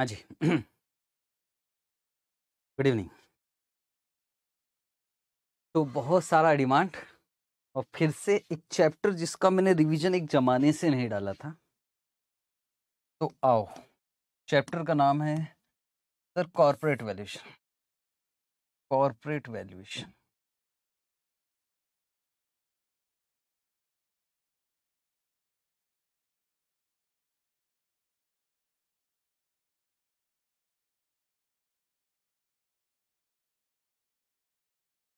हाँ जी good evening तो बहुत सारा डिमांड और फिर से एक चैप्टर जिसका मैंने रिवीजन एक ज़माने से नहीं डाला था तो आओ चैप्टर का नाम है sir corporate valuation corporate valuation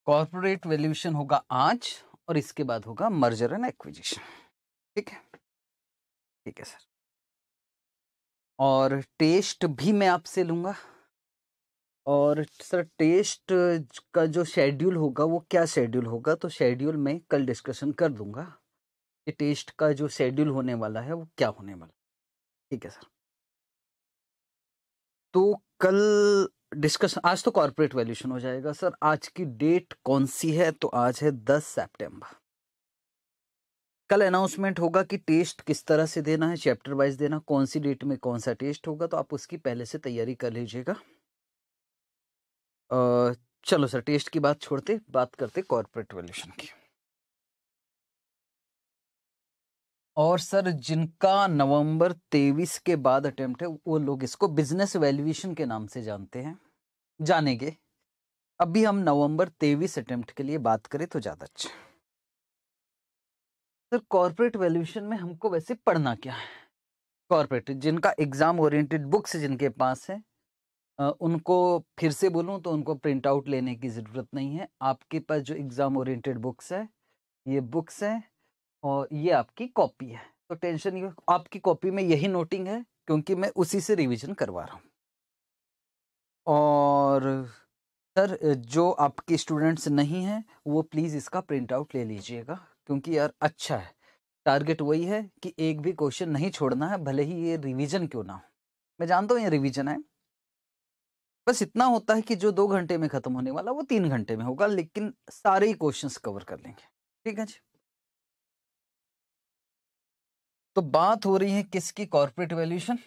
corporate valuation होगा आज और इसके बाद होगा मर्जर एंड एक्विजिशन ठीक है ठीक है सर और टेस्ट भी मैं आपसे लूंगा और सर टेस्ट का जो शेड्यूल होगा वो क्या शेड्यूल होगा तो शेड्यूल मैं कल डिस्कशन कर दूंगा कि टेस्ट का जो शेड्यूल होने वाला है वो क्या होने वाला ठीक है सर तो कल डिस्कस आज तो कॉर्पोरेट वैल्यूशन हो जाएगा सर आज की डेट कौन सी है तो आज है दस सेप्टेम्बर कल अनाउंसमेंट होगा कि टेस्ट किस तरह से देना है चैप्टर वाइज देना कौन सी डेट में कौन सा टेस्ट होगा तो आप उसकी पहले से तैयारी कर लीजिएगा चलो सर टेस्ट की बात छोड़ते बात करते कॉर्पोरेट वैल्यूशन की और सर जिनका नवंबर तेईस के बाद अटेम्प्ट है वो लोग इसको बिजनेस वैल्यूएशन के नाम से जानते हैं जानेंगे अभी हम नवंबर तेईस अटेम्प्ट के लिए बात करें तो ज़्यादा अच्छा सर कॉरपोरेट वैल्यूएशन में हमको वैसे पढ़ना क्या है कॉरपोरेट जिनका एग्ज़ाम ओरिएंटेड बुक्स जिनके पास है उनको फिर से बोलूँ तो उनको प्रिंट आउट लेने की ज़रूरत नहीं है आपके पास जो एग्ज़ाम ओरिएंटेड बुक्स है ये बुक्स हैं और ये आपकी कॉपी है तो टेंशन आपकी कॉपी में यही नोटिंग है क्योंकि मैं उसी से रिवीजन करवा रहा हूँ और सर जो आपके स्टूडेंट्स नहीं हैं वो प्लीज़ इसका प्रिंट आउट ले लीजिएगा क्योंकि यार अच्छा है टारगेट वही है कि एक भी क्वेश्चन नहीं छोड़ना है भले ही ये रिवीजन क्यों ना हो मैं जानता हूँ ये रिवीजन है बस इतना होता है कि जो दो घंटे में ख़त्म होने वाला वो तीन घंटे में होगा लेकिन सारे ही क्वेश्चन कवर कर लेंगे ठीक है जी तो बात हो रही है किसकी कॉर्पोरेट वैल्यूएशन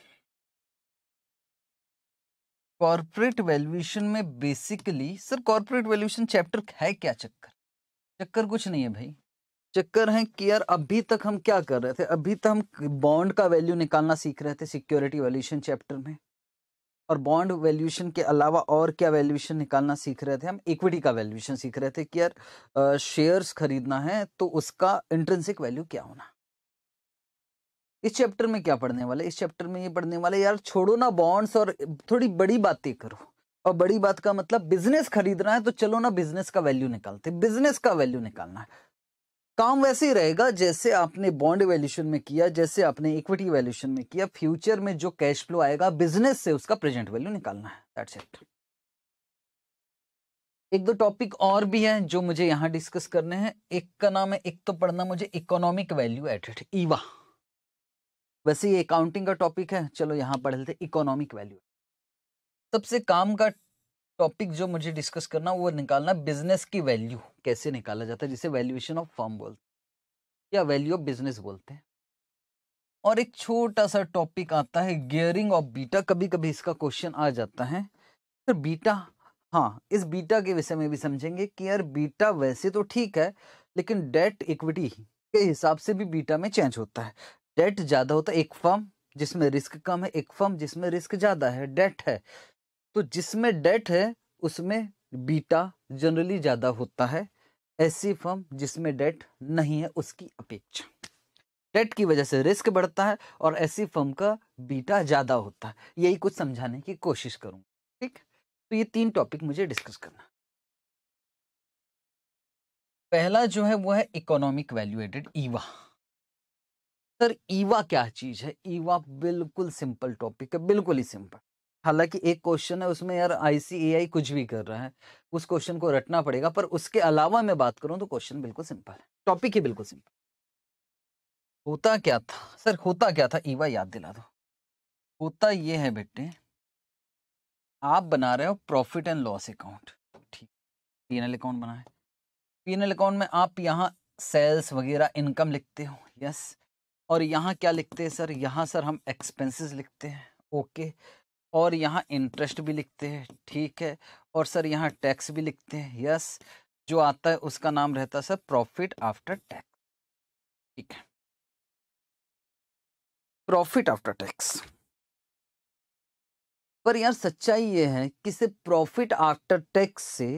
कॉर्पोरेट वैल्यूएशन में basically sir corporate valuation chapter है क्या चक्कर चक्कर कुछ नहीं है भाई चक्कर है कि यार अभी तक हम क्या कर रहे थे अभी तक हम बॉन्ड का वैल्यू निकालना सीख रहे थे सिक्योरिटी वैल्यूशन चैप्टर में और बॉन्ड वैल्यूशन के अलावा और क्या वैल्यूशन निकालना सीख रहे थे हम इक्विटी का वैल्यूशन सीख रहे थे कि यार शेयर्स खरीदना है तो उसका इंट्रेंसिक वैल्यू क्या होना इस चैप्टर में क्या पढ़ने वाले इस चैप्टर में ये पढ़ने वाले यार छोड़ो ना बॉन्ड्स और थोड़ी बड़ी बातें करो और बड़ी बात का मतलब बिजनेस खरीदना है तो चलो ना बिजनेस का वैल्यू निकालते बिजनेस का वैल्यू निकालना है काम वैसे ही रहेगा जैसे आपने बॉन्ड वैल्यूशन में किया जैसे आपने इक्विटी वैल्यूशन में किया फ्यूचर में जो कैश फ्लो आएगा बिजनेस से उसका प्रेजेंट वैल्यू निकालना है दैट्स इट एक दो टॉपिक और भी हैं जो मुझे यहाँ डिस्कस करने हैं एक का नाम है एक तो पढ़ना मुझे इकोनॉमिक वैल्यू एडेड ईवा वैसे ये अकाउंटिंग का टॉपिक है चलो यहाँ पढ़ लेते इकोनॉमिक वैल्यू सबसे काम का टॉपिक जो मुझे डिस्कस करना वो निकालना बिजनेस की वैल्यू कैसे निकाला जाता है जिसे वैल्यूएशन ऑफ फॉर्म बोलते हैं या वैल्यू ऑफ बिजनेस बोलते हैं और एक छोटा सा टॉपिक आता है गियरिंग ऑफ बीटा कभी कभी इसका क्वेश्चन आ जाता है फिर तो बीटा हाँ इस बीटा के विषय में भी समझेंगे कि यार बीटा वैसे तो ठीक है लेकिन डेट इक्विटी के हिसाब से भी बीटा में चेंज होता है डेट ज़्यादा होता है एक फर्म जिसमें रिस्क कम है एक फर्म जिसमें रिस्क ज़्यादा है डेट है तो जिसमें डेट है उसमें बीटा जनरली ज़्यादा होता है ऐसी फर्म जिसमें डेट नहीं है उसकी अपेक्षा डेट की वजह से रिस्क बढ़ता है और ऐसी फर्म का बीटा ज़्यादा होता है यही कुछ समझाने की कोशिश करूंगा ठीक तो ये तीन टॉपिक मुझे डिस्कस करना पहला जो है वो है economic value added EVA sir EVA क्या चीज है ईवा बिल्कुल सिंपल टॉपिक है बिल्कुल ही सिंपल हालांकि एक क्वेश्चन है उसमें यार आईसीएआई कुछ भी कर रहा है उस क्वेश्चन को रटना पड़ेगा पर उसके अलावा मैं बात करूं तो क्वेश्चन बिल्कुल सिंपल है टॉपिक ही बिल्कुल सिंपल होता क्या था सर होता क्या था ईवा याद दिला दो होता ये है बेटे आप बना रहे हो प्रॉफिट एंड लॉस अकाउंट ठीक पी एन अकाउंट बना है पी एन अकाउंट में आप यहाँ सेल्स वगैरह इनकम लिखते हो यस और यहाँ क्या लिखते हैं सर यहाँ सर हम एक्सपेंसेस लिखते हैं ओके और यहाँ इंटरेस्ट भी लिखते हैं ठीक है और सर यहाँ टैक्स भी लिखते हैं यस जो आता है उसका नाम रहता है सर प्रॉफिट आफ्टर टैक्स ठीक है प्रॉफिट आफ्टर टैक्स पर यार सच्चाई ये है कि सिर्फ प्रॉफिट आफ्टर टैक्स से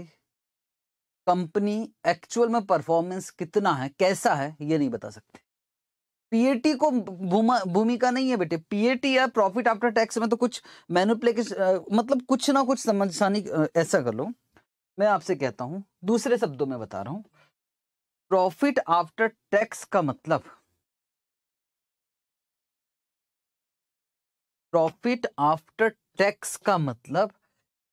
कंपनी एक्चुअल में परफॉर्मेंस कितना है कैसा है ये नहीं बता सकते पीएटी को भूमिका नहीं है बेटे पीएटी या प्रॉफिट आफ्टर टैक्स में तो कुछ मैनुप्लेकेशन मतलब कुछ ना कुछ समझानी ऐसा कर लो मैं आपसे कहता हूं दूसरे शब्दों में बता रहा हूं प्रॉफिट आफ्टर टैक्स का मतलब प्रॉफिट आफ्टर टैक्स का मतलब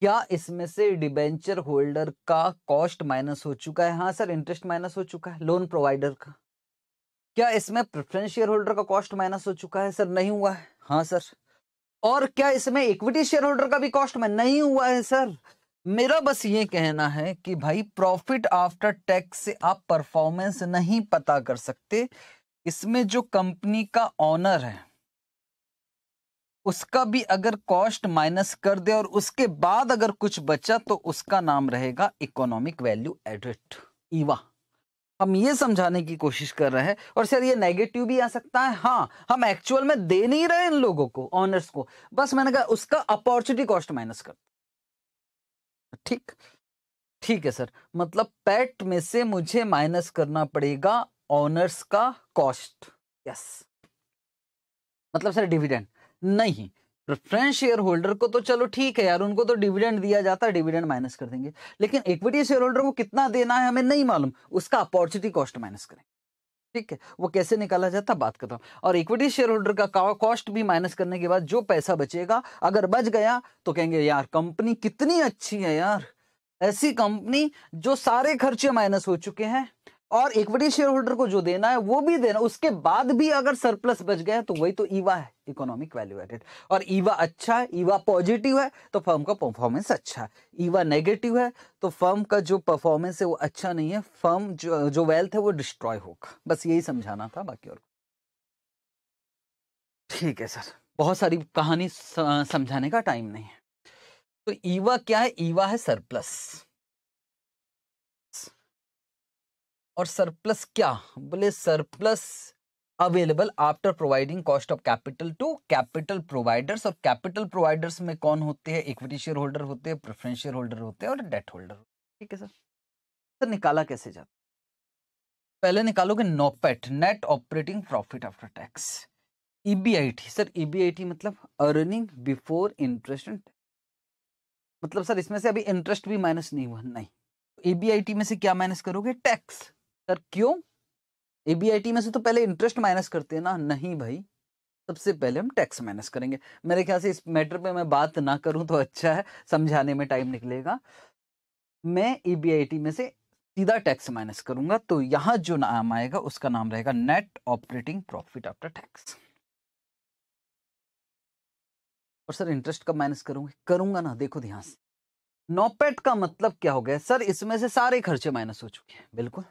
क्या इसमें से डिबेंचर होल्डर का कॉस्ट माइनस हो चुका है हाँ सर इंटरेस्ट माइनस हो चुका है लोन प्रोवाइडर का क्या इसमें प्रेफरेंस शेयर होल्डर का कॉस्ट माइनस हो चुका है सर नहीं हुआ है हाँ सर और क्या इसमें इक्विटी शेयर होल्डर का भी कॉस्ट में नहीं हुआ है सर मेरा बस ये कहना है कि भाई प्रॉफिट आफ्टर टैक्स से आप परफॉर्मेंस नहीं पता कर सकते इसमें जो कंपनी का ऑनर है उसका भी अगर कॉस्ट माइनस कर दे और उसके बाद अगर कुछ बचा तो उसका नाम रहेगा इकोनॉमिक वैल्यू एडिट ईवा हम ये समझाने की कोशिश कर रहे हैं और सर ये नेगेटिव भी आ सकता है हाँ हम एक्चुअल में दे नहीं रहे इन लोगों को ऑनर्स को बस मैंने कहा उसका अपॉर्चुनिटी कॉस्ट माइनस कर ठीक ठीक है सर मतलब पेट में से मुझे माइनस करना पड़ेगा ऑनर्स का कॉस्ट यस मतलब सर डिविडेंड नहीं प्रेफरेंस तो शेयर होल्डर को तो चलो ठीक है यार उनको तो डिविडेंड दिया जाता है डिविडेंड माइनस कर देंगे लेकिन इक्विटी शेयर होल्डर को कितना देना है हमें नहीं मालूम उसका अपॉर्चुनिटी कॉस्ट माइनस करें ठीक है वो कैसे निकाला जाता बात करता हूँ और इक्विटी शेयर होल्डर का कॉस्ट भी माइनस करने के बाद जो पैसा बचेगा अगर बच गया तो कहेंगे यार कंपनी कितनी अच्छी है यार ऐसी कंपनी जो सारे खर्चे माइनस हो चुके हैं और इक्विटी शेयर होल्डर को जो देना है वो भी देना उसके बाद भी अगर सरप्लस बच गया तो वही तो ईवा है इकोनॉमिक वैल्यू एडेड और ईवा अच्छा है ईवा पॉजिटिव है तो फर्म का परफॉर्मेंस अच्छा है ईवा नेगेटिव है तो फर्म का जो परफॉर्मेंस है वो अच्छा नहीं है फर्म जो, जो वेल्थ है वो डिस्ट्रॉय होगा बस यही समझाना था बाकी और ठीक है सर बहुत सारी कहानी समझाने का टाइम नहीं है तो ईवा क्या है ईवा है सरप्लस और सरप्लस क्या बोले surplus available after providing cost of capital to capital providers और कैपिटल प्रोवाइडर्स में कौन होते हैं इक्विटी शेयर होल्डर होते हैं प्रेफरेंस शेयर होल्डर होते हैं और डेट होल्डर ठीक है सर सर तो निकाला कैसे जाता पहले निकालोगे NOPAT net operating profit after tax EBIT sir EBIT मतलब अर्निंग बिफोर इंटरेस्ट एंड मतलब सर इसमें से अभी इंटरेस्ट भी माइनस नहीं हुआ नहीं ईबीआईटी e में से क्या माइनस करोगे टैक्स सर क्यों एबीआईटी में से तो पहले इंटरेस्ट माइनस करते हैं ना नहीं भाई सबसे पहले हम टैक्स माइनस करेंगे मेरे ख्याल से इस मैटर पे मैं बात ना करूं तो अच्छा है समझाने में टाइम निकलेगा मैं ईबीआईटी में से सीधा टैक्स माइनस करूंगा तो यहां जो नाम आएगा उसका नाम रहेगा net operating profit after tax और सर इंटरेस्ट कब माइनस करूंगी करूंगा ना देखो ध्यान से नोपेट का मतलब क्या हो गया सर इसमें से सारे खर्चे माइनस हो चुके हैं बिल्कुल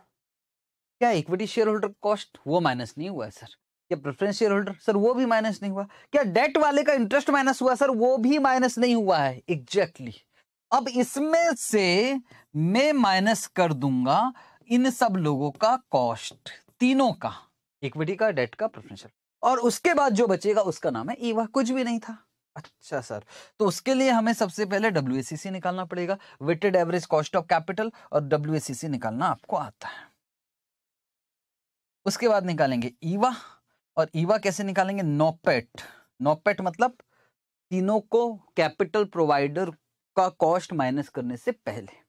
क्या इक्विटी शेयर होल्डर कॉस्ट वो माइनस नहीं हुआ है सर क्या प्रेफरेंस शेयर होल्डर सर वो भी माइनस नहीं हुआ क्या डेट वाले का इंटरेस्ट माइनस हुआ सर वो भी माइनस नहीं हुआ है एग्जैक्टली exactly. अब इसमें से मैं माइनस कर दूंगा इन सब लोगों का कॉस्ट तीनों का इक्विटी का डेट का प्रेफरेंस और उसके बाद जो बचेगा उसका नाम है ईवा कुछ भी नहीं था अच्छा सर तो उसके लिए हमें सबसे पहले डब्ल्यू निकालना पड़ेगा weighted average cost of capital और डब्ल्यू निकालना आपको आता है उसके बाद निकालेंगे ईवा और ईवा कैसे निकालेंगे नोपेट नोपेट मतलब तीनों को कैपिटल प्रोवाइडर का कॉस्ट माइनस करने से पहले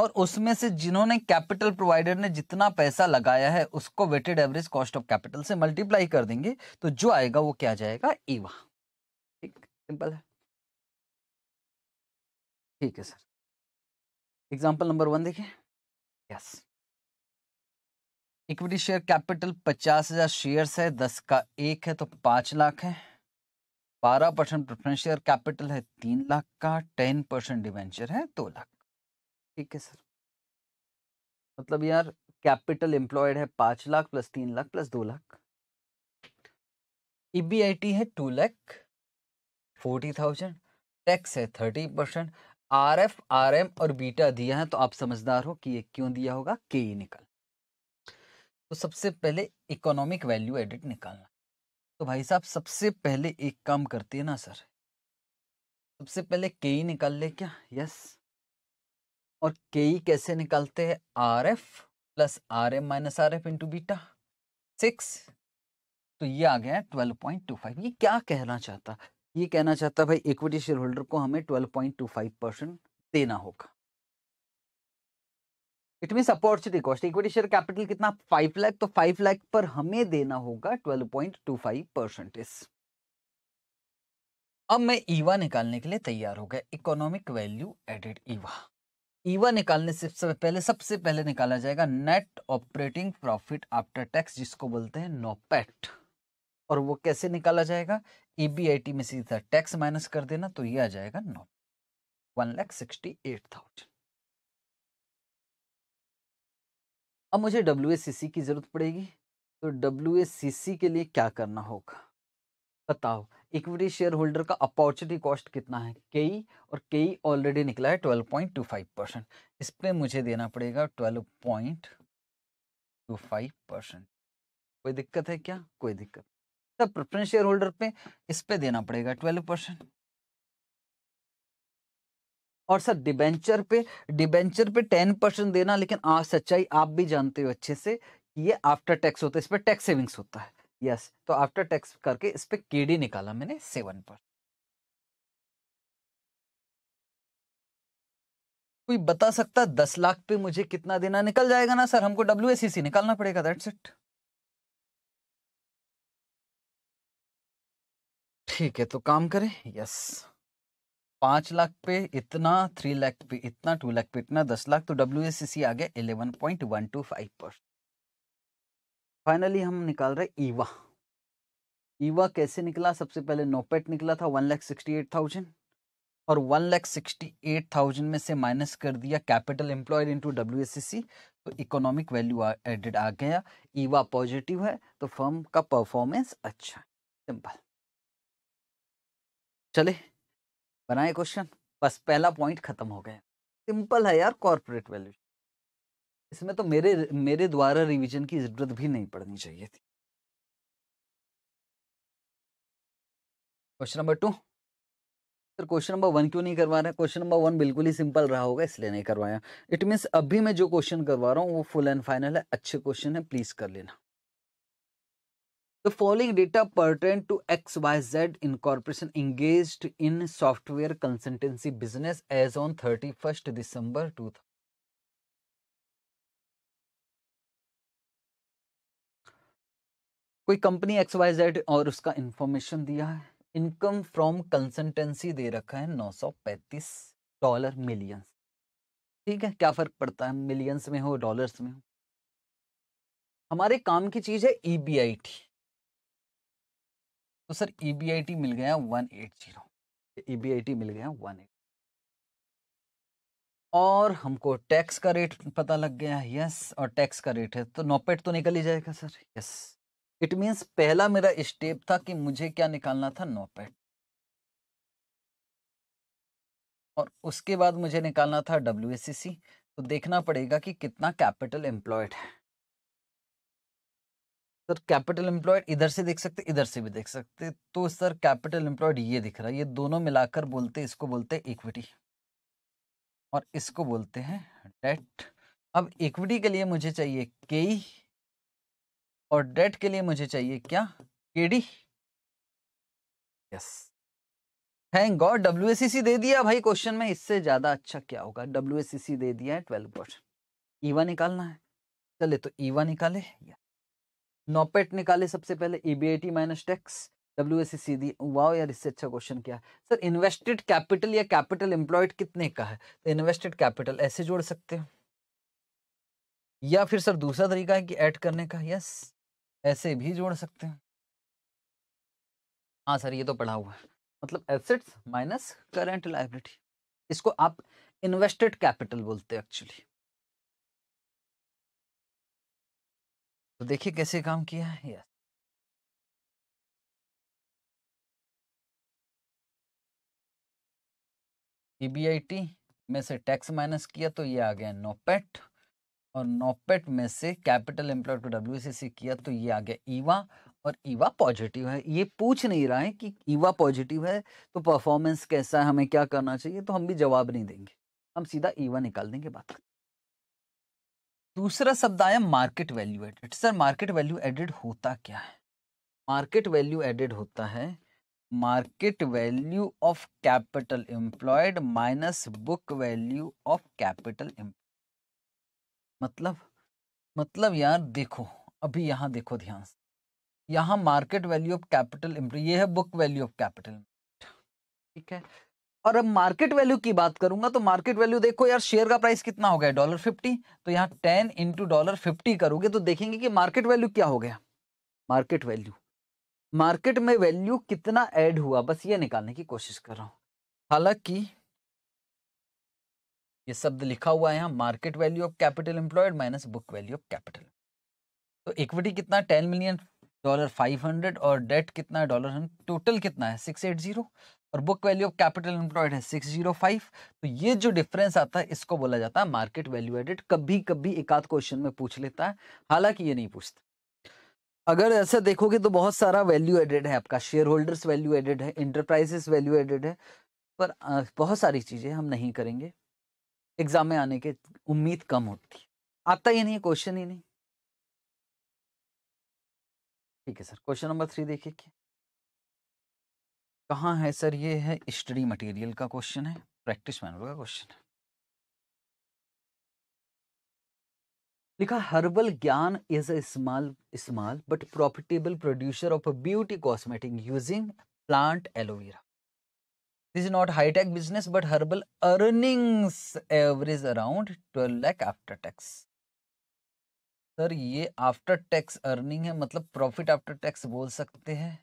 और उसमें से जिन्होंने कैपिटल प्रोवाइडर ने जितना पैसा लगाया है उसको weighted average cost of capital से मल्टीप्लाई कर देंगे तो जो आएगा वो क्या जाएगा ईवा ठीक सिंपल है ठीक है सर एग्जाम्पल नंबर वन देखिए यस इक्विटी शेयर कैपिटल पचास हजार शेयर्स है दस का एक है तो पांच लाख है बारह परसेंट प्रेफरेंस शेयर कैपिटल है तीन लाख का टेन परसेंट डिवेंचर है दो लाख ठीक है सर मतलब यार कैपिटल एम्प्लॉयड है पांच लाख प्लस तीन लाख प्लस दो लाख ईबीआईटी e है two lakh forty thousand tax है thirty percent R F R M और बीटा दिया है तो आप समझदार हो कि ये क्यों दिया होगा के ई निकल तो सबसे पहले इकोनॉमिक वैल्यू एडिट निकालना तो भाई साहब सबसे पहले एक काम करते हैं ना सर सबसे पहले के ई निकाल ले क्या यस और के ई कैसे निकालते हैं R F plus R M minus R F into beta six तो ये आ गया ट्वेल्व पॉइंट टू फाइव ये क्या कहना चाहता ये कहना चाहता भाई इक्विटी शेयर होल्डर को हमें twelve point two five percent देना होगा it mean opportunity cost equity share capital कितना फाइव लाख तो फाइव लाख पर हमें देना होगा twelve point two five percentage अब मैं ईवा निकालने के लिए तैयार हो गया economic value added EVA EVA निकालने से सबसे पहले सबसे पहले निकाला जाएगा net operating profit after tax जिसको बोलते हैं नोपैट और वो कैसे निकाला जाएगा ईबीआईटी e में सीधा टैक्स माइनस कर देना तो ये आ जाएगा note one lakh sixty eight thousand अब मुझे डब्ल्यू की ज़रूरत पड़ेगी तो डब्ल्यू के लिए क्या करना होगा बताओ इक्विटी शेयर होल्डर का अपॉर्चुनिटी कॉस्ट कितना है कई और कई ऑलरेडी निकला है 12.25 परसेंट इस पर मुझे देना पड़ेगा 12.25 परसेंट कोई दिक्कत है क्या कोई दिक्कत तब प्रेफरेंस शेयर होल्डर पे इस पर देना पड़ेगा 12 परसेंट और सर डिबेंचर पे डिबेंचर पे टेन परसेंट देना लेकिन आ, सच्चाई आप भी जानते हो अच्छे से कि ये आफ्टर टैक्स होता है इस पर टैक्स सेविंग्स होता है यस तो आफ्टर टैक्स करके इस पर के निकाला मैंने सेवन परसेंट कोई बता सकता दस लाख पे मुझे कितना देना निकल जाएगा ना सर हमको डब्ल्यू निकालना पड़ेगा दैट्स इट ठीक है तो काम करें यस पांच लाख पे इतना थ्री लाख पे इतना टू लाख पे इतना दस लाख तो डब्ल्यू आ गया eleven point one two five percent finally हम निकाल रहे ईवा ईवा कैसे निकला सबसे पहले नोपेट निकला था one lakh sixty eight thousand और one lakh sixty eight thousand में से माइनस कर दिया कैपिटल एम्प्लॉयड टू डब्ल्यू तो इकोनॉमिक वैल्यू एडेड आ गया ईवा पॉजिटिव है तो फर्म का परफॉर्मेंस अच्छा है सिंपल चले बनाए क्वेश्चन बस पहला पॉइंट खत्म हो गया सिंपल है यार कॉरपोरेट वैल्यू इसमें तो मेरे मेरे द्वारा रिवीजन की जरूरत भी नहीं पड़नी चाहिए थी question number two sir question number one क्यों नहीं करवा रहे क्वेश्चन नंबर वन बिल्कुल ही सिंपल रहा होगा इसलिए नहीं करवाया इट मीन्स अभी मैं जो क्वेश्चन करवा रहा हूँ वो फुल एंड फाइनल है अच्छे क्वेश्चन है प्लीज कर लेना The following data pertain to XYZ Incorporation engaged in software consultancy business as on 31st December 2000. कोई कंपनी XYZ और उसका इंफॉर्मेशन दिया है इनकम फ्रॉम कंसल्टेंसी दे रखा है 935 डॉलर मिलियंस ठीक है क्या फर्क पड़ता है मिलियंस में हो डॉलर्स में हो हमारे काम की चीज है ईबीआईटी तो सर ई e मिल गया वन एट जीरो ई मिल गया वन एट और हमको टैक्स का रेट पता लग गया यस और टैक्स का रेट है तो नोपेट तो निकल ही जाएगा सर यस इट मींस पहला मेरा स्टेप था कि मुझे क्या निकालना था नोपेट और उसके बाद मुझे निकालना था डब्ल्यू तो देखना पड़ेगा कि कितना कैपिटल एम्प्लॉयड है सर कैपिटल एम्प्लॉयड इधर से देख सकते इधर से भी देख सकते तो सर कैपिटल एम्प्लॉयड ये दिख रहा है ये दोनों मिलाकर बोलते इसको बोलते हैं इक्विटी और इसको बोलते हैं डेट अब इक्विटी के लिए मुझे चाहिए के और डेट के लिए मुझे चाहिए क्या K D yes thank God W दे दिया भाई क्वेश्चन में इससे ज्यादा अच्छा क्या होगा डब्ल्यू दे दिया है ट्वेल्व परसेंट ईवा निकालना है चले तो ईवा निकाले या? नोपेट निकाले सबसे पहले EBIT minus tax W S C दी वाओ यार इससे अच्छा क्वेश्चन क्या है सर इन्वेस्टेड कैपिटल या कैपिटल एम्प्लॉयड कितने का है तो इन्वेस्टेड कैपिटल ऐसे जोड़ सकते हो या फिर सर दूसरा तरीका है कि ऐड करने का यस ऐसे भी जोड़ सकते हैं हाँ सर ये तो पढ़ा हुआ है मतलब एसेट्स माइनस करेंट लाइबिलिटी इसको आप इन्वेस्टेड कैपिटल बोलते हैं एक्चुअली तो देखिए कैसे काम किया है यस ईबीआईटी में से टैक्स माइनस किया तो ये आ गया नोपेट और नोपेट में से कैपिटल एम्प्लॉय टू डब्ल्यू किया तो ये आ गया ईवा और ईवा पॉजिटिव है ये पूछ नहीं रहा है कि ईवा पॉजिटिव है तो परफॉर्मेंस कैसा है हमें क्या करना चाहिए तो हम भी जवाब नहीं देंगे हम सीधा ईवा निकाल देंगे बात दूसरा शब्द आया market value added sir market value added होता क्या है मार्केट वैल्यू एडेड होता है market value of capital employed minus book value of capital मतलब मतलब यार देखो अभी यहाँ देखो ध्यान से यहाँ मार्केट वैल्यू ऑफ कैपिटल ये है बुक वैल्यू ऑफ कैपिटल ठीक है और अब मार्केट वैल्यू की बात करूंगा तो मार्केट वैल्यू देखो यार शेयर का प्राइस कितना हो गया डॉलर फिफ्टी तो यहाँ टेन इंटू डॉलर फिफ्टी करोगे तो देखेंगे कि मार्केट वैल्यू क्या हो गया मार्केट वैल्यू मार्केट में वैल्यू कितना ऐड हुआ बस ये निकालने की कोशिश कर रहा हूँ हालांकि ये शब्द लिखा हुआ है यहाँ market value of capital employed minus book value of capital तो इक्विटी कितना ten million dollar five hundred और डेट कितना है डॉलर टोटल कितना है सिक्स एट जीरो और book value of capital employed है 605 तो ये जो डिफरेंस आता है इसको बोला जाता है मार्केट वैल्यू एडेड कभी कभी एक आध क्वेश्चन में पूछ लेता है हालांकि ये नहीं पूछता अगर ऐसे देखोगे तो बहुत सारा वैल्यू एडेड है आपका शेयर होल्डर्स वैल्यू एडेड है इंटरप्राइजेस वैल्यू एडेड है पर बहुत सारी चीज़ें हम नहीं करेंगे एग्जाम में आने की उम्मीद कम होती आता ही नहीं क्वेश्चन ही नहीं ठीक है सर क्वेश्चन नंबर थ्री देखिए कहाँ है सर ये है स्टडी मटेरियल का क्वेश्चन है प्रैक्टिस मैनुअल का क्वेश्चन है लिखा herbal Gyan is a small small but profitable producer of a beauty cosmetic using plant aloe vera this is not hi tech business but herbal earnings average around twelve lakh after tax sir ये after tax earning है मतलब profit after tax बोल सकते हैं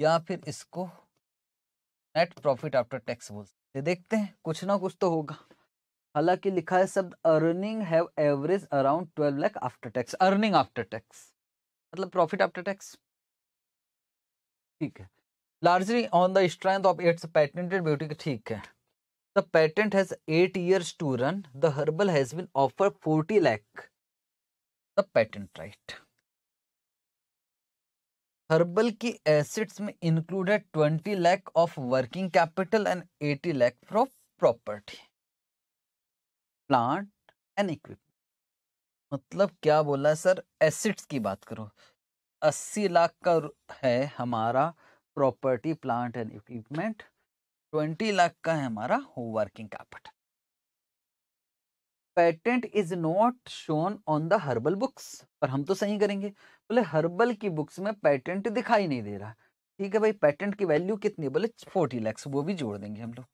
या फिर इसको net profit after tax बोल सकते देखते हैं कुछ ना कुछ तो होगा हालांकि लिखा है शब्द earning have average around twelve lakh after tax earning after tax मतलब प्रॉफिट आफ्टर टैक्स ठीक है largely on the strength of its patented beauty ठीक है the patent has eight years to run the herbal has been offer forty lakh the patent right herbal की assets में included twenty lakh of working capital and eighty lakh from property plant and equipment मतलब क्या बोला sir assets की बात करो अस्सी लाख का है हमारा property plant and equipment twenty lakh का है हमारा working capital patent is not shown on the herbal books पर हम तो सही करेंगे बोले हर्बल की बुक्स में पेटेंट दिखाई नहीं दे रहा ठीक है भाई पेटेंट की वैल्यू कितनी बोले फोर्टी लैक्स वो भी जोड़ देंगे हम लोग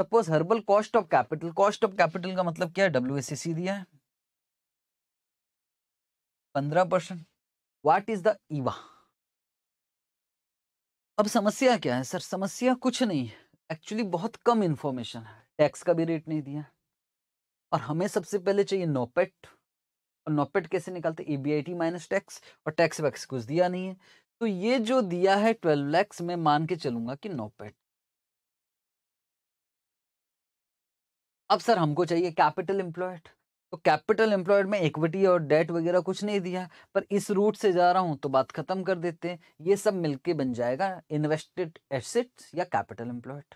suppose herbal cost of capital cost of capital का मतलब क्या है डब्ल्यू दिया है पंद्रह percent what is the EVA अब समस्या क्या है सर समस्या कुछ नहीं है एक्चुअली बहुत कम इंफॉर्मेशन है टैक्स का भी रेट नहीं दिया और हमें सबसे पहले चाहिए नोपेट और नॉपेट कैसे निकालते E B I T minus tax और टैक्स वैक्स कुछ दिया नहीं है तो ये जो दिया है ट्वेल्व लैक्स मैं मान के चलूंगा कि नॉपेट अब सर हमको चाहिए कैपिटल एम्प्लॉयड तो कैपिटल एम्प्लॉयड में इक्विटी और डेट वगैरह कुछ नहीं दिया पर इस रूट से जा रहा हूं तो बात खत्म कर देते हैं ये सब मिलके बन जाएगा इन्वेस्टेड एसेट्स या कैपिटल एम्प्लॉयड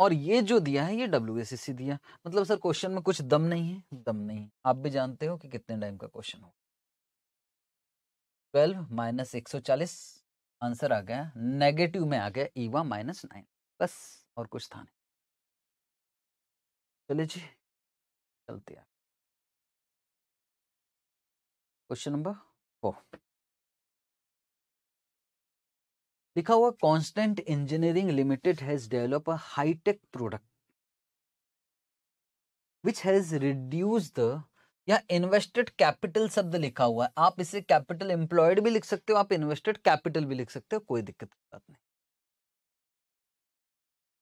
और ये जो दिया है ये डब्ल्यू दिया मतलब सर क्वेश्चन में कुछ दम नहीं है दम नहीं है आप भी जानते हो कि कितने टाइम का क्वेश्चन हो ट्वेल्व माइनस एक सौ चालीस आंसर आ गया नेगेटिव में आ गया ईवा e माइनस नाइन बस और कुछ था नहीं चलिए जी चलते क्वेश्चन नंबर फोर लिखा हुआ constant engineering limited has develop a hi tech product which has reduce the या इन्वेस्टेड कैपिटल शब्द लिखा हुआ है आप इसे कैपिटल एम्प्लॉयड भी लिख सकते हो आप इन्वेस्टेड कैपिटल भी लिख सकते हो कोई दिक्कत की बात नहीं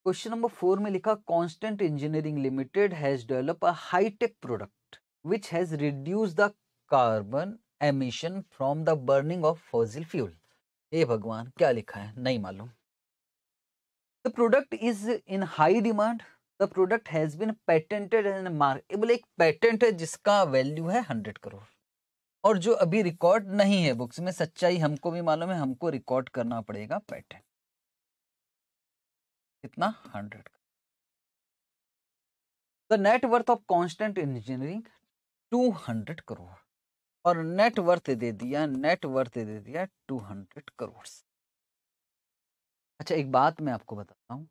क्वेश्चन नंबर फोर में लिखा constant engineering limited has develop a hi tech product which has reduce the carbon emission from the burning of fossil fuel हे भगवान क्या लिखा है नहीं मालूम the product is in high demand the product has been patented and marketable एक patent है जिसका वैल्यू है हंड्रेड करोड़ और जो अभी रिकॉर्ड नहीं है बुक्स में सच्चाई हमको भी मालूम है हमको रिकॉर्ड करना पड़ेगा पैटर्न कितना hundred the net worth of constant engineering two hundred crore और नेट वर्थ दे दिया नेट वर्थ दे दिया टू हंड्रेड करोड़ अच्छा एक बात मैं आपको बताता हूँ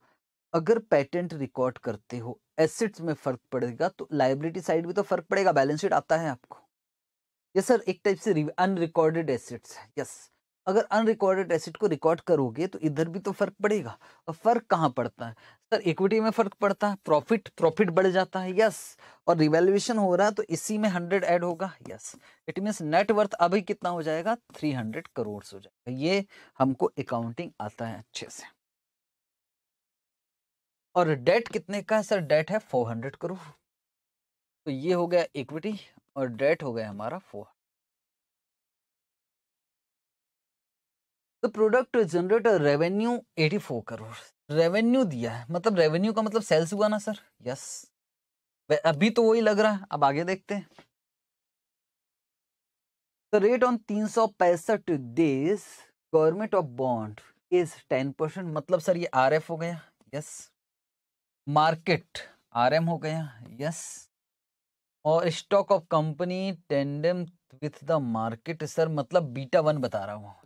अगर पेटेंट रिकॉर्ड करते हो एसेट्स में फर्क पड़ेगा तो लाइबिलिटी साइड भी तो फर्क पड़ेगा बैलेंस शीट आता है आपको यस सर एक टाइप से अनरिकॉर्डेड एसेट्स है यस अगर अनरिकॉर्डेड एसेट को रिकॉर्ड करोगे तो इधर भी तो फर्क पड़ेगा और फर्क कहाँ पड़ता है सर इक्विटी में फर्क पड़ता है प्रॉफिट प्रॉफिट बढ़ जाता है यस और रिवेल्युएशन हो रहा है तो इसी में हंड्रेड ऐड होगा यस इट मीन्स नेटवर्थ अभी कितना हो जाएगा थ्री हंड्रेड करोड़ हो जाएगा ये हमको अकाउंटिंग आता है अच्छे से और डेट कितने का है सर डेट है फोर हंड्रेड करोड़ तो ये हो गया इक्विटी और डेट हो गया हमारा four the product generate revenue 84 crore revenue दिया है मतलब रेवेन्यू का मतलब सेल्स हुआ ना सर यस अभी तो वही लग रहा है अब आगे देखते हैं द रेट ऑन तीन सौ पैंसठ days government of bond is ten percent मतलब सर ये आर एफ हो गया यस मार्केट आर एम हो गया यस और stock of company tandem with the market sir मतलब बीटा वन बता रहा हूँ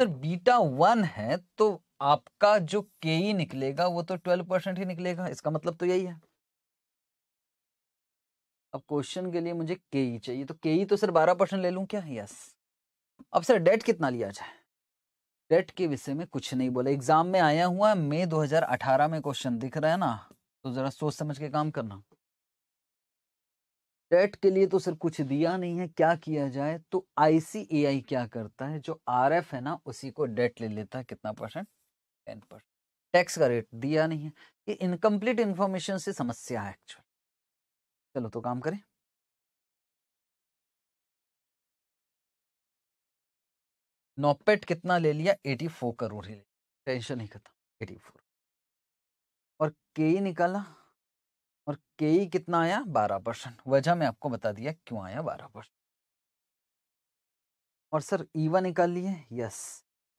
सर बीटा वन है तो आपका जो के ई निकलेगा वो तो ट्वेल्व परसेंट ही निकलेगा इसका मतलब तो यही है अब क्वेश्चन के लिए मुझे के ई चाहिए तो के ई तो सर बारह परसेंट ले लू क्या यस अब सर डेट कितना लिया जाए डेट के विषय में कुछ नहीं बोला एग्जाम में आया हुआ है मई 2018 में क्वेश्चन दिख रहा है ना तो जरा सोच समझ के काम करना टेट के लिए तो सर कुछ दिया नहीं है क्या किया जाए तो आईसीएआई क्या करता है जो आरएफ है ना उसी को डेट ले लेता है कितना परसेंट टेन परसेंट टैक्स का रेट दिया नहीं है ये इनकम्प्लीट इन्फॉर्मेशन से समस्या है एक्चुअल चलो तो काम करें नोपेट कितना ले लिया एटी फोर करोड़ ही टेंशन करता खत्म फोर और के निकाला और के ई कितना आया बारह परसेंट वजह मैं आपको बता दिया क्यों आया बारह परसेंट और सर ईवा निकाल लिए यस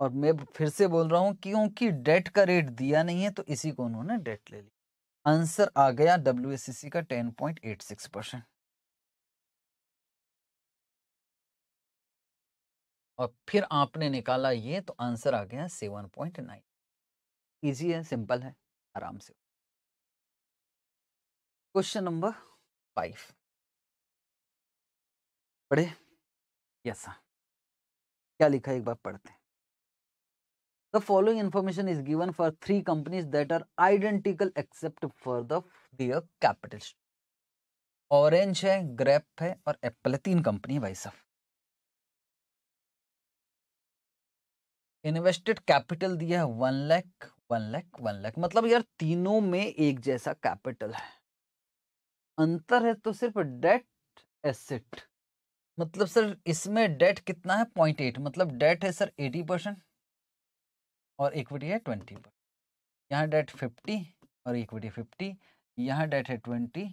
और मैं फिर से बोल रहा हूँ क्योंकि डेट का रेट दिया नहीं है तो इसी को उन्होंने डेट ले लिया आंसर आ गया डब्ल्यू का ten point eight six percent और फिर आपने निकाला ये तो आंसर आ गया सेवन पॉइंट नाइन ईजी है सिंपल है आराम से क्वेश्चन नंबर फाइव पढ़े यस क्या लिखा एक बार पढ़ते हैं the following information is given for three companies that are identical except for the their capital orange है ग्रेप है और एप्पल तीन कंपनी है भाई साहब इन्वेस्टेड कैपिटल दिया है one lakh one lakh one lakh मतलब यार तीनों में एक जैसा कैपिटल है अंतर है तो सिर्फ डेट एसेट मतलब सर इसमें डेट कितना है पॉइंट एट मतलब डेट है सर एटी परसेंट और इक्विटी है ट्वेंटी परसेंट यहाँ डेट फिफ्टी और इक्विटी फिफ्टी यहाँ डेट है ट्वेंटी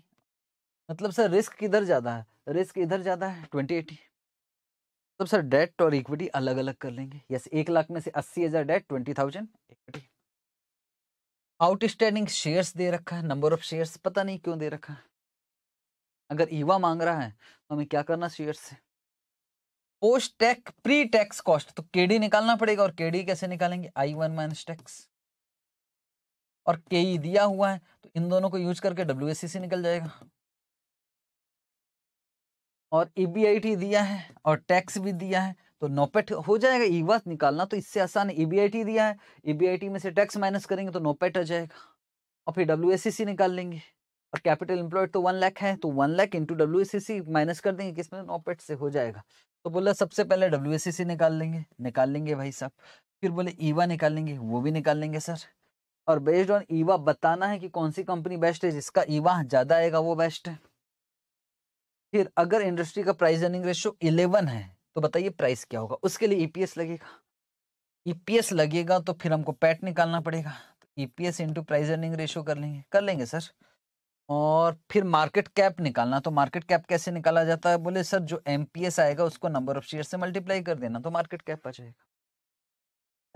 मतलब सर रिस्क किधर ज़्यादा है रिस्क इधर ज़्यादा है ट्वेंटी एटी मतलब सर डेट और इक्विटी अलग अलग कर लेंगे यस एक लाख में से अस्सी हज़ार debt twenty thousand equity outstanding shares दे रखा है नंबर ऑफ शेयर्स पता नहीं क्यों दे रखा है अगर ईवा मांग रहा है तो हमें क्या करना शेयर से post tax pre tax cost तो केडी निकालना पड़ेगा और केडी कैसे निकालेंगे आई वन माइनस टैक्स और के ई e दिया हुआ है तो इन दोनों को यूज करके डब्ल्यू से निकल जाएगा और ईबीआईटी e दिया है और टैक्स भी दिया है तो नोपेट हो जाएगा ईवा निकालना तो इससे आसान है ईबीआईटी e दिया है ईबीआईटी में से टैक्स माइनस करेंगे तो नोपेट आ जाएगा और फिर डब्ल्यू निकाल लेंगे और कैपिटल इंप्लॉयड तो वन लाख है तो one lakh into W minus कर देंगे किसमें नॉपेट से हो जाएगा तो बोला सबसे पहले डब्ल्यू निकाल लेंगे निकाल लेंगे भाई साहब फिर बोले ईवा निकाल लेंगे वो भी निकाल लेंगे सर और बेस्ड ऑन ईवा बताना है कि कौन सी कंपनी बेस्ट है जिसका ईवा ज़्यादा आएगा वो बेस्ट है फिर अगर इंडस्ट्री का प्राइस अर्निंग रेशियो इलेवन है तो बताइए प्राइस क्या होगा उसके लिए ईपीएस e लगेगा ईपीएस e लगेगा तो फिर हमको पैट निकालना पड़ेगा तो EPS into price earning ratio कर लेंगे कर लेंगे सर और फिर मार्केट कैप निकालना तो मार्केट कैप कैसे निकाला जाता है बोले सर जो एम आएगा उसको नंबर ऑफ शेयर से मल्टीप्लाई कर देना तो मार्केट कैप आ जाएगा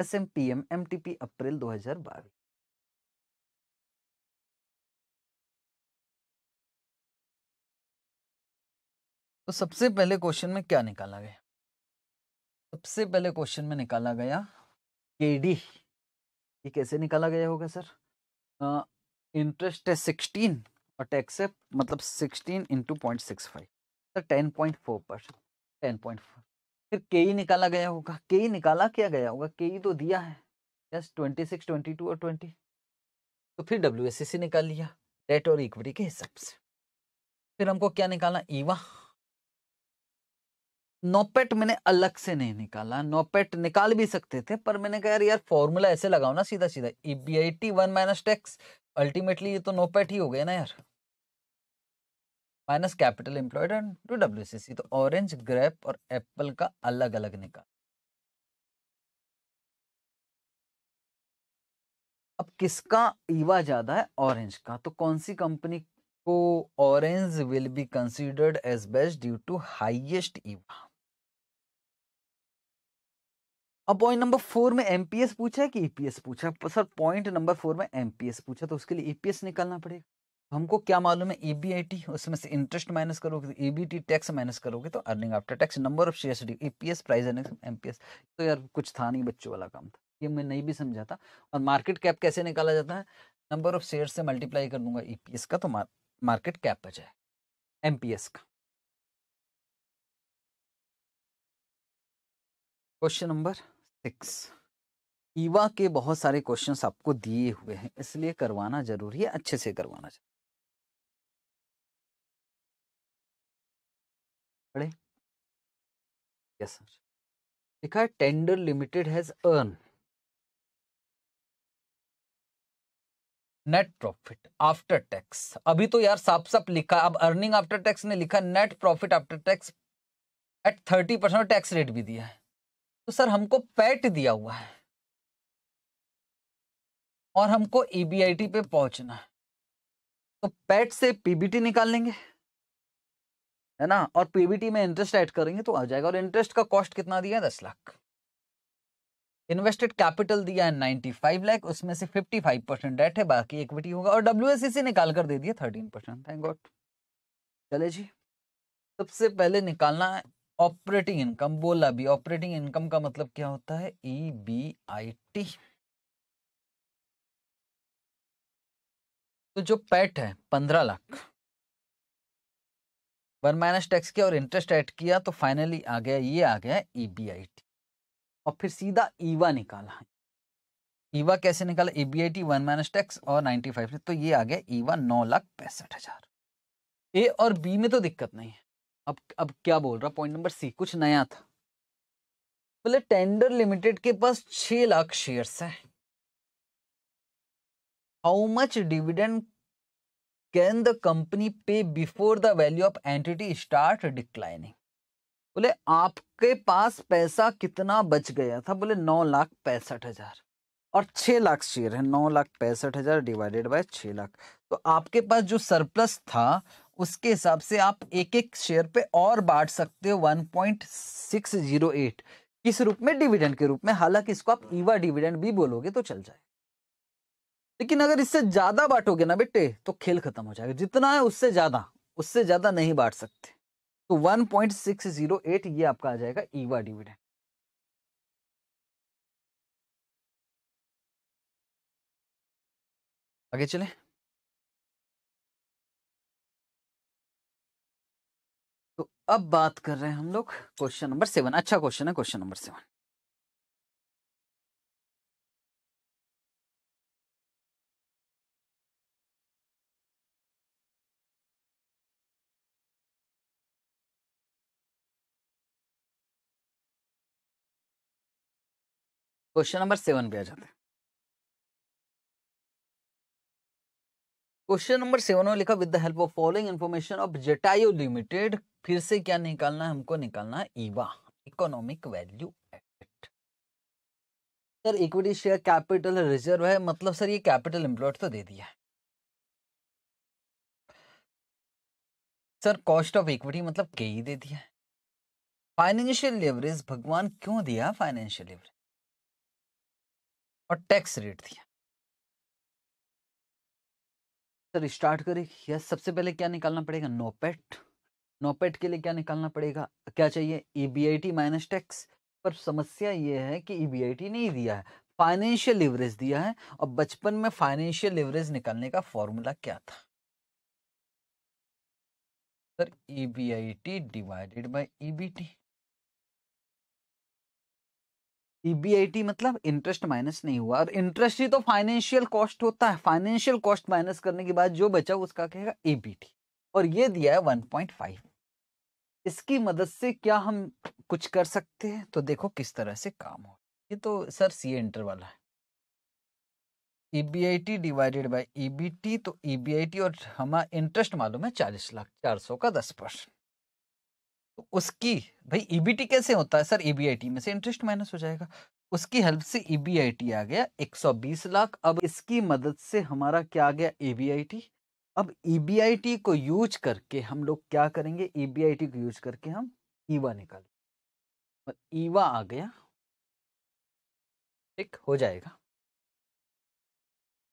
S M P M M T P अप्रैल दो हजार बाईस तो सबसे पहले क्वेश्चन में क्या निकाला गया सबसे पहले क्वेश्चन में निकाला गया के डी ये कैसे निकाला गया होगा सर इंटरेस्ट है सिक्सटीन और टैक्स है मतलब sixteen into point six five sir ten point four percent ten point four फिर के ही निकाला गया होगा के ही निकाला क्या गया होगा के ही तो दिया है yes twenty six twenty two और ट्वेंटी तो फिर डब्ल्यू एस सी निकाल लिया डेट और इक्विटी के हिसाब से फिर हमको क्या निकालना ईवा e नोपेट मैंने अलग से नहीं निकाला नोपेट निकाल भी सकते थे पर मैंने कहा यार यार फॉर्मूला ऐसे लगाओ ना सीधा सीधा E B I T one minus tax ultimately ये तो नोपैट ही हो गया ना यार minus capital employed and to W C C तो ऑरेंज ग्रेप और एप्पल का अलग अलग निकाल अब किसका ईवा ज्यादा है ऑरेंज का तो कौन सी कंपनी को orange will be considered as best due to highest EVA अब पॉइंट नंबर फोर में एमपीएस पूछा है कि ईपीएस e पूछा सर पॉइंट नंबर फोर में एमपीएस पूछा तो उसके लिए ईपीएस e निकालना पड़ेगा हमको क्या मालूम है ईबीआईटी e उसमें से इंटरेस्ट माइनस करोगे तो ईबीटी टैक्स माइनस करोगे तो earning after tax number of share EPS price earning MPS तो यार कुछ था नहीं बच्चों वाला काम था ये मैं नहीं भी समझा था और मार्केट कैप कैसे निकाला जाता है नंबर ऑफ शेयर से मल्टीप्लाई कर दूंगा ईपीएस का तो मार्केट कैप आ जाए एमपीएस का क्वेश्चन नंबर सिक्स ईवा के बहुत सारे क्वेश्चंस आपको दिए हुए हैं इसलिए करवाना जरूरी है अच्छे से करवाना चाहिए पढ़े यस सर लिखा है tender limited has earn net profit after tax अभी तो यार साफ साफ लिखा अब अर्निंग आफ्टर टैक्स ने लिखा net profit after tax at thirty percent tax rate भी दिया है तो सर हमको पैट दिया हुआ है और हमको ईबीआईटी पे पहुंचना है तो पैट से पीबीटी निकाल लेंगे है ना और पीबीटी में इंटरेस्ट ऐड करेंगे तो आ जाएगा और इंटरेस्ट का कॉस्ट कितना दिया है दस लाख इन्वेस्टेड कैपिटल दिया है नाइन्टी फाइव लाख उसमें से फिफ्टी फाइव परसेंट डेट है बाकी इक्विटी होगा और डब्ल्यू e निकाल कर दे दिया थर्टीन परसेंट थैंक गॉड चले जी सबसे पहले निकालना है ऑपरेटिंग इनकम बोला भी ऑपरेटिंग इनकम का मतलब क्या होता है ई बी आई टी तो जो पैट है पंद्रह लाख वन माइनस टैक्स किया और इंटरेस्ट ऐड किया तो फाइनली आ गया ये आ गया ई बी आई टी और फिर सीधा ईवा निकाला ईवा कैसे निकाला E B I T one minus tax और नाइन्टी फाइव तो ये आ गया ईवा नौ लाख पैंसठ हजार ए और बी में तो दिक्कत नहीं है अब अब क्या बोल रहा पॉइंट नंबर सी कुछ नया था बोले टेंडर लिमिटेड के पास छह लाख शेयर्स हैं how much dividend can the company pay before the value of entity start declining बोले आपके पास पैसा कितना बच गया था बोले नौ लाख पैंसठ हजार और छह लाख शेयर है नौ लाख पैंसठ हजार डिवाइडेड बाय छः लाख तो आपके पास जो सरप्लस था उसके हिसाब से आप एक एक शेयर पे और बांट सकते हो 1.608 किस रूप में डिविडेंड के रूप में हालांकि इसको आप ईवा डिविडेंड भी बोलोगे तो चल जाए लेकिन अगर इससे ज्यादा बांटोगे ना बेटे तो खेल खत्म हो जाएगा जितना है उससे ज्यादा उससे ज्यादा नहीं बांट सकते तो 1.608 ये आपका आ जाएगा ईवा डिविडेंड आगे चलें अब बात कर रहे हैं हम लोग क्वेश्चन नंबर सेवन अच्छा क्वेश्चन है question number seven question number seven पे आ जाते हैं क्वेश्चन नंबर सेवन में लिखा with the help of following information of Jatayu limited फिर से क्या निकालना है हमको निकालना है EVA economic value added sir equity share capital reserve है मतलब सर ये कैपिटल एम्प्लॉयड तो दे दिया है सर कॉस्ट ऑफ इक्विटी मतलब के ही दे दिया है फाइनेंशियल लेवरेज भगवान क्यों दिया फाइनेंशियल लेवरेज और टैक्स रेट दिया सर तो स्टार्ट करें यस सबसे पहले क्या निकालना पड़ेगा नोपेट नोपेट के लिए क्या निकालना पड़ेगा क्या चाहिए E B I T minus tax पर समस्या ये है कि ई बी आई टी नहीं दिया है फाइनेंशियल लिवरेज दिया है और बचपन में फाइनेंशियल लिवरेज निकालने का फॉर्मूला क्या था sir EBIT B I T divided by EBT EBIT e मतलब इंटरेस्ट माइनस नहीं हुआ और इंटरेस्ट ही तो फाइनेंशियल कॉस्ट होता है फाइनेंशियल कॉस्ट माइनस करने के बाद जो बचा उसका कहेगा एबीटी और ये दिया है 1.5 इसकी मदद से क्या हम कुछ कर सकते हैं तो देखो किस तरह से काम हो ये तो सर सी एंटर वाला है ईबीआईटी डिवाइडेड बाय ईबीटी तो ईबीआईटी e और हमारा इंटरेस्ट मालूम है चालीस लाख चार सौ का दस परसेंट तो उसकी भाई ईबीटी e कैसे होता है सर ईबीआईटी e में से इंटरेस्ट माइनस हो जाएगा उसकी हेल्प से ईबीआईटी e आ गया 120 लाख अब इसकी मदद से हमारा क्या आ गया ईबीआईटी अब ईबीआईटी को यूज करके हम लोग क्या करेंगे ईबीआईटी को यूज करके हम ईवा निकाल ईवा आ गया ठीक हो जाएगा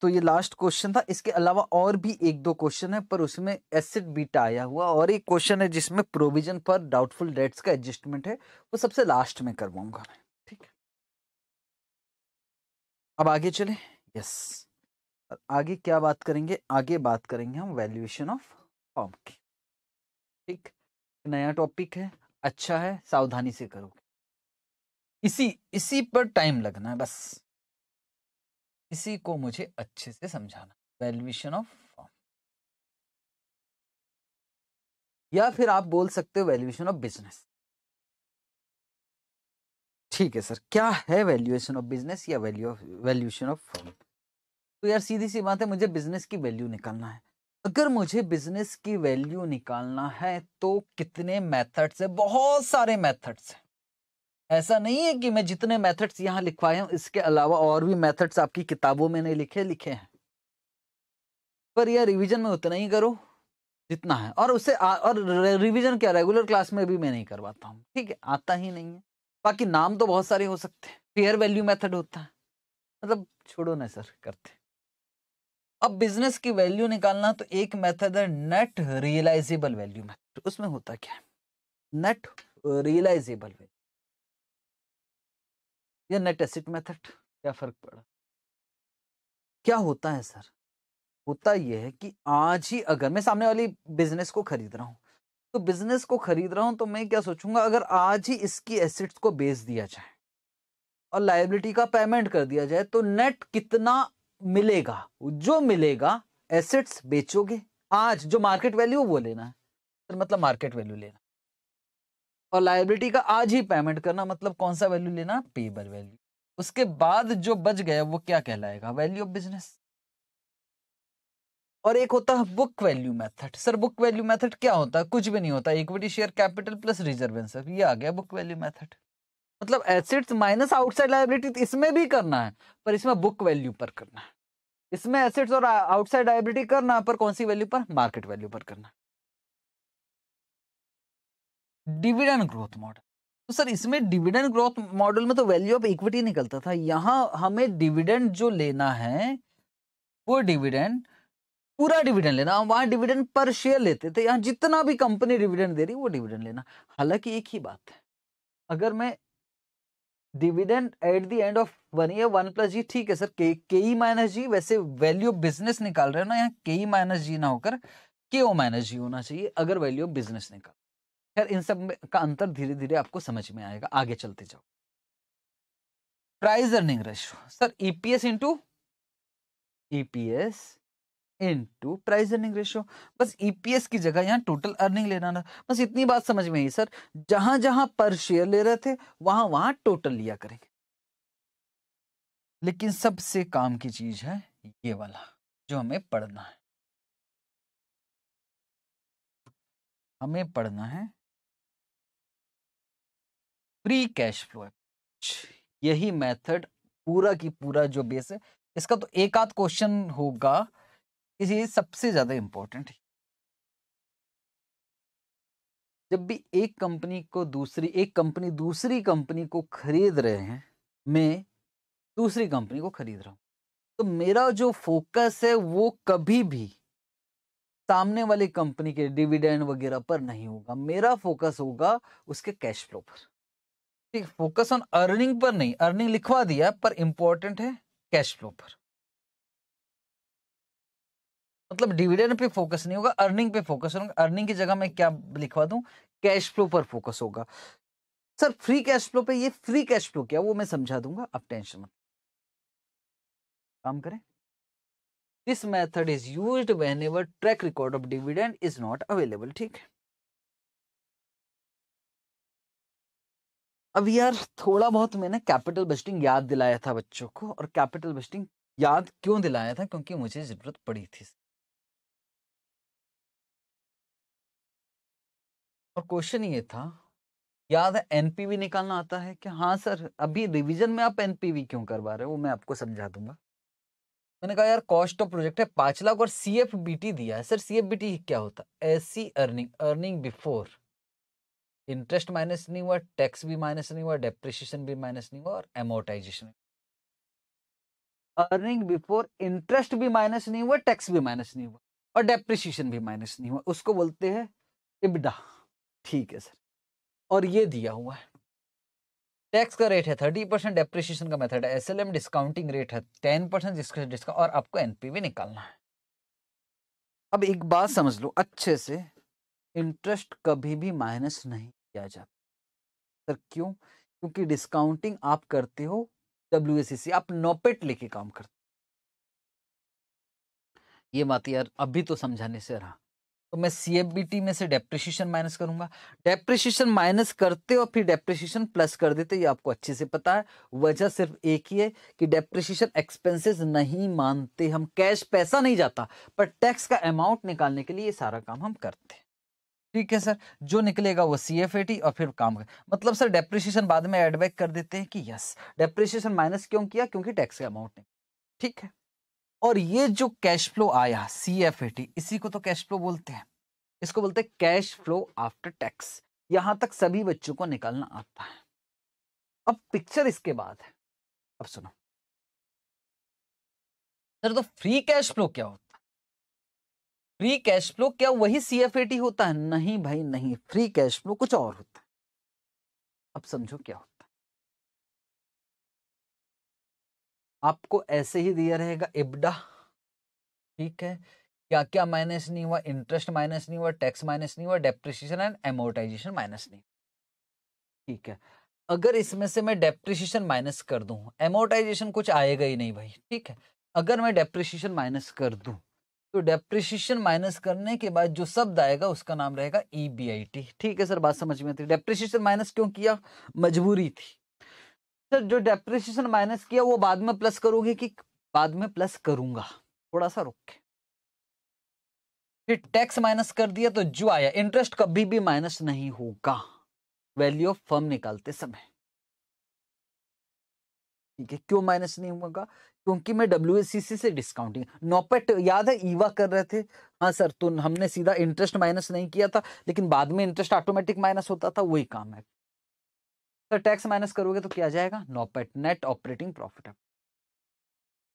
तो ये लास्ट क्वेश्चन था इसके अलावा और भी एक दो क्वेश्चन है पर उसमें एसिड बीटा आया हुआ और एक क्वेश्चन है जिसमें प्रोविजन पर डाउटफुल डेट्स का एडजस्टमेंट है वो सबसे लास्ट में करवाऊंगा मैं ठीक अब आगे चले यस आगे क्या बात करेंगे आगे बात करेंगे हम वैल्यूएशन ऑफ फॉर्म की ठीक नया टॉपिक है अच्छा है सावधानी से करोगे इसी इसी पर टाइम लगना है बस इसी को मुझे अच्छे से समझाना वैल्यूएशन ऑफ फॉर्म या फिर आप बोल सकते हो वैल्यूएशन ऑफ बिजनेस ठीक है सर क्या है वैल्यूएशन ऑफ बिजनेस या वैल्यू वैल्यूएशन ऑफ फॉर्म तो यार सीधी सी बात है मुझे बिजनेस की वैल्यू निकालना है अगर मुझे बिजनेस की वैल्यू निकालना है तो कितने मेथड्स है बहुत सारे मेथड्स है ऐसा नहीं है कि मैं जितने मेथड्स यहाँ लिखवाए हूं इसके अलावा और भी मेथड्स आपकी किताबों में नहीं लिखे लिखे हैं पर यह रिवीजन में उतना ही करो जितना है और उसे आ, और रिवीजन क्या रेगुलर क्लास में भी मैं नहीं करवाता हूँ ठीक है आता ही नहीं है बाकी नाम तो बहुत सारे हो सकते हैं फेयर वैल्यू मेथड होता है मतलब छोड़ो ना सर करते अब बिजनेस की वैल्यू निकालना तो एक मेथड है नेट रियलाइजेबल वैल्यू मेथड उसमें होता क्या है नेट रियलाइजेबल वैल्यू या नेट एसिड मेथड क्या फर्क पड़ा क्या होता है सर होता यह है कि आज ही अगर मैं सामने वाली बिजनेस को खरीद रहा हूं तो बिजनेस को खरीद रहा हूं तो मैं क्या सोचूंगा अगर आज ही इसकी एसेट्स को बेच दिया जाए और लाइबिलिटी का पेमेंट कर दिया जाए तो नेट कितना मिलेगा जो मिलेगा एसेट्स बेचोगे आज जो मार्केट वैल्यू वो लेना है तो मतलब मार्केट वैल्यू लेना और लाइबिलिटी का आज ही पेमेंट करना मतलब कौन सा वैल्यू लेना पेबल वैल्यू उसके बाद जो बच गया वो क्या कहलाएगा वैल्यू ऑफ बिजनेस और एक होता है book value method sir book value method क्या होता है कुछ भी नहीं होता equity share capital plus reserve ये आ गया बुक वैल्यू मेथड मतलब एसेट्स माइनस आउटसाइड लाइबिलिटी इसमें भी करना है पर इसमें बुक वैल्यू पर करना है इसमें एसेट्स और आउटसाइड लाइबिलिटी करना पर कौन सी वैल्यू पर मार्केट वैल्यू पर करना डिविडेंड ग्रोथ मॉडल तो सर इसमें डिविडेंड ग्रोथ मॉडल में तो वैल्यू ऑफ इक्विटी निकलता था यहां हमें डिविडेंड जो लेना है वो डिविडेंड पूरा डिविडेंड लेना हम डिविडेंड पर शेयर लेते थे यहां जितना भी कंपनी डिविडेंड दे रही वो डिविडेंड लेना हालांकि एक ही बात है अगर मैं dividend at the end of one year one plus g ठीक है सर के के ई माइनस जी वैसे वैल्यू ऑफ बिजनेस निकाल रहे हो ना यहाँ के ई माइनस जी ना होकर के ओ माइनस जी होना चाहिए अगर वैल्यू ऑफ बिजनेस निकाल खैर इन सब का अंतर धीरे धीरे आपको समझ में आएगा आगे चलते जाओ price earning ratio sir EPS into EPS into price earning ratio बस ईपीएस e की जगह यहाँ टोटल अर्निंग लेना ना बस इतनी बात समझ में आई सर जहां जहां पर शेयर ले रहे थे वहां वहां टोटल लिया करेंगे लेकिन सबसे काम की चीज है ये वाला जो हमें पढ़ना है हमें पढ़ना है फ्री कैश फ्लो है यही मेथड पूरा की पूरा जो बेस है इसका तो एक आध क्वेश्चन होगा इसे सबसे ज्यादा इंपॉर्टेंट है जब भी एक कंपनी को दूसरी एक कंपनी दूसरी कंपनी को खरीद रहे हैं मैं दूसरी कंपनी को खरीद रहा हूँ तो मेरा जो फोकस है वो कभी भी सामने वाली कंपनी के डिविडेंड वगैरह पर नहीं होगा मेरा फोकस होगा उसके कैश फ्लो पर ठीक फोकस ऑन अर्निंग पर नहीं अर्निंग लिखवा दिया पर इंपॉर्टेंट है कैश फ्लो पर मतलब डिविडेंड पे फोकस नहीं होगा अर्निंग पे फोकस होगा अर्निंग की जगह मैं क्या लिखवा दूं कैश फ्लो पर फोकस होगा सर फ्री कैश फ्लो पे ये फ्री कैश फ्लो क्या वो मैं समझा दूंगा आप टेंशन मत काम करें this method is used whenever track record of dividend is not available ठीक है अब यार थोड़ा बहुत मैंने कैपिटल बजटिंग याद दिलाया था बच्चों को और कैपिटल बजटिंग याद क्यों दिलाया था क्योंकि मुझे ज़रूरत पड़ी थी और क्वेश्चन ये था याद है एनपीवी निकालना आता है कि हाँ सर अभी रिवीजन में आप एनपीवी क्यों करवा रहे हो वो मैं आपको समझा दूंगा मैंने कहा यार कॉस्ट ऑफ प्रोजेक्ट है पाँच लाख और सी एफ बी टी दिया है sir C F B T क्या होता है ऐसी earning earning before interest minus नहीं हुआ टैक्स भी माइनस नहीं हुआ डेप्रिशिएशन भी माइनस नहीं हुआ और एमोर्टाइजेशन अर्निंग बिफोर इंटरेस्ट भी माइनस नहीं हुआ टैक्स भी माइनस नहीं हुआ और डेप्रिशिएशन भी माइनस नहीं हुआ उसको बोलते हैं इबडा ठीक है सर और ये दिया हुआ है टैक्स का रेट है थर्टी परसेंट डेप्रिशिएशन का मेथड है एसएलएम डिस्काउंटिंग रेट है टेन परसेंट जिसका डिस्काउंट और आपको एनपीवी निकालना है अब एक बात समझ लो अच्छे से इंटरेस्ट कभी भी माइनस नहीं किया जाता सर क्यों क्योंकि डिस्काउंटिंग आप करते हो डब्ल्यू आप नोपेट लेके काम करते ये बात यार अभी तो समझाने से रहा तो मैं सी में से डेप्रिशिएशन माइनस करूंगा डेप्रिशिएशन माइनस करते और फिर डेप्रिशिएशन प्लस कर देते ये आपको अच्छे से पता है वजह सिर्फ एक ही है कि डेप्रिशिएशन एक्सपेंसेस नहीं मानते हम कैश पैसा नहीं जाता पर टैक्स का अमाउंट निकालने के लिए ये सारा काम हम करते हैं ठीक है सर जो निकलेगा वो सी एफ ए टी और फिर काम कर मतलब सर डेप्रिसिएशन बाद में एडबैक कर देते हैं कि यस डेप्रिसिएशन माइनस क्यों किया क्योंकि टैक्स का अमाउंट नहीं ठीक है और ये जो कैश फ्लो आया सी एफ ए टी इसी को तो कैश फ्लो बोलते हैं इसको बोलते हैं कैश फ्लो आफ्टर टैक्स यहां तक सभी बच्चों को निकालना आता है अब पिक्चर इसके बाद है अब सुनो सर तो फ्री कैश फ्लो क्या होता है फ्री कैश फ्लो क्या वही सीएफएटी होता है नहीं भाई नहीं फ्री कैश फ्लो कुछ और होता है अब समझो क्या होता है आपको ऐसे ही दिया रहेगा इबडा ठीक है क्या क्या माइनस नहीं हुआ इंटरेस्ट माइनस नहीं हुआ टैक्स माइनस नहीं हुआ डेप्रिशिएशन एंड एमोटाइजेशन माइनस नहीं ठीक है अगर इसमें से मैं डेप्रिशिएशन माइनस कर दूं एमोर्टाइजेशन कुछ आएगा ही नहीं भाई ठीक है अगर मैं डेप्रिशिएशन माइनस कर दूं तो डेप्रिशिएशन माइनस करने के बाद जो शब्द आएगा उसका नाम रहेगा ई बी आई टी ठीक है सर बात समझ में आती डेप्रिशिएशन माइनस क्यों किया मजबूरी थी सर जो डेप्रिशिएशन माइनस किया वो बाद में प्लस करोगे कि बाद में प्लस करूंगा थोड़ा सा रुक फिर टैक्स माइनस कर दिया तो जो आया इंटरेस्ट कभी भी माइनस नहीं होगा वैल्यू ऑफ फर्म निकालते समय ठीक है क्यों माइनस नहीं होगा क्योंकि मैं डब्ल्यू e से डिस्काउंटिंग नोपेट याद है ईवा कर रहे थे हाँ सर तो हमने सीधा इंटरेस्ट माइनस नहीं किया था लेकिन बाद में इंटरेस्ट ऑटोमेटिक माइनस होता था वही काम है सर टैक्स माइनस करोगे तो क्या जाएगा नोपेट नेट ऑपरेटिंग प्रॉफिट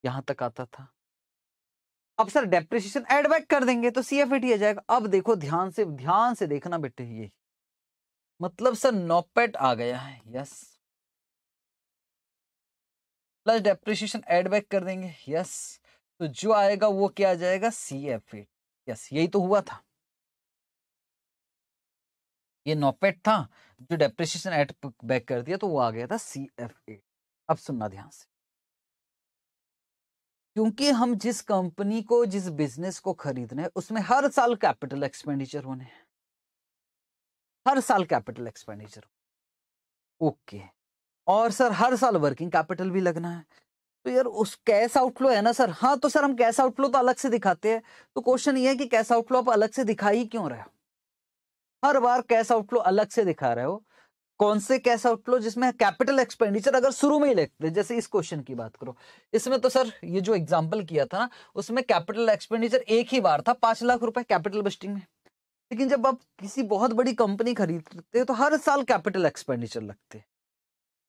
यहां तक आता था अब सर डेप्रिशिएशन एड बैक कर देंगे तो सी एफ आ जाएगा अब देखो ध्यान से ध्यान से देखना बेटे ये मतलब सर नोपेट आ गया है yes plus depreciation add back कर देंगे यस तो जो आएगा वो क्या आ जाएगा सी एफ एट यस यही तो हुआ था ये नोपेट था जो डेप्रिशिएशन एड बैक कर दिया तो वो आ गया था सी एफ एट अब सुनना ध्यान से क्योंकि हम जिस कंपनी को जिस बिजनेस को खरीदने उसमें हर साल कैपिटल एक्सपेंडिचर होने हैं हर साल कैपिटल एक्सपेंडिचर ओके okay. और सर हर साल वर्किंग कैपिटल भी लगना है तो यार उस कैश आउटफ्लो है ना सर हाँ तो सर हम कैश आउटफ्लो तो अलग से दिखाते हैं तो क्वेश्चन ये है कि कैश आउटफ्लो आप अलग से दिखा ही क्यों रहे हो हर बार कैश आउटफ्लो अलग से दिखा रहे हो कौन से कैश आउटफ्लो जिसमें कैपिटल एक्सपेंडिचर अगर शुरू में ही लेते जैसे इस क्वेश्चन की बात करो इसमें तो सर ये जो एग्जाम्पल किया था ना उसमें कैपिटल एक्सपेंडिचर एक ही बार था पांच लाख रुपए कैपिटल बस्टिंग में लेकिन जब आप किसी बहुत बड़ी कंपनी खरीदते हो तो हर साल कैपिटल एक्सपेंडिचर लगते हैं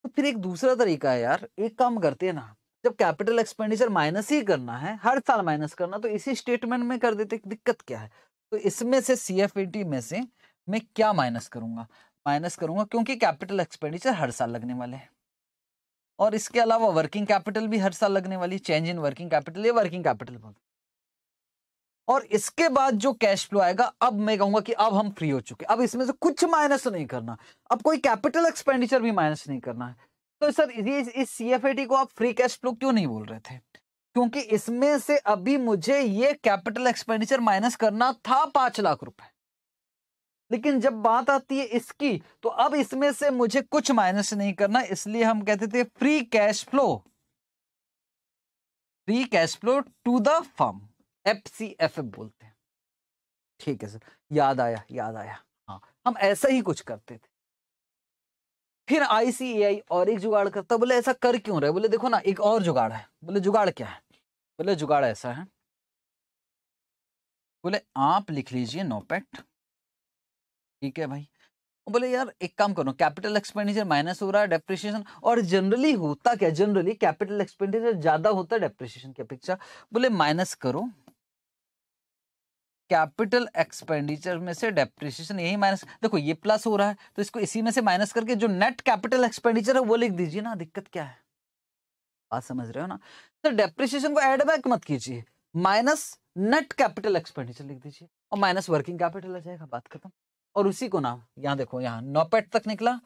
तो फिर एक दूसरा तरीका है यार एक काम करते हैं ना जब कैपिटल एक्सपेंडिचर माइनस ही करना है हर साल माइनस करना तो इसी स्टेटमेंट में कर देते दिक्कत क्या है तो इसमें से सी में से मैं क्या माइनस करूंगा माइनस करूंगा क्योंकि कैपिटल एक्सपेंडिचर हर साल लगने वाले हैं और इसके अलावा वर्किंग कैपिटल भी हर साल लगने वाली चेंज इन वर्किंग कैपिटल या वर्किंग कैपिटल बोलते और इसके बाद जो कैश फ्लो आएगा अब मैं कहूंगा कि अब हम फ्री हो चुके अब इसमें से कुछ माइनस नहीं करना अब कोई कैपिटल एक्सपेंडिचर भी माइनस नहीं करना है तो सर ये इस सी को आप फ्री कैश फ्लो क्यों नहीं बोल रहे थे क्योंकि इसमें से अभी मुझे ये कैपिटल एक्सपेंडिचर माइनस करना था पांच लाख रुपए लेकिन जब बात आती है इसकी तो अब इसमें से मुझे कुछ माइनस नहीं करना इसलिए हम कहते थे free cash flow free cash flow to the firm F बोलते हैं ठीक है सर याद आया याद आया हाँ हम ऐसा ही कुछ करते थे फिर आईसीएआई और एक जुगाड़ करता बोले ऐसा कर क्यों रहे बोले देखो ना एक और जुगाड़ है बोले जुगाड़ क्या है बोले जुगाड़ ऐसा है बोले आप लिख लीजिए नोपेट ठीक है भाई बोले यार एक काम करो कैपिटल एक्सपेंडिचर माइनस हो रहा है डेप्रिसिएशन और जनरली होता क्या जनरली कैपिटल एक्सपेंडिचर ज्यादा होता है डेप्रिसिएशन की अपेक्षा बोले माइनस करो कैपिटल एक्सपेंडिचर में से डेप्रिसिएशन यही माइनस देखो ये प्लस हो रहा है तो इसको इसी में से माइनस करके जो नेट कैपिटल एक्सपेंडिचर है वो लिख दीजिए ना दिक्कत क्या है बात समझ रहे हो ना तो डेप्रिसिएशन को एड बैक मत कीजिए माइनस नेट कैपिटल एक्सपेंडिचर लिख दीजिए और माइनस वर्किंग कैपिटल आ जाएगा बात खत्म और उसी को ना यहाँ देखो यहाँ नोपेट तक निकला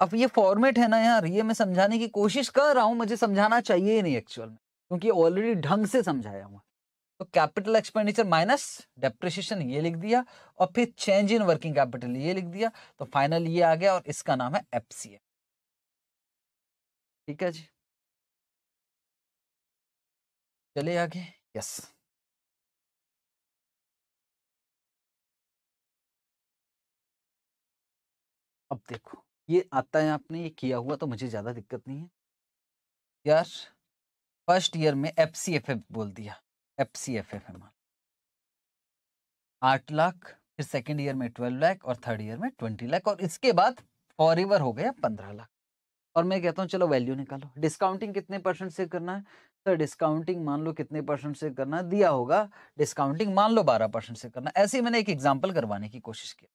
अब ये फॉर्मेट है ना यार ये मैं समझाने की कोशिश कर रहा हूँ मुझे समझाना चाहिए ही नहीं एक्चुअल में क्योंकि ऑलरेडी ढंग से समझाया हुआ तो कैपिटल एक्सपेंडिचर माइनस डेप्रिसिएशन ये लिख दिया और फिर चेंज इन वर्किंग कैपिटल ये लिख दिया तो फाइनल ये आ गया और इसका नाम है एफ ठीक है जी चले आगे यस अब देखो ये आता है आपने ये किया हुआ तो मुझे ज्यादा दिक्कत नहीं है यार फर्स्ट ईयर में एफ बोल दिया F C F F M R आठ लाख फिर सेकेंड ईयर में ट्वेल्व लाख और थर्ड ईयर में ट्वेंटी लाख और इसके बाद फॉर हो गया पंद्रह लाख और मैं कहता हूँ चलो वैल्यू निकालो डिस्काउंटिंग कितने परसेंट से करना है सर डिस्काउंटिंग मान लो कितने परसेंट से करना है दिया होगा डिस्काउंटिंग मान लो बारह परसेंट से करना ऐसे मैंने एक एग्जाम्पल करवाने की कोशिश की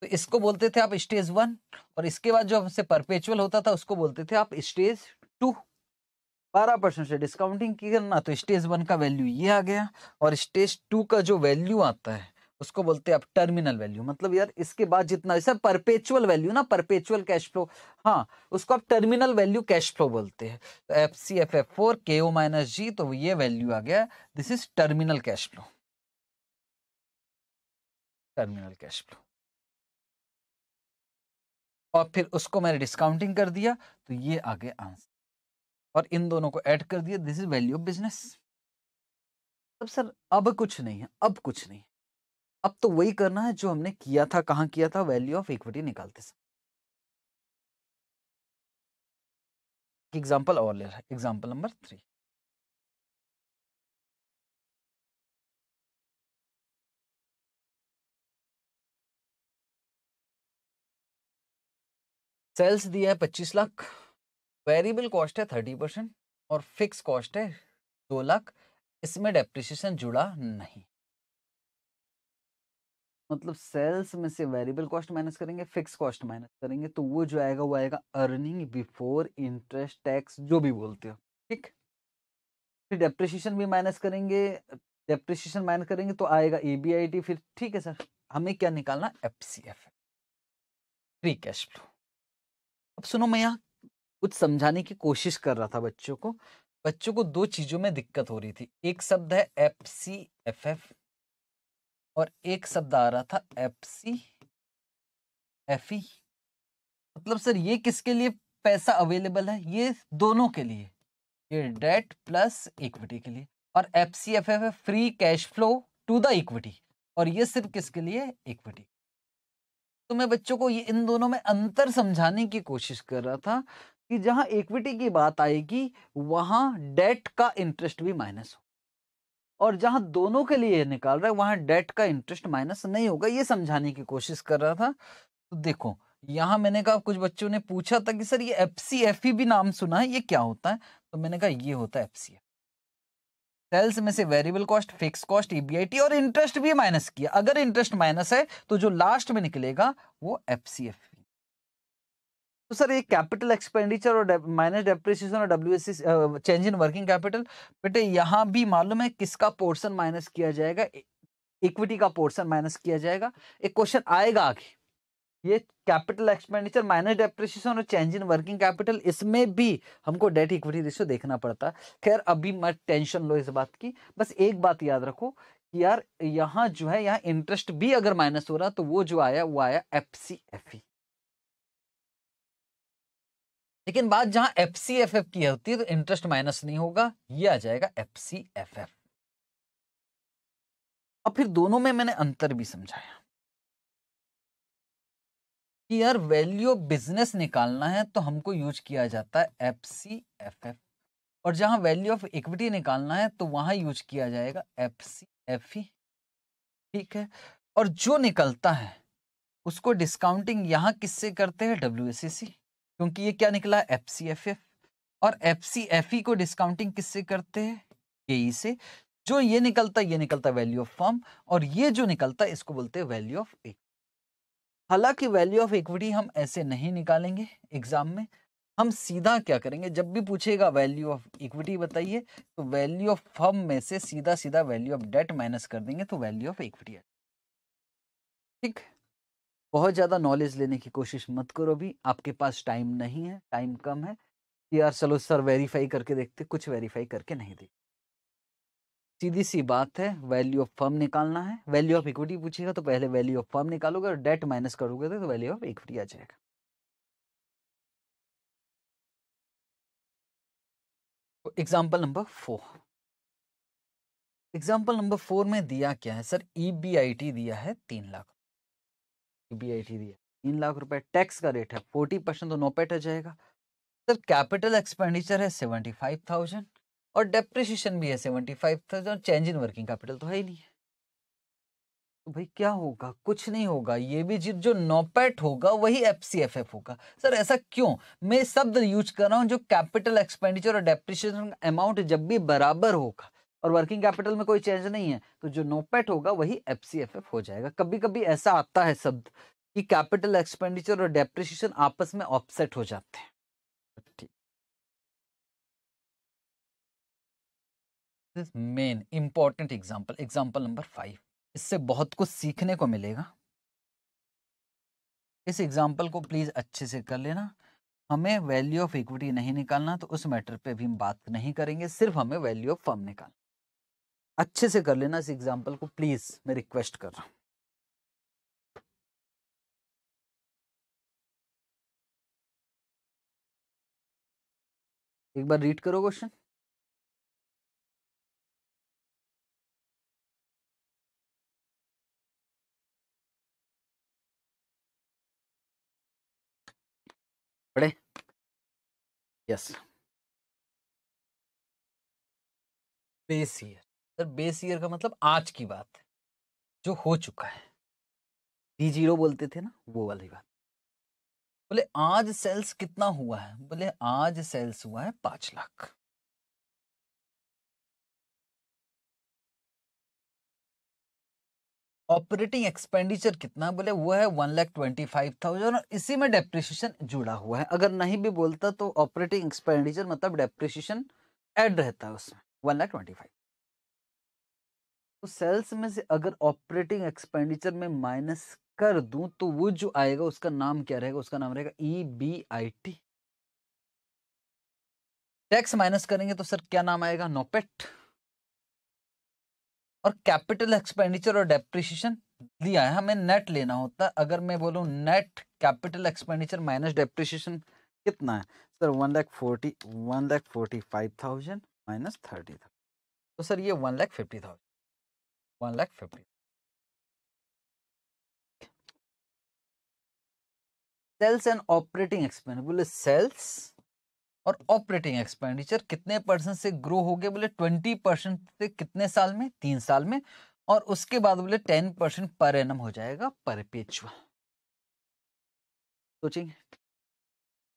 तो इसको बोलते थे आप स्टेज वन और इसके बाद जो हमसे परपेचुअल होता था उसको बोलते थे आप स्टेज टू बारह परसेंट से डिस्काउंटिंग की करना तो स्टेज वन का वैल्यू ये आ गया और स्टेज टू का जो वैल्यू आता है उसको बोलते हैं आप टर्मिनल वैल्यू मतलब यार इसके बाद जितना जैसे परपेचुअल वैल्यू ना परपेचुअल कैश फ्लो हाँ उसको आप टर्मिनल वैल्यू कैश फ्लो बोलते हैं तो F C F F four K O minus g तो ये वैल्यू आ गया this is terminal cash flow terminal cash flow और फिर उसको मैंने डिस्काउंटिंग कर दिया तो ये आगे आंसर और इन दोनों को ऐड कर दिया this is value of business अब सर अब कुछ नहीं है अब कुछ नहीं है अब तो वही करना है जो हमने किया था कहाँ किया था वैल्यू ऑफ इक्विटी निकालते सर एग्जाम्पल और ले रहा है एग्जाम्पल नंबर थ्री सेल्स दिया है पच्चीस लाख वेरिएबल कॉस्ट है थर्टी परसेंट और फिक्स कॉस्ट है दो लाख इसमें डेप्रिसिएशन जुड़ा नहीं मतलब सेल्स में से वेरिएबल कॉस्ट माइनस करेंगे फिक्स कॉस्ट माइनस करेंगे तो वो जो आएगा वो आएगा अर्निंग बिफोर इंटरेस्ट टैक्स जो भी बोलते हो ठीक फिर डेप्रिसिएशन भी माइनस करेंगे डेप्रिसिएशन माइनस करेंगे तो आएगा टी फिर ठीक है सर हमें क्या निकालना F C F free cash flow अब सुनो मैं यहाँ कुछ समझाने की कोशिश कर रहा था बच्चों को बच्चों को दो चीजों में दिक्कत हो रही थी एक शब्द है एफ सी एफ एफ और एक शब्द आ रहा था एफ सी एफ ई मतलब सर ये किसके लिए पैसा अवेलेबल है ये दोनों के लिए ये डेट प्लस इक्विटी के लिए और F C F F free cash flow to the equity और ये सिर्फ किसके लिए इक्विटी तो मैं बच्चों को ये इन दोनों में अंतर समझाने की कोशिश कर रहा था कि जहां इक्विटी की बात आएगी वहां डेट का इंटरेस्ट भी माइनस हो और जहां दोनों के लिए निकाल रहा है वहां डेट का इंटरेस्ट माइनस नहीं होगा ये समझाने की कोशिश कर रहा था तो देखो यहाँ मैंने कहा कुछ बच्चों ने पूछा था कि सर ये एफ सी एफ ई भी नाम सुना है ये क्या होता है तो मैंने कहा ये होता है एफ सी एफ सेल्स में से variable cost fix cost EBIT और इंटरेस्ट भी माइनस किया अगर इंटरेस्ट माइनस है तो जो लास्ट में निकलेगा वो एफ सी एफ तो सर ये कैपिटल एक्सपेंडिचर और माइनस डेप्रिसिएशन और W change in working capital बेटे यहाँ भी मालूम है किसका पोर्सन माइनस किया जाएगा इक्विटी का पोर्सन माइनस किया जाएगा एक क्वेश्चन आएगा आगे ये कैपिटल एक्सपेंडिचर माइनस डेप्रिसिएशन और चेंज इन वर्किंग कैपिटल इसमें भी हमको डेट इक्विटी रेशियो देखना पड़ता है खैर अभी मत टेंशन लो इस बात की बस एक बात याद रखो कि यार यहाँ जो है यहाँ इंटरेस्ट भी अगर माइनस हो रहा तो वो जो आया वो आया एफ सी एफ ई लेकिन बात जहां एफ सी एफ एफ की होती है तो इंटरेस्ट माइनस नहीं होगा ये आ जाएगा एफ सी एफ एफ फिर दोनों में मैंने अंतर भी समझाया कि यार वैल्यू बिजनेस निकालना है तो हमको यूज किया जाता है एफ सी एफ एफ और जहां वैल्यू ऑफ इक्विटी निकालना है तो वहां यूज किया जाएगा एफ सी एफ ई ठीक है और जो निकलता है उसको डिस्काउंटिंग यहां किससे करते हैं डब्ल्यू एस सी क्योंकि ये क्या निकला एफ सी एफ एफ और एफ सी एफ को डिस्काउंटिंग किससे करते हैं के e से जो ये निकलता ये निकलता वैल्यू ऑफ फर्म और ये जो निकलता इसको बोलते हैं वैल्यू ऑफ इक्विटी हालांकि वैल्यू ऑफ इक्विटी हम ऐसे नहीं निकालेंगे एग्जाम में हम सीधा क्या करेंगे जब भी पूछेगा वैल्यू ऑफ इक्विटी बताइए तो वैल्यू ऑफ फर्म में से सीधा सीधा वैल्यू ऑफ डेट माइनस कर देंगे तो वैल्यू ऑफ इक्विटी ठीक बहुत ज़्यादा नॉलेज लेने की कोशिश मत करो अभी आपके पास टाइम नहीं है टाइम कम है कि यार चलो सर वेरीफाई करके देखते कुछ वेरीफाई करके नहीं देखते सीधी सी बात है वैल्यू ऑफ फर्म निकालना है वैल्यू ऑफ इक्विटी पूछेगा तो पहले वैल्यू ऑफ फर्म निकालोगे और डेट माइनस करोगे तो वैल्यू ऑफ इक्विटी आ जाएगा example number four example number four में दिया क्या है sir E B I T दिया है तीन लाख टी दिया तीन लाख रुपए टैक्स का रेट है फोर्टी परसेंट तो नोपेट हो जाएगा सर कैपिटल एक्सपेंडिचर है सेवेंटी फाइव थाउजेंड और डेप्रिसिएशन भी है seventy five thousand change in working capital तो है ही नहीं है तो भाई क्या होगा कुछ नहीं होगा ये भी जी जो नोपैट होगा वही एफ सी एफ एफ होगा सर ऐसा क्यों मैं शब्द यूज कर रहा हूँ जो कैपिटल एक्सपेंडिचर और डेप्रिसिएशन अमाउंट जब भी बराबर होगा और वर्किंग कैपिटल में कोई चेंज नहीं है तो जो नोपेट होगा वही एफ हो जाएगा कभी कभी ऐसा आता है शब्द कि कैपिटल एक्सपेंडिचर और डेप्रिशिएशन आपस में ऑफसेट हो जाते हैं ठीक main important example example number five इससे बहुत कुछ सीखने को मिलेगा इस एग्जाम्पल को प्लीज अच्छे से कर लेना हमें वैल्यू ऑफ इक्विटी नहीं निकालना तो उस मैटर पे भी हम बात नहीं करेंगे सिर्फ हमें वैल्यू ऑफ फर्म निकालना अच्छे से कर लेना इस एग्जाम्पल को प्लीज मैं रिक्वेस्ट कर रहा हूं एक बार रीड करो क्वेश्चन पढ़े yes base year sir base year का मतलब आज की बात है जो हो चुका है डी जीरो बोलते थे ना वो वाली बात बोले आज सेल्स कितना हुआ है बोले आज सेल्स हुआ है पांच लाख ऑपरेटिंग एक्सपेंडिचर कितना बोले वो है one lakh twenty five thousand और इसी में डेप्रिशिएशन जुड़ा हुआ है अगर नहीं भी बोलता तो ऑपरेटिंग एक्सपेंडिचर मतलब डेप्रिशिएशन एड रहता है उसमें वन लाख ट्वेंटी फाइव तो सेल्स में से अगर ऑपरेटिंग एक्सपेंडिचर में माइनस कर दूं तो वो जो आएगा उसका नाम क्या रहेगा उसका नाम रहेगा E B I T tax minus करेंगे तो सर क्या नाम आएगा नोपेट और कैपिटल एक्सपेंडिचर और डेप्रिशिएशन दिया है हमें नेट लेना होता अगर मैं बोलूं net capital expenditure minus depreciation कितना है sir one lakh forty one lakh forty five thousand minus thirty thousand तो सर ये one lakh fifty thousand one lakh fifty. Sales and operating expend बोले सेल्स और ऑपरेटिंग एक्सपेंडिचर कितने परसेंट से ग्रो हो गए बोले ट्वेंटी परसेंट से कितने साल में तीन साल में और उसके बाद बोले टेन परसेंट पर एनम हो जाएगा परपेचुअल सोचेंगे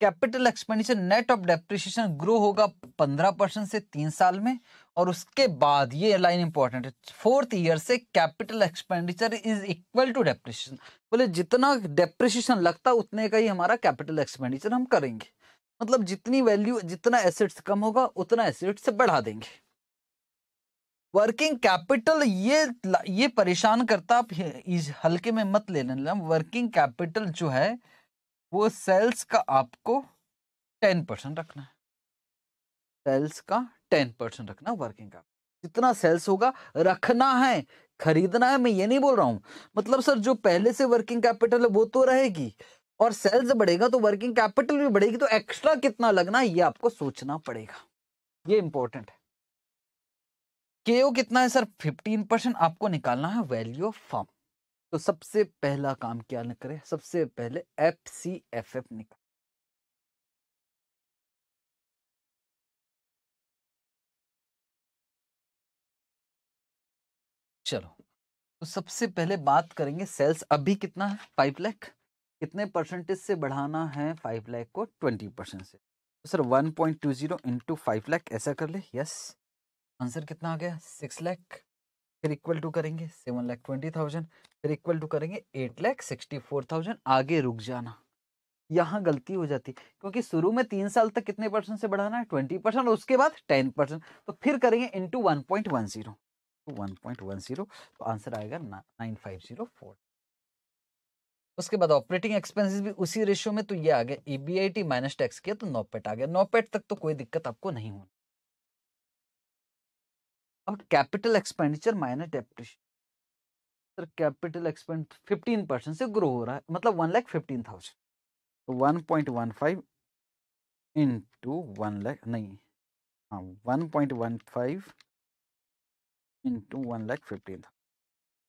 capital expenditure net of depreciation grow होगा पंद्रह परसेंट से तीन साल में और उसके बाद ये लाइन इंपॉर्टेंट है फोर्थ ईयर से capital expenditure is equal to depreciation बोले जितना डेप्रिशिएशन लगता उतने का ही हमारा कैपिटल एक्सपेंडिचर हम करेंगे मतलब जितनी वैल्यू जितना एसेट्स कम होगा उतना एसेट्स बढ़ा देंगे वर्किंग कैपिटल ये ये परेशान करता आप इस हल्के में मत ले लेना वर्किंग कैपिटल जो है वो सेल्स का आपको टेन परसेंट रखना है सेल्स का टेन परसेंट रखना वर्किंग का जितना सेल्स होगा रखना है खरीदना है मैं ये नहीं बोल रहा हूं मतलब सर जो पहले से वर्किंग कैपिटल है वो तो रहेगी और सेल्स बढ़ेगा तो वर्किंग कैपिटल भी बढ़ेगी तो एक्स्ट्रा कितना लगना है ये आपको सोचना पड़ेगा ये इंपॉर्टेंट है केओ कितना है सर फिफ्टीन परसेंट आपको निकालना है वैल्यू ऑफ फॉर्म तो सबसे पहला काम क्या करें सबसे पहले एफ सी एफ एफ निकाल चलो तो सबसे पहले बात करेंगे सेल्स अभी कितना है फाइव लैख कितने परसेंटेज से बढ़ाना है फाइव लैख को ट्वेंटी परसेंट से तो sir one point two zero into five lakh ऐसा कर ले यस आंसर कितना आ गया सिक्स लैख फिर इक्वल टू करेंगे सेवन लैख ट्वेंटी थाउजेंड फिर इक्वल टू करेंगे eight lakh sixty four thousand आगे रुक जाना यहाँ गलती हो जाती क्योंकि शुरू में तीन साल तक कितने परसेंट से बढ़ाना है ट्वेंटी परसेंट उसके बाद टेन परसेंट तो फिर करेंगे into one point one zero 1.10 तो आंसर आएगा नाइन फाइव जीरो फोर उसके बाद ऑपरेटिंग एक्सपेंसेस भी उसी रेशियो में तो ये आ गया ईबीआईटी माइनस टैक्स किया तो नोपेट आ गया नोपेट तक तो कोई दिक्कत आपको नहीं होनी अब capital expenditure minus depreciation sir capital expend fifteen percent से ग्रो हो रहा है मतलब वन लैख फिफ्टीन थाउजेंड तो one point one five into one lakh नहीं हाँ one point one five into one lakh fifteen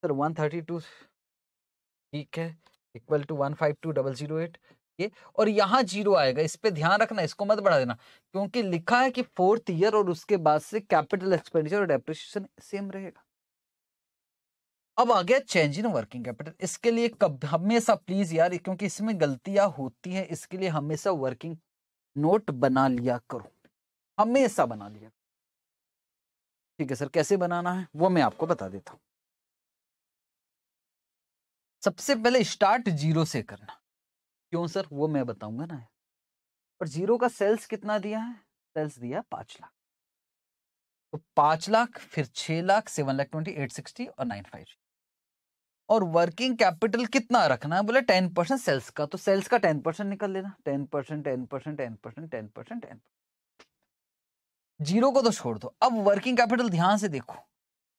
sir one thirty two ठीक है equal to one five two double zero eight ये और यहाँ जीरो आएगा इस पर ध्यान रखना इसको मत बढ़ा देना क्योंकि लिखा है कि फोर्थ ईयर और उसके बाद से कैपिटल एक्सपेंडिचर और डेप्रिशिएशन सेम रहेगा अब आ गया चेंज इन वर्किंग कैपिटल इसके लिए कब हमेशा प्लीज यार क्योंकि इसमें गलतियां होती हैं इसके लिए हमेशा वर्किंग नोट बना लिया करो हमेशा बना लिया ठीक है सर कैसे बनाना है वो मैं आपको बता देता हूं सबसे पहले स्टार्ट जीरो से करना क्यों सर वो मैं बताऊंगा ना और जीरो का सेल्स कितना दिया है सेल्स दिया पाँच लाख तो पांच लाख फिर छह lakh seven lakh twenty eight sixty और नाइन फाइव और वर्किंग कैपिटल कितना रखना है बोले टेन परसेंट सेल्स का तो सेल्स का टेन परसेंट निकल लेना ten percent ten percent ten percent ten percent ten percent zero को तो छोड़ दो अब वर्किंग कैपिटल ध्यान से देखो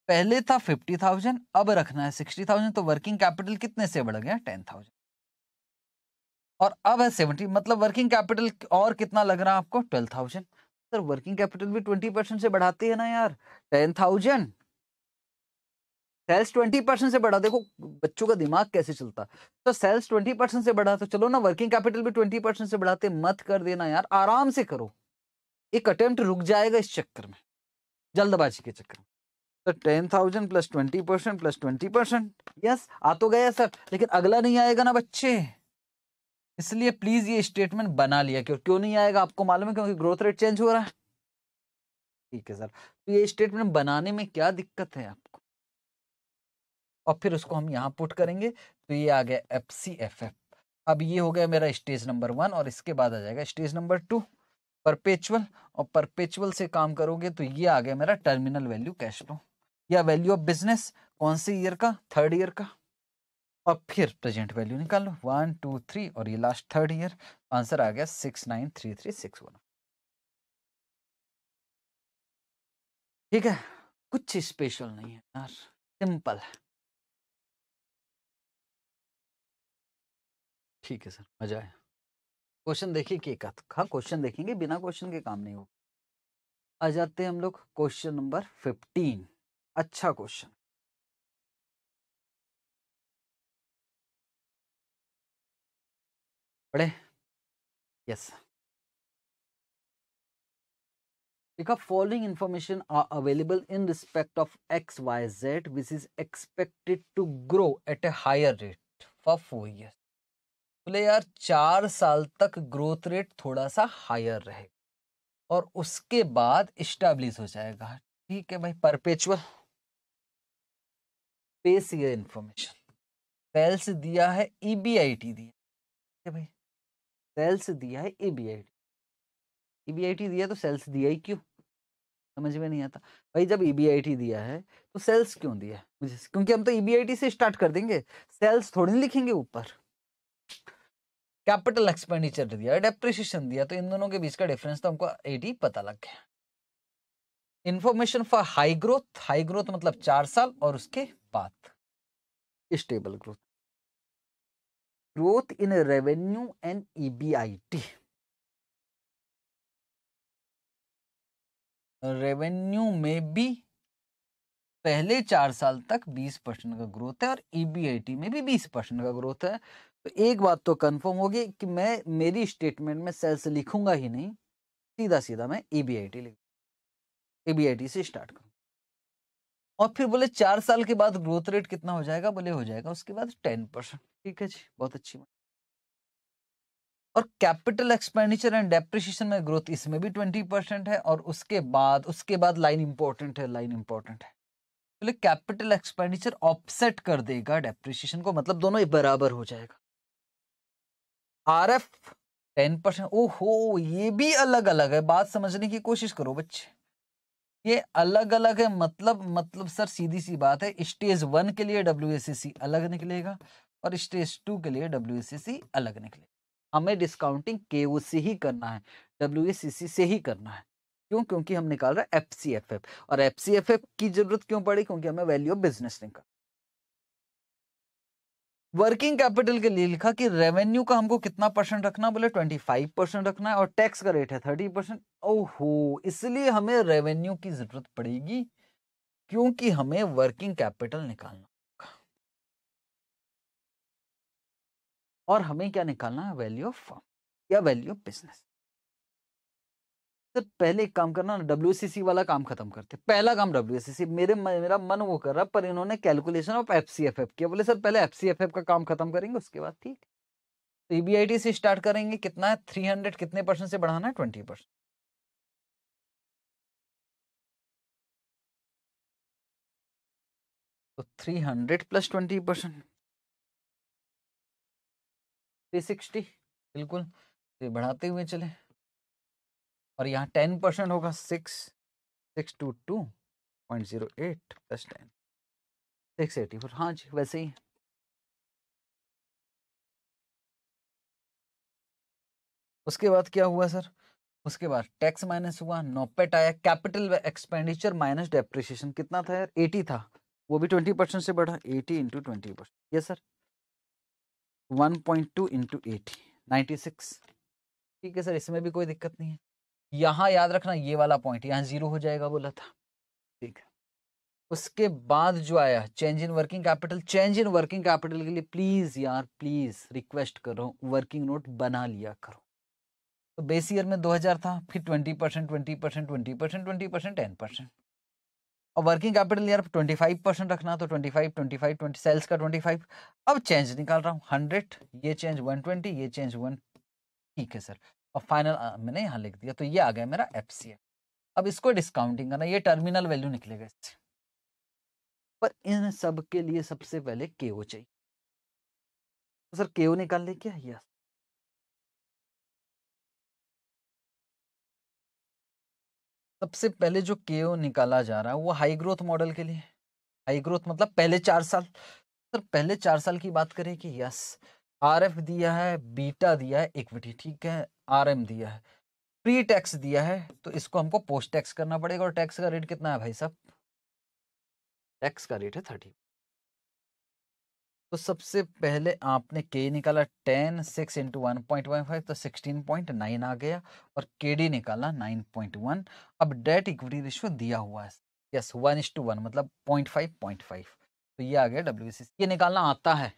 पहले था फिफ्टी थाउजेंड अब रखना है सिक्सटी थाउजेंड तो वर्किंग कैपिटल कितने से बढ़ गया टेन थाउजेंड और अब है सेवेंटी मतलब वर्किंग कैपिटल और कितना लग रहा है आपको twelve thousand sir working capital भी ट्वेंटी परसेंट से बढ़ाते हैं ना यार ten thousand sales twenty percent से बढ़ा देखो बच्चों का दिमाग कैसे चलता तो सेल्स ट्वेंटी परसेंट से बढ़ा तो चलो ना वर्किंग कैपिटल भी ट्वेंटी परसेंट से बढ़ाते मत कर देना यार आराम से करो एक अटेम्प्ट रुक जाएगा इस चक्कर में जल्दबाजी के चक्कर में तो ten thousand plus twenty percent plus twenty percent yes आ तो गया सर लेकिन अगला नहीं आएगा ना बच्चे इसलिए प्लीज ये स्टेटमेंट बना लिया क्यों क्यों नहीं आएगा आपको मालूम है क्योंकि ग्रोथ रेट चेंज हो रहा है ठीक है सर तो ये स्टेटमेंट बनाने में क्या दिक्कत है आपको और फिर उसको हम यहाँ पुट करेंगे तो ये आ गया एफ सी एफ एफ अब ये हो गया मेरा स्टेज नंबर वन और इसके बाद आ जाएगा स्टेज नंबर टू परपेचुअल और परपेचुअल से काम करोगे तो ये आ गया मेरा टर्मिनल वैल्यू कैश फ्लो या वैल्यू ऑफ बिजनेस कौन से ईयर का थर्ड ईयर का और फिर प्रेजेंट वैल्यू निकाल लो वन टू थ्री और ये लास्ट थर्ड ईयर आंसर आ गया six nine three three six one ठीक है कुछ स्पेशल नहीं है यार सिंपल है ठीक है सर मजा आया क्वेश्चन देखिए का हाँ क्वेश्चन देखेंगे बिना क्वेश्चन के काम नहीं होगा आ जाते हैं हम लोग क्वेश्चन नंबर फिफ्टीन अच्छा क्वेश्चन पढ़े यस देखा following information are available in respect of X Y Z which is expected to grow at a higher rate for four year बोले यार चार साल तक ग्रोथ रेट थोड़ा सा हायर रहेगा और उसके बाद इस्टेब्लिश हो जाएगा ठीक है भाई परपेचुअल पेस ये इन्फॉर्मेशन सेल्स दिया है ईबीआईटी e दिया ठीक है भाई सेल्स दिया है ईबीआईटी e ईबीआईटी e दिया तो सेल्स दिया ही क्यों समझ में नहीं आता भाई जब ईबीआईटी दिया है तो सेल्स क्यों दिया है मुझे क्योंकि हम तो ईबीआईटी से स्टार्ट कर देंगे सेल्स थोड़ी लिखेंगे ऊपर कैपिटल एक्सपेंडिचर दिया डेप्रिसिएशन दिया तो इन दोनों के बीच का डिफरेंस तो हमको एटी पता लग गया information for high growth high growth मतलब चार साल और उसके बाद stable growth growth in revenue and EBIT revenue में भी पहले चार साल तक 20 परसेंट का ग्रोथ है और ईबीआईटी e में भी 20 परसेंट का ग्रोथ है तो एक बात तो कंफर्म होगी कि मैं मेरी स्टेटमेंट में सेल्स लिखूंगा ही नहीं सीधा सीधा मैं ई बी आई टी लिख ई बी आई टी से स्टार्ट करूँ और फिर बोले चार साल के बाद ग्रोथ रेट कितना हो जाएगा बोले हो जाएगा उसके बाद टेन परसेंट ठीक है जी बहुत अच्छी बात और कैपिटल एक्सपेंडिचर एंड डेप्रिशिएशन में ग्रोथ इसमें भी ट्वेंटी परसेंट है और उसके बाद उसके बाद लाइन इंपॉर्टेंट है लाइन इंपॉर्टेंट है बोले कैपिटल एक्सपेंडिचर ऑफसेट कर देगा डेप्रिशिएशन को मतलब दोनों बराबर हो जाएगा आर एफ टेन परसेंट ओहो ये भी अलग अलग है बात समझने की कोशिश करो बच्चे ये अलग अलग है मतलब मतलब सर सीधी सी बात है स्टेज वन के लिए डब्ल्यू अलग निकलेगा और स्टेज टू के लिए डब्ल्यू अलग निकलेगा हमें डिस्काउंटिंग के से ही करना है डब्ल्यू से ही करना है क्यों क्योंकि हम निकाल रहे हैं एफ और एफ की जरूरत क्यों पड़ी क्योंकि हमें वैल्यू ऑफ बिजनेस निकाल वर्किंग कैपिटल के लिए लिखा कि रेवेन्यू का हमको कितना परसेंट रखना बोले ट्वेंटी फाइव परसेंट रखना है और टैक्स का रेट है थर्टी परसेंट ओहो इसलिए हमें रेवेन्यू की जरूरत पड़ेगी क्योंकि हमें वर्किंग कैपिटल निकालना होगा और हमें क्या निकालना है वैल्यू ऑफ फॉर्म या वैल्यू ऑफ बिजनेस सर पहले एक काम करना ना डब्ल्यू वाला काम खत्म करते पहला काम डब्ल्यू मेरे मेरा मन वो कर रहा पर इन्होंने calculation of F C F F किया बोले सर पहले एफ सी एफ एफ का काम खत्म करेंगे उसके बाद ठीक टी तो e से स्टार्ट करेंगे कितना है थ्री हंड्रेड कितने परसेंट से बढ़ाना है ट्वेंटी परसेंट तो three hundred plus twenty percent three sixty बिल्कुल तो बढ़ाते हुए चले और यहाँ टेन परसेंट होगा six six two two point zero eight plus ten six eighty four हाँ जी वैसे ही उसके बाद क्या हुआ सर उसके बाद टैक्स माइनस हुआ नोपेट आया कैपिटल एक्सपेंडिचर माइनस डेप्रिशिएशन कितना था यार एटी था वो भी ट्वेंटी परसेंट से बढ़ा एटी इंटू ट्वेंटी परसेंट ये sir one point two into eighty ninety six ठीक है सर इसमें भी कोई दिक्कत नहीं है यहां याद रखना ये वाला पॉइंट यहाँ जीरो हो जाएगा बोला था ठीक है उसके बाद जो आया change in working capital change in working capital के लिए प्लीज यार प्लीज रिक्वेस्ट कर रहा हूं वर्किंग नोट बना लिया करो तो बेस ईयर में 2000 था फिर 20 percent twenty percent twenty percent twenty percent ten percent और वर्किंग कैपिटल यार 25 परसेंट रखना तो 25 25 20 सेल्स का 25 अब चेंज निकाल रहा हूँ 100 ये चेंज 120 ये चेंज 1 ठीक है सर और फाइनल मैंने यहाँ लिख दिया तो ये आ गया मेरा एफ अब इसको डिस्काउंटिंग करना ये टर्मिनल वैल्यू निकलेगा इससे पर इन सब के लिए सबसे पहले के चाहिए तो सर के निकाल ले क्या यस सबसे पहले जो के निकाला जा रहा है वो हाई ग्रोथ मॉडल के लिए हाई ग्रोथ मतलब पहले चार साल सर पहले चार साल की बात करें कि यस आर एफ दिया है बीटा दिया है इक्विटी ठीक है आरएम दिया है प्री टैक्स दिया है तो इसको हमको पोस्ट टैक्स करना पड़ेगा और टैक्स का रेट कितना है भाई साहब टैक्स का रेट है थर्टी तो सबसे पहले आपने के निकाला ten six into one point one five तो सिक्सटीन पॉइंट नाइन आ गया और के डी निकाला नाइन पॉइंट वन अब डेट इक्विटी रेशियो दिया हुआ है yes one is to one मतलब पॉइंट फाइव पॉइंट फाइव तो ये आ गया डब्ल्यू सी ये निकालना आता है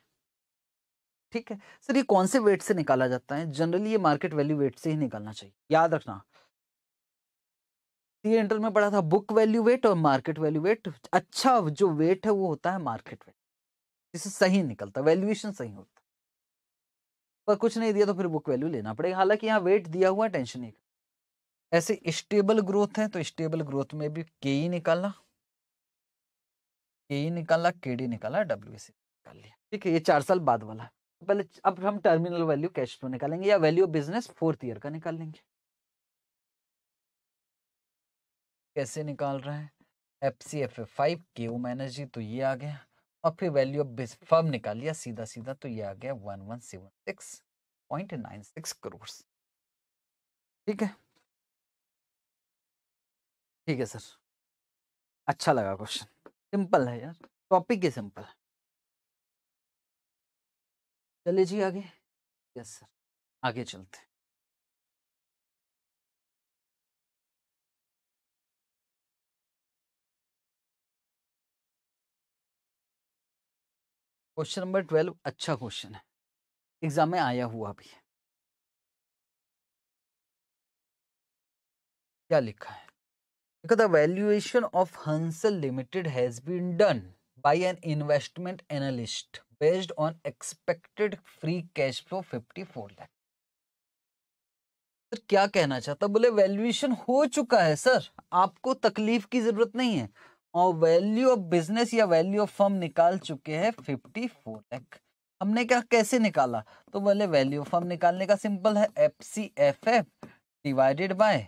ठीक है सर ये कौन से वेट से निकाला जाता है जनरली ये मार्केट वैल्यू वेट से ही निकालना चाहिए याद रखना सी इंटर में पढ़ा था बुक वैल्यू वेट और मार्केट वैल्यू वेट अच्छा जो वेट है वो होता है मार्केट वेट जिसे सही निकलता वैल्यूएशन सही होता पर कुछ नहीं दिया तो फिर बुक वैल्यू लेना पड़ेगा हालांकि यहाँ वेट दिया हुआ टेंशन नहीं ऐसे स्टेबल ग्रोथ है तो स्टेबल ग्रोथ में भी के ही e निकालना के ही e निकालना के डी निकालना डब्ल्यू सी निकाल लिया ठीक है ये चार साल बाद वाला है पहले अब हम टर्मिनल वैल्यू कैश फ्लो निकालेंगे या value of business fourth year का निकाल लेंगे कैसे निकाल रहे हैं F C F A five K O minus g तो ये आ गया और फिर वैल्यू ऑफ बिज फर्म निकाल लिया सीधा सीधा तो ये आ गया one one seven six point nine six crore ठीक है ठीक है सर अच्छा लगा क्वेश्चन सिंपल है यार टॉपिक ही सिंपल है चले जी आगे यस सर आगे चलते क्वेश्चन नंबर ट्वेल्व अच्छा क्वेश्चन है एग्जाम में आया हुआ भी है क्या लिखा है valuation of Hansal limited has been done by an investment analyst based on expected free cash flow 54 lakh sir क्या कहना चाहता बोले वैल्यूएशन हो चुका है सर आपको तकलीफ की जरूरत नहीं है और वैल्यू ऑफ बिजनेस या वैल्यू ऑफ फर्म निकाल चुके हैं फिफ्टी फोर लैख हमने क्या कैसे निकाला तो बोले वैल्यू ऑफ फर्म निकालने का सिंपल है F C F F divided by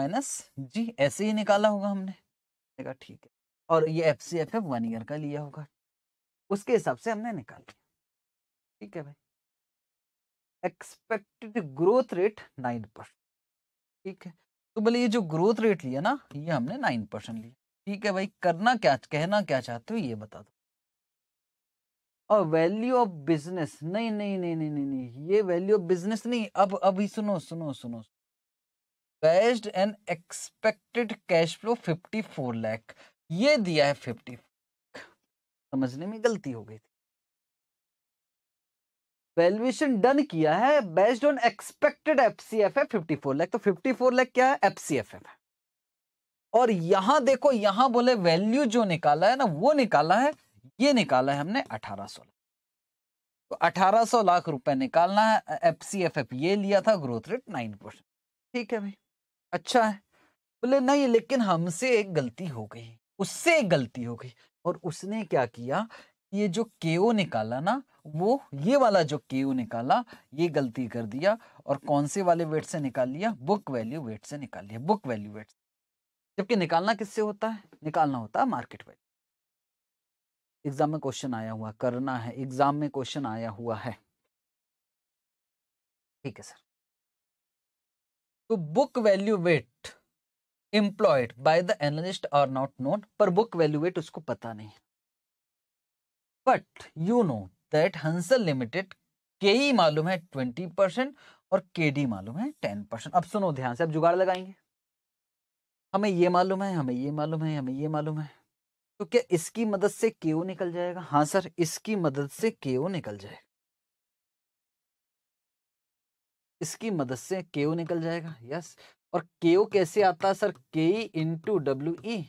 minus G ऐसे ही निकाला होगा हमने ठीक है और ये F C F F one year का लिया होगा उसके हिसाब से हमने निकाल लिया ठीक है भाई expected growth rate nine percent ठीक है तो बोले ये जो ग्रोथ रेट लिया ना ये हमने नाइन परसेंट लिया ठीक है भाई करना क्या कहना क्या चाहते हो ये बता दो और वैल्यू ऑफ बिजनेस नहीं नहीं नहीं नहीं नहीं नहीं ये वैल्यू ऑफ बिजनेस नहीं अब अभी सुनो सुनो सुनो based and expected cash flow fifty four lakh ये दिया है फिफ्टी समझने में गलती हो गई थी वैल्यूएशन डन किया है बेस्ड ऑन एक्सपेक्टेड एफसीएफ है फोर लैख तो फोर लैख क्या है एफसीएफ है और यहां देखो यहां बोले वैल्यू जो निकाला है ना वो निकाला है ये निकाला है हमने अठारह सौ तो 1800 लाख रुपए निकालना है एफ ये लिया था ग्रोथ रेट 9 परसेंट ठीक है भाई अच्छा है बोले नहीं लेकिन हमसे एक गलती हो गई उससे एक गलती हो गई और उसने क्या किया ये जो के ओ निकाला ना वो ये वाला जो के ओ निकाला ये गलती कर दिया और कौन से वाले वेट से निकाल लिया बुक वैल्यू वेट से निकाल लिया बुक वैल्यू वेट जबकि निकालना किससे होता है निकालना होता है मार्केट वैल्यू एग्जाम में क्वेश्चन आया हुआ करना है एग्जाम में क्वेश्चन आया हुआ है ठीक है सर तो book value weight employed by the analyst are not known पर बुक वैल्यूएट उसको पता नहीं but you know that Hansal limited K E मालूम है ट्वेंटी परसेंट और के डी मालूम है टेन परसेंट अब सुनो ध्यान से अब जुगाड़ लगाएंगे हमें ये मालूम है हमें ये मालूम है हमें ये मालूम है तो क्या इसकी मदद से के ओ निकल जाएगा हाँ सर इसकी मदद से के ओ निकल जाएगा इसकी मदद से के ओ निकल जाएगा यस और के ओ कैसे आता है sir K E into W E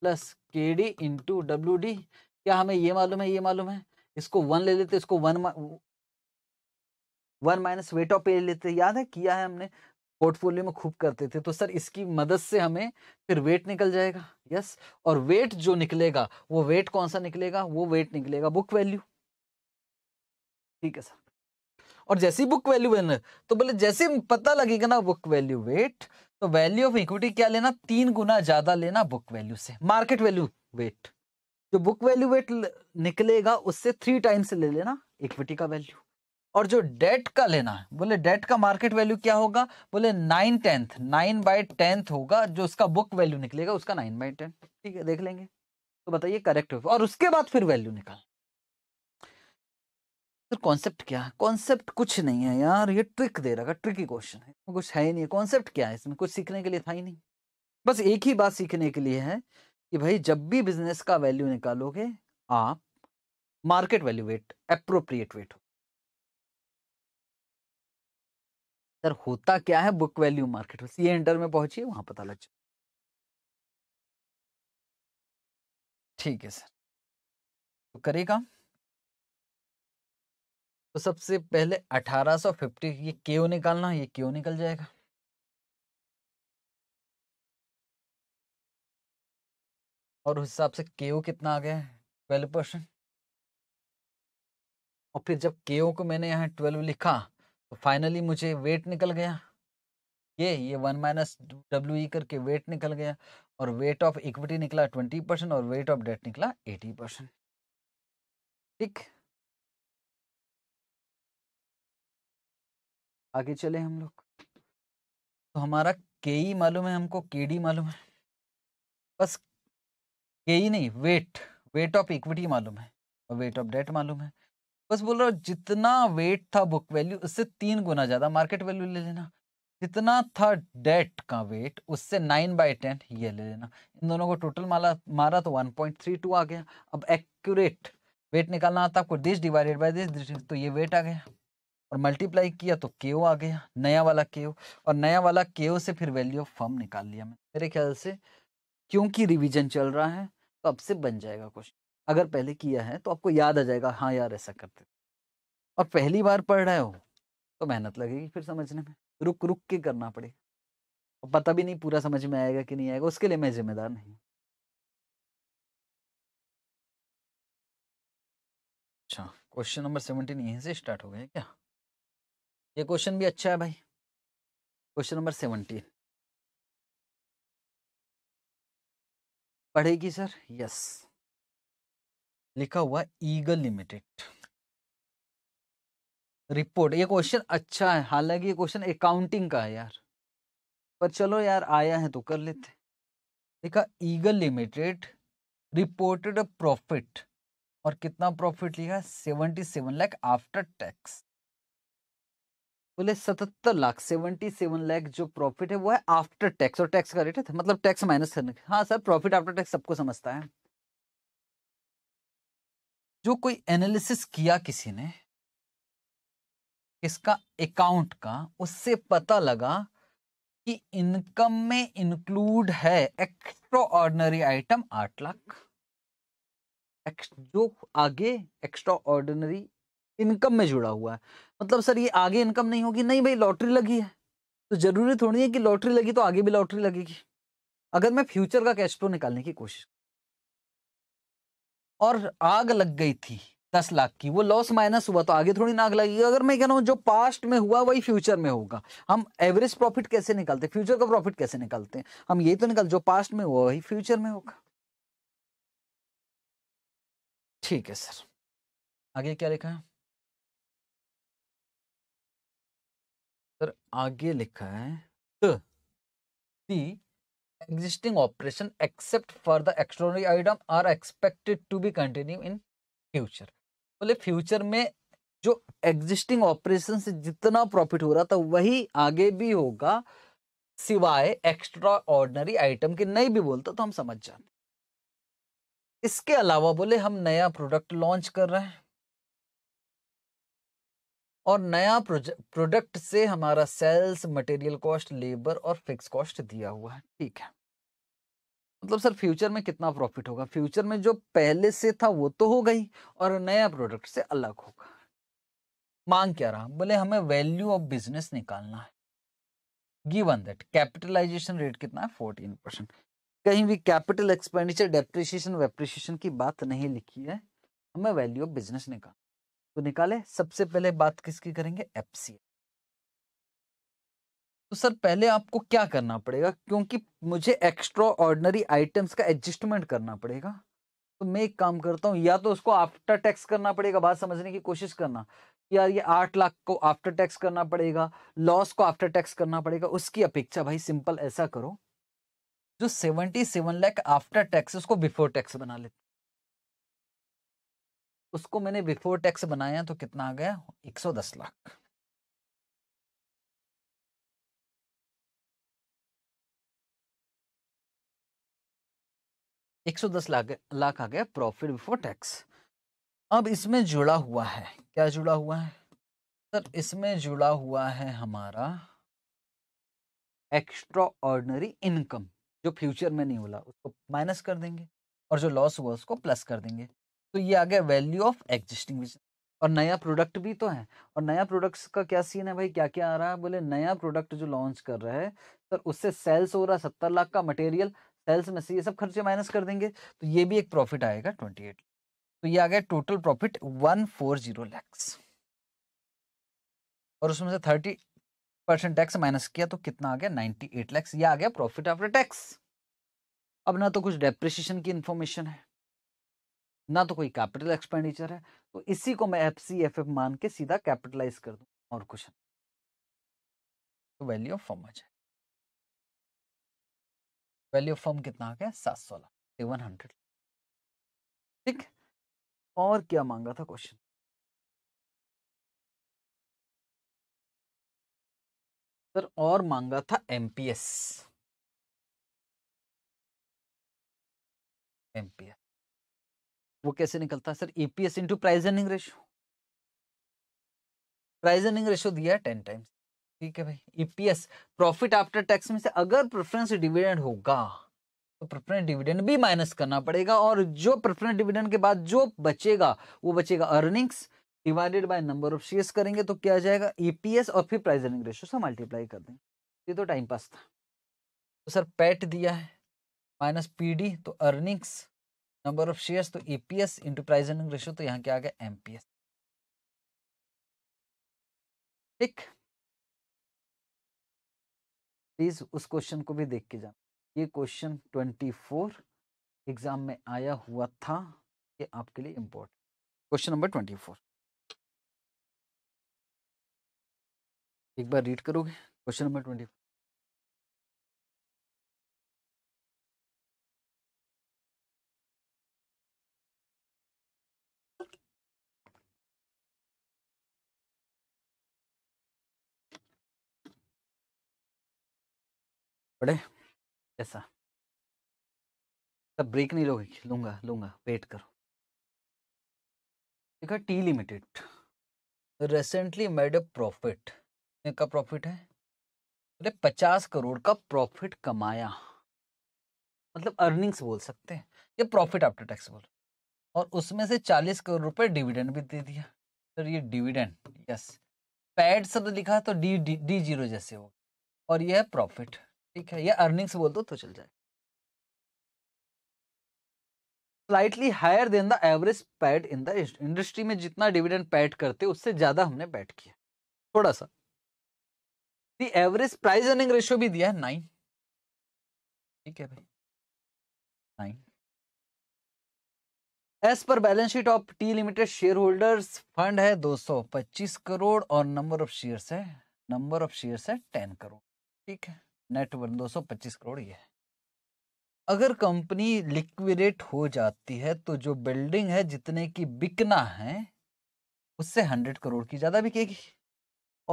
plus K D into W D क्या हमें ये मालूम है ये मालूम है इसको वन ले लेते इसको one one minus weight of पे लेते याद है किया है हमने पोर्टफोलियो में खूब करते थे तो सर इसकी मदद से हमें फिर वेट निकल जाएगा यस और वेट जो निकलेगा वो वेट कौन सा निकलेगा वो वेट निकलेगा बुक वैल्यू ठीक है सर और जैसी बुक वैल्यू ना तो बोले जैसे पता लगेगा ना बुक वैल्यू वेट तो वैल्यू ऑफ इक्विटी क्या लेना तीन गुना ज्यादा लेना बुक वैल्यू से मार्केट वैल्यू वेट जो बुक वैल्यू वेट निकलेगा उससे थ्री टाइम्स ले लेना इक्विटी का वैल्यू और जो डेट का लेना है बोले डेट का मार्केट वैल्यू क्या होगा बोले nine tenth nine by tenth होगा जो उसका बुक वैल्यू निकलेगा उसका नाइन बाई टेंथ ठीक है देख लेंगे तो बताइए करेक्ट और उसके बाद फिर वैल्यू निकाल सर कॉन्सेप्ट क्या है कॉन्सेप्ट कुछ नहीं है यार ये ट्रिक दे रखा ट्रिकी क्वेश्चन है कुछ है ही नहीं कॉन्सेप्ट क्या है इसमें कुछ सीखने के लिए था ही नहीं बस एक ही बात सीखने के लिए है कि भाई जब भी बिजनेस का वैल्यू निकालोगे आप market value weight appropriate weight हो सर होता क्या है बुक वैल्यू मार्केट बस ये इंटर में पहुंचिए वहां पता लग जाए ठीक है सर तो करेगा तो सबसे पहले 1850 ये क्यू निकालना ये क्यों निकल जाएगा और उस हिसाब से केओ कितना आ गया है ट्वेल्व परसेंट और फिर जब केओ को मैंने यहाँ ट्वेल्व लिखा तो फाइनली मुझे वेट निकल गया ये ये वन माइनस डब्ल्यू करके वेट निकल गया और वेट ऑफ इक्विटी निकला ट्वेंटी परसेंट और वेट ऑफ डेट निकला एटी परसेंट ठीक आगे चले हम लोग तो हमारा के ई मालूम है हमको के डी मालूम है बस के ई नहीं वेट वेट ऑफ इक्विटी मालूम है और वेट ऑफ डेट मालूम है बस बोल रहा हूँ जितना वेट था बुक वैल्यू उससे तीन गुना ज़्यादा मार्केट वैल्यू ले लेना जितना था डेट का वेट उससे नाइन बाई टेन ये ले लेना इन दोनों को टोटल माला मारा तो वन पॉइंट थ्री टू आ गया अब एक्यूरेट वेट निकालना आता आपको दिस डिवाइडेड बाय दिस तो ये वेट आ गया और मल्टीप्लाई किया तो के आ गया नया वाला के और नया वाला के से फिर वैल्यू ऑफ फॉर्म निकाल लिया मैं मेरे ख्याल से क्योंकि रिवीजन चल रहा है तो अब से बन जाएगा क्वेश्चन अगर पहले किया है तो आपको याद आ जाएगा हाँ यार ऐसा करते और पहली बार पढ़ रहे हो तो मेहनत लगेगी फिर समझने में रुक रुक के करना पड़ेगा और पता भी नहीं पूरा समझ में आएगा कि नहीं आएगा उसके लिए मैं जिम्मेदार नहीं अच्छा क्वेश्चन नंबर सेवेंटीन यहीं से स्टार्ट हो गया क्या ये क्वेश्चन भी अच्छा है भाई क्वेश्चन नंबर सेवनटीन पढ़ेगी सर यस लिखा हुआ ईगल लिमिटेड रिपोर्ट ये क्वेश्चन अच्छा है हालांकि ये क्वेश्चन अकाउंटिंग का है यार पर चलो यार आया है तो कर लेते लिखा ईगल लिमिटेड रिपोर्टेड प्रॉफिट और कितना प्रॉफिट लिखा seventy seven lakh after tax बोले सतहत्तर लाख सेवेंटी सेवन लाख जो प्रॉफिट है वो है आफ्टर टैक्स और टैक्स का रेट है तो मतलब टैक्स माइनस करने का हाँ सर प्रॉफिट आफ्टर टैक्स सबको समझता है जो कोई एनालिसिस किया किसी ने किसका अकाउंट का उससे पता लगा कि इनकम में इंक्लूड है एक्स्ट्रा ऑर्डनरी आइटम आठ लाख जो आगे एक्स्ट्रा ऑर्डनरी इनकम में जुड़ा हुआ है मतलब सर ये आगे इनकम नहीं होगी नहीं भाई लॉटरी लगी है तो जरूरी थोड़ी है कि लॉटरी लगी तो आगे भी लॉटरी लगेगी अगर मैं फ्यूचर का कैश फ्लो निकालने की कोशिश और आग लग गई थी दस लाख की वो लॉस माइनस हुआ तो आगे थोड़ी ना आग लगेगी अगर मैं कह रहा हूँ जो पास्ट में हुआ वही फ्यूचर में होगा हम एवरेज प्रॉफिट कैसे निकालते हैं फ्यूचर का प्रॉफिट कैसे निकालते हैं हम यही तो निकाल जो पास्ट में हुआ वही फ्यूचर में होगा ठीक है सर आगे क्या लिखा है सर आगे लिखा है the existing operation except for the extraordinary item are expected to be continue in future बोले फ्यूचर में जो एग्जिस्टिंग ऑपरेशन से जितना प्रॉफिट हो रहा था वही आगे भी होगा सिवाय एक्स्ट्रा ऑर्डनरी आइटम के नहीं भी बोलता तो हम समझ जाते इसके अलावा बोले हम नया प्रोडक्ट लॉन्च कर रहे हैं और नया प्रोडक्ट से हमारा सेल्स मटेरियल कॉस्ट लेबर और फिक्स कॉस्ट दिया हुआ है ठीक है मतलब सर फ्यूचर में कितना प्रॉफिट होगा फ्यूचर में जो पहले से था वो तो हो गई और नया प्रोडक्ट से अलग होगा मांग क्या रहा बोले हमें वैल्यू ऑफ बिजनेस निकालना है गिवन दैट कैपिटलाइजेशन रेट कितना है फोर्टीन परसेंट कहीं भी कैपिटल एक्सपेंडिचर डेप्रिशिएशन वेप्रिशिएशन की बात नहीं लिखी है हमें वैल्यू ऑफ बिजनेस निकालना को तो निकाले सबसे पहले बात किसकी करेंगे एफसीएल तो सर पहले आपको क्या करना पड़ेगा क्योंकि मुझे एक्स्ट्रा ऑर्डनरी आइटम्स का एडजस्टमेंट करना पड़ेगा तो मैं एक काम करता हूँ या तो उसको आफ्टर टैक्स करना पड़ेगा बात समझने की कोशिश करना यार ये आठ लाख को आफ्टर टैक्स करना पड़ेगा लॉस को आफ्टर टैक्स करना पड़ेगा उसकी अपेक्षा भाई सिंपल ऐसा करो जो seventy seven lakh after tax उसको बिफोर टैक्स बना लेते उसको मैंने बिफोर टैक्स बनाया तो कितना आ गया 110 लाख एक सौ दस लाख लाख आ गया प्रॉफिट बिफोर टैक्स अब इसमें जुड़ा हुआ है क्या जुड़ा हुआ है सर इसमें जुड़ा हुआ है हमारा एक्स्ट्रा ऑर्डनरी इनकम जो फ्यूचर में नहीं बोला उसको माइनस कर देंगे और जो लॉस हुआ उसको प्लस कर देंगे तो ये आ गया वैल्यू ऑफ एग्जिस्टिंग बिजनेस और नया प्रोडक्ट भी तो है और नया प्रोडक्ट्स का क्या सीन है भाई क्या क्या आ रहा है बोले नया प्रोडक्ट जो लॉन्च कर रहा है सर उससे सेल्स हो रहा है सत्तर लाख का मटेरियल सेल्स में से ये सब खर्चे माइनस कर देंगे तो ये भी एक प्रॉफिट आएगा ट्वेंटी एट तो ये आ गया total profit one four zero lakhs और उसमें से थर्टी परसेंट टैक्स माइनस किया तो कितना आ गया नाइन्टी एट लैक्स ये आ गया प्रॉफिट आफ्टर टैक्स अब ना तो कुछ डेप्रिसिएशन की इन्फॉर्मेशन है ना तो कोई कैपिटल एक्सपेंडिचर है तो इसी को मैं एफ सी एफ एफ मान के सीधा कैपिटलाइज कर दू और कुछ नहीं तो वैल्यू ऑफ फॉर्म आ जाए वैल्यू ऑफ फॉर्म कितना आ गया सात सोलह वन हंड्रेड ठीक और क्या मांगा था क्वेश्चन सर और मांगा था एमपीएस एमपीएस वो कैसे निकलता है sir EPS into price earning ratio price earning ratio दिया है टेन टाइम्स ठीक है भाई ईपीएस प्रॉफिट आफ्टर टैक्स में से अगर प्रेफरेंस डिविडेंड होगा तो प्रेफरेंस डिविडेंड भी माइनस करना पड़ेगा और जो प्रेफरेंस डिविडेंड के बाद जो बचेगा वो बचेगा earnings divided by number of shares करेंगे तो क्या आ जाएगा ईपीएस और फिर प्राइज अर्निंग रेशो से मल्टीप्लाई कर देंगे ये तो टाइम पास था तो सर पैट e दिया है माइनस डी e तो अर्निंग्स नंबर ऑफ शेयर्स तो EPS into price earning ratio तो यहाँ क्या आ गया एमपीएस ठीक प्लीज उस क्वेश्चन को भी देख के जाना ये क्वेश्चन 24 एग्जाम में आया हुआ था ये आपके लिए इम्पोर्टेंट क्वेश्चन नंबर 24 एक बार रीड करोगे क्वेश्चन नंबर 24 बड़े ऐसा तब ब्रेक नहीं लोगे लूंगा लूंगा वेट करो देखा T limited recently made a profit का प्रॉफिट है अरे पचास करोड़ का प्रॉफिट कमाया मतलब अर्निंग्स बोल सकते हैं ये प्रॉफिट आफ्टर टैक्स बोल और उसमें से चालीस करोड़ रुपए डिविडेंड भी दे दिया सर तो ये डिविडेंड यस पैड शब्द लिखा तो डी डी, डी जीरो जैसे हो और यह प्रॉफिट ठीक है या अर्निंग्स बोल दो तो चल जाए slightly higher than the average PAT in the industry में जितना डिविडेंड पैट करते उससे ज्यादा हमने पैट किया थोड़ा सा एवरेज प्राइस अर्निंग रेशियो भी दिया है नाइन ठीक है भाई nine as per balance sheet of T limited shareholders fund है 225 करोड़ और नंबर ऑफ शेयर्स है नंबर ऑफ शेयर्स है 10 करोड़ ठीक है नेटवर्क पच्चीस करोड़ ये अगर कंपनी लिक्विडेट हो जाती है तो जो बिल्डिंग है जितने की बिकना है उससे हंड्रेड करोड़ की ज़्यादा बिकेगी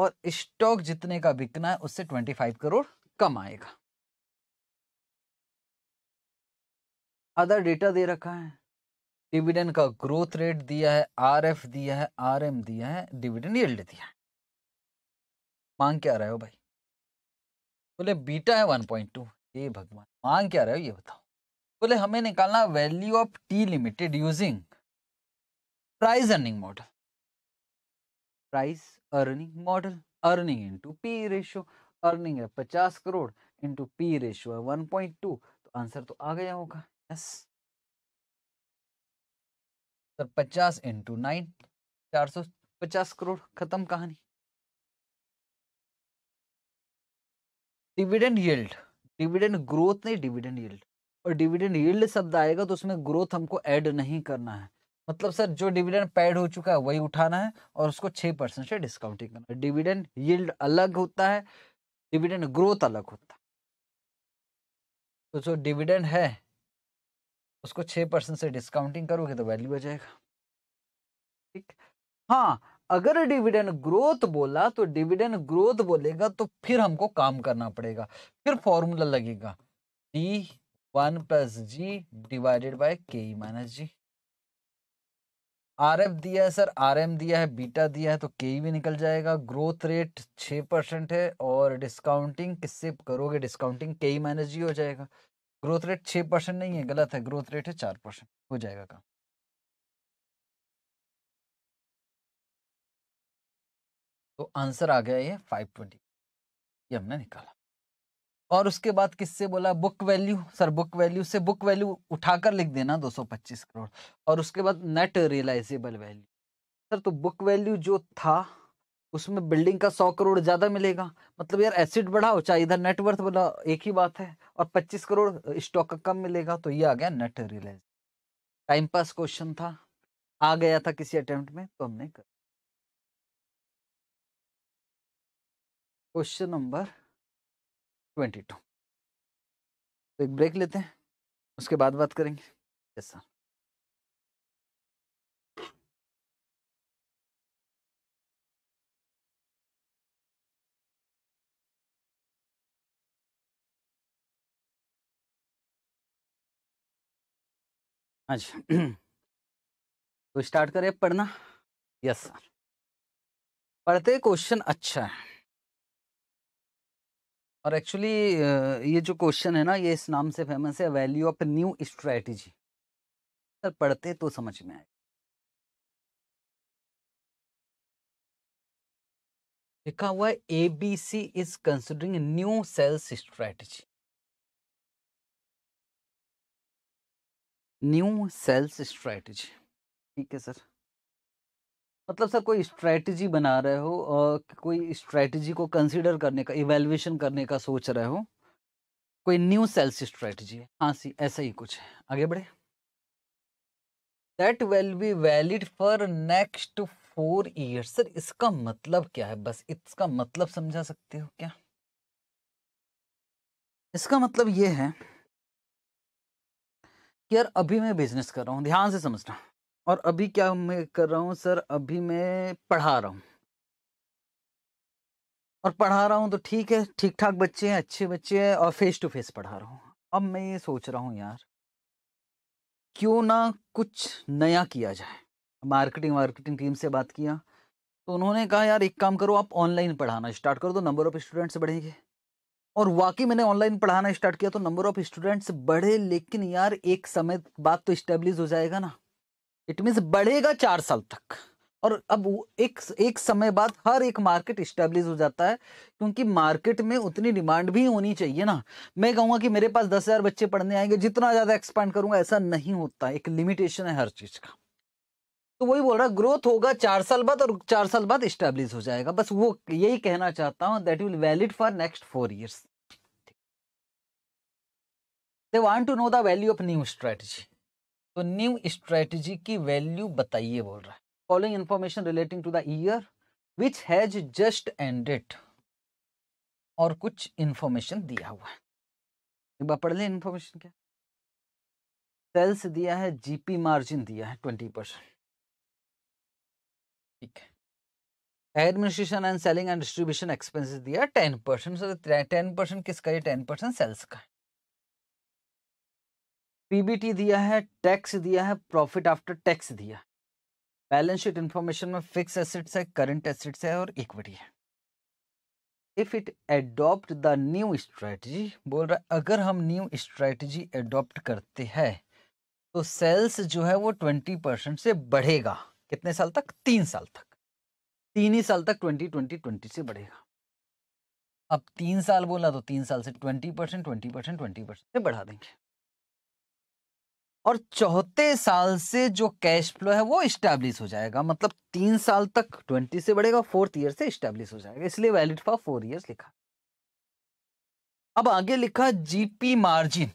और स्टॉक जितने का बिकना है उससे ट्वेंटी फाइव करोड़ कम आएगा अदर डेटा दे रखा है डिविडेंड का ग्रोथ रेट दिया है आरएफ दिया है आरएम दिया है डिविडेंड यील्ड दिया है मांग क्या रहे हो भाई बोले बीटा है वन पॉइंट टू हे भगवान मांग क्या रहे हो ये बताओ बोले हमें निकालना value of T limited using price earning model price earning model earning into P ratio earning है पचास करोड़ इंटू पी रेशियो है वन पॉइंट टू तो आंसर तो आ गया होगा यस सर पचास इंटू नाइन चार सौ पचास करोड़ खत्म कहानी डिविडेंड यील्ड डिविडेंड ग्रोथ नहीं डिविडेंड यील्ड और डिविडेंड यील्ड शब्द आएगा तो उसमें ग्रोथ हमको ऐड नहीं करना है मतलब सर जो डिविडेंड पैड हो चुका है वही उठाना है और उसको छः परसेंट से डिस्काउंटिंग करना है डिविडेंड यील्ड अलग होता है डिविडेंड ग्रोथ अलग होता है तो जो डिविडेंड है उसको छः परसेंट से डिस्काउंटिंग करोगे तो वैल्यू आ जाएगा ठीक हाँ अगर डिविडेंड ग्रोथ बोला तो डिविडेंड ग्रोथ बोलेगा तो फिर हमको काम करना पड़ेगा फिर फॉर्मूला लगेगा D one plus G divided by K minus G R F दिया है सर आर एम दिया है बीटा दिया है तो के भी निकल जाएगा ग्रोथ रेट छः परसेंट है और डिस्काउंटिंग किससे करोगे डिस्काउंटिंग के माइनस जी हो जाएगा ग्रोथ रेट छः परसेंट नहीं है गलत है ग्रोथ रेट है चार परसेंट हो जाएगा काम तो आंसर आ गया ये फाइव ट्वेंटी ये हमने निकाला और उसके बाद किससे बोला book value sir book value से बुक वैल्यू उठाकर लिख देना 225 करोड़ और उसके बाद नेट रियलाइजेबल वैल्यू सर तो बुक वैल्यू जो था उसमें बिल्डिंग का 100 करोड़ ज़्यादा मिलेगा मतलब यार एसिड बढ़ाओ चाहे इधर नेटवर्थ बोला एक ही बात है और पच्चीस करोड़ स्टॉक का कम मिलेगा तो ये आ गया net realise time pass question था आ गया था किसी अटेम्प्ट में तो हमने कर क्वेश्चन नंबर ट्वेंटी टू तो एक ब्रेक लेते हैं उसके बाद बात करेंगे यस सर अच्छा तो स्टार्ट करें पढ़ना यस सर पढ़ते क्वेश्चन अच्छा है और एक्चुअली ये जो क्वेश्चन है ना ये इस नाम से फेमस है value of new strategy sir पढ़ते तो समझ में आए लिखा हुआ है A B C is considering new sales strategy new sales strategy ठीक है सर मतलब सर कोई स्ट्रेटजी बना रहे हो और कोई स्ट्रेटजी को कंसिडर करने का इवेल्युएशन करने का सोच रहे हो कोई न्यू सेल्स स्ट्रेटजी है हाँ सी ऐसा ही कुछ है आगे बढ़े that will be valid for next four years sir इसका मतलब क्या है बस इसका मतलब समझा सकते हो क्या इसका मतलब ये है कि यार अभी मैं बिजनेस कर रहा हूँ ध्यान से समझना और अभी क्या मैं कर रहा हूँ सर अभी मैं पढ़ा रहा हूँ और पढ़ा रहा हूँ तो ठीक है ठीक ठाक बच्चे हैं अच्छे बच्चे हैं और फेस टू फेस पढ़ा रहा हूँ अब मैं ये सोच रहा हूँ यार क्यों ना कुछ नया किया जाए मार्केटिंग मार्केटिंग टीम से बात किया तो उन्होंने कहा यार एक काम करो आप ऑनलाइन पढ़ाना स्टार्ट करो तो नंबर ऑफ स्टूडेंट्स बढ़ेंगे और वाकई मैंने ऑनलाइन पढ़ाना स्टार्ट किया तो नंबर ऑफ स्टूडेंट्स बढ़े लेकिन यार एक समय बाद तो इस्टेब्लिश हो जाएगा ना इट मीन्स बढ़ेगा चार साल तक और अब एक एक समय बाद हर एक मार्केट स्टेब्लिश हो जाता है क्योंकि मार्केट में उतनी डिमांड भी होनी चाहिए ना मैं कहूँगा कि मेरे पास दस हज़ार बच्चे पढ़ने आएंगे जितना ज़्यादा एक्सपांड करूँगा ऐसा नहीं होता एक लिमिटेशन है हर चीज़ का तो वही बोल रहा ग्रोथ होगा चार साल बाद और चार साल बाद इस्टेब्लिश हो जाएगा बस वो यही कहना चाहता हूँ that will valid for next four years they want to know the value of new strategy तो न्यू स्ट्रेटजी की वैल्यू बताइए बोल रहा है following information relating to the year which has just ended और कुछ इंफॉर्मेशन दिया हुआ है एक बार पढ़ लें इंफॉर्मेशन क्या सेल्स दिया है जीपी मार्जिन दिया है ट्वेंटी परसेंट ठीक है administration and selling and distribution expenses दिया टेन परसेंट टेन परसेंट किसका टेन परसेंट सेल्स का है पीबीटी दिया है टैक्स दिया है प्रॉफिट आफ्टर टैक्स दिया बैलेंस शीट इंफॉर्मेशन में फिक्स एसेट्स है करंट एसेट्स है और इक्विटी है if it adopt the new strategy बोल रहा है अगर हम न्यू स्ट्रेटजी एडॉप्ट करते हैं तो सेल्स जो है वो ट्वेंटी परसेंट से बढ़ेगा कितने साल तक तीन साल तक तीन ही साल तक ट्वेंटी ट्वेंटी ट्वेंटी से बढ़ेगा अब तीन साल बोला तो तीन साल से twenty percent twenty percent twenty percent से बढ़ा देंगे और चौथे साल से जो कैश फ्लो है वो इस्टेब्लिश हो जाएगा मतलब तीन साल तक ट्वेंटी से बढ़ेगा फोर्थ ईयर से इस्टेब्लिश हो जाएगा इसलिए वैलिड फॉर फोर ईयर्स लिखा अब आगे लिखा जीपी मार्जिन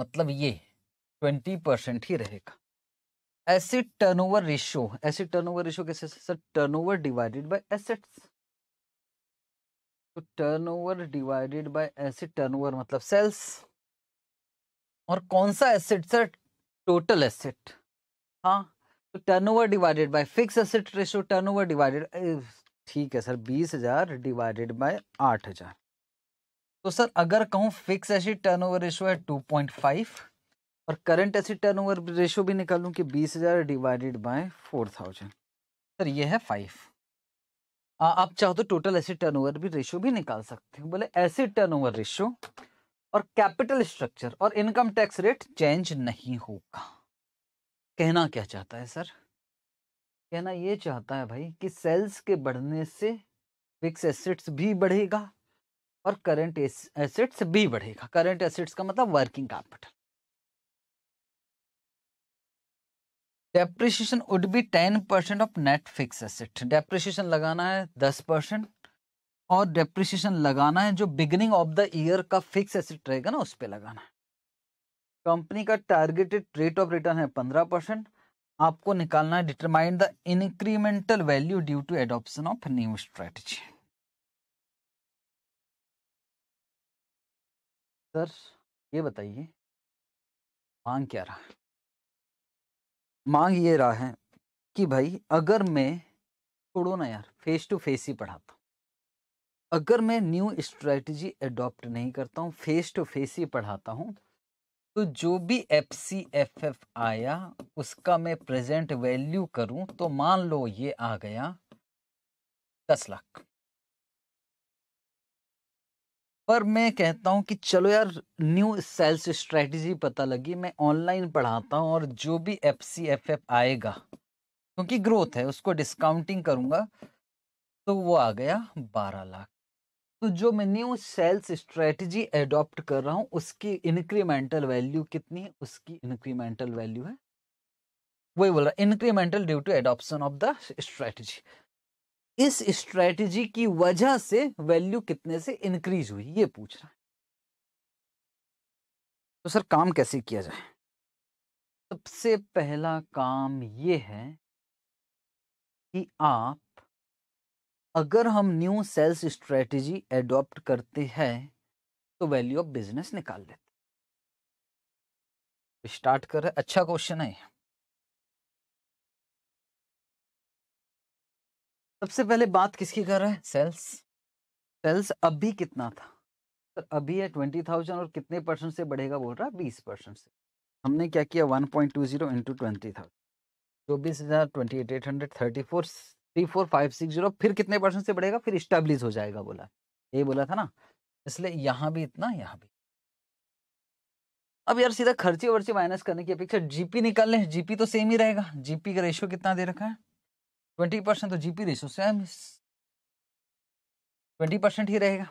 मतलब ये ट्वेंटी परसेंट ही रहेगा asset turnover ratio asset turnover ratio कैसे sir turnover divided by assets तो turnover divided by asset turnover मतलब सेल्स और कौन सा एसेट सर टोटल एसेट हाँ तो turnover divided by fix asset ratio turnover divided ठीक है सर बीस हजार डिवाइडेड बाय आठ हजार तो सर अगर कहूँ फिक्स एसेट टर्नओवर रेशो है टू पॉइंट फाइव और करंट एसेट टर्नओवर रेशो भी निकालूँ कि बीस हजार divided by four thousand sir ये है फाइव आप चाहो तो टोटल टर्न टर्नओवर भी रेशो भी निकाल सकते हो बोले टर्न टर्नओवर रेशो और कैपिटल स्ट्रक्चर और इनकम टैक्स रेट चेंज नहीं होगा कहना क्या चाहता है सर कहना ये चाहता है भाई कि सेल्स के बढ़ने से फिक्स एसेट्स भी बढ़ेगा और करंट एसेट्स भी बढ़ेगा करंट एसेट्स का मतलब working capital depreciation would be ten percent of net fix asset depreciation लगाना है दस परसेंट और डेप्रिसिएशन लगाना है जो बिगनिंग ऑफ द ईयर का फिक्स एसेट रहेगा ना उस पर लगाना है कंपनी का टारगेटेड रेट ऑफ रिटर्न है पंद्रह परसेंट आपको निकालना है determined the incremental value due to adoption of new strategy sir ये बताइए मांग क्या रहा है मांग ये रहा है कि भाई अगर मैं छोड़ो ना यार फेस टू फेस ही पढ़ाता अगर मैं न्यू स्ट्रेटजी अडॉप्ट नहीं करता हूँ फेस टू फेस ही पढ़ाता हूँ तो जो भी एफ सी एफ एफ आया उसका मैं प्रेजेंट वैल्यू करूँ तो मान लो ये आ गया दस लाख पर मैं कहता हूँ कि चलो यार न्यू सेल्स स्ट्रेटजी पता लगी मैं ऑनलाइन पढ़ाता हूँ और जो भी एफ सी एफ एफ आएगा क्योंकि ग्रोथ है उसको डिस्काउंटिंग करूँगा तो वो आ गया बारह लाख तो जो मैं न्यू सेल्स स्ट्रेटजी एडॉप्ट कर रहा हूँ उसकी इंक्रीमेंटल वैल्यू कितनी है उसकी इंक्रीमेंटल वैल्यू है वही बोल रहा incremental due to adoption of the strategy इस स्ट्रेटजी की वजह से वैल्यू कितने से इंक्रीज हुई ये पूछ रहा है तो सर काम कैसे किया जाए सबसे पहला काम ये है कि आप अगर हम न्यू सेल्स स्ट्रेटजी एडॉप्ट करते हैं तो वैल्यू ऑफ बिजनेस निकाल देते स्टार्ट कर रहे अच्छा क्वेश्चन है सबसे पहले बात किसकी कर रहे हैं सेल्स सेल्स अभी कितना था सर अभी है ट्वेंटी थाउजेंड और कितने परसेंट से बढ़ेगा बोल रहा है बीस परसेंट से हमने क्या किया one point two zero into twenty thousand चौबीस हज़ार twenty eight eight hundred thirty four three four five six zero फिर कितने परसेंट से बढ़ेगा फिर स्टेब्लिश हो जाएगा बोला ये बोला था ना इसलिए यहाँ भी इतना यहाँ भी अब यार सीधा खर्चे वर्चे माइनस करने की अपेक्षा जीपी निकाल लें जीपी तो सेम ही रहेगा जीपी का रेशियो कितना दे रखा है ट्वेंटी परसेंट तो GP ratio same twenty percent ही रहेगा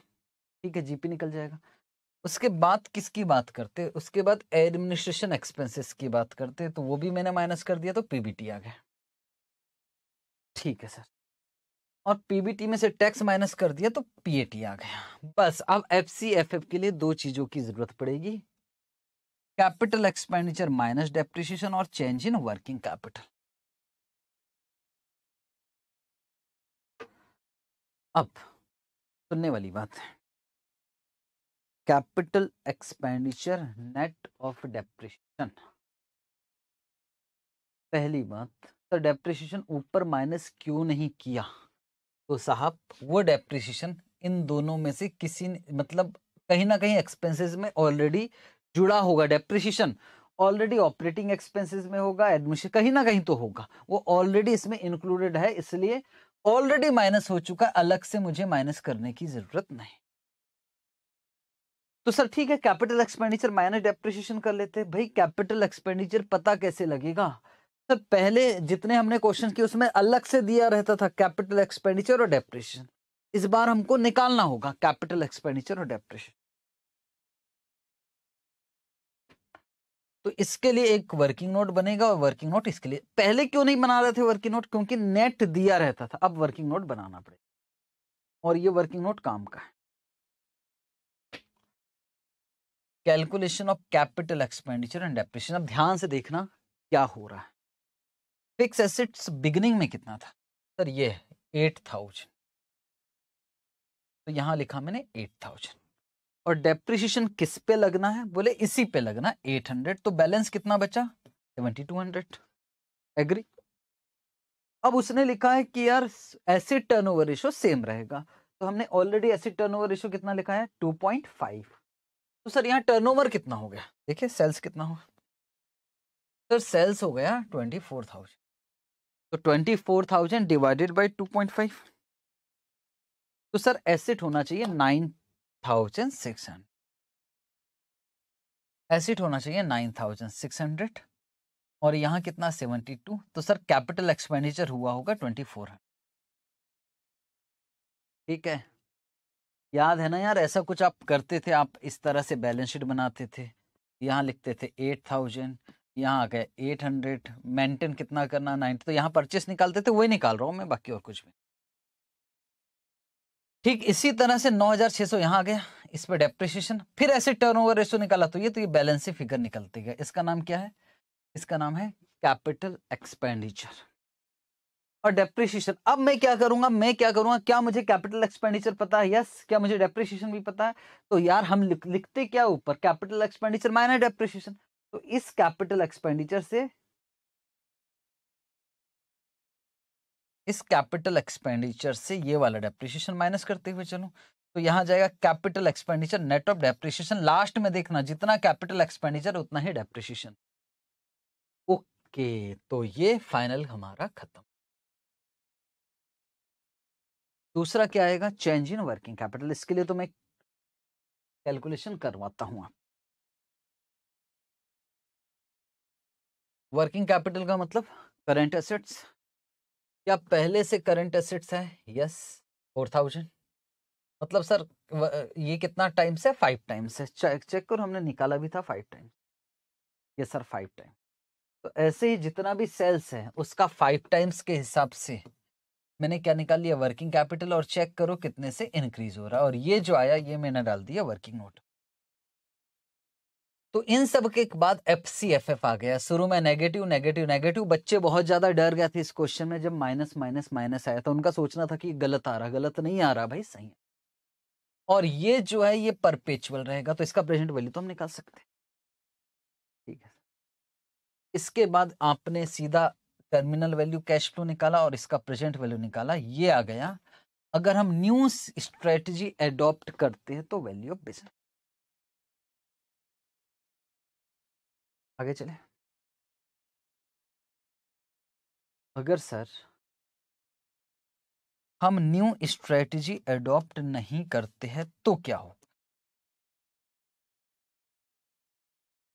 ठीक है जीपी निकल जाएगा उसके बाद किसकी बात करते उसके बाद एडमिनिस्ट्रेशन एक्सपेंसेस की बात करते तो वो भी मैंने माइनस कर दिया तो पीबीटी आ गया ठीक है सर और पीबीटी में से टैक्स माइनस कर दिया तो पीएटी आ गया बस अब एफसीएफएफ के लिए दो चीजों की जरूरत पड़ेगी कैपिटल एक्सपेंडिचर माइनस डेप्रिशिएशन और चेंज इन वर्किंग कैपिटल अब सुनने वाली बात है capital expenditure net of depreciation पहली बात तो डेप्रिसिएशन ऊपर माइनस क्यों नहीं किया तो साहब वो डेप्रिसिएशन इन दोनों में से किसी मतलब कहीं ना कहीं एक्सपेंसेस में ऑलरेडी जुड़ा होगा डेप्रिसिएशन ऑलरेडी ऑपरेटिंग एक्सपेंसेस में होगा एडमिशन कहीं ना कहीं तो होगा वो ऑलरेडी इसमें इंक्लूडेड है इसलिए ऑलरेडी माइनस हो चुका है अलग से मुझे माइनस करने की जरूरत नहीं तो सर ठीक है कैपिटल एक्सपेंडिचर माइनस डेप्रिसिएशन कर लेते हैं भाई कैपिटल एक्सपेंडिचर पता कैसे लगेगा तो पहले जितने हमने क्वेश्चन किए उसमें अलग से दिया रहता था कैपिटल एक्सपेंडिचर और डेप्रेशन इस बार हमको निकालना होगा कैपिटल एक्सपेंडिचर और डेप्रेशन तो इसके लिए एक वर्किंग नोट बनेगा और वर्किंग नोट इसके लिए पहले क्यों नहीं बना रहे थे वर्किंग नोट क्योंकि नेट दिया रहता था अब वर्किंग नोट बनाना पड़ेगा और ये वर्किंग नोट काम का है calculation of capital expenditure and depreciation अब ध्यान से देखना क्या हो रहा है फिक्स एसेट्स बिगनिंग में कितना था सर ये है एट थाउजेंड तो यहाँ लिखा मैंने एट थाउजेंड और डेप्रिशिएशन किस पे लगना है बोले इसी पे लगना एट हंड्रेड तो बैलेंस कितना बचा सेवेंटी टू हंड्रेड एग्री अब उसने लिखा है कि यार asset turnover ratio same रहेगा तो हमने already asset turnover ratio कितना लिखा है टू पॉइंट फाइव तो सर यहाँ टर्न ओवर कितना हो गया देखिए सेल्स कितना हुआ सर सेल्स हो गया ट्वेंटी फोर थाउजेंड तो twenty four thousand divided by two point five तो सर एसिड होना चाहिए nine thousand six hundred asset होना चाहिए नाइन थाउजेंड सिक्स हंड्रेड और यहाँ कितना सेवेंटी टू तो सर कैपिटल एक्सपेंडिचर हुआ होगा ट्वेंटी फोर हंड्रेड ठीक है याद है ना यार ऐसा कुछ आप करते थे आप इस तरह से बैलेंस शीट बनाते थे यहाँ लिखते थे एट थाउजेंड यहाँ आ गए एट हंड्रेड मेंटेन कितना करना नाइन्टी तो यहाँ परचेस निकालते थे वही निकाल रहा हूँ मैं बाकी और कुछ भी ठीक इसी तरह से नौ हज़ार छः सौ यहाँ आ गया इस पर डेप्रिसिएशन फिर ऐसे टर्न ओवर रेशो निकाला तो ये तो ये बैलेंस ही फिगर निकलती है इसका नाम क्या है इसका नाम है कैपिटल एक्सपेंडिचर और डेप्रिसिएशन अब मैं क्या करूंगा मैं क्या करूंगा क्या मुझे कैपिटल एक्सपेंडिचर पता है यस क्या मुझे डेप्रिसिएशन भी पता है तो यार हम लिखते क्या ऊपर कैपिटल एक्सपेंडिचर माइनस डेप्रिसिएशन तो इस कैपिटल एक्सपेंडिचर से इस कैपिटल एक्सपेंडिचर से ये वाला डेप्रिशिएशन माइनस करते हुए चलो तो यहां जाएगा capital expenditure net of depreciation last में देखना जितना कैपिटल एक्सपेंडिचर उतना ही डेप्रिसिएशन ओके तो ये फाइनल हमारा खत्म दूसरा क्या आएगा चेंज इन वर्किंग कैपिटल इसके लिए तो मैं कैलकुलेशन करवाता हूं आप वर्किंग कैपिटल का मतलब करंट एसेट्स क्या पहले से करंट एसेट्स है यस फोर थाउजेंड मतलब सर ये कितना टाइम्स है फाइव टाइम्स है चेक चेक कर हमने निकाला भी था फाइव टाइम्स ये सर फाइव टाइम तो ऐसे ही जितना भी सेल्स है उसका फाइव टाइम्स के हिसाब से मैंने क्या निकाल लिया वर्किंग कैपिटल और चेक करो कितने से इंक्रीज हो रहा है और ये जो आया ये मैंने डाल दिया वर्किंग नोट तो इन सब के बाद एफ सी एफ एफ आ गया शुरू में नेगेटिव नेगेटिव नेगेटिव बच्चे बहुत ज़्यादा डर गए थे इस क्वेश्चन में जब माइनस माइनस माइनस आया था तो उनका सोचना था कि गलत आ रहा गलत नहीं आ रहा भाई सही है और ये जो है ये परपेचुअल रहेगा तो इसका प्रेजेंट वैल्यू तो हम निकाल सकते हैं ठीक है इसके बाद आपने सीधा टर्मिनल वैल्यू कैश फ्लो निकाला और इसका प्रेजेंट वैल्यू निकाला ये आ गया अगर हम न्यू स्ट्रेटजी एडॉप्ट करते हैं तो वैल्यू ऑफ बिजनेस आगे चले अगर सर हम न्यू स्ट्रेटजी एडॉप्ट नहीं करते हैं तो क्या हो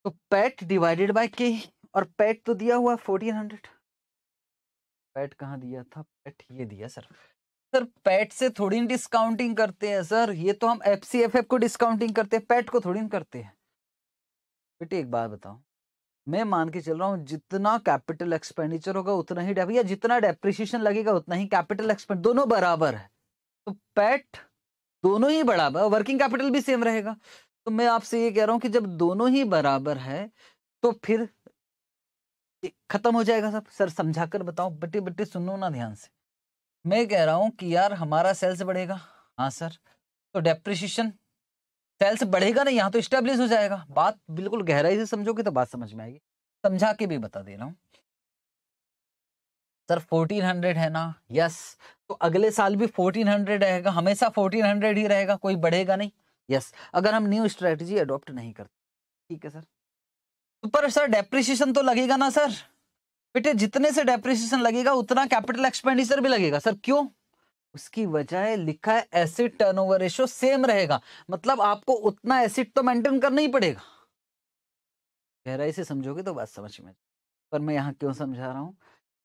तो पैट डिवाइडेड बाय के और पैट तो दिया हुआ फोर्टीन हंड्रेड पैट कहाँ दिया था पैट ये दिया सर सर पैट से थोड़ी डिस्काउंटिंग करते हैं सर ये तो हम एफ सी एफ एफ को डिस्काउंटिंग करते हैं पैट को थोड़ी करते हैं बेटी एक बात बताओ मैं मान के चल रहा हूँ जितना कैपिटल एक्सपेंडिचर होगा उतना ही या जितना डेप्रिशिएशन लगेगा उतना ही कैपिटल एक्सपेंड दोनों बराबर है तो पैट दोनों ही बराबर वर्किंग कैपिटल भी सेम रहेगा तो मैं आपसे ये कह रहा हूँ कि जब दोनों ही बराबर है तो फिर खत्म हो जाएगा सब सर समझा कर बताओ बट्टी बट्टी सुनो ना ध्यान से मैं कह रहा हूँ कि यार हमारा सेल्स बढ़ेगा हाँ सर तो डेप्रिशिएशन सेल्स बढ़ेगा ना यहाँ तो स्टेब्लिश हो जाएगा बात बिल्कुल गहराई से समझोगे तो बात समझ में आएगी समझा के भी बता दे रहा हूँ सर 1400 है ना यस तो अगले साल भी 1400 रहेगा हमेशा 1400 ही रहेगा कोई बढ़ेगा नहीं यस अगर हम न्यू स्ट्रेटजी अडोप्ट नहीं करते ठीक है सर तो पर सर डेप्रिसिएशन तो लगेगा ना सर बेटे जितने से डेप्रिसिएशन लगेगा उतना कैपिटल एक्सपेंडिचर भी लगेगा सर क्यों उसकी वजह लिखा है एसिड टर्नओवर रेशियो सेम रहेगा मतलब आपको उतना एसिड तो मेंटेन करना ही पड़ेगा गहराई से समझोगे तो बात समझ में पर मैं यहाँ क्यों समझा रहा हूँ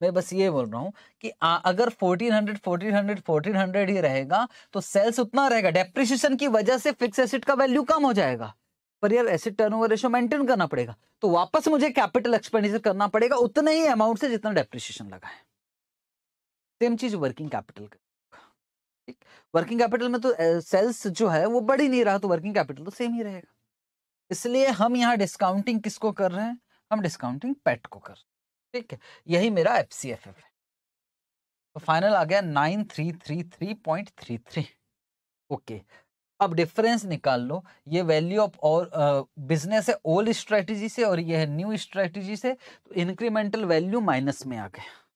मैं बस ये बोल रहा हूँ कि आ, अगर 1400 1400 1400 ही रहेगा तो सेल्स उतना रहेगा डेप्रिशिएशन की वजह से फिक्स एसिड का वैल्यू कम हो जाएगा पर यार एसिड टर्नओवर रेशियो मेंटेन करना पड़ेगा तो वापस मुझे कैपिटल एक्सपेंडिचर करना पड़ेगा उतने ही अमाउंट से जितना डेप्रिसिएशन लगा है सेम चीज वर्किंग कैपिटल का वर्किंग कैपिटल में तो सेल्स जो है वो बढ़ी नहीं रहा तो वर्किंग कैपिटल तो सेम ही रहेगा इसलिए हम यहाँ डिस्काउंटिंग किसको कर रहे हैं हम डिस्काउंटिंग पेट को कर ठीक है यही मेरा एफ सी एफ एफ है तो फाइनल आ गया nine three three three point three three okay अब डिफरेंस निकाल लो ये वैल्यू ऑफ और बिजनेस है ओल्ड स्ट्रेटजी से और ये है न्यू स्ट्रेटजी से तो इंक्रीमेंटल वैल्यू माइनस में आ गया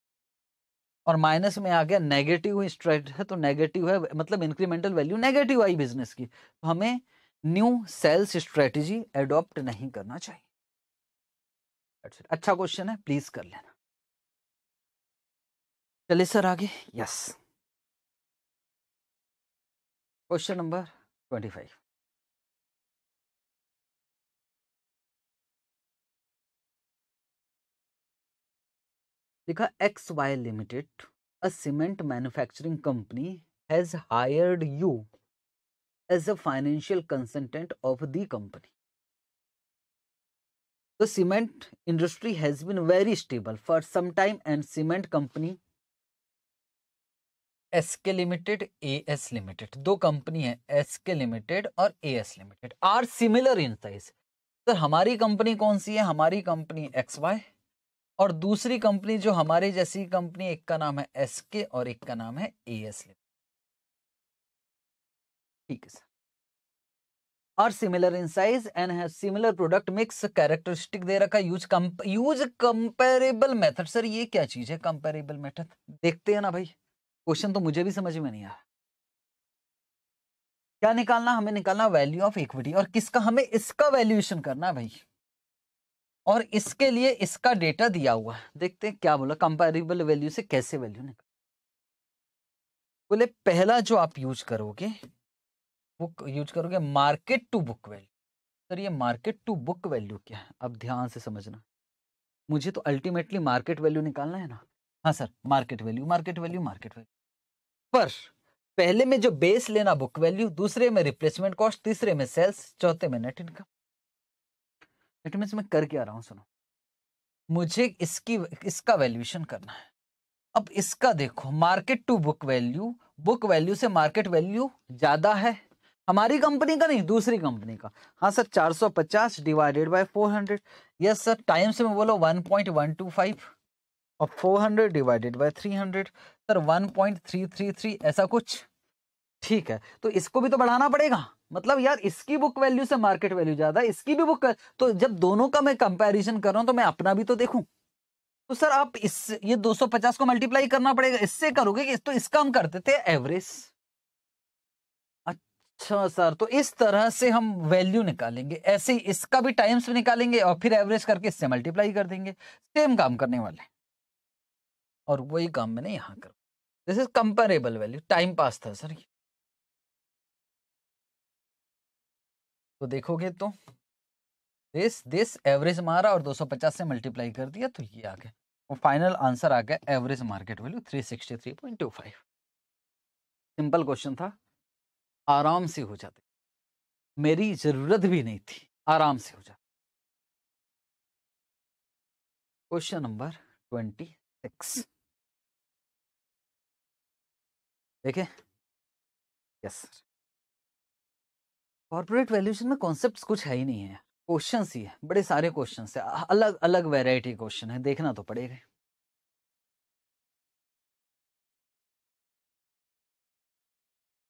और माइनस में आ गया नेगेटिव स्ट्रेट है तो नेगेटिव है मतलब इंक्रीमेंटल वैल्यू नेगेटिव आई बिजनेस की तो हमें न्यू सेल्स स्ट्रेटजी एडॉप्ट नहीं करना चाहिए अच्छा क्वेश्चन है प्लीज कर लेना चलिए सर आगे yes question number twenty five लिखा X Y limited a cement manufacturing company has hired you as a financial consultant of the company the cement industry has been very stable for some time and cement company SK limited A S limited दो company है SK limited और A S limited are similar in size sir हमारी company कौन सी है हमारी company x Y और दूसरी कंपनी जो हमारे जैसी कंपनी एक का नाम है एस के और एक का नाम है ए एस ठीक है और सिमिलर इन साइज एंड है सिमिलर प्रोडक्ट मिक्स कैरेक्टरिस्टिक दे रखा यूज कंप यूज कंपेरेबल मेथड सर ये क्या चीज है कंपेरेबल मेथड देखते हैं ना भाई क्वेश्चन तो मुझे भी समझ में नहीं आया क्या निकालना हमें निकालना वैल्यू ऑफ इक्विटी और किसका हमें इसका वैल्यूएशन करना है भाई और इसके लिए इसका डेटा दिया हुआ है देखते हैं क्या बोला कंपेरेबल वैल्यू से कैसे वैल्यू निकल बोले पहला जो आप यूज करोगे बुक यूज करोगे market to book value sir ये मार्केट टू बुक वैल्यू क्या है अब ध्यान से समझना मुझे तो अल्टीमेटली मार्केट वैल्यू निकालना है ना हाँ sir market value market value market value पर पहले में जो बेस लेना बुक वैल्यू दूसरे में रिप्लेसमेंट कॉस्ट तीसरे में सेल्स चौथे में नेट इनकम इट मीन्स मैं करके आ रहा हूँ सुनो मुझे इसकी इसका वैल्यूशन करना है अब इसका देखो market to book value book value से मार्केट वैल्यू ज़्यादा है हमारी कंपनी का नहीं दूसरी कंपनी का हाँ sir 450 divided by 400 yes sir time से मैं बोलो 1.125 और 400 डिवाइडेड बाय 300 सर 1.333 ऐसा कुछ ठीक है तो इसको भी तो बढ़ाना पड़ेगा मतलब यार इसकी बुक वैल्यू से मार्केट वैल्यू ज्यादा इसकी भी बुक तो जब दोनों का मैं कंपेरिजन कर रहा हूं तो मैं अपना भी तो देखू तो सर आप इस ये 250 को मल्टीप्लाई करना पड़ेगा इससे करोगे कि तो इसका हम करते थे एवरेज अच्छा सर तो इस तरह से हम वैल्यू निकालेंगे ऐसे ही इसका भी टाइम्स भी निकालेंगे और फिर एवरेज करके इससे मल्टीप्लाई कर देंगे सेम काम करने वाले और वही काम मैंने यहाँ कर this is comparable value time pass था सर ये तो देखोगे तो दिस दिस एवरेज मारा और 250 से मल्टीप्लाई कर दिया तो ये आ गया और फाइनल आंसर आ गया average market value 363.25 simple question था आराम से हो जाते मेरी जरूरत भी नहीं थी आराम से हो जाता क्वेश्चन नंबर ट्वेंटी सिक्स देखें यस सर कॉर्पोरेट वैल्यूशन में कॉन्सेप्ट कुछ है ही नहीं है क्वेश्चन ही है बड़े सारे क्वेश्चन है अलग अलग वेराइटी क्वेश्चन है देखना तो पड़ेगा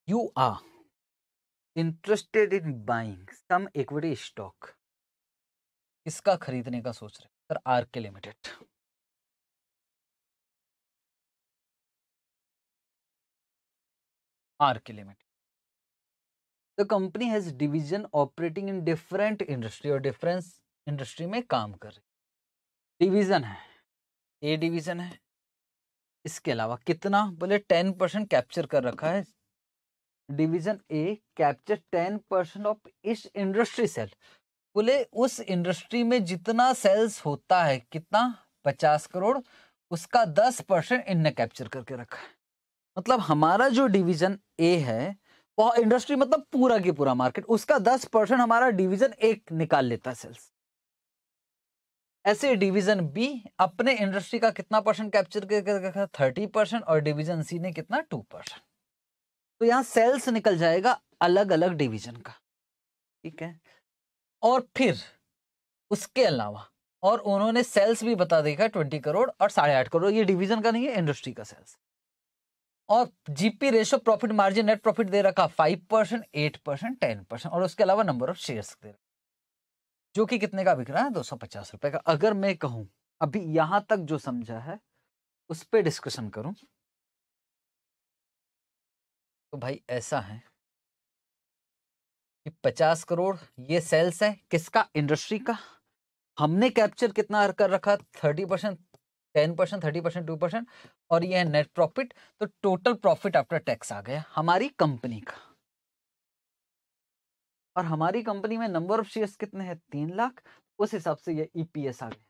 you are interested in buying some equity stock किसका खरीदने का सोच रहे sir R K limited R K limited the company has division operating in different industry और डिफरेंस इंडस्ट्री में काम कर रही डिवीजन है ए डिवीजन है इसके अलावा कितना बोले टेन परसेंट कैप्चर कर रखा है division A capture ten percent of इस इंडस्ट्री सेल बोले उस इंडस्ट्री में जितना सेल्स होता है कितना पचास करोड़ उसका दस परसेंट इनने कैप्चर करके रखा है मतलब हमारा जो डिवीजन ए है और इंडस्ट्री मतलब पूरा की पूरा मार्केट उसका दस परसेंट हमारा डिवीजन एक निकाल लेता है सेल्स ऐसे डिवीजन बी अपने इंडस्ट्री का कितना परसेंट कैप्चर करके थर्टी परसेंट और डिवीजन सी ने कितना टू परसेंट तो यहाँ सेल्स निकल जाएगा अलग अलग डिवीजन का ठीक है और फिर उसके अलावा और उन्होंने सेल्स भी बता देगा ट्वेंटी करोड़ और साढ़े आठ करोड़ ये डिवीजन का नहीं है इंडस्ट्री का सेल्स और GP ratio profit margin net profit दे रखा five percent eight percent ten percent और उसके अलावा नंबर ऑफ शेयर्स दे रखा जो कि कितने का बिक रहा है दो सौ पचास रुपए का अगर मैं कहूं अभी यहां तक जो समझा है उस पर डिस्कशन करूं तो भाई ऐसा है कि पचास करोड़ ये सेल्स है किसका इंडस्ट्री का हमने कैप्चर कितना कर रखा thirty percent ten percent thirty percent two percent और ये है नेट प्रॉफिट तो टोटल प्रॉफिट आफ्टर टैक्स आ गया हमारी कंपनी का और हमारी कंपनी में नंबर ऑफ शेयर्स कितने हैं तीन लाख उस हिसाब से ये ईपीएस e आ गया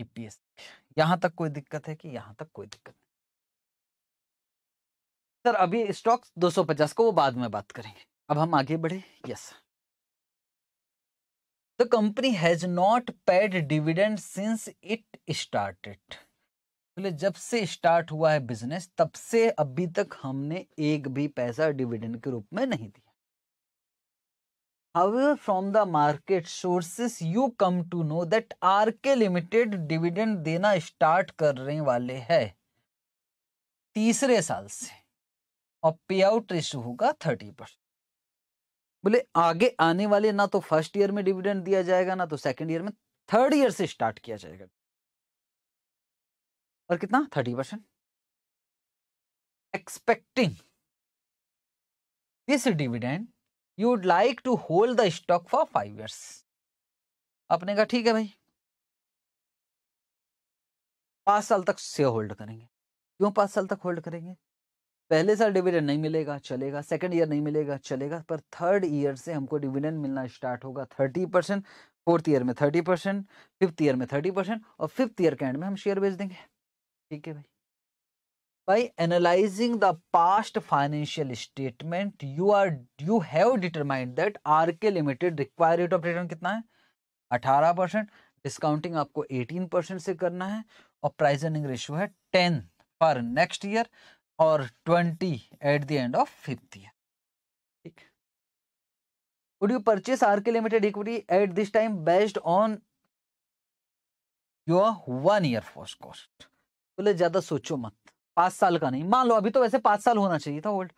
ईपीएस e यहां तक कोई दिक्कत है कि यहां तक कोई दिक्कत सर अभी स्टॉक्स 250 को वो बाद में बात करेंगे अब हम आगे बढ़े yes the company has not paid dividend since it started बोले जब से स्टार्ट हुआ है बिजनेस तब से अभी तक हमने एक भी पैसा डिविडेंड के रूप में नहीं दिया however from the market sources you come to know that R K limited dividend देना स्टार्ट करने वाले है तीसरे साल से और पे आउट रेशो होगा थर्टी परसेंट बोले आगे आने वाले ना तो फर्स्ट ईयर में डिविडेंड दिया जाएगा ना तो सेकेंड ईयर में थर्ड ईयर से स्टार्ट किया जाएगा और कितना thirty percent expecting this dividend you would like to hold the stock for five years आपने कहा ठीक है भाई पांच साल तक से होल्ड करेंगे क्यों पांच साल तक होल्ड करेंगे पहले साल डिविडेंड नहीं मिलेगा चलेगा सेकेंड ईयर नहीं मिलेगा चलेगा पर थर्ड ईयर से हमको डिविडेंड मिलना स्टार्ट होगा थर्टी परसेंट फोर्थ ईयर में थर्टी परसेंट फिफ्थ ईयर में थर्टी परसेंट और फिफ्थ ईयर के एंड में हम शेयर बेच देंगे ठीक है भाई analysing the past financial statement you are you have determined that R K limited require rate of return कितना है अठारह परसेंट डिस्काउंटिंग आपको एटीन परसेंट से करना है और प्राइस अर्निंग रेशियो है टेन पर नेक्स्ट ईयर और twenty eight the end of fifth year ठीक you purchase R K limited equity at this time based on your one year first cost बोले ज्यादा सोचो मत पांच साल का नहीं मान लो अभी तो वैसे पांच साल होना चाहिए था होल्ड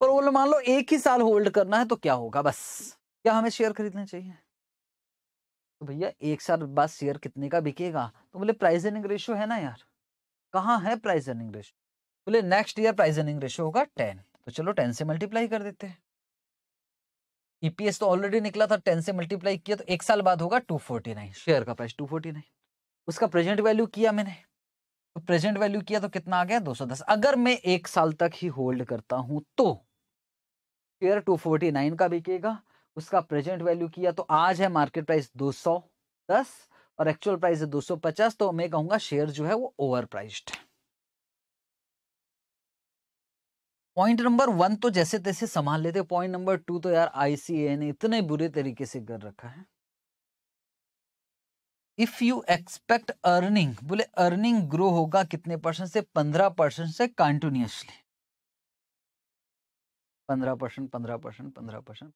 पर बोले मान लो एक ही साल होल्ड करना है तो क्या होगा बस क्या हमें शेयर खरीदना चाहिए तो भैया एक साल बाद शेयर कितने का बिकेगा तो बोले प्राइस एनिंग रेशियो है ना यार कहाँ है प्राइस एनिंग रेशियो बोले next year price earning ratio होगा टेन तो चलो टेन से मल्टीप्लाई कर देते हैं ईपीएस e तो ऑलरेडी निकला था टेन से मल्टीप्लाई किया तो एक साल बाद होगा टू फोर्टी नाइन शेयर का प्राइस टू फोर्टी नाइन उसका प्रेजेंट वैल्यू किया मैंने तो प्रेजेंट वैल्यू किया तो कितना आ गया दो सौ दस अगर मैं एक साल तक ही होल्ड करता हूं तो शेयर नाइन का बिकेगा उसका प्रेजेंट वैल्यू किया तो आज है मार्केट प्राइस दो सौ दस और एक्चुअल प्राइस है पचास तो मैं कहूंगा शेयर जो है वो ओवर प्राइस्ड है पॉइंट नंबर वन तो जैसे तैसे संभाल लेते पॉइंट नंबर टू तो यार आईसीए ने इतने बुरे तरीके से कर रखा है इफ यू एक्सपेक्ट अर्निंग बोले अर्निंग ग्रो होगा कितने परसेंट से पंद्रह परसेंट से कंटिन्यूसली पंद्रह परसेंट पंद्रह परसेंट पंद्रह percent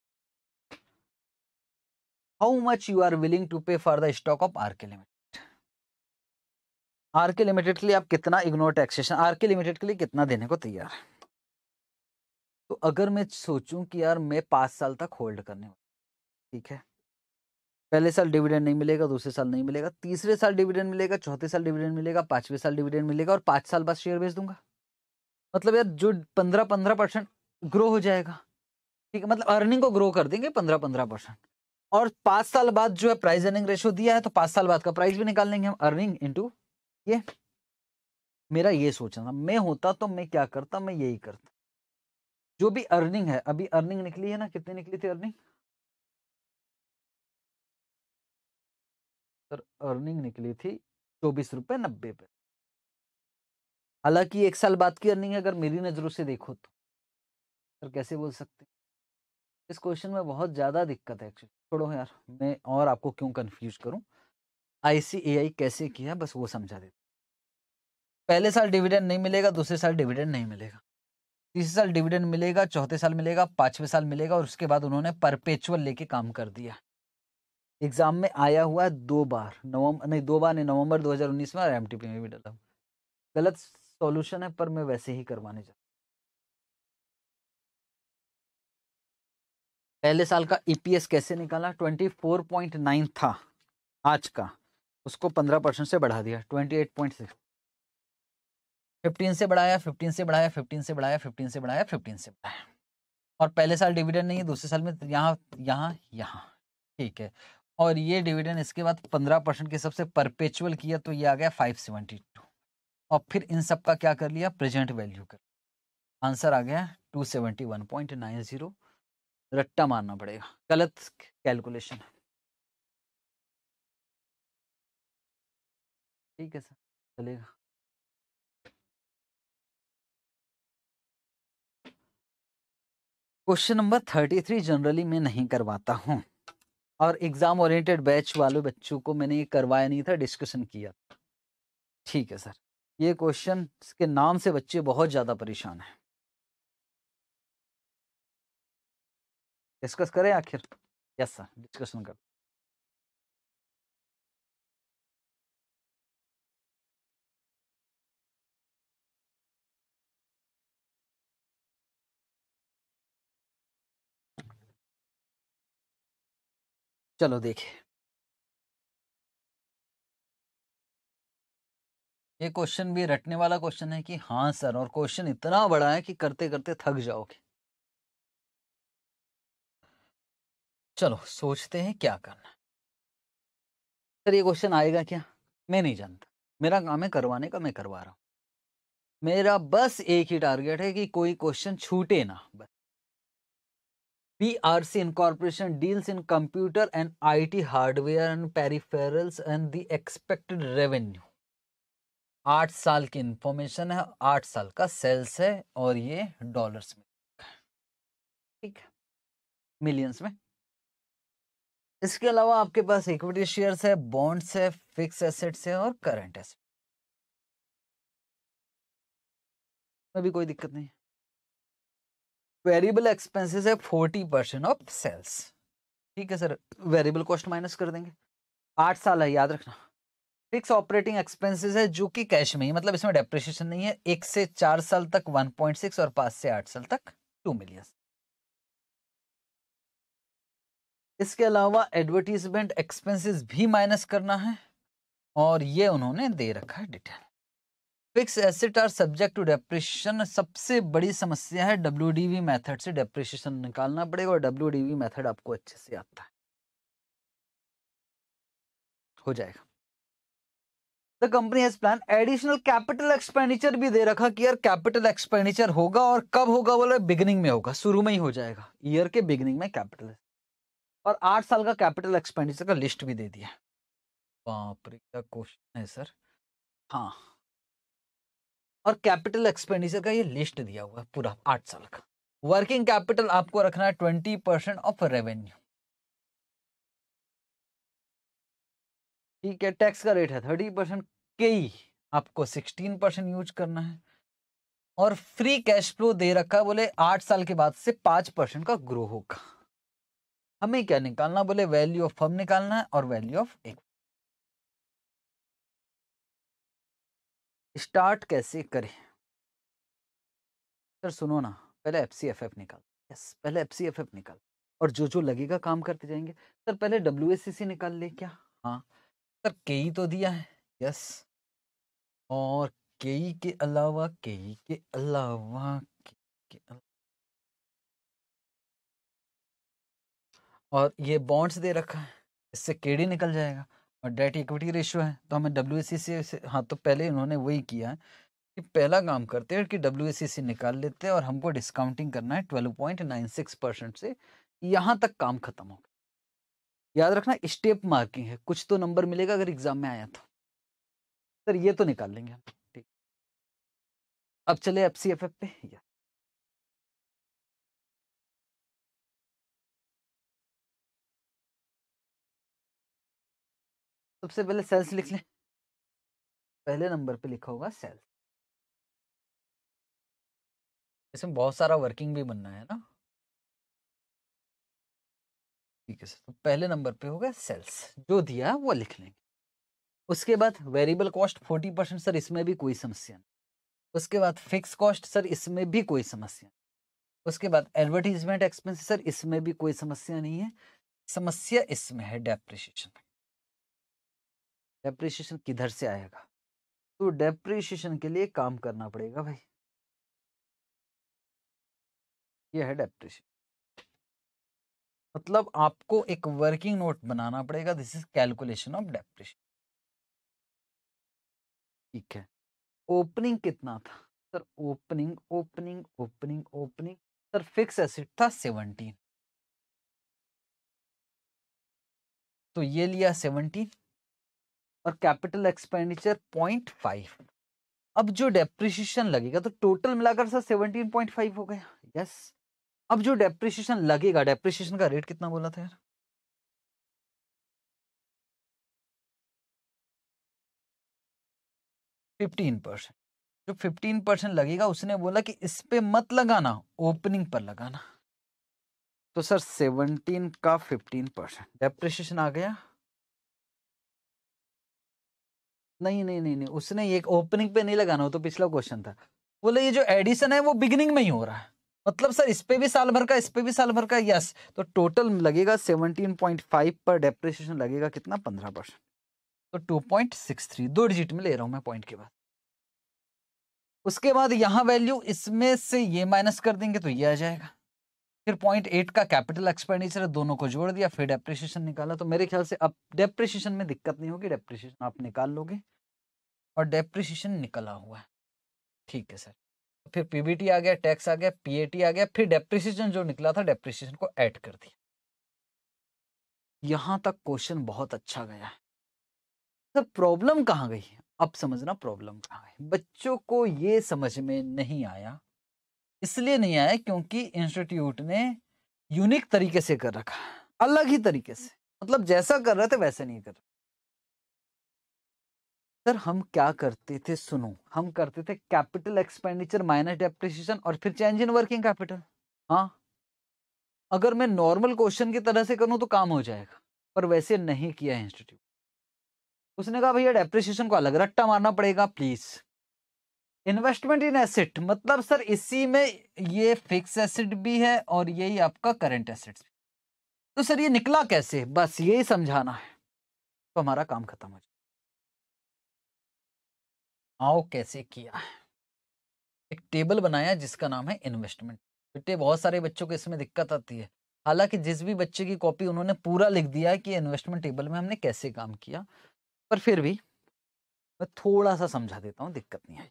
how much you are willing to pay for the stock of R K limited R K limited के लिए आप कितना ignore taxation R K limited के लिए कितना देने को तैयार है तो अगर मैं सोचूं कि यार मैं पाँच साल तक होल्ड करने ठीक है पहले साल डिविडेंड नहीं मिलेगा दूसरे साल नहीं मिलेगा तीसरे साल डिविडेंड मिलेगा चौथे साल डिविडेंड मिलेगा पांचवें साल डिविडेंड मिलेगा और पाँच साल बाद शेयर बेच दूंगा मतलब यार जो पंद्रह पंद्रह परसेंट ग्रो हो जाएगा ठीक है मतलब अर्निंग को ग्रो कर देंगे पंद्रह पंद्रह परसेंट और पाँच साल बाद जो है प्राइस अर्निंग रेशो दिया है तो पाँच साल बाद का प्राइस भी निकाल लेंगे हम अर्निंग इंटू ये मेरा ये सोचना मैं होता तो मैं क्या करता मैं यही करता जो भी अर्निंग है अभी अर्निंग निकली है ना कितनी निकली थी अर्निंग सर अर्निंग निकली थी चौबीस रुपए नब्बे पे हालांकि एक साल बाद की अर्निंग अगर मेरी नजरों से देखो तो सर कैसे बोल सकते इस क्वेश्चन में बहुत ज्यादा दिक्कत है एक्चुअली छोड़ो यार मैं और आपको क्यों कंफ्यूज करूं आईसीएआई कैसे किया बस वो समझा देता पहले साल डिविडेंड नहीं मिलेगा दूसरे साल डिविडेंड नहीं मिलेगा तीसरे साल डिविडेंड मिलेगा चौथे साल मिलेगा पांचवें साल मिलेगा और उसके बाद उन्होंने परपेचुअल लेके काम कर दिया एग्जाम में आया हुआ दो बार नवंबर नहीं दो बार नहीं नवंबर 2019 में और एम में भी डाला गलत सॉल्यूशन है पर मैं वैसे ही करवाने जा पहले साल का ईपीएस e कैसे निकाला 24.9 था आज का उसको 15 परसेंट से बढ़ा दिया 28.6 फिफ्टीन से बढ़ाया फिफ्टीन से बढ़ाया फिफ्टीन से बढ़ाया फिफ्टीन से बढ़ाया फिफ्टीन से बढ़ाया और पहले साल डिविडेंड नहीं है दूसरे साल में तो यहाँ यहाँ यहाँ ठीक है और ये डिविडेंड इसके बाद पंद्रह परसेंट के सबसे परपेचुअल किया तो ये आ गया फाइव सेवेंटी टू और फिर इन सब का क्या कर लिया प्रेजेंट वैल्यू कर आंसर आ गया two seventy one point nine zero रट्टा मारना पड़ेगा गलत कैलकुलेशन है ठीक है सर चलेगा question number thirty three generally मैं नहीं करवाता हूँ और एग्ज़ाम ओरिएंटेड बैच वाले बच्चों को मैंने ये करवाया नहीं था डिस्कशन किया ठीक है सर ये क्वेश्चन के नाम से बच्चे बहुत ज़्यादा परेशान हैं डिस्कस करें आखिर यस सर डिस्कशन कर चलो देखें ये क्वेश्चन भी रटने वाला क्वेश्चन है कि हाँ सर और क्वेश्चन इतना बड़ा है कि करते करते थक जाओगे चलो सोचते हैं क्या करना सर ये क्वेश्चन आएगा क्या मैं नहीं जानता मेरा काम है करवाने का मैं करवा रहा हूं मेरा बस एक ही टारगेट है कि कोई क्वेश्चन छूटे ना बस PRC deals in computer and I T hardware and peripherals and the expected revenue आठ साल की इंफॉर्मेशन है आठ साल का सेल्स है और ये डॉलर्स में ठीक है मिलियंस में इसके अलावा आपके पास इक्विटी शेयर्स है बॉन्ड्स है फिक्स एसेट्स है और करंट एसेट में भी कोई दिक्कत नहीं है वेरिएबल एक्सपेंसेस है फोर्टी परसेंट ऑफ सेल्स ठीक है सर वेरिएबल कॉस्ट माइनस कर देंगे आठ साल है याद रखना फिक्स ऑपरेटिंग एक्सपेंसेस है जो कि कैश में ही मतलब इसमें डेप्रिसिएशन नहीं है एक से चार साल तक वन पॉइंट सिक्स और पाँच से आठ साल तक टू मिलियन इसके अलावा एडवर्टीजमेंट एक्सपेंसिस भी माइनस करना है और ये उन्होंने दे रखा है detail fix asset are subject to depression सबसे बड़ी समस्या है डब्ल्यू डी मैथड से डेप्रेशन निकालना पड़ेगा और डब्ल्यू डी मैथड आपको अच्छे से आता है हो जाएगा the company has plan additional capital expenditure भी दे रखा कि यार कैपिटल एक्सपेंडिचर होगा और कब होगा बोले बिगनिंग में होगा शुरू में ही हो जाएगा ईयर के बिगनिंग में कैपिटल और आठ साल का कैपिटल एक्सपेंडिचर का लिस्ट भी दे दिया बाप क्या क्वेश्चन है सर हाँ और कैपिटल एक्सपेंडिचर का ये लिस्ट दिया हुआ है पूरा आठ साल का वर्किंग कैपिटल आपको रखना है ट्वेंटी परसेंट ऑफ रेवेन्यू ठीक है टैक्स का रेट है थर्टी परसेंट के ही आपको सिक्सटीन परसेंट यूज करना है और फ्री कैश फ्लो दे रखा बोले आठ साल के बाद से पांच परसेंट का ग्रो होगा हमें क्या निकालना बोले वैल्यू ऑफ फर्म निकालना है और वैल्यू ऑफ एक स्टार्ट कैसे करें सर सुनो ना पहले एफ सी एफ एफ निकाल यस पहले एफ सी एफ एफ निकाल और जो जो लगेगा काम करते जाएंगे सर पहले डब्ल्यू एस सी सी निकाल ले क्या हाँ सर केई तो दिया है यस और ई के अलावा ई के अलावा के, के और ये बॉन्ड्स दे रखा है इससे केडी निकल जाएगा और डेट इक्विटी रेशियो है तो हमें डब्ल्यू से, से हाँ तो पहले इन्होंने वही किया है कि पहला काम करते हैं कि डब्ल्यू सी निकाल लेते हैं और हमको डिस्काउंटिंग करना है twelve point nine six percent से यहाँ तक काम खत्म होगा याद रखना स्टेप मार्किंग है कुछ तो नंबर मिलेगा अगर एग्जाम में आया तो सर ये तो निकाल लेंगे हम ठीक अब चले एफ सी एफ एफ पे या सबसे पहले सेल्स लिख लें पहले नंबर पे लिखा होगा सेल्स इसमें बहुत सारा वर्किंग भी बनना है ना ठीक है सर तो पहले नंबर पे होगा सेल्स जो दिया वो लिख लेंगे उसके बाद variable cost forty percent sir इसमें भी कोई समस्या नहीं उसके बाद फिक्स कॉस्ट सर इसमें भी कोई समस्या नहीं उसके बाद एडवर्टीजमेंट एक्सपेंस सर इसमें भी कोई समस्या नहीं है समस्या इसमें है डेप्रिशिएशन में डेप्रिसिएशन किधर से आएगा तो डेप्रिसिएशन के लिए काम करना पड़ेगा भाई ये है डेप्रिसिएशन मतलब आपको एक वर्किंग नोट बनाना पड़ेगा this is calculation of depreciation ठीक है ओपनिंग कितना था sir opening opening opening opening sir fix asset था सेवनटीन तो ये लिया सेवनटीन और कैपिटल एक्सपेंडिचर पॉइंट फाइव अब जो डेप्रिसिएशन लगेगा तो टोटल मिलाकर सर सेवनटीन पॉइंट फाइव हो गया यस अब जो डेप्रिसिएशन लगेगा डेप्रिसिएशन का रेट कितना बोला था यार फिफ्टीन परसेंट जो फिफ्टीन परसेंट लगेगा उसने बोला कि इस पे मत लगाना ओपनिंग पर लगाना तो सर सेवनटीन का फिफ्टीन परसेंट डेप्रिसिएशन आ गया नहीं नहीं नहीं नहीं उसने एक ओपनिंग पे नहीं लगाना हो तो पिछला क्वेश्चन था बोले ये जो एडिशन है वो बिगिनिंग में ही हो रहा है मतलब सर इस पे भी साल भर का इस पे भी साल भर का यस तो टोटल लगेगा 17.5 पर डेप्रिसिएशन लगेगा कितना 15 परसेंट तो 2.63 दो डिजिट में ले रहा हूं मैं पॉइंट के बाद उसके बाद यहाँ वैल्यू इसमें से ये माइनस कर देंगे तो ये आ जाएगा फिर पॉइंट एट का कैपिटल एक्सपेंडिचर है दोनों को जोड़ दिया फिर डेप्रिसिएशन निकाला तो मेरे ख्याल से अब डेप्रिसिएशन में दिक्कत नहीं होगी डेप्रिसिएशन आप निकाल लोगे और डेप्रिसिएशन निकला हुआ है ठीक है सर फिर पीबीटी आ गया टैक्स आ गया पीएटी आ गया फिर डेप्रिसिएशन जो निकला था डेप्रिसिएशन को ऐड कर दिया यहां तक क्वेश्चन बहुत अच्छा गया है सर प्रॉब्लम कहाँ गई है अब समझना प्रॉब्लम कहाँ है बच्चों को ये समझ में नहीं आया इसलिए नहीं आया क्योंकि इंस्टीट्यूट ने यूनिक तरीके से कर रखा अलग ही तरीके से मतलब जैसा कर रहे थे वैसे नहीं कर रहे सर हम क्या करते थे सुनो हम करते थे कैपिटल एक्सपेंडिचर माइनस डेप्रिशिएशन और फिर चेंज इन वर्किंग कैपिटल हाँ अगर मैं नॉर्मल क्वेश्चन की तरह से करूं तो काम हो जाएगा पर वैसे नहीं किया इंस्टीट्यूट उसने कहा भैया डेप्रिशिएशन को अलग रट्टा मारना पड़ेगा प्लीज इन्वेस्टमेंट इन एसेट मतलब सर इसी में ये फिक्स एसेट भी है और यही आपका करंट एसेट तो सर ये निकला कैसे बस यही समझाना है तो हमारा काम खत्म हो जाए आओ कैसे किया है एक टेबल बनाया जिसका नाम है इन्वेस्टमेंट बेटे बहुत सारे बच्चों को इसमें दिक्कत आती है हालांकि जिस भी बच्चे की कॉपी उन्होंने पूरा लिख दिया है कि इन्वेस्टमेंट टेबल में हमने कैसे काम किया पर फिर भी मैं थोड़ा सा समझा देता हूँ दिक्कत नहीं आई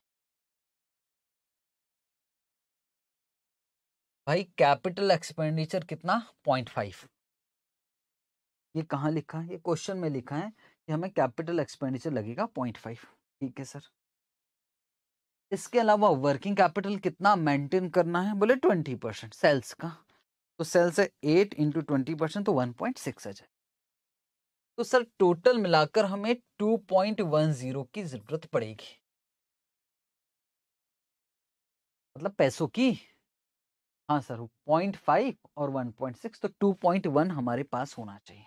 भाई कैपिटल एक्सपेंडिचर कितना पॉइंट फाइव ये कहाँ लिखा है ये क्वेश्चन में लिखा है कि हमें कैपिटल एक्सपेंडिचर लगेगा पॉइंट फाइव ठीक है सर इसके अलावा वर्किंग कैपिटल कितना मेंटेन करना है बोले ट्वेंटी परसेंट सेल्स का तो सेल्स है एट इंटू ट्वेंटी परसेंट तो वन पॉइंट सिक्स आ जाए तो सर टोटल मिलाकर हमें टू पॉइंट वन जीरो की जरूरत पड़ेगी मतलब पैसों की हाँ सर पॉइंट फाइव और वन पॉइंट सिक्स तो टू पॉइंट वन हमारे पास होना चाहिए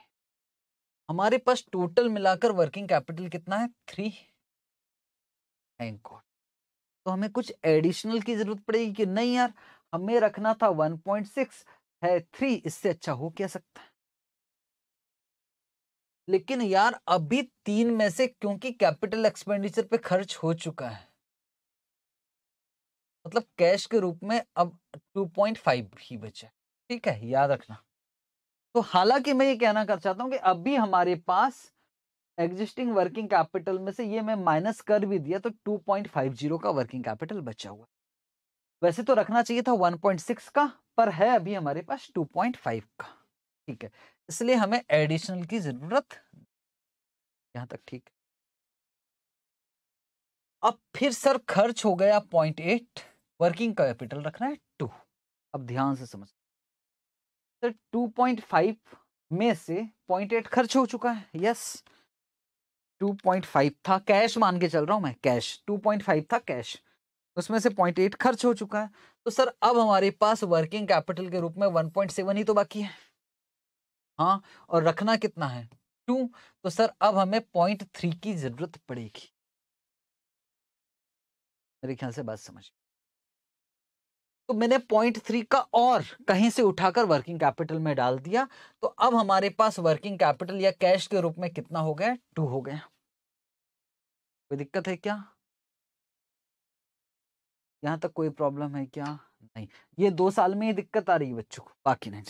हमारे पास टोटल मिलाकर वर्किंग कैपिटल कितना है थ्री थैंक गॉड तो हमें कुछ एडिशनल की जरूरत पड़ेगी कि नहीं यार हमें रखना था वन पॉइंट सिक्स है थ्री इससे अच्छा हो क्या सकता है लेकिन यार अभी तीन में से क्योंकि कैपिटल एक्सपेंडिचर पे खर्च हो चुका है मतलब कैश के रूप में अब 2.5 ही बचे ठीक है याद रखना तो हालांकि मैं ये कहना कर चाहता हूँ कि अभी हमारे पास एग्जिस्टिंग वर्किंग कैपिटल में से ये मैं माइनस कर भी दिया तो 2.50 का वर्किंग कैपिटल बचा हुआ वैसे तो रखना चाहिए था 1.6 का पर है अभी हमारे पास 2.5 का ठीक है इसलिए हमें एडिशनल की जरूरत यहाँ तक ठीक अब फिर सर खर्च हो गया पॉइंट एट वर्किंग कैपिटल रखना है टू अब ध्यान से समझ सर टू पॉइंट फाइव में से पॉइंट एट खर्च हो चुका है यस टू पॉइंट फाइव था कैश मान के चल रहा हूं मैं कैश टू पॉइंट फाइव था कैश उसमें से पॉइंट एट खर्च हो चुका है तो सर अब हमारे पास वर्किंग कैपिटल के रूप में वन पॉइंट सेवन ही तो बाकी है हाँ और रखना कितना है टू तो सर अब हमें पॉइंट थ्री की जरूरत पड़ेगी मेरे ख्याल से बात समझ तो मैंने पॉइंट थ्री का और कहीं से उठाकर वर्किंग कैपिटल में डाल दिया तो अब हमारे पास वर्किंग कैपिटल या कैश के रूप में कितना हो गया टू हो गया कोई दिक्कत है क्या यहां तक कोई प्रॉब्लम है क्या नहीं ये दो साल में ही दिक्कत आ रही है बच्चों को बाकी नहीं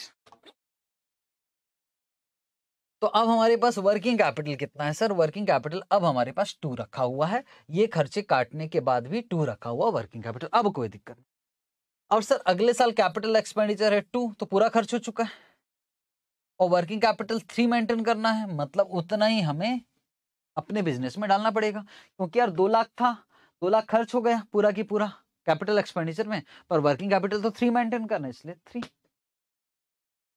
तो अब हमारे पास वर्किंग कैपिटल कितना है सर वर्किंग कैपिटल अब हमारे पास टू रखा हुआ है ये खर्चे काटने के बाद भी टू रखा हुआ वर्किंग कैपिटल अब कोई दिक्कत नहीं और सर अगले साल कैपिटल एक्सपेंडिचर है टू तो पूरा खर्च हो चुका है और वर्किंग कैपिटल थ्री मेंटेन करना है मतलब उतना ही हमें अपने बिजनेस में डालना पड़ेगा क्योंकि यार दो लाख था दो लाख खर्च हो गया पूरा की पूरा कैपिटल एक्सपेंडिचर में पर वर्किंग कैपिटल तो थ्री मेंटेन करना है इसलिए थ्री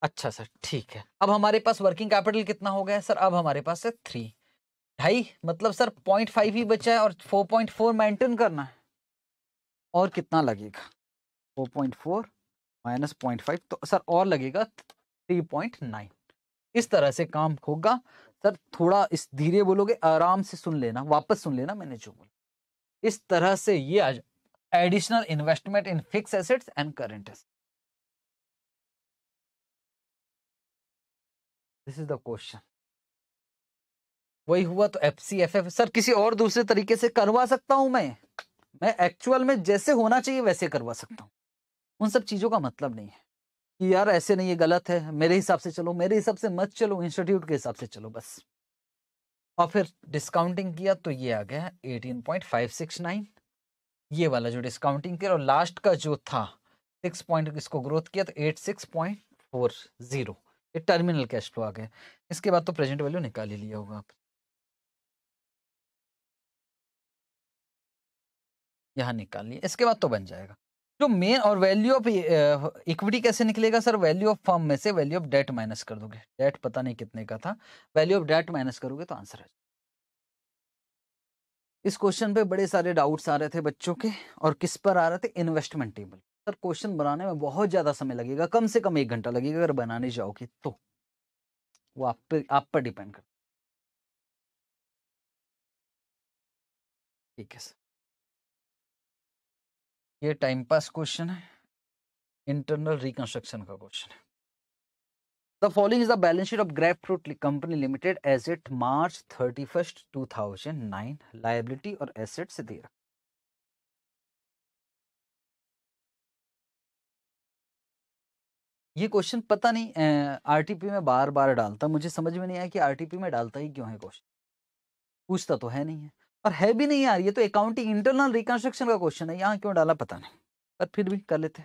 अच्छा सर ठीक है अब हमारे पास वर्किंग कैपिटल कितना हो गया सर अब हमारे पास है थ्री ढाई मतलब सर पॉइंट फाइव ही बचा है और फोर पॉइंट फोर मेंटेन करना है और कितना लगेगा four point four minus point five तो सर और लगेगा थ्री पॉइंट नाइन इस तरह से काम होगा सर थोड़ा इस धीरे बोलोगे आराम से सुन लेना वापस सुन लेना मैंने जो बोला इस तरह से ये आज additional investment in fix assets and current asset this is the question वही हुआ तो F C F F sir किसी और दूसरे तरीके से करवा सकता हूं मैं मैं एक्चुअल में जैसे होना चाहिए वैसे करवा सकता हूं उन सब चीज़ों का मतलब नहीं है कि यार ऐसे नहीं ये गलत है मेरे हिसाब से चलो मेरे हिसाब से मत चलो इंस्टीट्यूट के हिसाब से चलो बस और फिर डिस्काउंटिंग किया तो ये आ गया eighteen point five six nine ये वाला जो डिस्काउंटिंग किया और लास्ट का जो था सिक्स पॉइंट इसको ग्रोथ किया तो eight six point four zero ये टर्मिनल कैश फ्लो आ गया इसके बाद तो प्रेजेंट वैल्यू निकाल ही लिया होगा आप यहाँ निकाल लिया इसके बाद तो बन जाएगा तो मेन और वैल्यू ऑफ इक्विटी कैसे निकलेगा सर वैल्यू ऑफ फर्म में से वैल्यू ऑफ डेट माइनस कर दोगे डेट पता नहीं कितने का था वैल्यू ऑफ डेट माइनस करोगे तो आंसर है इस क्वेश्चन पे बड़े सारे डाउट्स आ रहे थे बच्चों के और किस पर आ रहे थे इन्वेस्टमेंट टेबल सर क्वेश्चन बनाने में बहुत ज़्यादा समय लगेगा कम से कम एक घंटा लगेगा अगर बनाने जाओगे तो वो आप पर आप पर डिपेंड कर ठीक है सर ये टाइम पास क्वेश्चन है इंटरनल रिकंस्ट्रक्शन का क्वेश्चन है the following is the balance sheet of grapefruit company limited as at March thirty first two thousand nine liability और एसेट से दे रखा ये क्वेश्चन पता नहीं आरटीपी में बार बार डालता मुझे समझ में नहीं आया कि आरटीपी में डालता ही क्यों है क्वेश्चन पूछता तो है नहीं है और है भी नहीं यार ये तो अकाउंटिंग इंटरनल रिकंस्ट्रक्शन का क्वेश्चन है यहाँ क्यों डाला पता नहीं पर फिर भी कर लेते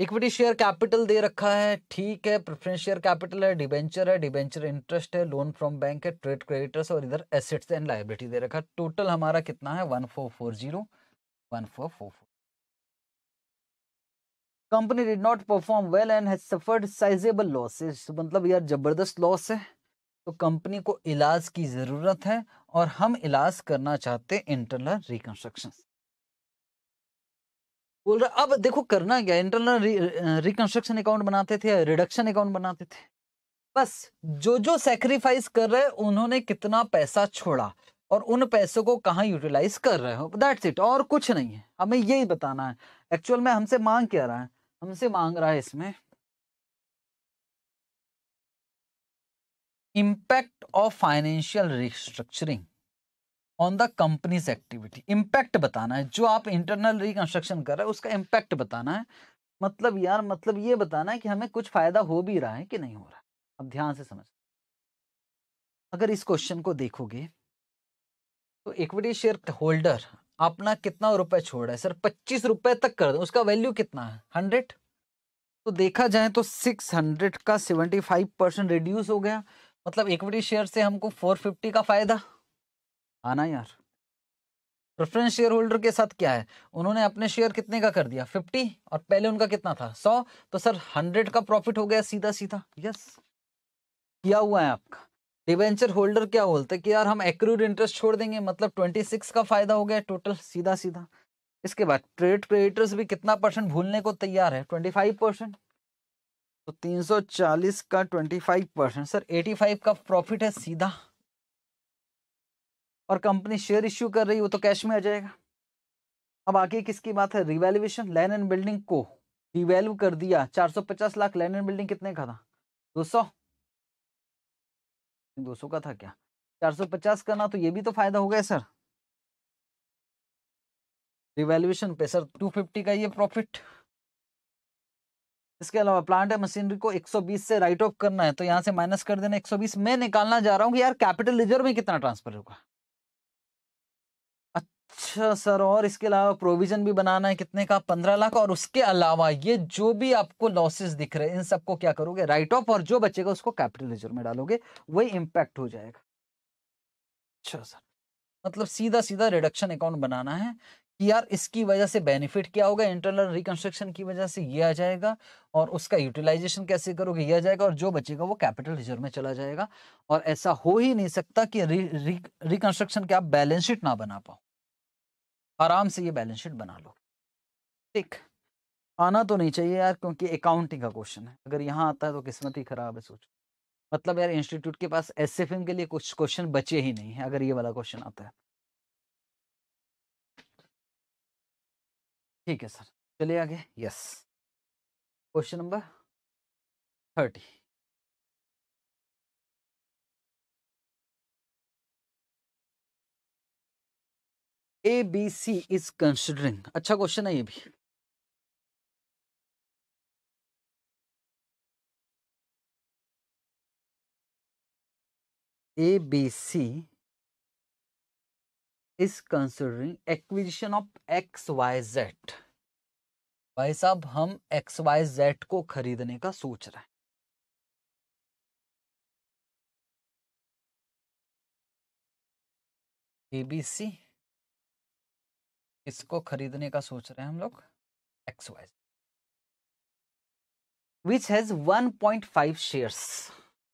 इक्विटी शेयर कैपिटल दे रखा है ठीक है प्रेफरेंस शेयर कैपिटल है डिबेंचर है डिबेंचर इंटरेस्ट है लोन फ्रॉम बैंक है ट्रेड क्रेडिटर्स और इधर एसेट्स एंड लाइबिलिटी दे रखा है टोटल हमारा कितना है one four four zero one four four four company did not perform well and has suffered sizable losses मतलब यार जबरदस्त लॉस है तो कंपनी को इलाज की ज़रूरत है और हम इलाज करना चाहते इंटरनल रिकंस्ट्रक्शन बोल रहा अब देखो करना क्या इंटरनल रिकंस्ट्रक्शन अकाउंट बनाते थे रिडक्शन अकाउंट बनाते थे बस जो जो सेक्रीफाइस कर रहे उन्होंने कितना पैसा छोड़ा और उन पैसों को कहाँ यूटिलाइज कर रहे हो दैट्स इट और कुछ नहीं है हमें यही बताना है एक्चुअल में हमसे मांग क्या रहा है हमसे मांग रहा है इसमें impact of financial restructuring on the company's activity impact बताना है जो आप इंटरनल रिकंस्ट्रक्शन कर रहे हो उसका इंपैक्ट बताना है मतलब यार मतलब ये बताना है कि हमें कुछ फायदा हो भी रहा है कि नहीं हो रहा अब ध्यान से समझ अगर इस क्वेश्चन को देखोगे तो इक्विटी शेयर होल्डर अपना कितना रुपए छोड़ा है सर पच्चीस रुपए तक कर दो उसका वैल्यू कितना है हंड्रेड तो देखा जाए तो सिक्स हंड्रेड का सेवेंटी फाइव परसेंट रिड्यूस हो गया मतलब इक्विटी शेयर से हमको 450 का फायदा आना हाँ यार प्रेफरेंस शेयर होल्डर के साथ क्या है उन्होंने अपने शेयर कितने का कर दिया 50 और पहले उनका कितना था 100 तो सर 100 का प्रॉफिट हो गया सीधा सीधा यस किया हुआ है आपका डिवेंचर होल्डर क्या बोलते कि यार हम एक्रूड इंटरेस्ट छोड़ देंगे मतलब 26 का फायदा हो गया टोटल सीधा सीधा इसके बाद ट्रेड क्रेडिटर्स भी कितना परसेंट भूलने को तैयार है फाइव परसेंट तो 340 का 25 परसेंट सर 85 का प्रॉफिट है सीधा और कंपनी शेयर इश्यू कर रही वो तो कैश में आ जाएगा अब आगे किसकी बात है रिवैल्यूएशन लैंड एंड बिल्डिंग को रिवैल्यू कर दिया 450 लाख लैंड एंड बिल्डिंग कितने का था 200 200 का था क्या 450 करना तो ये भी तो फायदा हो गया सर रिवैल्यूएशन पे सर 250 का ये प्रॉफिट इसके अलावा प्लांट या मशीनरी को 120 से राइट ऑफ करना है तो यहाँ से माइनस कर देना 120 मैं निकालना जा रहा हूँ यार कैपिटल रिजर्व में कितना ट्रांसफर होगा अच्छा सर और इसके अलावा प्रोविजन भी बनाना है कितने का पंद्रह लाख और उसके अलावा ये जो भी आपको लॉसेस दिख रहे हैं इन सबको क्या करोगे राइट ऑफ और जो बचेगा उसको कैपिटल रिजर्व में डालोगे वही इम्पैक्ट हो जाएगा अच्छा सर मतलब सीधा सीधा रिडक्शन अकाउंट बनाना है कि यार इसकी वजह से बेनिफिट क्या होगा इंटरनल रिकंस्ट्रक्शन की वजह से ये आ जाएगा और उसका यूटिलाइजेशन कैसे करोगे ये आ जाएगा और जो बचेगा वो कैपिटल रिजर्व में चला जाएगा और ऐसा हो ही नहीं सकता कि रिकंस्ट्रक्शन के आप बैलेंस शीट ना बना पाओ आराम से ये बैलेंस शीट बना लो ठीक आना तो नहीं चाहिए यार क्योंकि अकाउंटिंग का क्वेश्चन है अगर यहाँ आता है तो किस्मत ही खराब है सोचो मतलब यार इंस्टीट्यूट के पास एस के लिए कुछ क्वेश्चन बचे ही नहीं है अगर ये वाला क्वेश्चन आता है ठीक है सर चले आगे yes question number thirty A B C is considering अच्छा क्वेश्चन है ये भी A B C considering acquisition of X Y Z भाई साहब हम एक्स वाई जेड को खरीदने का सोच रहे हैं एबीसी इसको खरीदने का सोच रहे हैं हम लोग X Y which has 1.5 shares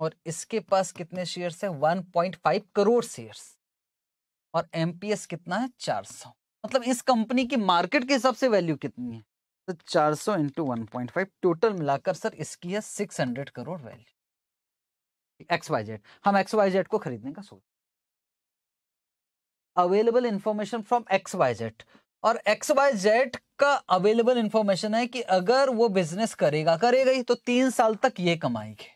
और इसके पास कितने शेयर्स पॉइंट 1.5 करोड़ शेयर्स और एमपीएस कितना है 400 मतलब इस कंपनी की मार्केट के हिसाब से वैल्यू कितनी है तो 400 सौ इंटू वन टोटल मिलाकर सर इसकी है 600 crore value X Y Z हम एक्स वाई जेड को खरीदने का सोच available information from X Y Z और एक्स वाई जेड का अवेलेबल इंफॉर्मेशन है कि अगर वो बिजनेस करेगा करेगा ही तो तीन साल तक ये कमाएंगे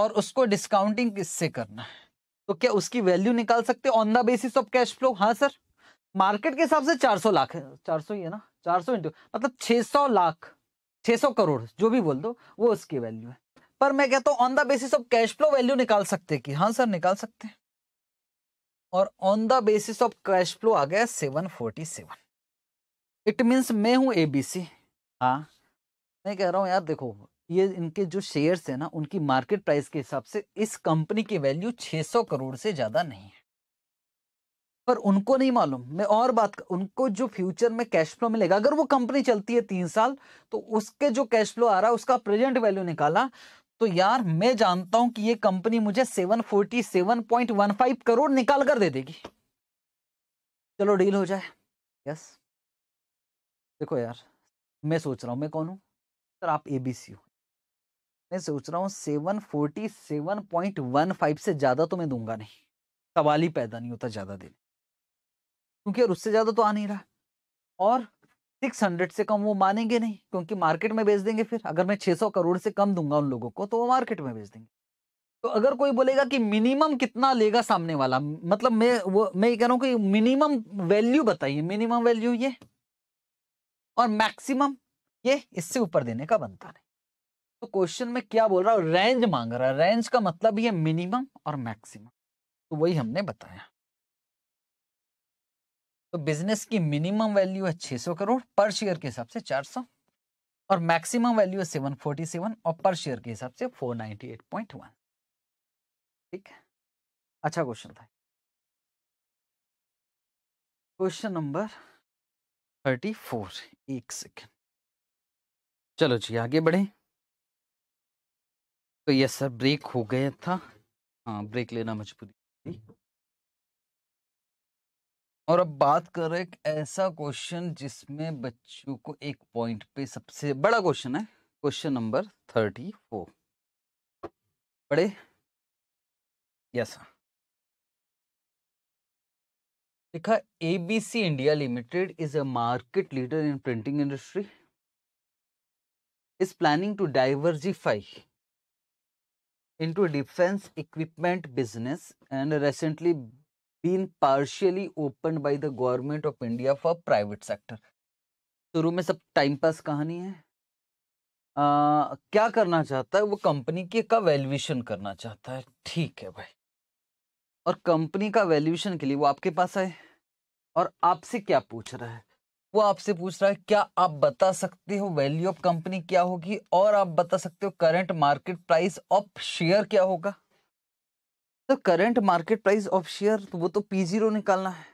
और उसको डिस्काउंटिंग किससे करना है तो क्या उसकी वैल्यू निकाल सकते on the basis of cash flow हाँ सर मार्केट के हिसाब से 400 लाख है 400 ही है ना 400 सौ इंटू मतलब 600 लाख 600 करोड़ जो भी बोल दो वो उसकी वैल्यू है पर मैं कहता हूँ on the basis of cash flow value निकाल सकते कि हाँ सर निकाल सकते और on the basis of cash flow आ गया seven forty seven it means मैं हूँ एबीसी हाँ मैं कह रहा हूँ यार देखो ये इनके जो शेयर्स है ना उनकी मार्केट प्राइस के हिसाब से इस कंपनी की वैल्यू 600 करोड़ से ज़्यादा नहीं है पर उनको नहीं मालूम मैं और बात कर, उनको जो फ्यूचर में कैश फ्लो मिलेगा अगर वो कंपनी चलती है तीन साल तो उसके जो कैश फ्लो आ रहा है उसका प्रेजेंट वैल्यू निकाला तो यार मैं जानता हूं कि ये कंपनी मुझे 747.15 करोड़ निकाल कर दे देगी चलो डील हो जाए यस देखो यार मैं सोच रहा हूँ मैं कौन हूँ सर आप एबीसी हो मैं सोच रहा हूँ seven forty seven point one five से ज़्यादा तो मैं दूंगा नहीं सवाल ही पैदा नहीं होता ज़्यादा देने क्योंकि और उससे ज़्यादा तो आ नहीं रहा और सिक्स हंड्रेड से कम वो मानेंगे नहीं क्योंकि मार्केट में बेच देंगे फिर अगर मैं छह सौ करोड़ से कम दूंगा उन लोगों को तो वो मार्केट में बेच देंगे तो अगर कोई बोलेगा कि मिनिमम कितना लेगा सामने वाला मतलब मैं वो मैं ये कह रहा हूँ कि मिनिमम वैल्यू बताइए मिनिमम वैल्यू ये और मैक्सिमम ये इससे ऊपर देने का बनता नहीं तो क्वेश्चन में क्या बोल रहा है रेंज मांग रहा है रेंज का मतलब ये मिनिमम और मैक्सिमम तो वही हमने बताया तो बिजनेस की मिनिमम वैल्यू है 600 करोड़ पर शेयर के हिसाब से 400 और मैक्सिमम वैल्यू है 747 और पर शेयर के हिसाब से 498.1 ठीक है अच्छा क्वेश्चन था क्वेश्चन नंबर 34 एक सेकेंड चलो जी आगे बढ़े तो यस सर ब्रेक हो गया था हाँ ब्रेक लेना मजबूरी और अब बात कर रहे एक ऐसा क्वेश्चन जिसमें बच्चों को एक पॉइंट पे सबसे बड़ा क्वेश्चन है क्वेश्चन नंबर थर्टी फोर पढ़े यस हाँ। लिखा ABC India limited is a market leader in printing industry is planning to diversify into defense equipment business and recently been partially opened by the government of India for private sector. शुरू में सब time pass कहानी है uh, क्या करना चाहता है वो कंपनी के का वैल्यूएशन करना चाहता है ठीक है भाई और कंपनी का वैल्यूएशन के लिए वो आपके पास आए और आपसे क्या पूछ रहा है वो आपसे पूछ रहा है क्या आप बता सकते हो वैल्यू ऑफ कंपनी क्या होगी और आप बता सकते हो current market price of share क्या होगा तो current market price of share तो वो तो पी जीरो निकालना है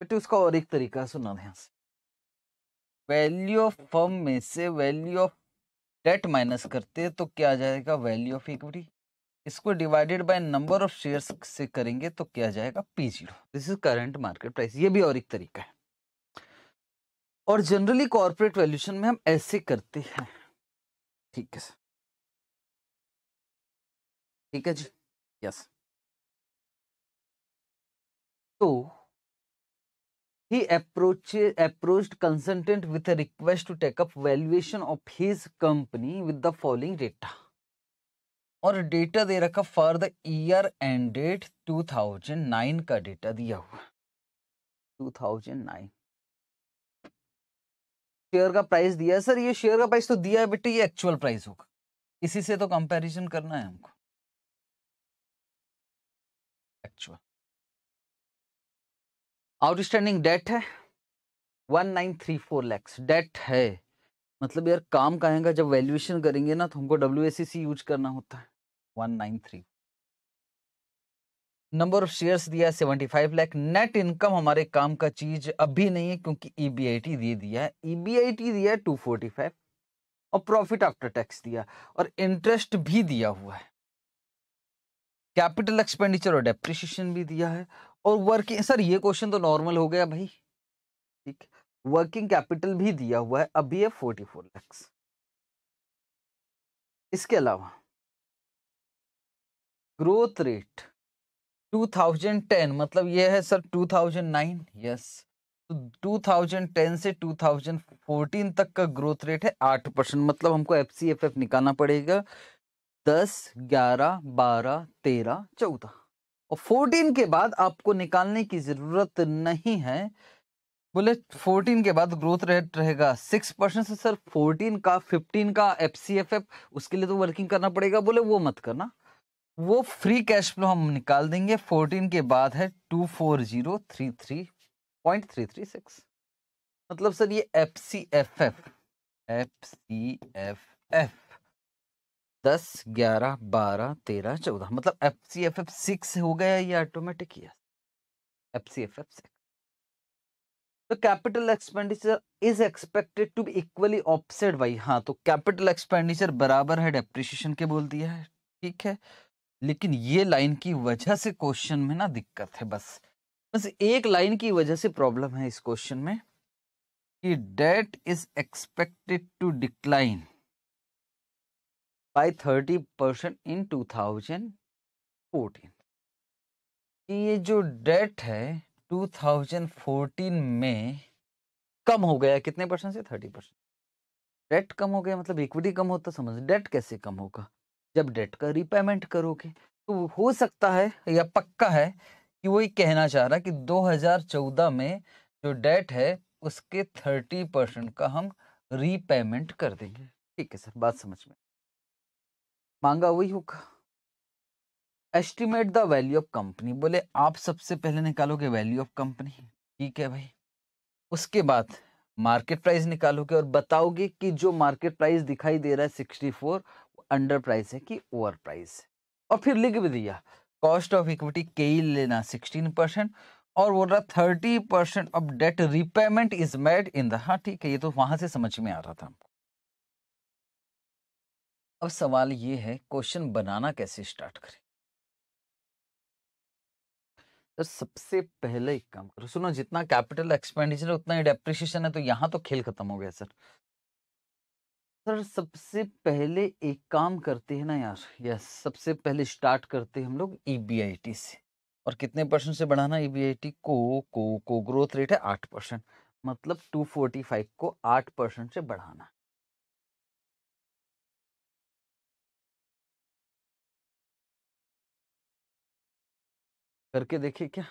बेटे तो उसका और एक तरीका है सुना ध्यान से वैल्यू ऑफ फर्म में से वैल्यू ऑफ डेट माइनस करते हैं तो क्या आ जाएगा वैल्यू ऑफ इक्विटी इसको divided by number of shares से करेंगे तो क्या जाएगा P zero this is current market price ये भी और एक तरीका है और जनरली कॉर्पोरेट वैल्यूशन में हम ऐसे करते हैं ठीक है सर ठीक है जी यस तो he approach approached consultant with request to take up valuation of his company with the following data और डेटा दे रखा फॉर द ईयर एंडेड 2009 का डेटा दिया हुआ 2009 शेयर का प्राइस दिया सर ये शेयर का प्राइस तो दिया है बेटे ये एक्चुअल प्राइस होगा इसी से तो कंपैरिजन करना है हमको एक्चुअल आउटस्टैंडिंग डेट है one nine three four lakhs debt है मतलब यार काम कहेंगे जब वैल्यूएशन करेंगे ना तो हमको डब्ल्यू यूज करना होता है one nine three number of shares दिया seventy five lakh net income हमारे काम का चीज अभी नहीं है क्योंकि ईबीआईटी e दे दिया है ईबीआईटी e दिया है टू फोर्टी फाइव और प्रॉफिट आफ्टर टैक्स दिया और इंटरेस्ट भी दिया हुआ है कैपिटल एक्सपेंडिचर और डेप्रिशिएशन भी दिया है और वर्किंग सर ये क्वेश्चन तो नॉर्मल हो गया भाई ठीक वर्किंग कैपिटल भी दिया हुआ है अभी है फोर्टी फोर लैक्स इसके अलावा ग्रोथ रेट 2010 मतलब ये है सर 2009 यस तो 2010 से 2014 तक का ग्रोथ रेट है आठ परसेंट मतलब हमको एफ सी एफ एफ निकालना पड़ेगा दस ग्यारह बारह तेरह चौदह और फोर्टीन के बाद आपको निकालने की ज़रूरत नहीं है बोले फोर्टीन के बाद ग्रोथ रेट रहेगा सिक्स परसेंट से सर फोर्टीन का फिफ्टीन का एफ सी एफ एफ उसके लिए तो वर्किंग करना पड़ेगा बोले वो मत करना वो फ्री कैश फ्लो हम निकाल देंगे फोर्टीन के बाद है two four zero three three point three three six मतलब सर ये F C F F F C F F दस ग्यारह बारह तेरह चौदह मतलब F C F F six हो गया ये ऑटोमेटिक ही F C F F six तो capital expenditure is expected to be equally offset भाई हाँ तो कैपिटल एक्सपेंडिचर बराबर है डेप्रिशिएशन के बोल दिया है ठीक है लेकिन ये लाइन की वजह से क्वेश्चन में ना दिक्कत है बस बस एक लाइन की वजह से प्रॉब्लम है इस क्वेश्चन में कि debt is expected to decline by thirty percent in two thousand fourteen ये जो डेट है टू थाउजेंड फोर्टीन में कम हो गया कितने परसेंट से थर्टी परसेंट डेट कम हो गया मतलब इक्विटी कम होता समझ डेट कैसे कम होगा जब डेट का रिपेमेंट करोगे तो हो सकता है या पक्का है कि वही कहना चाह रहा कि 2014 में जो डेट है उसके 30 परसेंट का हम रीपेमेंट कर देंगे ठीक है सर बात समझ में मांगा वही होगा estimate the value of company बोले आप सबसे पहले निकालोगे वैल्यू ऑफ कंपनी ठीक है भाई उसके बाद मार्केट प्राइस निकालोगे और बताओगे कि जो मार्केट प्राइस दिखाई दे रहा है सिक्सटी फोर अंडर प्राइस है कि ओवर प्राइस है और फिर लिख भी दिया कॉस्ट ऑफ इक्विटी के ही लेना सिक्सटीन परसेंट और बोल रहा thirty percent of debt repayment is made in the हाँ ठीक है ये तो वहां से समझ में आ रहा था हमको अब सवाल ये है क्वेश्चन बनाना कैसे स्टार्ट करें तो सबसे पहले एक काम करो सुनो जितना कैपिटल एक्सपेंडिचर है उतना ही डेप्रिशिएशन है तो यहाँ तो खेल खत्म हो गया सर सर सबसे पहले एक काम करते हैं ना यार यस सबसे पहले स्टार्ट करते हैं हम लोग ई e से और कितने परसेंट से बढ़ाना ई e बी को को को ग्रोथ रेट है आठ परसेंट मतलब टू फोर्टी फाइव को आठ परसेंट से बढ़ाना करके देखिए क्या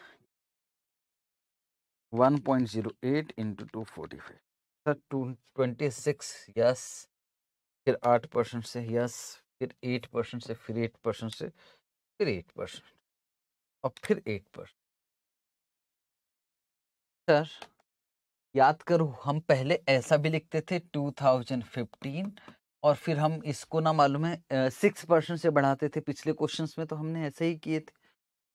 one point zero eight into two forty five sir two twenty six yes फिर आठ परसेंट से यस फिर एट परसेंट से फिर एट परसेंट से फिर एट परसेंट और फिर एट परसेंट सर याद करो हम पहले ऐसा भी लिखते थे 2015 और फिर हम इसको ना मालूम है सिक्स परसेंट से बढ़ाते थे पिछले क्वेश्चंस में तो हमने ऐसे ही किए थे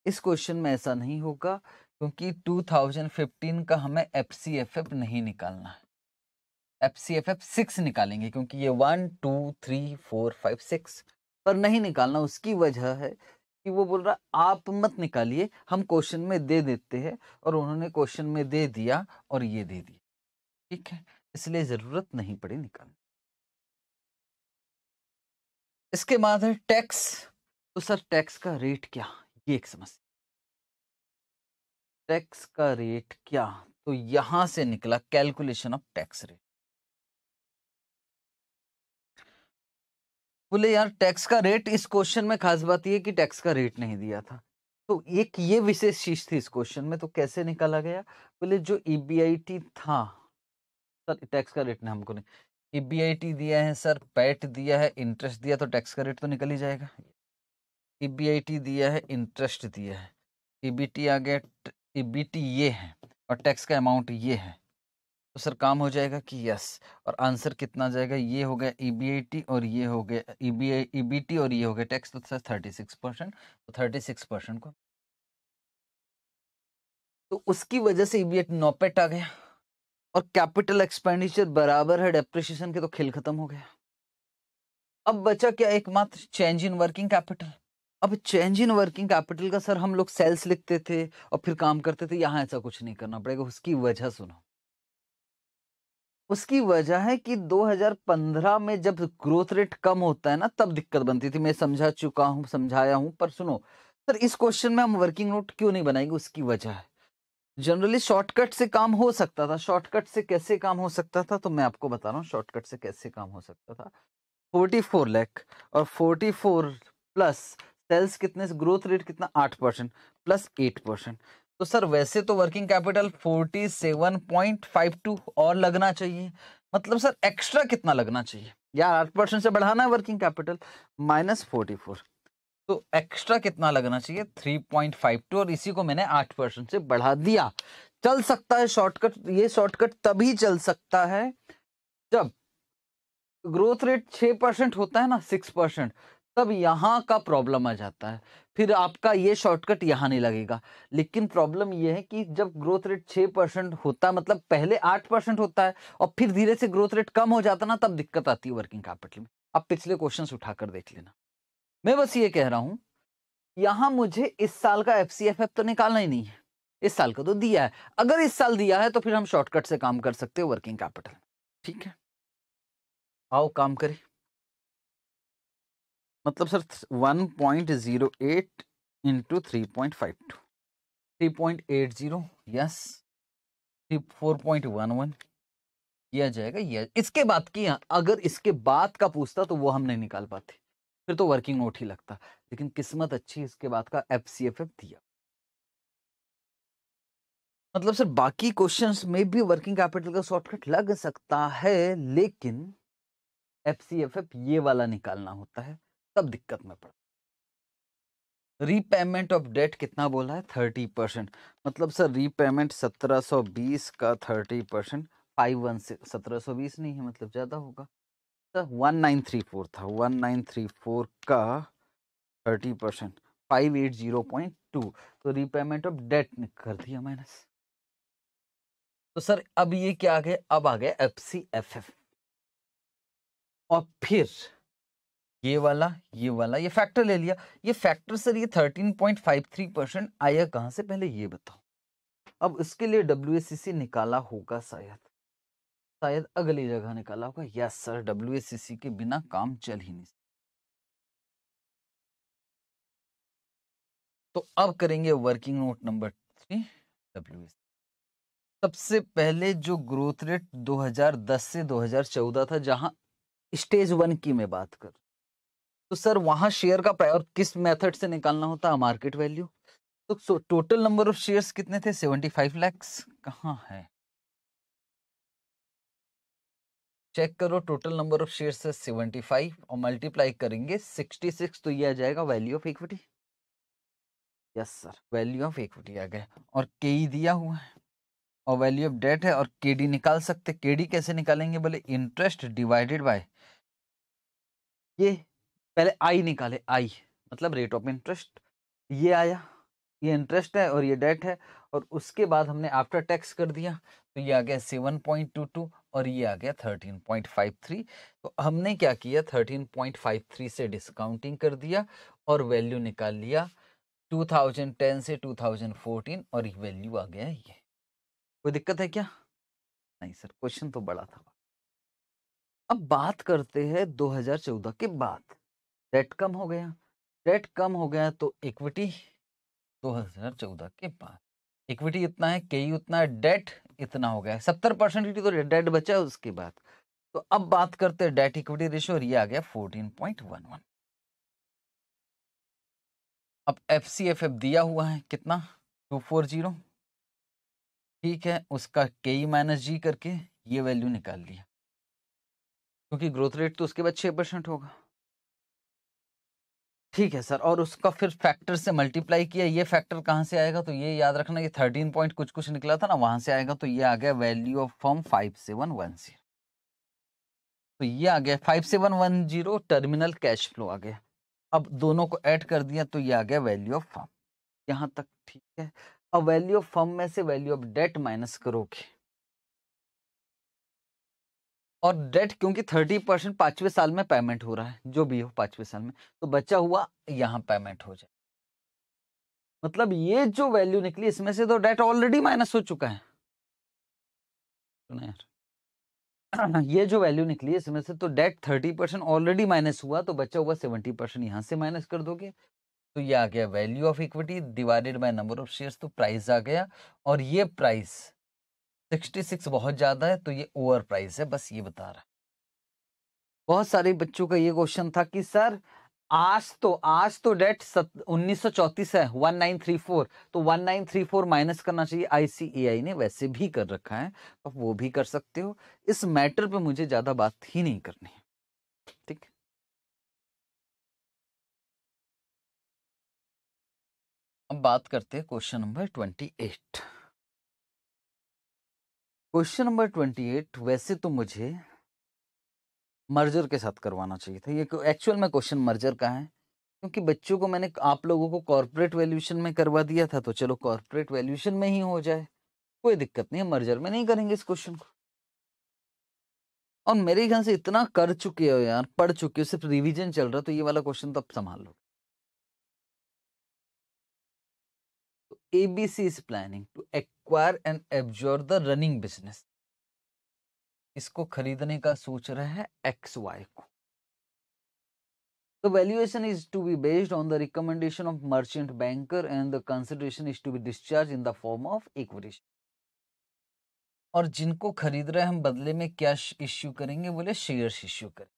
इस क्वेश्चन में ऐसा नहीं होगा क्योंकि 2015 का हमें एफ नहीं निकालना है F C F F six निकालेंगे क्योंकि ये one two three four five six पर नहीं निकालना उसकी वजह है कि वो बोल रहा आप मत निकालिए हम क्वेश्चन में दे देते हैं और उन्होंने क्वेश्चन में दे दिया और ये दे दिया ठीक है इसलिए ज़रूरत नहीं पड़ी निकालने इसके बाद है टैक्स तो सर टैक्स का रेट क्या ये एक समस्या टैक्स का रेट क्या तो यहां से निकला कैलकुलेशन ऑफ टैक्स रेट बोले यार टैक्स का रेट इस क्वेश्चन में खास बात यह कि टैक्स का रेट नहीं दिया था तो एक ये विशेष चीज थी इस क्वेश्चन में तो कैसे निकाला गया बोले जो ई e था सर टैक्स का रेट ने हमको नहीं ई e दिया है सर पैट दिया है इंटरेस्ट दिया तो टैक्स का रेट तो निकल ही जाएगा ई e दिया है इंटरेस्ट दिया है ई आ गया ई ये है और टैक्स का अमाउंट ये है तो सर काम हो जाएगा कि यस और आंसर कितना जाएगा ये हो गया ई बी आई टी और ये हो गया E B I E B T और ये हो गया टैक्स तो सर थर्टी सिक्स परसेंट तो थर्टी सिक्स परसेंट को तो उसकी वजह से ई बी आई आ गया और कैपिटल एक्सपेंडिचर बराबर है डेप्रिशिएशन के तो खेल खत्म हो गया अब बचा क्या एकमात्र चेंज इन वर्किंग कैपिटल अब चेंज इन वर्किंग कैपिटल का सर हम लोग सेल्स लिखते थे और फिर काम करते थे यहाँ ऐसा कुछ नहीं करना पड़ेगा उसकी वजह सुनो उसकी वजह है कि 2015 में जब ग्रोथ रेट कम होता है ना तब दिक्कत बनती थी मैं समझा चुका हूँ समझाया हूँ पर सुनो सर इस क्वेश्चन में हम वर्किंग नोट क्यों नहीं बनाएंगे उसकी वजह है जनरली शॉर्टकट से काम हो सकता था शॉर्टकट से कैसे काम हो सकता था तो मैं आपको बता रहा हूँ शॉर्टकट से कैसे काम हो सकता था फोर्टी फोर और फोर्टी प्लस सेल्स कितने से ग्रोथ रेट कितना आठ परसेंट प्लस एट परसेंट तो सर वैसे तो वर्किंग कैपिटल 47.52 और लगना चाहिए मतलब सर एक्स्ट्रा कितना लगना चाहिए यार आठ परसेंट से बढ़ाना है working capital minus forty four तो एक्स्ट्रा कितना लगना चाहिए थ्री पॉइंट फाइव टू और इसी को मैंने आठ परसेंट से बढ़ा दिया चल सकता है शॉर्टकट ये शॉर्टकट तभी चल सकता है जब ग्रोथ रेट छः परसेंट होता है ना सिक्स परसेंट तब यहाँ का प्रॉब्लम आ जाता है फिर आपका ये शॉर्टकट यहाँ नहीं लगेगा लेकिन प्रॉब्लम ये है कि जब ग्रोथ रेट छः परसेंट होता है मतलब पहले आठ परसेंट होता है और फिर धीरे से ग्रोथ रेट कम हो जाता ना तब दिक्कत आती है वर्किंग कैपिटल में आप पिछले क्वेश्चन उठाकर देख लेना मैं बस ये कह रहा हूँ यहाँ मुझे इस साल का एफ तो निकालना ही नहीं है इस साल का तो दिया है अगर इस साल दिया है तो फिर हम शॉर्टकट से काम कर सकते हैं वर्किंग कैपिटल ठीक है आओ काम करें मतलब sir 1.08 point zero eight into three point five two three point eight zero yes three four point one one किया जाएगा यह इसके बाद की अगर इसके बाद का पूछता तो वो हम नहीं निकाल पाते फिर तो वर्किंग नोट ही लगता लेकिन किस्मत अच्छी इसके बाद का एफ सी एफ एफ दिया मतलब सर बाकी क्वेश्चंस में भी वर्किंग कैपिटल का शॉर्टकट लग सकता है लेकिन एफ सी एफ एफ ये वाला निकालना होता है तब दिक्कत में पड़ रीपेमेंट ऑफ डेट कितना बोला है थर्टी परसेंट मतलब सर रीपेमेंट सत्रह सौ बीस का thirty percent five one six सत्रह सौ बीस नहीं है मतलब ज़्यादा होगा sir one nine three four था वन नाइन थ्री फोर का thirty percent five eight zero point two तो रीपेमेंट ऑफ डेट कर दिया माइनस तो सर अब ये क्या आ गया अब आ गया एफ सी एफ एफ और फिर ये वाला ये वाला ये फैक्टर ले लिया ये फैक्टर सर ये 13.53 परसेंट आया कहाँ से पहले ये बताओ अब इसके लिए डब्ल्यू निकाला होगा शायद शायद अगली जगह निकाला होगा यस सर डब्ल्यू के बिना काम चल ही नहीं तो अब करेंगे working note number three W सबसे पहले जो ग्रोथ रेट 2010 से 2014 था जहां स्टेज वन की मैं बात कर तो सर वहां शेयर का प्राइस और किस मेथड से निकालना होता है मार्केट वैल्यू तो so total number of shares कितने थे सेवेंटी फाइव लैक्स कहाँ है चेक करो टोटल नंबर ऑफ शेयर्स है सेवेंटी फाइव और मल्टीप्लाई करेंगे सिक्सटी सिक्स तो ये आ जाएगा value of equity yes sir value of equity आ गया और के दिया हुआ है और वैल्यू ऑफ डेट है और के डी निकाल सकते के डी कैसे निकालेंगे बोले इंटरेस्ट डिवाइडेड बाय ये पहले आई निकाले आई मतलब रेट ऑफ इंटरेस्ट ये आया ये इंटरेस्ट है और ये डेट है और उसके बाद हमने आफ्टर टैक्स कर दिया तो ये आ गया सेवन पॉइंट टू टू और ये आ गया थर्टीन पॉइंट फाइव थ्री तो हमने क्या किया थर्टीन पॉइंट फाइव थ्री से डिस्काउंटिंग कर दिया और वैल्यू निकाल लिया टू थाउजेंड टेन से टू थाउजेंड फोर्टीन और ये वैल्यू आ गया ये कोई दिक्कत है क्या नहीं सर क्वेश्चन तो बड़ा था अब बात करते हैं चौदह के बाद डेट कम हो गया डेट कम हो गया तो इक्विटी 2014 के बाद इक्विटी इतना है के e उतना है डेट इतना हो गया सत्तर परसेंट तो डेट बचा है उसके बाद तो अब बात करते हैं डेट इक्विटी रेशियो और ये आ गया 14.11 अब एफ सी एफ एफ दिया हुआ है कितना टू फोर जीरो ठीक है उसका के माइनस जी करके ये वैल्यू निकाल लिया क्योंकि ग्रोथ रेट तो उसके बाद छः परसेंट होगा ठीक है सर और उसका फिर फैक्टर से मल्टीप्लाई किया ये फैक्टर कहाँ से आएगा तो ये याद रखना कि थर्टीन पॉइंट कुछ कुछ निकला था ना वहां से आएगा तो ये आ गया value of firm five seven one zero तो ये आ गया five seven one zero terminal cash flow आ गया अब दोनों को ऐड कर दिया तो ये आ गया वैल्यू ऑफ फॉर्म यहाँ तक ठीक है अब वैल्यू ऑफ फॉर्म में से वैल्यू ऑफ डेट माइनस करोगे और डेट क्योंकि थर्टी परसेंट पांचवे साल में पेमेंट हो रहा है जो भी हो पाँचवें साल में तो बचा हुआ यहाँ पेमेंट हो जाए मतलब ये जो वैल्यू निकली इसमें से तो डेट ऑलरेडी माइनस हो चुका है ये जो वैल्यू निकली इसमें से तो debt thirty percent already minus हुआ तो बचा हुआ सेवेंटी परसेंट यहाँ से माइनस कर दोगे तो ये आ गया value of equity divided by number of shares तो प्राइस आ गया और ये प्राइस सिक्सटी सिक्स बहुत ज़्यादा है तो ये ओवर प्राइस है बस ये बता रहा बहुत सारे बच्चों का ये क्वेश्चन था कि सर आज तो आज तो डेट उन्नीस सौ है वन नाइन थ्री फोर तो one nine three four minus करना चाहिए आईसीएआई ने वैसे भी कर रखा है तो आप वो भी कर सकते हो इस मैटर पे मुझे ज़्यादा बात ही नहीं करनी है ठीक अब बात करते हैं question number twenty eight question number twenty eight वैसे तो मुझे मर्जर के साथ करवाना चाहिए था ये एक्चुअल में क्वेश्चन मर्जर का है क्योंकि बच्चों को मैंने आप लोगों को कॉर्पोरेट वैल्यूशन में करवा दिया था तो चलो कॉर्पोरेट वैल्यूशन में ही हो जाए कोई दिक्कत नहीं है मर्जर में नहीं करेंगे इस क्वेश्चन को और मेरे ख्याल से इतना कर चुके हो यार पढ़ चुके हो सिर्फ रिविजन चल रहा तो ये वाला क्वेश्चन तो आप संभाल लो ABC is planning to acquire and absorb the running business. इसको खरीदने का सोच रहा है एक्स वाई को the valuation is to be based on the recommendation of merchant banker and the consideration is to be discharge in the form of equity और जिनको खरीद रहे हम बदले में कैश इश्यू करेंगे बोले शेयर्स इश्यू करें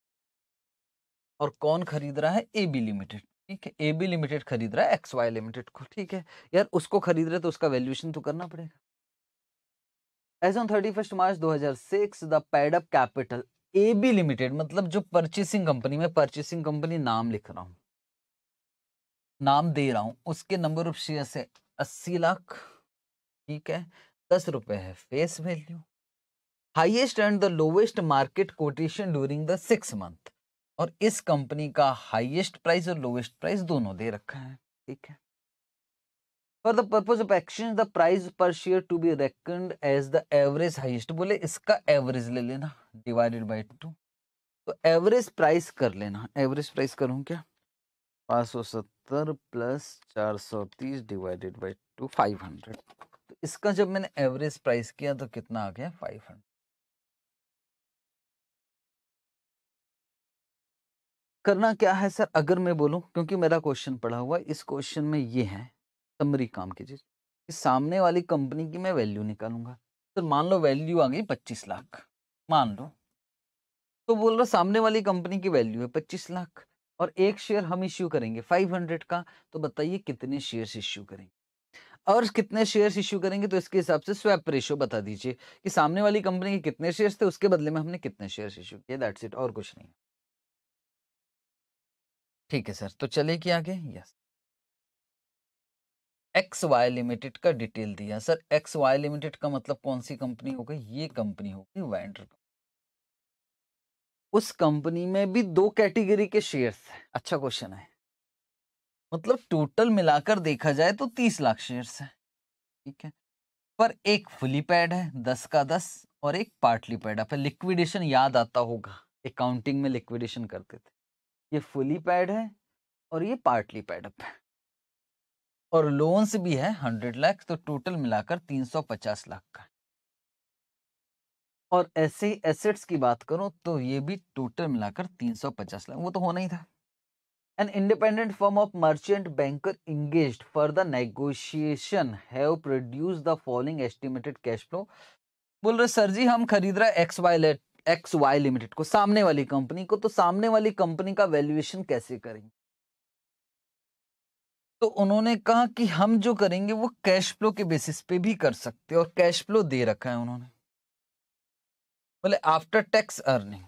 और कौन खरीद रहा है ए बी लिमिटेड ठीक है ए बी लिमिटेड खरीद रहा है एक्स वाई लिमिटेड को ठीक है यार उसको खरीद रहे तो उसका वैल्यूएशन तो करना पड़ेगा as on thirty first March दो हजार six the paid up capital A B limited मतलब जो परचेसिंग कंपनी में परचेसिंग कंपनी नाम लिख रहा हूँ नाम दे रहा हूँ उसके नंबर ऑफ शेयर से अस्सी लाख ठीक है दस रुपये है face value highest and the lowest market quotation during the six month और इस कंपनी का हाईएस्ट प्राइस और लोएस्ट प्राइस दोनों दे रखा है ठीक है for the purpose of exchange the price per share to be reckoned as the average highest बोले इसका एवरेज ले लेना डिवाइडेड बाई टू तो एवरेज प्राइस कर लेना एवरेज प्राइस करूँ क्या पाँच सौ सत्तर प्लस चार सौ तीस divided by two five hundred तो इसका जब मैंने एवरेज प्राइस किया तो कितना आ गया फाइव हंड्रेड करना क्या है सर अगर मैं बोलूँ क्योंकि मेरा क्वेश्चन पढ़ा हुआ इस क्वेश्चन में ये है समरी काम कीजिए कि सामने वाली कंपनी की मैं वैल्यू निकालूंगा सर तो मान लो वैल्यू आ गई पच्चीस लाख मान लो तो बोल रहा सामने वाली कंपनी की वैल्यू है पच्चीस लाख और एक शेयर हम इश्यू करेंगे फाइव हंड्रेड का तो बताइए कितने शेयर इश्यू करेंगे और कितने शेयर्स इश्यू करेंगे तो इसके हिसाब से स्वैप रेशो बता दीजिए कि सामने वाली कंपनी के कितने शेयर्स थे उसके बदले में हमने कितने शेयर्स इशू किए दैट्स इट और कुछ नहीं ठीक है सर तो चले कि आगे यस एक्स वाई लिमिटेड का डिटेल दिया सर एक्स वाई लिमिटेड का मतलब कौन सी कंपनी हो गई ये कंपनी होगी वेंडर उस कंपनी में भी दो कैटेगरी के शेयर्स है अच्छा क्वेश्चन है मतलब टोटल मिलाकर देखा जाए तो तीस लाख शेयर्स है ठीक है पर एक फुली पैड है दस का दस और एक पार्टली पैड है फिर लिक्विडेशन याद आता होगा अकाउंटिंग में लिक्विडेशन करते थे ये फुली पैड है और ये पार्टली पैड अप है और लोन्स भी है हंड्रेड लाख तो टोटल मिलाकर तीन सौ पचास लाख का और ऐसे एसेट्स की बात करो तो ये भी टोटल मिलाकर तीन सौ पचास लाख वो तो होना ही था an independent firm of merchant banker engage for the negotiation have produce the following estimated cash flow बोल रहे सर जी हम खरीद रहे X Y let X Y limited को सामने वाली कंपनी को तो सामने वाली कंपनी का वैल्यूएशन कैसे करेंगे तो उन्होंने कहा कि हम जो करेंगे वो कैश फ्लो के बेसिस पे भी कर सकते और कैश फ्लो दे रखा है उन्होंने बोले after tax earning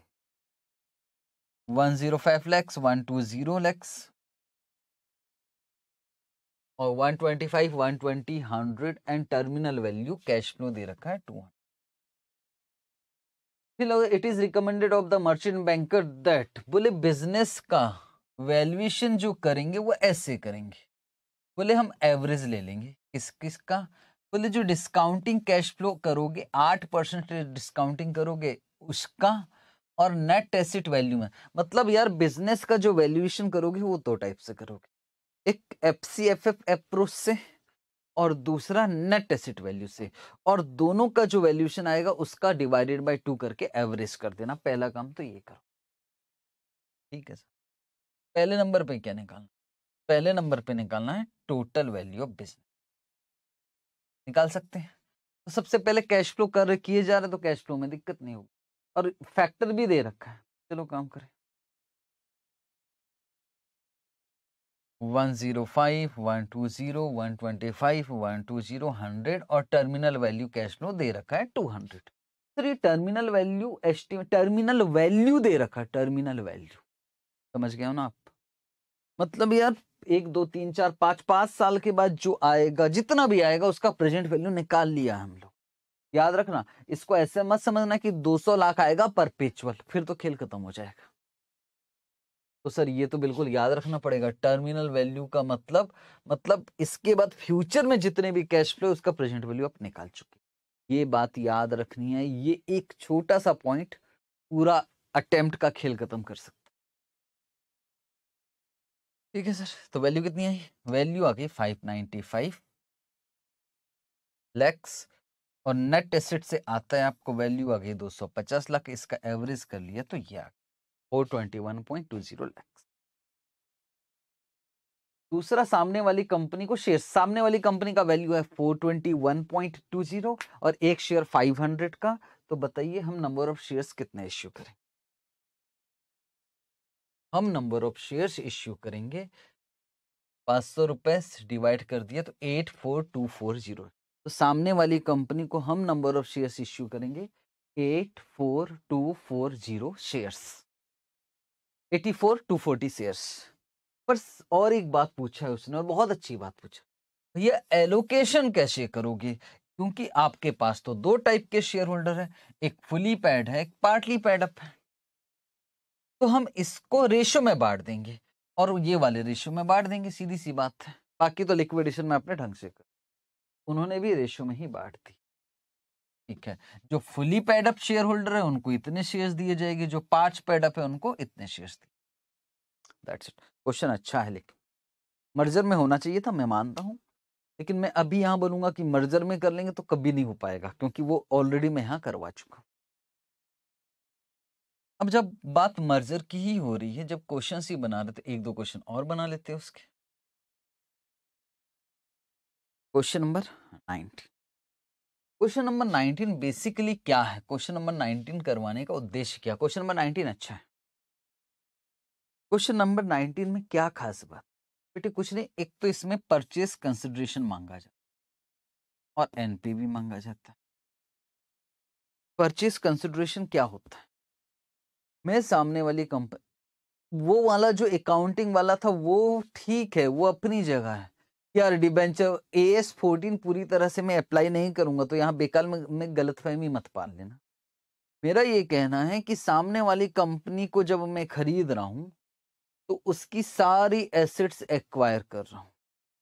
one zero five lakhs one two zero lakhs और one twenty five one twenty hundred and terminal value cash flow दे रखा है टू फिलहाल it is recommended of the merchant banker that बोले बिजनेस का वैल्यूएशन जो करेंगे वो ऐसे करेंगे बोले हम एवरेज ले लेंगे किस किस का बोले जो डिस्काउंटिंग कैश फ्लो करोगे आठ परसेंट डिस्काउंटिंग करोगे उसका और नेट एसिट वैल्यू में मतलब यार बिजनेस का जो वैल्यूएशन करोगे वो दो तो टाइप से करोगे एक F C F F approach से और दूसरा नेट एसिड वैल्यू से और दोनों का जो वैल्यूशन आएगा उसका डिवाइडेड बाय टू करके एवरेज कर देना पहला काम तो ये करो ठीक है सर पहले नंबर पे क्या निकालना पहले नंबर पे निकालना है टोटल वैल्यू ऑफ बिजनेस निकाल सकते हैं तो सबसे पहले कैश फ्लो कर किए जा रहे तो कैश फ्लो में दिक्कत नहीं होगी और फैक्टर भी दे रखा है चलो काम करें one zero five one two zero one twenty five one two zero hundred और टर्मिनल वैल्यू कैश नो दे रखा है टू हंड्रेड सर ये टर्मिनल वैल्यू एस्टिम टर्मिनल वैल्यू दे रखा है टर्मिनल वैल्यू समझ गया हो ना आप मतलब यार एक दो तीन चार पाँच पाँच साल के बाद जो आएगा जितना भी आएगा उसका प्रेजेंट वैल्यू निकाल लिया हम लोग याद रखना इसको ऐसे मत समझना कि दो लाख आएगा परपेचुअल फिर तो खेल खत्म हो जाएगा तो सर ये तो बिल्कुल याद रखना पड़ेगा टर्मिनल वैल्यू का मतलब मतलब इसके बाद फ्यूचर में जितने भी कैश फ्लो उसका प्रेजेंट वैल्यू आप निकाल चुके ये बात याद रखनी है ये एक छोटा सा पॉइंट पूरा अटेम्प्ट का खेल खत्म कर सकता ठीक है सर तो वैल्यू कितनी आई वैल्यू आ गई फाइव नाइनटी फाइव लैक्स और नेट एसेट से आता है आपको वैल्यू आ गई पचास लाख इसका एवरेज कर लिया तो ये आ गया 421.20 लाख दूसरा सामने वाली कंपनी को शेयर सामने वाली कंपनी का वैल्यू है 421.20 और एक शेयर 500 का तो बताइए हम नंबर ऑफ शेयर्स कितने इश्यू करें हम नंबर ऑफ शेयर्स इश्यू करेंगे पांच सौ रुपए डिवाइड कर दिया तो eight four two four zero तो सामने वाली कंपनी को हम नंबर ऑफ शेयर्स इश्यू करेंगे eight four two four zero shares eighty four two forty shares पर और एक बात पूछा है उसने और बहुत अच्छी बात पूछा भैया एलोकेशन कैसे करोगे क्योंकि आपके पास तो दो टाइप के शेयर होल्डर है एक फुली पैड है एक पार्टली पैड अप है तो हम इसको रेशो में बांट देंगे और ये वाले रेशो में बांट देंगे सीधी सी बात है बाकी तो लिक्विडेशन में अपने ढंग से कर उन्होंने भी रेशो में ही बांट दी ठीक है जो फुली पैडअप शेयर होल्डर है उनको इतने शेयर्स दिए जाएंगे जो पांच पेडअप है उनको इतने शेयर्स दिए दैट्स इट क्वेश्चन अच्छा है लेकिन मर्जर में होना चाहिए था मैं मानता हूँ लेकिन मैं अभी यहाँ बोलूंगा कि मर्जर में कर लेंगे तो कभी नहीं हो पाएगा क्योंकि वो ऑलरेडी मैं यहाँ करवा चुका अब जब बात मर्जर की ही हो रही है जब क्वेश्चन ही बना रहे थे एक दो क्वेश्चन और बना लेते हैं उसके question number ninety question number nineteen basically क्या है क्वेश्चन नंबर नाइनटीन करवाने का उद्देश्य क्या क्वेश्चन नंबर नाइनटीन अच्छा है क्वेश्चन नंबर नाइनटीन में क्या खास बात बेटे कुछ नहीं एक तो इसमें परचेस कंसिडरेशन मांगा जाता और एनपीवी भी मांगा जाता है परचेस कंसिडरेशन क्या होता है मैं सामने वाली कंपनी वो वाला जो अकाउंटिंग वाला था वो ठीक है वो अपनी जगह है यार डिबेंचर ए एस फोर्टीन पूरी तरह से मैं अप्लाई नहीं करूँगा तो यहाँ बेकाल में, में फहमी मत पाल लेना मेरा ये कहना है कि सामने वाली कंपनी को जब मैं खरीद रहा हूँ तो उसकी सारी एसेट्स एक्वायर कर रहा हूँ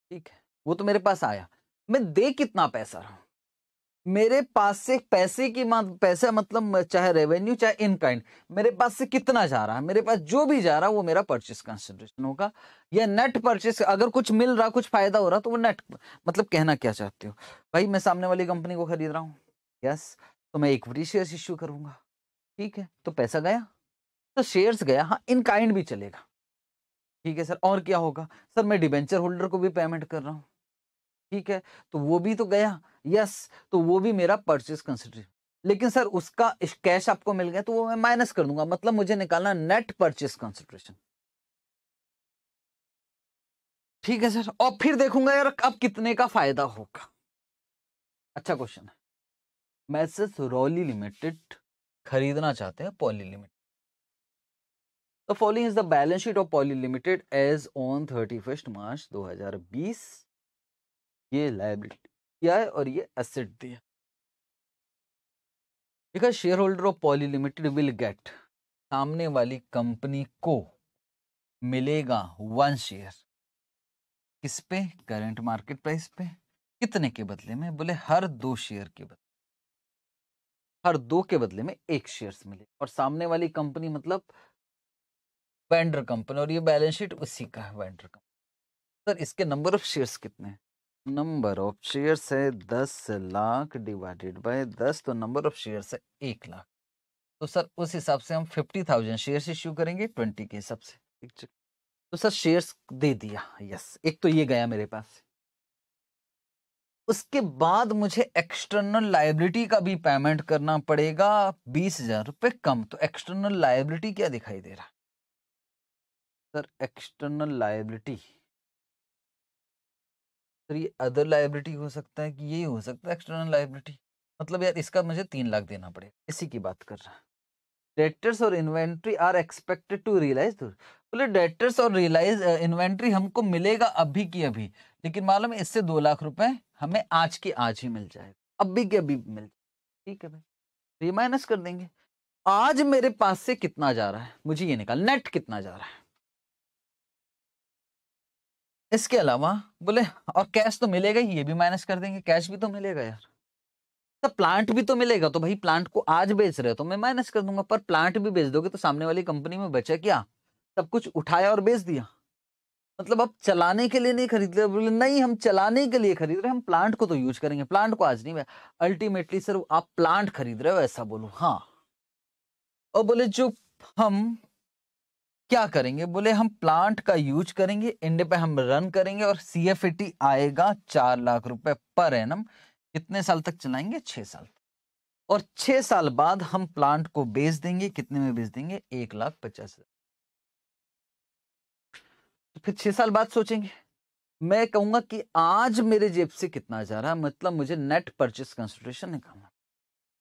ठीक है वो तो मेरे पास आया मैं दे कितना पैसा रहा हूँ मेरे पास से पैसे की पैसा मतलब चाहे रेवेन्यू चाहे इन काइंड मेरे पास से कितना जा रहा है मेरे पास जो भी जा रहा है वो मेरा परचेस कंसिडरेशन होगा या नेट परचेस अगर कुछ मिल रहा कुछ फायदा हो रहा तो वो नेट मतलब कहना क्या चाहते हो भाई मैं सामने वाली कंपनी को खरीद रहा हूँ यस तो मैं इक्विटी शेयर इश्यू करूंगा ठीक है तो पैसा गया तो शेयर्स गया हाँ इन काइंड भी चलेगा ठीक है सर और क्या होगा सर मैं डिबेंचर होल्डर को भी पेमेंट कर रहा हूँ ठीक है तो वो भी तो गया यस तो वो भी मेरा परचेज कंसिडरेशन लेकिन सर उसका कैश आपको मिल गया तो वो मैं माइनस कर दूंगा मतलब मुझे निकालना नेट परचेज कंसिडरेशन ठीक है सर और फिर देखूंगा यार अब कितने का फायदा होगा अच्छा क्वेश्चन है मैसेस रॉली लिमिटेड खरीदना चाहते हैं Poly limited the balance sheet of Poly limited as on thirty first March दो हजार बीस ये लाइबिलिटी दिया है और ये एसेट दिया देखा share holder of Poly limited will get सामने वाली कंपनी को मिलेगा वन शेयर किस पे करंट मार्केट प्राइस पे कितने के बदले में बोले हर दो शेयर के बदले हर दो के बदले में एक शेयर्स मिले और सामने वाली कंपनी मतलब वेंडर कंपनी और ये बैलेंस शीट उसी का है वेंडर कंपनी सर इसके नंबर ऑफ शेयर्स कितने हैं नंबर ऑफ शेयर है दस लाख डिवाइडेड बाय दस तो नंबर ऑफ शेयर है एक लाख तो सर उस हिसाब से हम फिफ्टी थाउजेंड शेयर इश्यू करेंगे ट्वेंटी के हिसाब से ठीक तो सर शेयर्स दे दिया यस एक तो ये गया मेरे पास उसके बाद मुझे एक्सटर्नल लाइबिलिटी का भी पेमेंट करना पड़ेगा बीस हजार रुपये कम तो एक्सटर्नल लाइबिलिटी क्या दिखाई दे रहा सर एक्सटर्नल लाइबिलिटी सर ये अदर लाइबिलिटी हो सकता है कि यही हो सकता है एक्सटर्नल लाइबिलिटी मतलब यार इसका मुझे तीन लाख देना पड़ेगा इसी की बात कर रहा है डेटर्स और inventory are expected to realise बोले डेटर्स और रियलाइज इन्वेंट्री हमको मिलेगा अभी की अभी लेकिन मालूम है इससे दो लाख रुपए हमें आज की आज ही मिल जाएगा अभी की अभी मिल ठीक है भाई तो ये माइनस कर देंगे आज मेरे पास से कितना जा रहा है मुझे ये निकाल नेट कितना जा रहा है इसके अलावा बोले और कैश तो मिलेगा ही ये भी माइनस कर देंगे कैश भी तो मिलेगा यार तो प्लांट भी तो मिलेगा तो भाई प्लांट को आज बेच रहे हो तो मैं माइनस कर दूंगा पर प्लांट भी बेच दोगे तो सामने वाली कंपनी में बचा क्या सब कुछ उठाया और बेच दिया मतलब अब चलाने के लिए नहीं खरीद रहे बोले नहीं हम चलाने के लिए खरीद रहे हम प्लांट को तो यूज करेंगे प्लांट को आज नहीं अल्टीमेटली सर आप प्लांट खरीद रहे हो ऐसा बोलो हाँ और बोले जो हम क्या करेंगे बोले हम प्लांट का यूज करेंगे इंडे पे हम रन करेंगे और सी एफ आएगा चार लाख रुपए पर एनम कितने साल तक चलाएंगे छह साल और छह साल बाद हम प्लांट को बेच देंगे कितने में बेच देंगे एक लाख पचास हजार तो फिर छह साल बाद सोचेंगे मैं कहूंगा कि आज मेरे जेब से कितना जा रहा है मतलब मुझे नेट परचेस कंसिडरेशन निकालना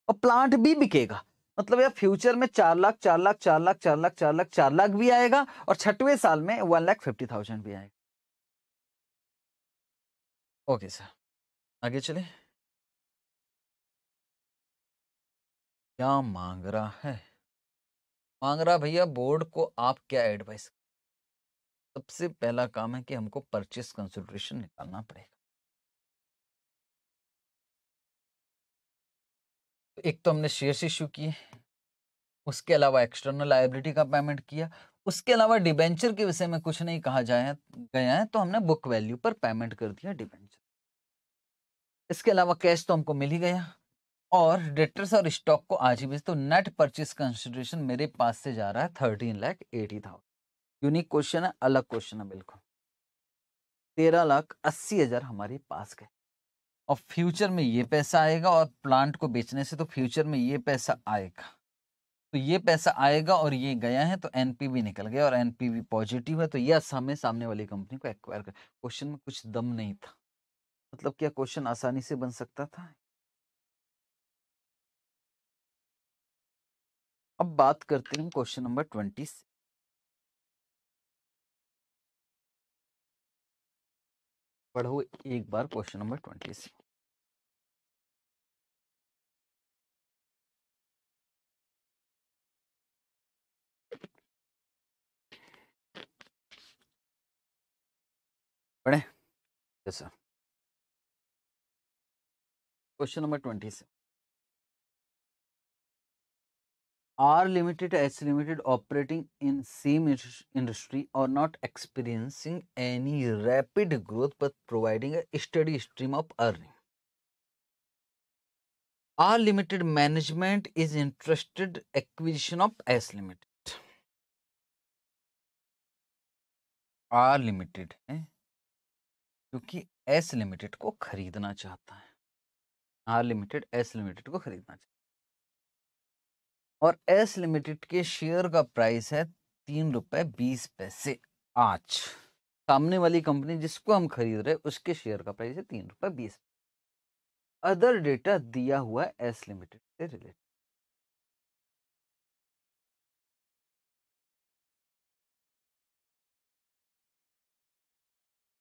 और प्लांट भी बिकेगा मतलब यार फ्यूचर में चार लाख चार लाख चार लाख चार लाख चार लाख चार लाख भी आएगा और छठवें साल में वन लाख फिफ्टी थाउजेंड भी आएगा ओके सर आगे चले क्या मांग रहा है मांग रहा भैया बोर्ड को आप क्या एडवाइस सबसे पहला काम है कि हमको परचेस कंसिडरेशन निकालना पड़ेगा एक तो हमने शेयर्स इशू किए उसके अलावा एक्सटर्नल लाइबिलिटी का पेमेंट किया उसके अलावा डिबेंचर के विषय में कुछ नहीं कहा जाए गया है तो हमने बुक वैल्यू पर पेमेंट कर दिया डिबेंचर इसके अलावा कैश तो हमको मिल ही गया और डेटर्स और स्टॉक को आज ही बेच तो नेट परचेस कंसिडरेशन मेरे पास से जा रहा है thirteen lakh eighty thousand unique question है अलग क्वेश्चन है बिल्कुल तेरह लाख अस्सी हजार हमारे पास गए और फ्यूचर में ये पैसा आएगा और प्लांट को बेचने से तो फ्यूचर में ये पैसा आएगा तो ये पैसा आएगा और ये गया है तो एनपीवी निकल गया और एनपीवी पॉजिटिव है तो यस हमें सामने वाली कंपनी को एक्वायर कर क्वेश्चन में कुछ दम नहीं था मतलब क्या क्वेश्चन आसानी से बन सकता था अब बात करते हैं क्वेश्चन नंबर ट्वेंटी पढ़ो एक बार क्वेश्चन नंबर ट्वेंटी सिक्स पढ़े क्वेश्चन नंबर ट्वेंटी से R limited S limited operating in same industry और not experiencing any rapid growth but providing steady stream of earning R limited management is interested acquisition of S limited R limited है क्योंकि S limited को खरीदना चाहता है are limited S limited को खरीदना चाहता है और एस लिमिटेड के शेयर का प्राइस है तीन रुपए बीस पैसे आज सामने वाली कंपनी जिसको हम खरीद रहे उसके शेयर का प्राइस है तीन रुपए बीस अदर डेटा दिया हुआ है एस लिमिटेड से रिलेटेड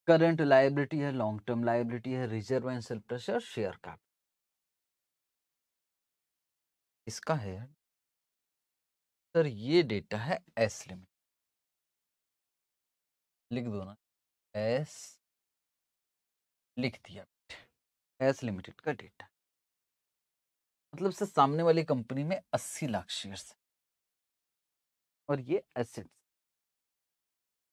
करंट लाइबिलिटी है लॉन्ग टर्म लाइबिलिटी है रिजर्व एंड सरप्लस और शेयर का इसका है सर ये डेटा है एस लिमिट लिख दो ना एस लिख दिया एस लिमिटेड का डेटा मतलब सर सामने वाली कंपनी में अस्सी लाख शेयर्स और ये एसेट्स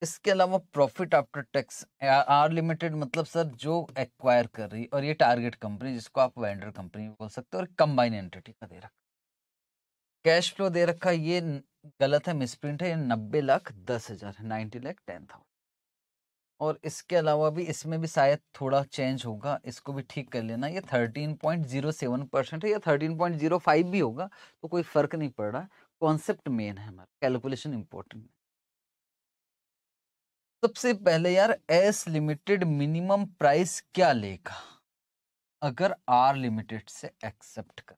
इसके अलावा profit after tax R limited मतलब सर जो एक्वायर कर रही है और ये टारगेट कंपनी जिसको आप वेंडर कंपनी बोल सकते हो और कंबाइन एंटिटी का दे रखा कैश फ्लो दे रखा ये गलत है मिसप्रिंट है ये नब्बे लाख दस हजार है नाइन्टी लाख टेन थाउजेंड और इसके अलावा भी इसमें भी शायद थोड़ा चेंज होगा इसको भी ठीक कर लेना ये thirteen point zero seven percent है या थर्टीन पॉइंट जीरो फाइव भी होगा तो कोई फर्क नहीं पड़ रहा कॉन्सेप्ट मेन है हमारा कैलकुलेशन इंपॉर्टेंट है सबसे पहले यार एस लिमिटेड मिनिमम प्राइस क्या लेगा अगर आर लिमिटेड से एक्सेप्ट कर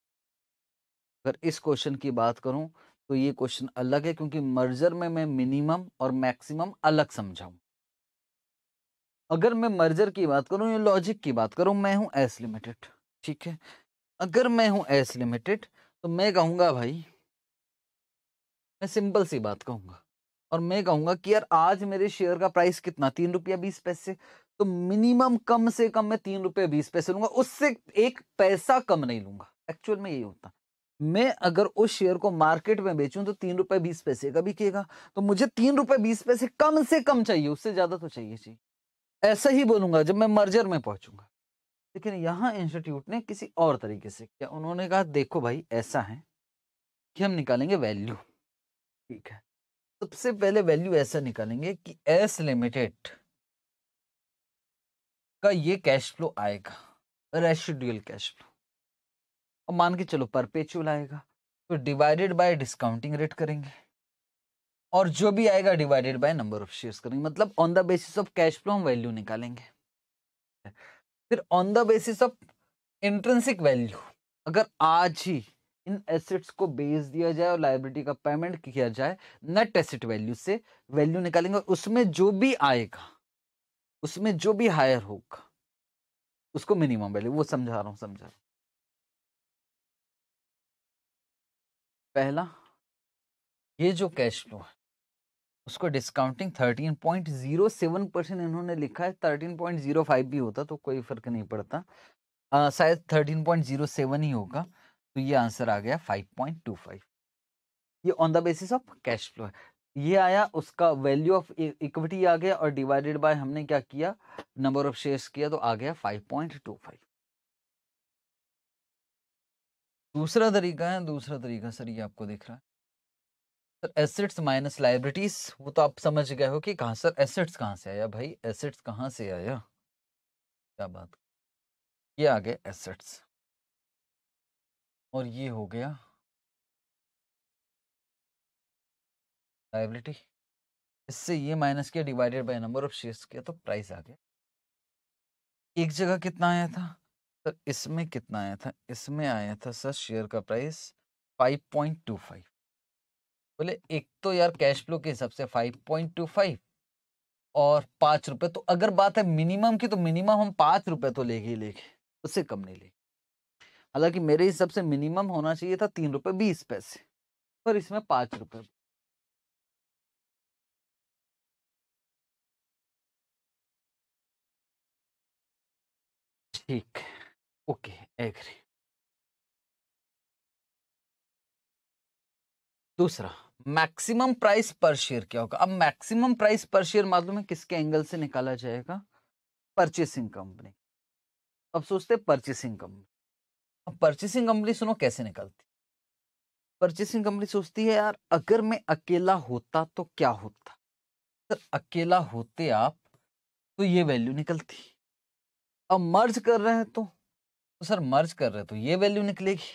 अगर इस क्वेश्चन की बात करूं तो ये क्वेश्चन अलग है क्योंकि मर्जर में मैं मिनिमम और मैक्सिमम अलग समझाऊं अगर मैं मर्जर की बात करूं या लॉजिक की बात करूं मैं हूं एस लिमिटेड ठीक है अगर मैं हूं एस लिमिटेड तो मैं कहूंगा भाई मैं सिंपल सी बात कहूंगा और मैं कहूँगा कि यार आज मेरे शेयर का प्राइस कितना तीन रुपया बीस पैसे तो मिनिमम कम से कम मैं तीन रुपये बीस पैसे लूंगा उससे एक पैसा कम नहीं लूंगा एक्चुअल में यही होता मैं अगर उस शेयर को मार्केट में बेचूं तो तीन रुपये बीस पैसे का भी किएगा तो मुझे तीन रुपये बीस पैसे कम से कम चाहिए उससे ज़्यादा तो चाहिए चाहिए ऐसा ही बोलूंगा जब मैं मर्जर में पहुंचूंगा लेकिन यहाँ इंस्टीट्यूट ने किसी और तरीके से किया उन्होंने कहा देखो भाई ऐसा है कि हम निकालेंगे वैल्यू ठीक है सबसे पहले वैल्यू ऐसा निकालेंगे कि एस लिमिटेड का ये कैश फ्लो आएगा रेशल कैश फ्लो अब मान के चलो परपेचुअल आएगा तो डिवाइडेड बाय डिस्काउंटिंग रेट करेंगे और जो भी आएगा divided by number of shares करेंगे मतलब on the basis of cash flow हम वैल्यू निकालेंगे फिर on the basis of intrinsic value अगर आज ही इन एसेट्स को बेच दिया जाए और लाइब्रिटी का पेमेंट किया जाए नेट एसेट वैल्यू से वैल्यू निकालेंगे उसमें जो भी आएगा उसमें जो भी हायर होगा उसको मिनिमम वैल्यू वो समझा रहा हूँ समझा रहा पहला ये जो कैश फ्लो है उसको discounting thirteen point zero seven percent इन्होंने लिखा है थर्टीन पॉइंट जीरो फाइव भी होता तो कोई फर्क नहीं पड़ता हाँ, शायद थर्टीन पॉइंट जीरो सेवन ही होगा तो ये आंसर आ गया 5.25 ये on the basis of cash flow है ये आया उसका वैल्यू ऑफ इक्विटी आ गया और डिवाइडेड बाय हमने क्या किया नंबर ऑफ शेयर्स किया तो आ गया 5.25 दूसरा तरीका है दूसरा तरीका सर ये आपको दिख रहा है सर एसेट्स माइनस लाइब्रिटीज वो तो आप समझ गए हो कि कहाँ सर एसेट्स कहाँ से आया भाई एसेट्स कहाँ से आया क्या बात ये आ गए एसेट्स और ये हो गया लाइबिलिटी इससे ये माइनस किया divided by number of shares किया तो प्राइस आ गया एक जगह कितना आया था सर तो इसमें कितना आया था इसमें आया था सर शेयर का प्राइस 5.25 बोले एक तो यार कैश फ्लो के हिसाब से 5.25 और पाँच रुपये तो अगर बात है मिनिमम की तो मिनिमम हम पाँच रुपये तो लेंगे ही लेंगे उससे कम नहीं लेंगे हालांकि मेरे हिसाब से मिनिमम होना चाहिए था तीन रुपये बीस पैसे पर इसमें पाँच रुपये ठीक ओके एग्री दूसरा मैक्सिमम प्राइस पर शेयर क्या होगा अब मैक्सिमम प्राइस पर शेयर मालूम है किसके एंगल से निकाला जाएगा परचेसिंग कंपनी अब सोचते परचेसिंग कंपनी अब परचेसिंग कंपनी सुनो कैसे निकलती परचेसिंग कंपनी सोचती है यार अगर मैं अकेला होता तो क्या होता सर अकेला होते आप तो ये वैल्यू निकलती अब मर्ज कर रहे हैं तो, तो सर मर्ज कर रहे हैं तो ये वैल्यू निकलेगी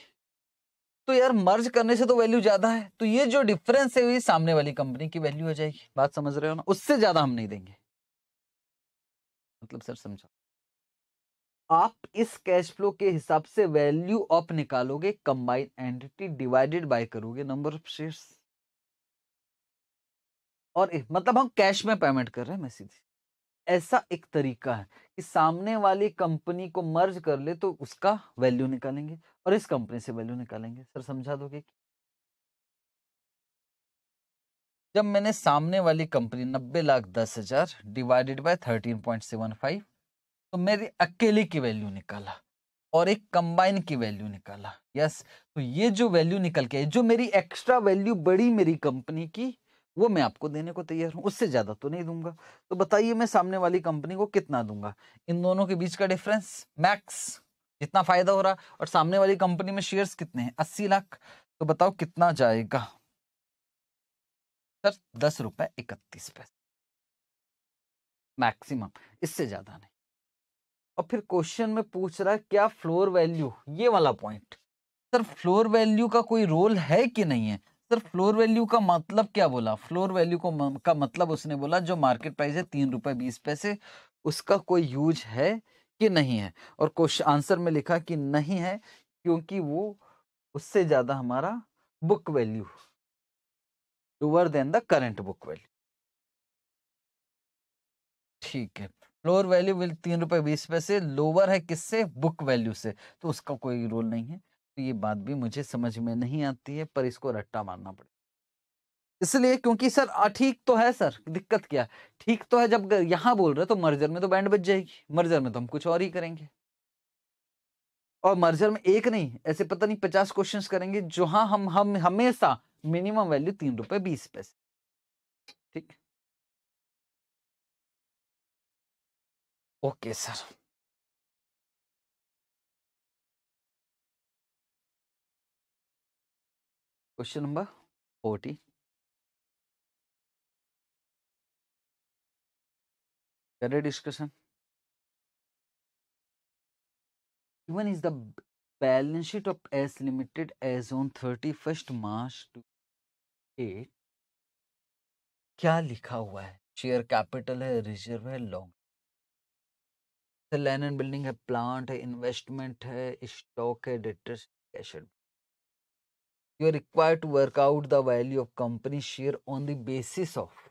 तो यार मर्ज करने से तो वैल्यू ज्यादा है तो ये जो डिफरेंस है ये सामने वाली कंपनी की वैल्यू हो जाएगी बात समझ रहे हो ना उससे ज्यादा हम नहीं देंगे मतलब सर समझा आप इस कैश फ्लो के हिसाब से वैल्यू ऑफ निकालोगे कंबाइन एंटिटी डिवाइडेड बाय करोगे नंबर ऑफ शेयर्स और मतलब हम कैश में पेमेंट कर रहे हैं मैसेज ऐसा एक तरीका है कि सामने वाली कंपनी को मर्ज कर ले तो उसका वैल्यू निकालेंगे और इस कंपनी से वैल्यू निकालेंगे सर समझा दोगे जब मैंने सामने वाली कंपनी नब्बे लाख दस हजार divided by thirteen point seven five तो मेरी अकेले की वैल्यू निकाला और एक कंबाइन की वैल्यू निकाला यस तो ये जो वैल्यू निकल के जो मेरी एक्स्ट्रा वैल्यू बड़ी मेरी कंपनी की वो मैं आपको देने को तैयार हूँ उससे ज़्यादा तो नहीं दूंगा तो बताइए मैं सामने वाली कंपनी को कितना दूंगा इन दोनों के बीच का डिफरेंस मैक्स जितना फायदा हो रहा और सामने वाली कंपनी में शेयर्स कितने हैं अस्सी लाख तो बताओ कितना जाएगा सर दस रुपए इकतीस पैसे मैक्सिमम इससे ज़्यादा नहीं और फिर क्वेश्चन में पूछ रहा है क्या फ्लोर वैल्यू ये वाला पॉइंट सर फ्लोर वैल्यू का कोई रोल है कि नहीं है सर फ्लोर वैल्यू का मतलब क्या बोला फ्लोर वैल्यू को का मतलब उसने बोला जो मार्केट प्राइस है तीन रुपए बीस पैसे उसका कोई यूज है कि नहीं है और क्वेश्चन आंसर में लिखा कि नहीं है क्योंकि वो उससे ज़्यादा हमारा book value lower than the current book value ठीक है लोअर वैल्यू विल तीन रुपये बीस पैसे लोअर है किससे बुक वैल्यू से तो उसका कोई रोल नहीं है तो ये बात भी मुझे समझ में नहीं आती है पर इसको रट्टा मारना पड़ेगा इसलिए क्योंकि सर ठीक तो है सर दिक्कत क्या ठीक तो है जब यहाँ बोल रहे तो मर्जर में तो बैंड बच जाएगी मर्जर में तो हम कुछ और ही करेंगे और मर्जर में एक नहीं ऐसे पता नहीं पचास क्वेश्चन करेंगे हाँ हम हम हमेशा मिनिमम वैल्यू तीन रुपए बीस पैसे ठीक है okay sir question number forty करें discussion is the balance sheet of S limited as on thirty first March two eight क्या लिखा हुआ है शेयर कैपिटल है रिजर्व है लॉन्ग लैंड एंड बिल्डिंग है प्लांट है इन्वेस्टमेंट है स्टॉक है debtors cash you are required to work out the value of company share on the basis of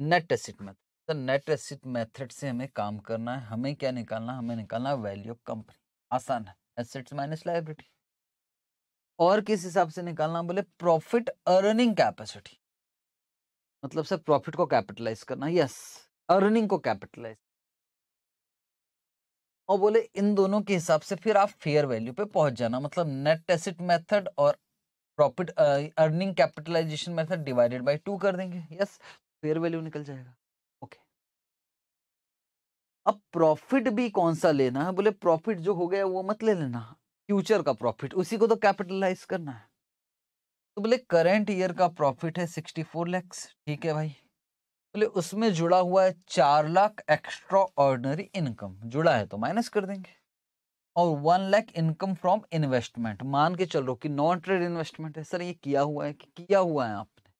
net asset method तो नेट एसिट मेथड से हमें काम करना है हमें क्या निकालना हमें निकालना वैल्यू ऑफ कंपनी आसान है एसेट्स माइनस लाइबिलिटी और किस हिसाब से निकालना बोले प्रॉफिट अर्निंग कैपेसिटी मतलब सर प्रॉफिट को कैपिटलाइज करना यस अर्निंग को कैपिटलाइज और बोले इन दोनों के हिसाब से फिर आप फेयर वैल्यू पे पहुंच जाना मतलब नेट एसिट मेथड और profit earning capitalisation method divided by two कर देंगे यस फेयर वैल्यू निकल जाएगा ओके अब प्रॉफिट भी कौन सा लेना है बोले प्रॉफिट जो हो गया वो मत ले लेना फ्यूचर का प्रॉफिट उसी को तो कैपिटलाइज करना है तो बोले करंट ईयर का प्रॉफिट है सिक्सटी फोर लैक्स ठीक है भाई बोले तो उसमें जुड़ा हुआ है चार लाख एक्स्ट्रा ऑर्डनरी इनकम जुड़ा है तो माइनस कर देंगे और one lakh income from investment मान के चल रहा कि नॉन ट्रेड इन्वेस्टमेंट है सर ये किया हुआ है कि किया हुआ है आपने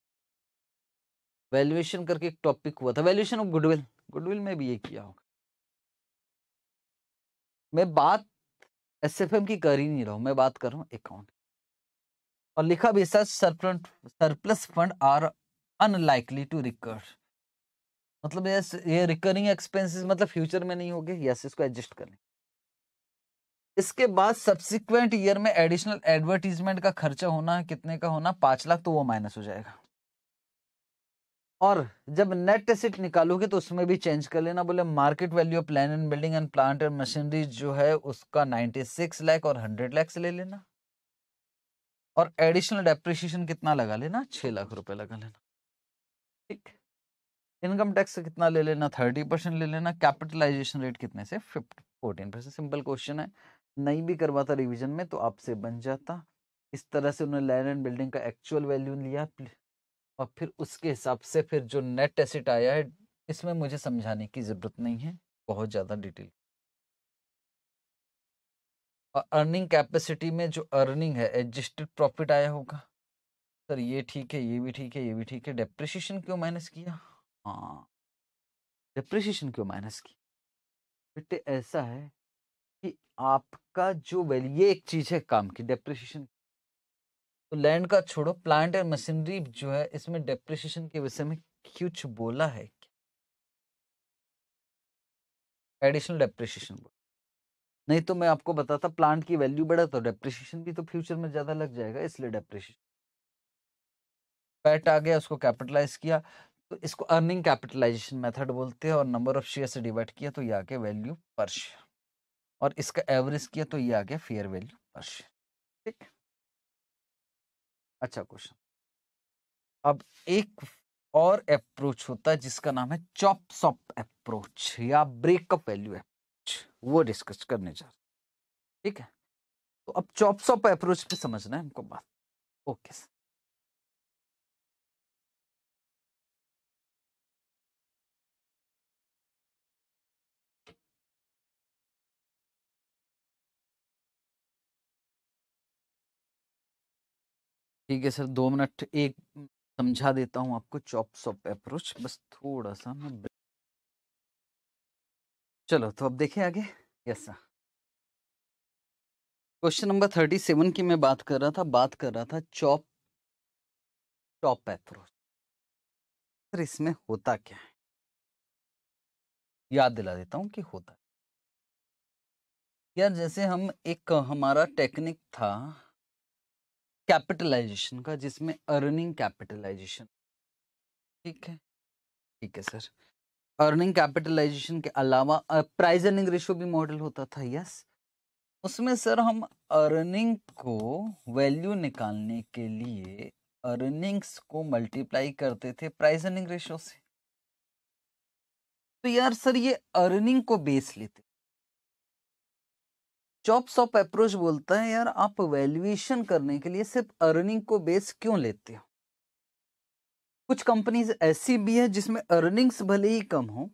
वैल्यूएशन करके एक टॉपिक हुआ था वैल्यूएशन ऑफ गुडविल गुडविल में भी ये किया होगा मैं बात एस की कर ही नहीं रहा हूं मैं बात कर रहा हूँ अकाउंट और लिखा भी sir surplus fund are unlikely to recurs मतलब यस ये रिकरिंग एक्सपेंसेस मतलब फ्यूचर में नहीं होगी यस इसको एडजस्ट कर लें इसके बाद सब्सिक्वेंट ईयर में एडिशनल एडवर्टीजमेंट का खर्चा होना कितने का होना पाँच लाख तो वो माइनस हो जाएगा और जब नेट एसिट निकालोगे तो उसमें भी चेंज कर लेना बोले market value of land and building and plant and machinery जो है उसका सिक्स लैख और हंड्रेड लैक्स ले लेना और एडिशनल डेप्रिशिएशन कितना लगा लेना छः लाख रुपए लगा लेना ठीक है इनकम टैक्स कितना ले लेना थर्टी परसेंट ले लेना कैपिटलाइजेशन रेट कितने से fifty fourteen percent simple question है नहीं भी करवाता रिविजन में तो आपसे बन जाता इस तरह से उन्होंने लैंड एंड बिल्डिंग का एक्चुअल वैल्यू लिया और फिर उसके हिसाब से फिर जो नेट एसेट आया है इसमें मुझे समझाने की ज़रूरत नहीं है बहुत ज़्यादा डिटेल और अर्निंग कैपेसिटी में जो अर्निंग है एडजस्टेड प्रॉफिट आया होगा सर ये ठीक है ये भी ठीक है ये भी ठीक है डेप्रिशिएशन क्यों माइनस किया हाँ क्यों माइनस की बेटे ऐसा है कि आपका जो वैल्यू ये एक चीज है काम की डेप्रिसिएशन तो लैंड का छोड़ो प्लांट एंड मशीनरी जो है इसमें डेप्रिसिएशन के विषय में कुछ बोला है एडिशनल डेप्रिसिएशन बोला नहीं तो मैं आपको बताता प्लांट की वैल्यू बढ़ा तो डेप्रिसिएशन भी तो फ्यूचर में ज़्यादा लग जाएगा इसलिए डेप्रिसिएशन पैट आ गया उसको कैपिटलाइज किया तो इसको अर्निंग कैपिटलाइजेशन मेथड बोलते हैं और नंबर ऑफ शेयर से डिवाइड किया तो ये आ गया वैल्यू पर शेयर और इसका एवरेज किया तो ये आ गया फेयर वैल्यू पर शेयर ठीक अच्छा क्वेश्चन अब एक और अप्रोच होता है जिसका नाम है चॉप सॉप अप्रोच या ब्रेकअप वैल्यू अप्रोच वो डिस्कस करने जा रहे ठीक है तो अब चॉप सॉप अप्रोच पे समझना है हमको बात ओके सर ठीक है सर दो मिनट एक समझा देता हूँ आपको चॉप सॉप अप्रोच बस थोड़ा सा मैं चलो तो अब देखें आगे yes sir question number thirty seven की मैं बात कर रहा था बात कर रहा था चॉप टॉप अप्रोच सर इसमें होता क्या है याद दिला देता हूँ कि होता है यार जैसे हम एक हमारा टेक्निक था कैपिटलाइजेशन का जिसमें अर्निंग कैपिटलाइजेशन ठीक है ठीक है सर अर्निंग कैपिटलाइजेशन के अलावा प्राइज अर्निंग रेशियो भी मॉडल होता था यस उसमें सर हम अर्निंग को वैल्यू निकालने के लिए अर्निंग्स को मल्टीप्लाई करते थे प्राइस अर्निंग रेशो से तो यार सर ये अर्निंग को बेस लेते जॉब्स ऑफ अप्रोच बोलता है यार आप वैल्यूएशन करने के लिए सिर्फ अर्निंग को बेस क्यों लेते हो कुछ कंपनीज ऐसी भी है जिसमें अर्निंग्स भले ही कम हो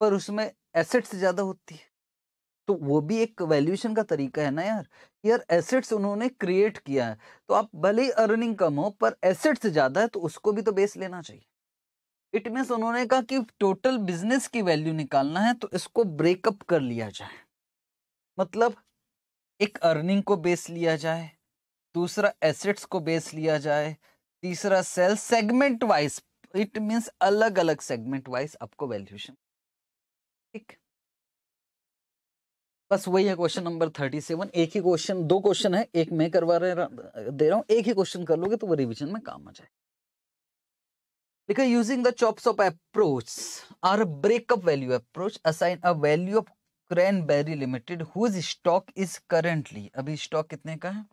पर उसमें एसेट्स ज़्यादा होती है तो वो भी एक वैल्यूएशन का तरीका है ना यार यार एसेट्स उन्होंने क्रिएट किया है तो आप भले ही अर्निंग कम हो पर एसेट्स ज़्यादा है तो उसको भी तो बेस लेना चाहिए इट मीन्स उन्होंने कहा कि टोटल बिजनेस की वैल्यू निकालना है तो इसको ब्रेकअप कर लिया जाए मतलब एक अर्निंग को बेस लिया जाए दूसरा एसेट्स को बेस लिया जाए तीसरा sale segment wise it means अलग अलग सेगमेंट वाइज आपको वैल्यूएशन ठीक बस वही है क्वेश्चन नंबर थर्टी सेवन एक ही क्वेश्चन दो क्वेश्चन है एक मैं करवा रहे दे रहा हूँ एक ही क्वेश्चन कर लोगे तो वो रिविजन में काम आ जाए लिखा using the chops of approach or breakup value approach assign a value of cranberry limited whose stock is currently अभी स्टॉक कितने का है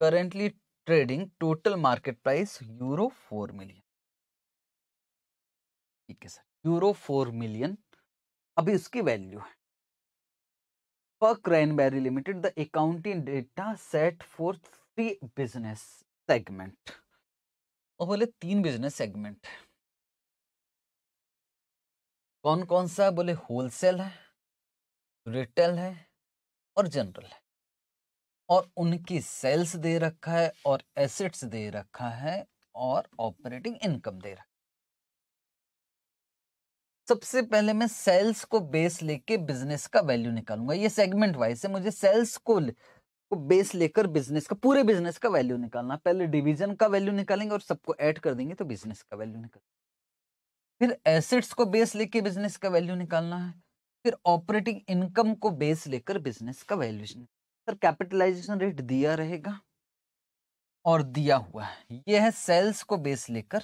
currently trading total market price euro four million ठीक है सर यूरो फोर मिलियन अभी उसकी value है for cranberry limited the accounting data set for three business segment और बोले तीन बिजनेस सेगमेंट कौन कौन सा बोले होलसेल है रिटेल है और जनरल है और उनकी सेल्स दे रखा है और एसेट्स दे रखा है और ऑपरेटिंग इनकम दे रखा है सबसे पहले मैं सेल्स को बेस लेके बिजनेस का वैल्यू निकालूंगा ये सेगमेंट वाइज से मुझे सेल्स को को बेस लेकर बिजनेस का पूरे बिजनेस का वैल्यू निकालना पहले डिवीजन का वैल्यू निकालेंगे और सबको ऐड कर देंगे तो बिजनेस का वैल्यू निकाल फिर एसेट्स को बेस लेके बिजनेस का वैल्यू निकालना है फिर ऑपरेटिंग इनकम को बेस लेकर बिजनेस का वैल्यूएशन सर कैपिटलाइजेशन रेट दिया रहेगा और दिया हुआ है यह है सेल्स को बेस लेकर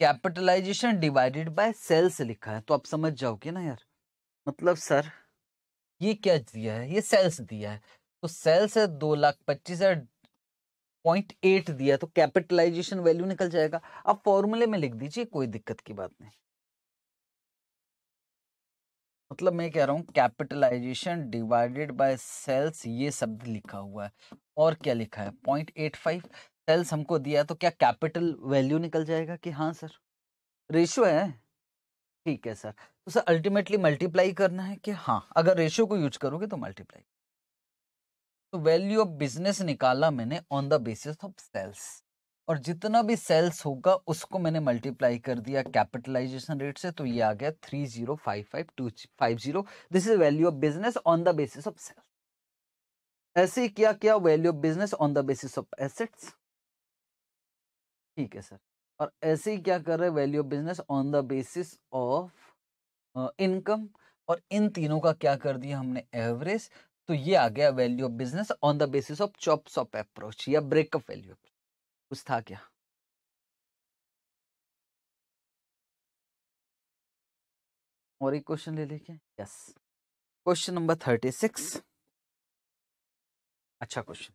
कैपिटलाइजेशन डिवाइडेड बाय सेल्स लिखा है तो आप समझ जाओगे ना यार मतलब सर ये क्या दिया है ये सेल्स दिया है तो सेल्स है दो लाख पच्चीस हजार पॉइंट एट दिया तो कैपिटलाइजेशन वैल्यू निकल जाएगा आप फॉर्मूले में लिख दीजिए कोई दिक्कत की बात नहीं मतलब मैं कह रहा हूँ कैपिटलाइजेशन डिवाइडेड बाय सेल्स ये शब्द लिखा हुआ है और क्या लिखा है पॉइंट एट फाइव सेल्स हमको दिया तो क्या कैपिटल वैल्यू निकल जाएगा कि हाँ सर रेशियो है ठीक है सर तो सर अल्टीमेटली मल्टीप्लाई करना है कि हाँ अगर रेशियो को यूज करोगे तो मल्टीप्लाई तो वैल्यू ऑफ बिजनेस निकाला मैंने on the basis of sales और जितना भी सेल्स होगा उसको मैंने मल्टीप्लाई कर दिया कैपिटलाइजेशन रेट से तो ये आ गया three zero five five two five zero this is value of business on the basis of sales ऐसे क्या क्या value of business on the basis of assets ठीक है सर और ऐसे ही क्या कर रहे हैं value of business on the basis of income और इन तीनों का क्या कर दिया हमने एवरेज तो ये आ गया value of business on the basis of chops of approach या ब्रेकअप वैल्यू कुछ था क्या और एक क्वेश्चन ले लेके yes question number thirty six अच्छा क्वेश्चन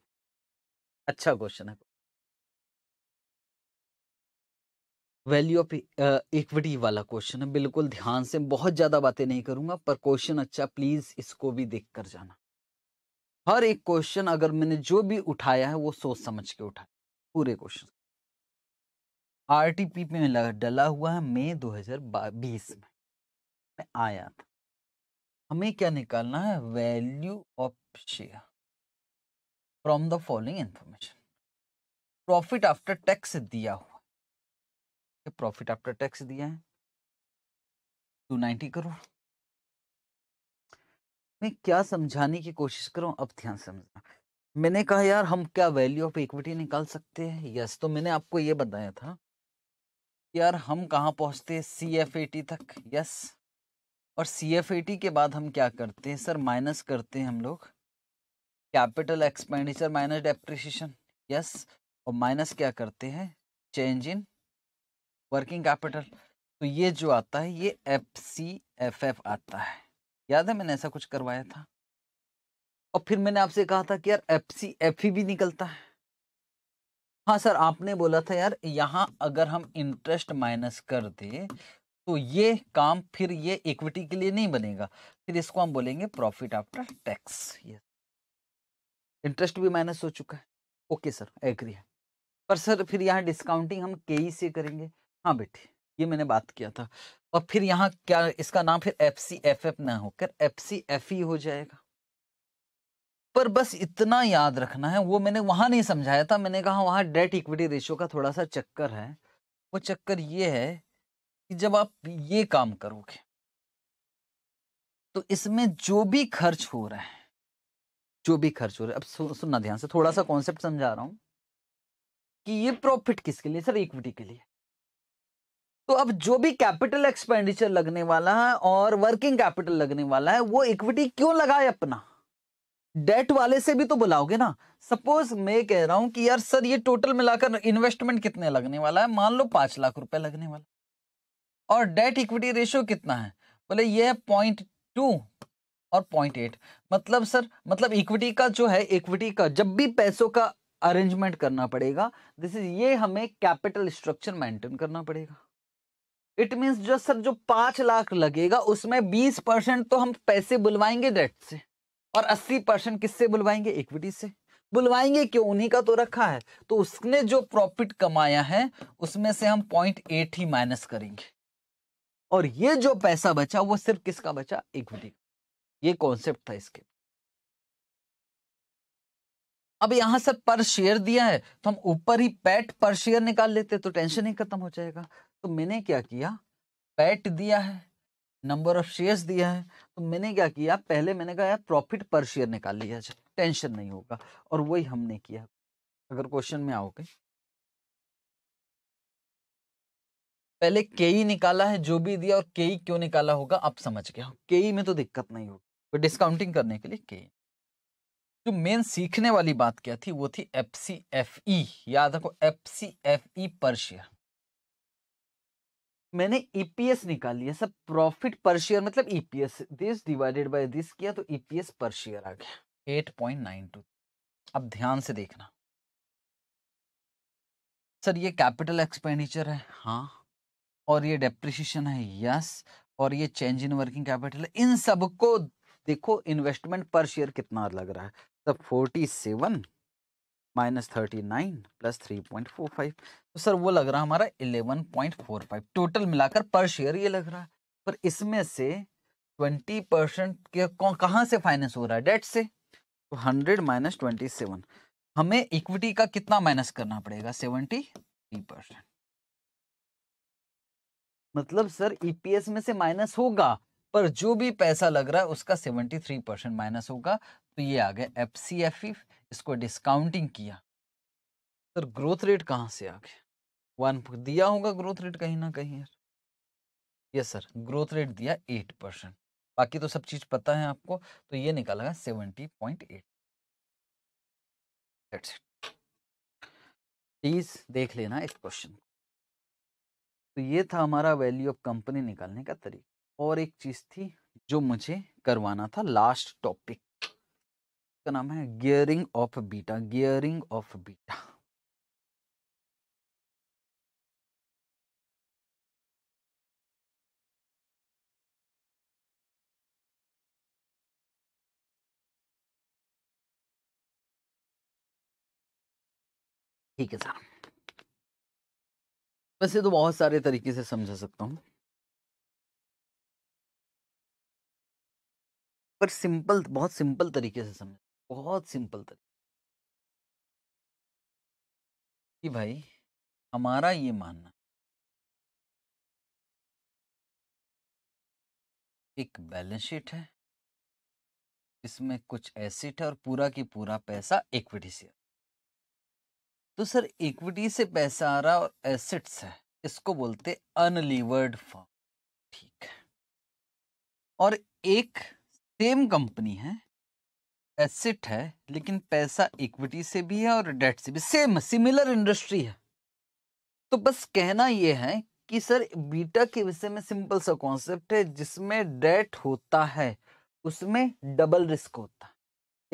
अच्छा क्वेश्चन है वैल्यू ऑफ इक्विटी वाला क्वेश्चन है बिल्कुल ध्यान से बहुत ज्यादा बातें नहीं करूंगा पर क्वेश्चन अच्छा प्लीज इसको भी देख कर जाना हर एक क्वेश्चन अगर मैंने जो भी उठाया है वो सोच समझ के उठा पूरे क्वेश्चन आर आरटीपी में लग, डला हुआ है मई दो हजार बीस में आया था हमें क्या निकालना है value of share from the following information profit after tax दिया हुआ है प्रॉफिट आफ्टर टैक्स दिया है टू नाइन्टी करोड़ मैं क्या समझाने की कोशिश करूं अब ध्यान समझना मैंने कहा यार हम क्या वैल्यू ऑफ इक्विटी निकाल सकते हैं यस तो मैंने आपको ये बताया था यार हम कहाँ पहुँचते हैं सी एफ ए टी तक यस और सी एफ ए टी के बाद हम क्या करते हैं सर माइनस करते हैं हम लोग capital expenditure minus depreciation yes और माइनस क्या करते हैं चेंज इन वर्किंग कैपिटल तो ये जो आता है ये एफ सी एफ एफ आता है याद है मैंने ऐसा कुछ करवाया था और फिर मैंने आपसे कहा था कि यार एफ सी एफ ई भी निकलता है हाँ सर आपने बोला था यार यहाँ अगर हम इंटरेस्ट माइनस कर दे तो ये काम फिर ये इक्विटी के लिए नहीं बनेगा फिर इसको हम बोलेंगे profit after tax yes interest भी माइनस हो चुका है ओके सर एग्री है पर सर फिर यहाँ डिस्काउंटिंग हम के ई e से करेंगे हाँ बेटी ये मैंने बात किया था और फिर यहाँ क्या इसका नाम फिर एफ सी एफ एफ ना होकर एफ सी एफ ई हो जाएगा पर बस इतना याद रखना है वो मैंने वहां नहीं समझाया था मैंने कहा वहां डेट इक्विटी रेशियो का थोड़ा सा चक्कर है वो चक्कर ये है कि जब आप ये काम करोगे तो इसमें जो भी खर्च हो रहा है जो भी खर्च हो रहा है अब सु, सुनना ध्यान से थोड़ा सा कॉन्सेप्ट समझा रहा हूं कि ये प्रॉफिट किसके लिए सर इक्विटी के लिए तो अब जो भी कैपिटल एक्सपेंडिचर लगने वाला है और वर्किंग कैपिटल लगने वाला है वो इक्विटी क्यों लगाए अपना डेट वाले से भी तो बुलाओगे ना सपोज मैं कह रहा हूं कि यार सर ये टोटल मिलाकर इन्वेस्टमेंट कितने लगने वाला है मान लो पांच लाख रुपए लगने वाला और डेट इक्विटी रेशियो कितना है बोले ये है पॉइंट टू और पॉइंट एट मतलब सर मतलब इक्विटी का जो है इक्विटी का जब भी पैसों का अरेंजमेंट करना पड़ेगा दिस इज ये हमें कैपिटल स्ट्रक्चर मेंटेन करना पड़ेगा इट मीन्स जो सर जो पांच लाख लगेगा उसमें बीस परसेंट तो हम पैसे बुलवाएंगे डेट से और 80 परसेंट किससे बुलवाएंगे इक्विटी से बुलवाएंगे क्यों उन्हीं का तो रखा है तो उसने जो प्रॉफिट कमाया है उसमें से हम पॉइंट एट ही माइनस करेंगे और ये जो पैसा बचा वो सिर्फ किसका बचा इक्विटी ये कॉन्सेप्ट था इसके अब यहां से पर शेयर दिया है तो हम ऊपर ही पैट पर शेयर निकाल लेते तो टेंशन ही खत्म हो जाएगा तो मैंने क्या किया पैट दिया है नंबर ऑफ शेयर्स दिया है तो मैंने क्या किया पहले मैंने कहा यार प्रॉफिट पर शेयर निकाल लिया जाए टेंशन नहीं होगा और वही हमने किया अगर क्वेश्चन में आओगे पहले केई निकाला है जो भी दिया और केई क्यों निकाला होगा आप समझ गया केई में तो दिक्कत नहीं होगी तो डिस्काउंटिंग करने के लिए केई जो मेन सीखने वाली बात क्या थी वो थी एफ सी एफ ई याद रखो एफ सी एफ ई पर शेयर मैंने ईपीएस e निकाल लिया सब प्रॉफिट पर शेयर मतलब EPS this divided by this किया तो ईपीएस पर शेयर आ गया 8.92 अब ध्यान से देखना सर ये कैपिटल एक्सपेंडिचर है हाँ और ये डेप्रिशिएशन है यस और ये चेंज इन वर्किंग कैपिटल इन सबको देखो इन्वेस्टमेंट पर शेयर कितना लग रहा है sir forty seven minus thirty nine plus three point four five तो सर वो लग रहा हमारा eleven point four five total मिलाकर पर शेयर ये लग रहा है पर इसमें से ट्वेंटी परसेंट कहाँ से फाइनेंस हो रहा है डेट से तो हंड्रेड माइनस ट्वेंटी सेवन हमें इक्विटी का कितना माइनस करना पड़ेगा सेवेंटी थ्री परसेंट मतलब सर ईपीएस e में से माइनस होगा पर जो भी पैसा लग रहा है उसका सेवेंटी थ्री परसेंट माइनस होगा तो ये आ गया एफ सी एफ इसको डिस्काउंटिंग किया सर ग्रोथ रेट कहाँ से आ गया वन दिया होगा ग्रोथ रेट कहीं ना कहीं यार यस सर ग्रोथ रेट दिया एट परसेंट बाकी तो सब चीज पता है आपको तो ये निकालेगा सेवेंटी पॉइंट एट प्लीज देख लेना इस क्वेश्चन तो ये था हमारा वैल्यू ऑफ कंपनी निकालने का तरीका और एक चीज थी जो मुझे करवाना था लास्ट टॉपिक का नाम है gearing of beta gearing of beta ठीक है सर वैसे तो बहुत सारे तरीके से समझा सकता हूं पर सिंपल बहुत सिंपल तरीके से समझ बहुत सिंपल तरीका कि भाई हमारा ये मानना एक बैलेंस शीट है इसमें कुछ एसेट है और पूरा की पूरा पैसा इक्विटी से तो सर इक्विटी से पैसा आ रहा और एसेट्स है इसको बोलते अनलीवर्ड फॉर्म ठीक है और एक सेम कंपनी है एसेट है लेकिन पैसा इक्विटी से भी है और डेट से भी सेम सिमिलर इंडस्ट्री है तो बस कहना यह है कि सर बीटा के विषय में सिंपल सा कॉन्सेप्ट है जिसमें डेट होता है उसमें डबल रिस्क होता है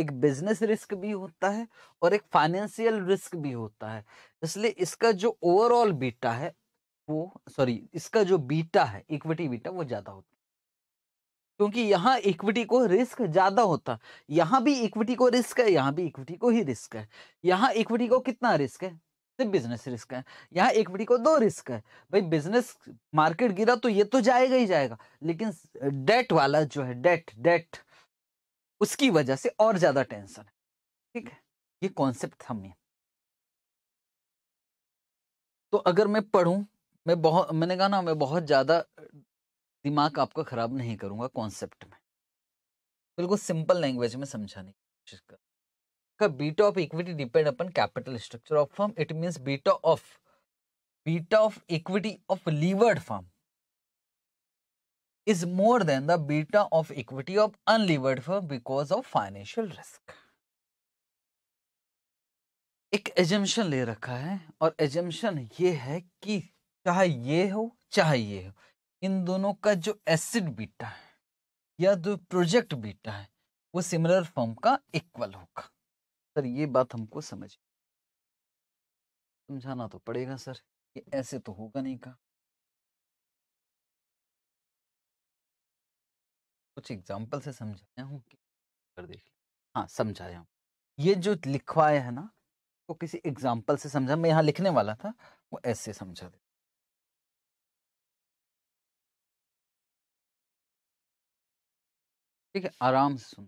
एक बिजनेस रिस्क भी होता है और एक फाइनेंशियल रिस्क भी होता है इसलिए इसका जो ओवरऑल बीटा है वो सॉरी इसका जो बीटा है इक्विटी बीटा वो ज़्यादा होता है क्योंकि यहाँ इक्विटी को रिस्क ज़्यादा होता यहाँ भी इक्विटी को रिस्क है यहाँ भी इक्विटी को ही रिस्क है यहाँ इक्विटी को कितना रिस्क है सिर्फ बिजनेस रिस्क है यहाँ इक्विटी को दो रिस्क है भाई बिजनेस मार्केट गिरा तो ये तो जाएगा ही जाएगा लेकिन डेट वाला जो है डेट डेट उसकी वजह से और ज़्यादा टेंशन है ठीक है ये कॉन्सेप्ट हमने तो अगर मैं पढ़ू मैं बहुत मैंने कहा ना मैं बहुत ज़्यादा दिमाग आपका ख़राब नहीं करूंगा कॉन्सेप्ट में बिल्कुल सिंपल लैंग्वेज में समझाने की कोशिश कर beta of equity depend upon capital structure of firm it mean beta of beta of equity of levered firm is more than the beta of equity of unlevered form because of financial risk एक assumption ले रखा है और assumption ये है कि चाहे ये हो चाहे ये हो इन दोनों का जो एसिड बीटा है या जो प्रोजेक्ट बीटा है वो सिमिलर फॉर्म का इक्वल होगा सर ये बात हमको समझ समझाना तो पड़ेगा सर ये ऐसे तो होगा नहीं का कुछ एग्जाम्पल से समझाया हूँ कर देख हाँ समझाया हूँ ये जो लिखवाया है ना वो किसी एग्जाम्पल से समझा मैं यहाँ लिखने वाला था वो ऐसे समझा दे ठीक है आराम से सुन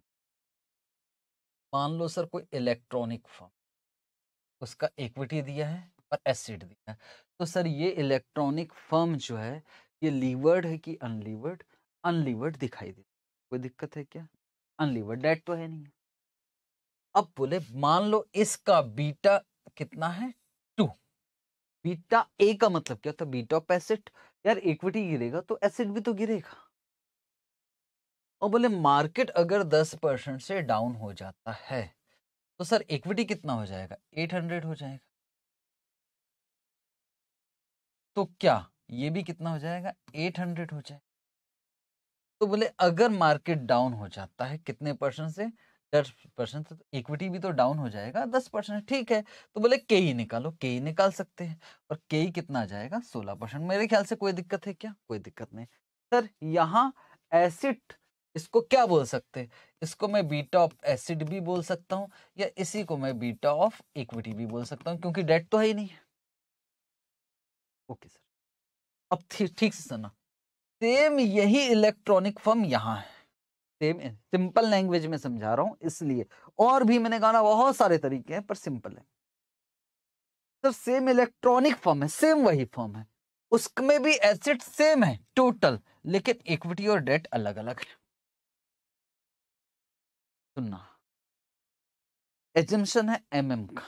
मान लो सर कोई इलेक्ट्रॉनिक फॉर्म उसका इक्विटी दिया है और एसिड दिया है तो सर ये इलेक्ट्रॉनिक फर्म जो है ये लीवर्ड है कि अनलीवर्ड अनलीवर्ड दिखाई दे कोई दिक्कत है क्या अनलीवर्ड डेट तो है नहीं अब बोले मान लो इसका बीटा कितना है टू बीटा ए का मतलब क्या होता है बीटा ऑफ एसिड यार इक्विटी गिरेगा तो एसिड भी तो गिरेगा और बोले मार्केट अगर 10 परसेंट से डाउन हो जाता है तो सर इक्विटी कितना हो जाएगा 800 हो जाएगा तो क्या ये भी कितना हो जाएगा 800 हो जाएगा तो बोले अगर मार्केट डाउन हो जाता है कितने परसेंट से दस परसेंट तो इक्विटी भी तो डाउन हो जाएगा दस परसेंट ठीक है तो बोले के ही निकालो के ही निकाल सकते हैं और के ही कितना आ जाएगा सोलह परसेंट मेरे ख्याल से कोई दिक्कत है क्या कोई दिक्कत नहीं सर यहाँ एसिड इसको क्या बोल सकते हैं इसको मैं बीटा ऑफ एसिड भी बोल सकता हूँ या इसी को मैं बीटा ऑफ इक्विटी भी बोल सकता हूँ क्योंकि डेट तो है ही नहीं ओके सर अब ठीक से सुना सेम यही इलेक्ट्रॉनिक फॉर्म यहाँ है सेम सिंपल लैंग्वेज में समझा रहा हूँ इसलिए और भी मैंने कहा बहुत सारे तरीके हैं पर सिंपल है सर सेम इलेक्ट्रॉनिक फॉर्म है सेम वही फॉर्म है उसमें भी एसिड सेम है टोटल लेकिन इक्विटी और डेट अलग अलग है सुनना एजम्पन है एमएम का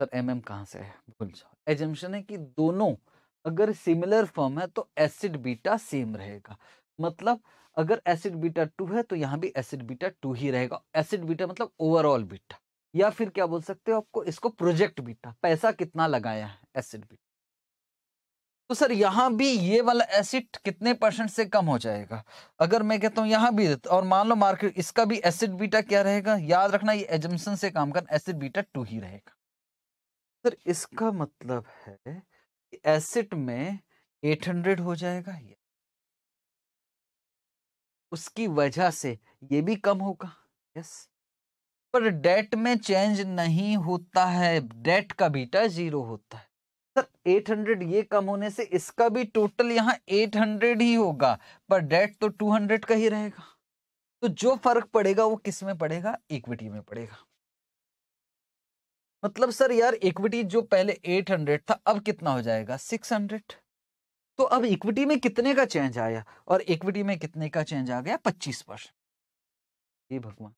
सर एमएम कहाँ से है भूल जाओ एजम्पन है कि दोनों अगर सिमिलर फॉर्म है तो एसिड बीटा सेम रहेगा मतलब अगर एसिड बीटा टू है तो यहाँ भी एसिड बीटा टू ही रहेगा एसिड बीटा मतलब ओवरऑल बीटा या फिर क्या बोल सकते हो आपको इसको प्रोजेक्ट बीटा पैसा कितना लगाया है एसिड बीटा तो सर यहाँ भी ये वाला एसिड कितने परसेंट से कम हो जाएगा अगर मैं कहता हूँ यहाँ भी और मान लो मार्केट इसका भी एसिड बीटा क्या रहेगा याद रखना ये एजम्सन से काम करना एसिड बीटा टू ही रहेगा सर इसका मतलब है एसिड में 800 हो जाएगा ये उसकी वजह से ये भी कम होगा यस पर डेट में चेंज नहीं होता है डेट का बीटा जीरो होता है सर 800 ये कम होने से इसका भी टोटल यहाँ 800 ही होगा पर डेट तो 200 का ही रहेगा तो जो फर्क पड़ेगा वो किस में पड़ेगा इक्विटी में पड़ेगा मतलब सर यार इक्विटी जो पहले 800 था अब कितना हो जाएगा 600 तो अब इक्विटी में कितने का चेंज आया और इक्विटी में कितने का चेंज आ गया 25 परसेंट ये भगवान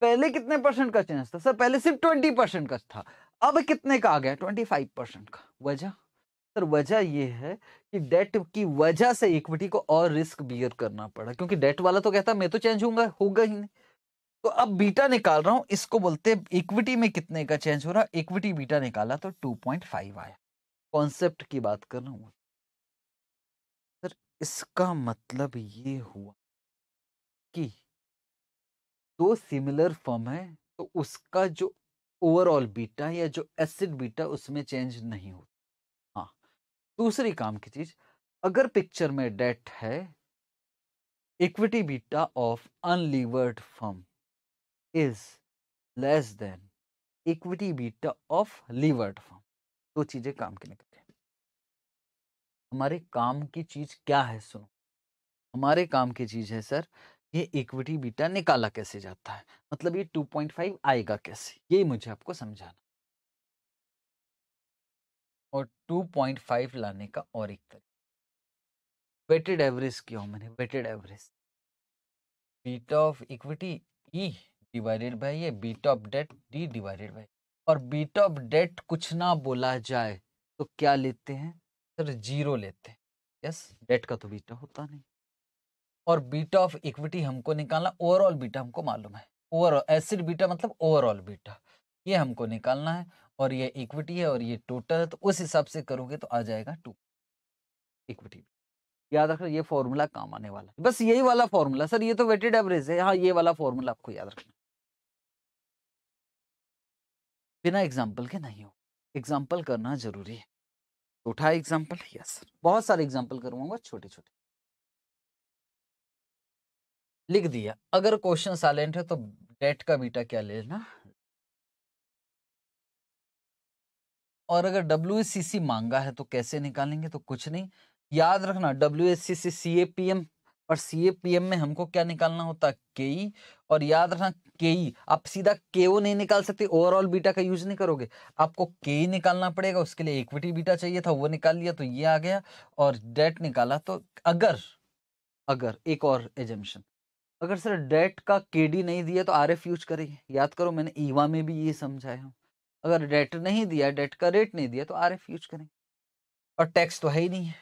पहले कितने परसेंट का चेंज था सर पहले सिर्फ 20 परसेंट का था अब कितने का आ गया ट्वेंटी फाइव परसेंट का वजह सर वजह ये है कि डेट की वजह से इक्विटी को और रिस्क बियर करना पड़ा क्योंकि डेट वाला तो कहता मैं तो चेंज होगा होगा ही नहीं तो अब बीटा निकाल रहा हूं इसको बोलते हैं इक्विटी में कितने का चेंज हो रहा इक्विटी बीटा निकाला तो टू आया कॉन्सेप्ट की बात कर रहा हूँ सर इसका मतलब ये हुआ कि दो सिमिलर फर्म है तो उसका जो ओवरऑल बीटा या जो एसिड बीटा उसमें चेंज नहीं होता हाँ दूसरी काम की चीज अगर पिक्चर में डेट है equity beta of unlevered firm is less than equity beta of levered firm दो चीजें काम की निकल गई हमारे काम की चीज क्या है सुनो हमारे काम की चीज है सर ये इक्विटी बीटा निकाला कैसे जाता है मतलब ये 2.5 आएगा कैसे ये मुझे आपको समझाना और 2.5 लाने का और एक तरीका वेटेड एवरेज क्यों मैंने weighted average beta of equity E divided by ये beta of debt D divided by और बीटा ऑफ डेट कुछ ना बोला जाए तो क्या लेते हैं सर जीरो लेते हैं यस डेट का तो बीटा होता नहीं और बीटा ऑफ इक्विटी हमको निकालना ओवरऑल बीटा हमको मालूम है ओवरऑल एसिड बीटा मतलब ओवरऑल बीटा ये हमको निकालना है और ये इक्विटी है और ये टोटल है तो उस हिसाब से करोगे तो आ जाएगा टू इक्विटी याद रखना ये फॉर्मूला काम आने वाला है बस यही वाला फॉर्मूला सर ये तो वेटेड एवरेज है हाँ ये वाला फॉर्मूला आपको याद रखना बिना एग्जाम्पल के नहीं हो एग्जाम्पल करना जरूरी है उठा एग्जाम्पल यस बहुत सारे एग्जाम्पल करवाऊंगा छोटे छोटे लिख दिया अगर क्वेश्चन साइलेंट है तो डेट का बीटा क्या लेना और अगर डब्ल्यू मांगा है तो कैसे निकालेंगे तो कुछ नहीं याद रखना W S C C C A P M और सी ए पी एम में हमको क्या निकालना होता है के e। और याद रखना के e। आप सीधा के ओ नहीं निकाल सकते ओवरऑल बीटा का यूज नहीं करोगे आपको के e निकालना पड़ेगा उसके लिए इक्विटी बीटा चाहिए था वो निकाल लिया तो ये आ गया और डेट निकाला तो अगर अगर एक और एजेंशन अगर सर डेट का के डी नहीं दिया तो आर एफ यूज करेंगे याद करो मैंने ईवा में भी ये समझाया अगर डेट नहीं दिया डेट का रेट नहीं दिया तो आर एफ यूज करेंगे और टैक्स तो है ही नहीं है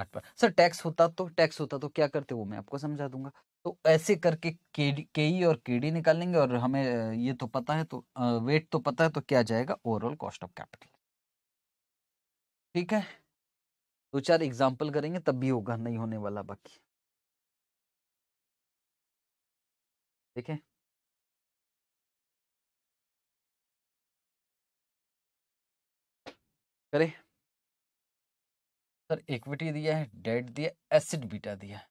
आठ पर सर टैक्स होता तो टैक्स होता तो क्या करते वो मैं आपको समझा दूंगा तो ऐसे करके के के ई और के डी निकालेंगे और हमें ये तो पता है तो वेट तो पता है तो क्या जाएगा ओवरऑल कॉस्ट ऑफ कैपिटल ठीक है दो चार एग्जाम्पल करेंगे तब भी होगा नहीं होने वाला बाकी ठीक है करें सर इक्विटी दिया है डेट दिया एसिड बीटा दिया है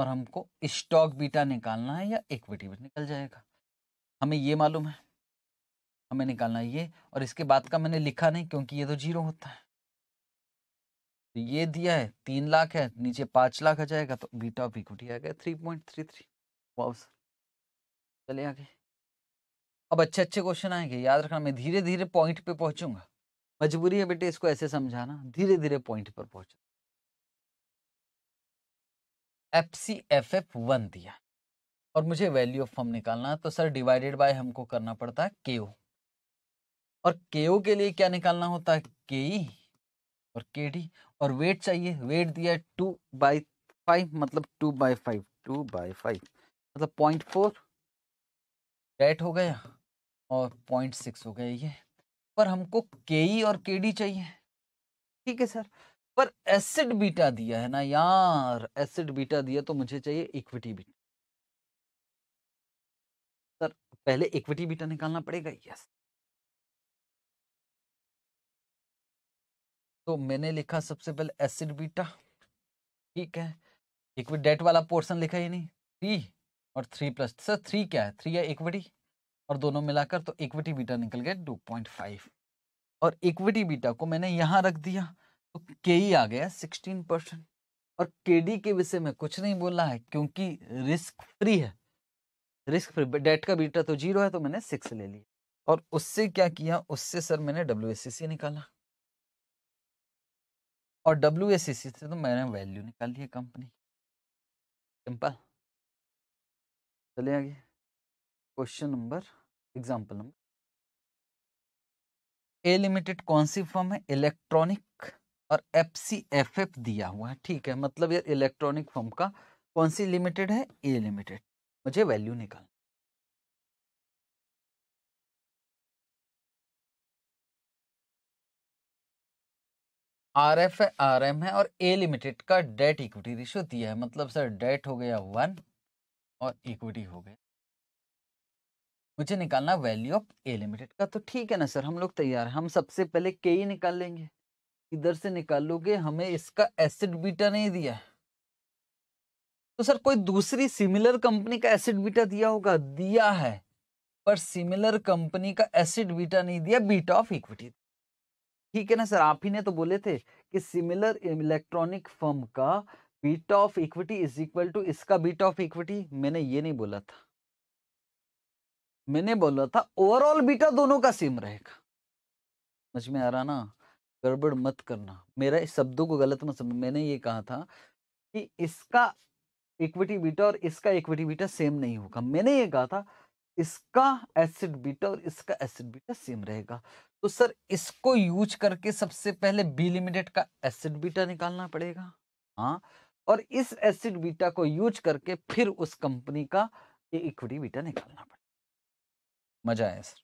और हमको स्टॉक बीटा निकालना है या इक्विटी बीटा निकल जाएगा हमें ये मालूम है हमें निकालना है ये और इसके बाद का मैंने लिखा नहीं क्योंकि ये तो जीरो होता है तो ये दिया है तीन लाख है नीचे पाँच लाख आ जाएगा तो बीटा ऑफ इक्विटी आ गया three point three three wow sir चले आगे अब अच्छे अच्छे क्वेश्चन आएंगे याद रखना मैं धीरे धीरे पॉइंट पे पहुंचूंगा मजबूरी है बेटे इसको ऐसे समझाना धीरे धीरे पॉइंट पर पहुंच F C F F one दिया और मुझे वैल्यू ऑफ फॉर्म निकालना तो सर डिवाइडेड बाय हमको करना पड़ता है के ओ और के ओ के लिए क्या निकालना होता है के ई e और के डी और वेट चाहिए वेट दिया है टू बाई फाइव मतलब two by five two by five मतलब पॉइंट फोर डेट हो गया और पॉइंट सिक्स हो गया ये पर हमको के ई और के डी चाहिए ठीक है सर पर एसिड बीटा दिया है ना यार एसिड बीटा दिया तो मुझे चाहिए इक्विटी बीटा सर पहले इक्विटी बीटा निकालना पड़ेगा यस तो मैंने लिखा सबसे पहले एसिड बीटा ठीक है इक्विट डेट वाला पोर्शन लिखा ही नहीं थ्री और थ्री प्लस सर थ्री क्या है थ्री है इक्विटी और दोनों मिलाकर तो इक्विटी बीटा निकल गया टू पॉइंट फाइव और इक्विटी बीटा को मैंने यहाँ रख दिया तो के ई e आ गया सिक्सटीन परसेंट और के डी के विषय में कुछ नहीं बोला है क्योंकि रिस्क फ्री है रिस्क फ्री डेट का बीटा तो जीरो है तो मैंने सिक्स ले लिया और उससे क्या किया उससे सर मैंने डब्ल्यू निकाला और डब्ल्यू से तो मैंने वैल्यू निकाल लिया कंपनी सिंपल चले आगे question number example number A limited कौन सी फॉर्म है इलेक्ट्रॉनिक और एफ सी एफ एफ दिया हुआ है ठीक है मतलब ये इलेक्ट्रॉनिक फॉर्म का कौन सी लिमिटेड है ए लिमिटेड मुझे वैल्यू निकाल आर एफ है आर एम है और ए लिमिटेड का डेट इक्विटी रेशियो दिया है मतलब सर डेट हो गया वन और इक्विटी हो गया मुझे निकालना वैल्यू ऑफ ए लिमिटेड का तो ठीक है ना सर हम लोग तैयार हैं हम सबसे पहले के ही निकाल लेंगे इधर से निकालोगे हमें इसका एसिड बीटा नहीं दिया है तो सर कोई दूसरी सिमिलर कंपनी का एसिड बीटा दिया होगा दिया है पर सिमिलर कंपनी का एसिड बीटा नहीं दिया बीटा ऑफ इक्विटी ठीक है ना सर आप ही ने तो बोले थे कि सिमिलर इलेक्ट्रॉनिक फर्म का beta of equity is equal to इसका बीट ऑफ इक्विटी मैंने ये नहीं बोला था मैंने बोला था ओवरऑल बीटा दोनों का सेम रहेगा समझ में आ रहा ना गड़बड़ मत करना मेरा इस शब्दों को गलत मत समझ मैंने ये कहा था कि इसका इक्विटी बीटा और इसका इक्विटी बीटा सेम नहीं होगा मैंने ये कहा था इसका एसिड बीटा और इसका एसिड बीटा सेम रहेगा तो सर इसको यूज करके सबसे पहले बी लिमिटेड का एसिड बीटा निकालना पड़ेगा हाँ और इस एसिड बीटा को यूज करके फिर उस कंपनी का ये इक्विटी बीटा निकालना पड़ेगा मजा आया सर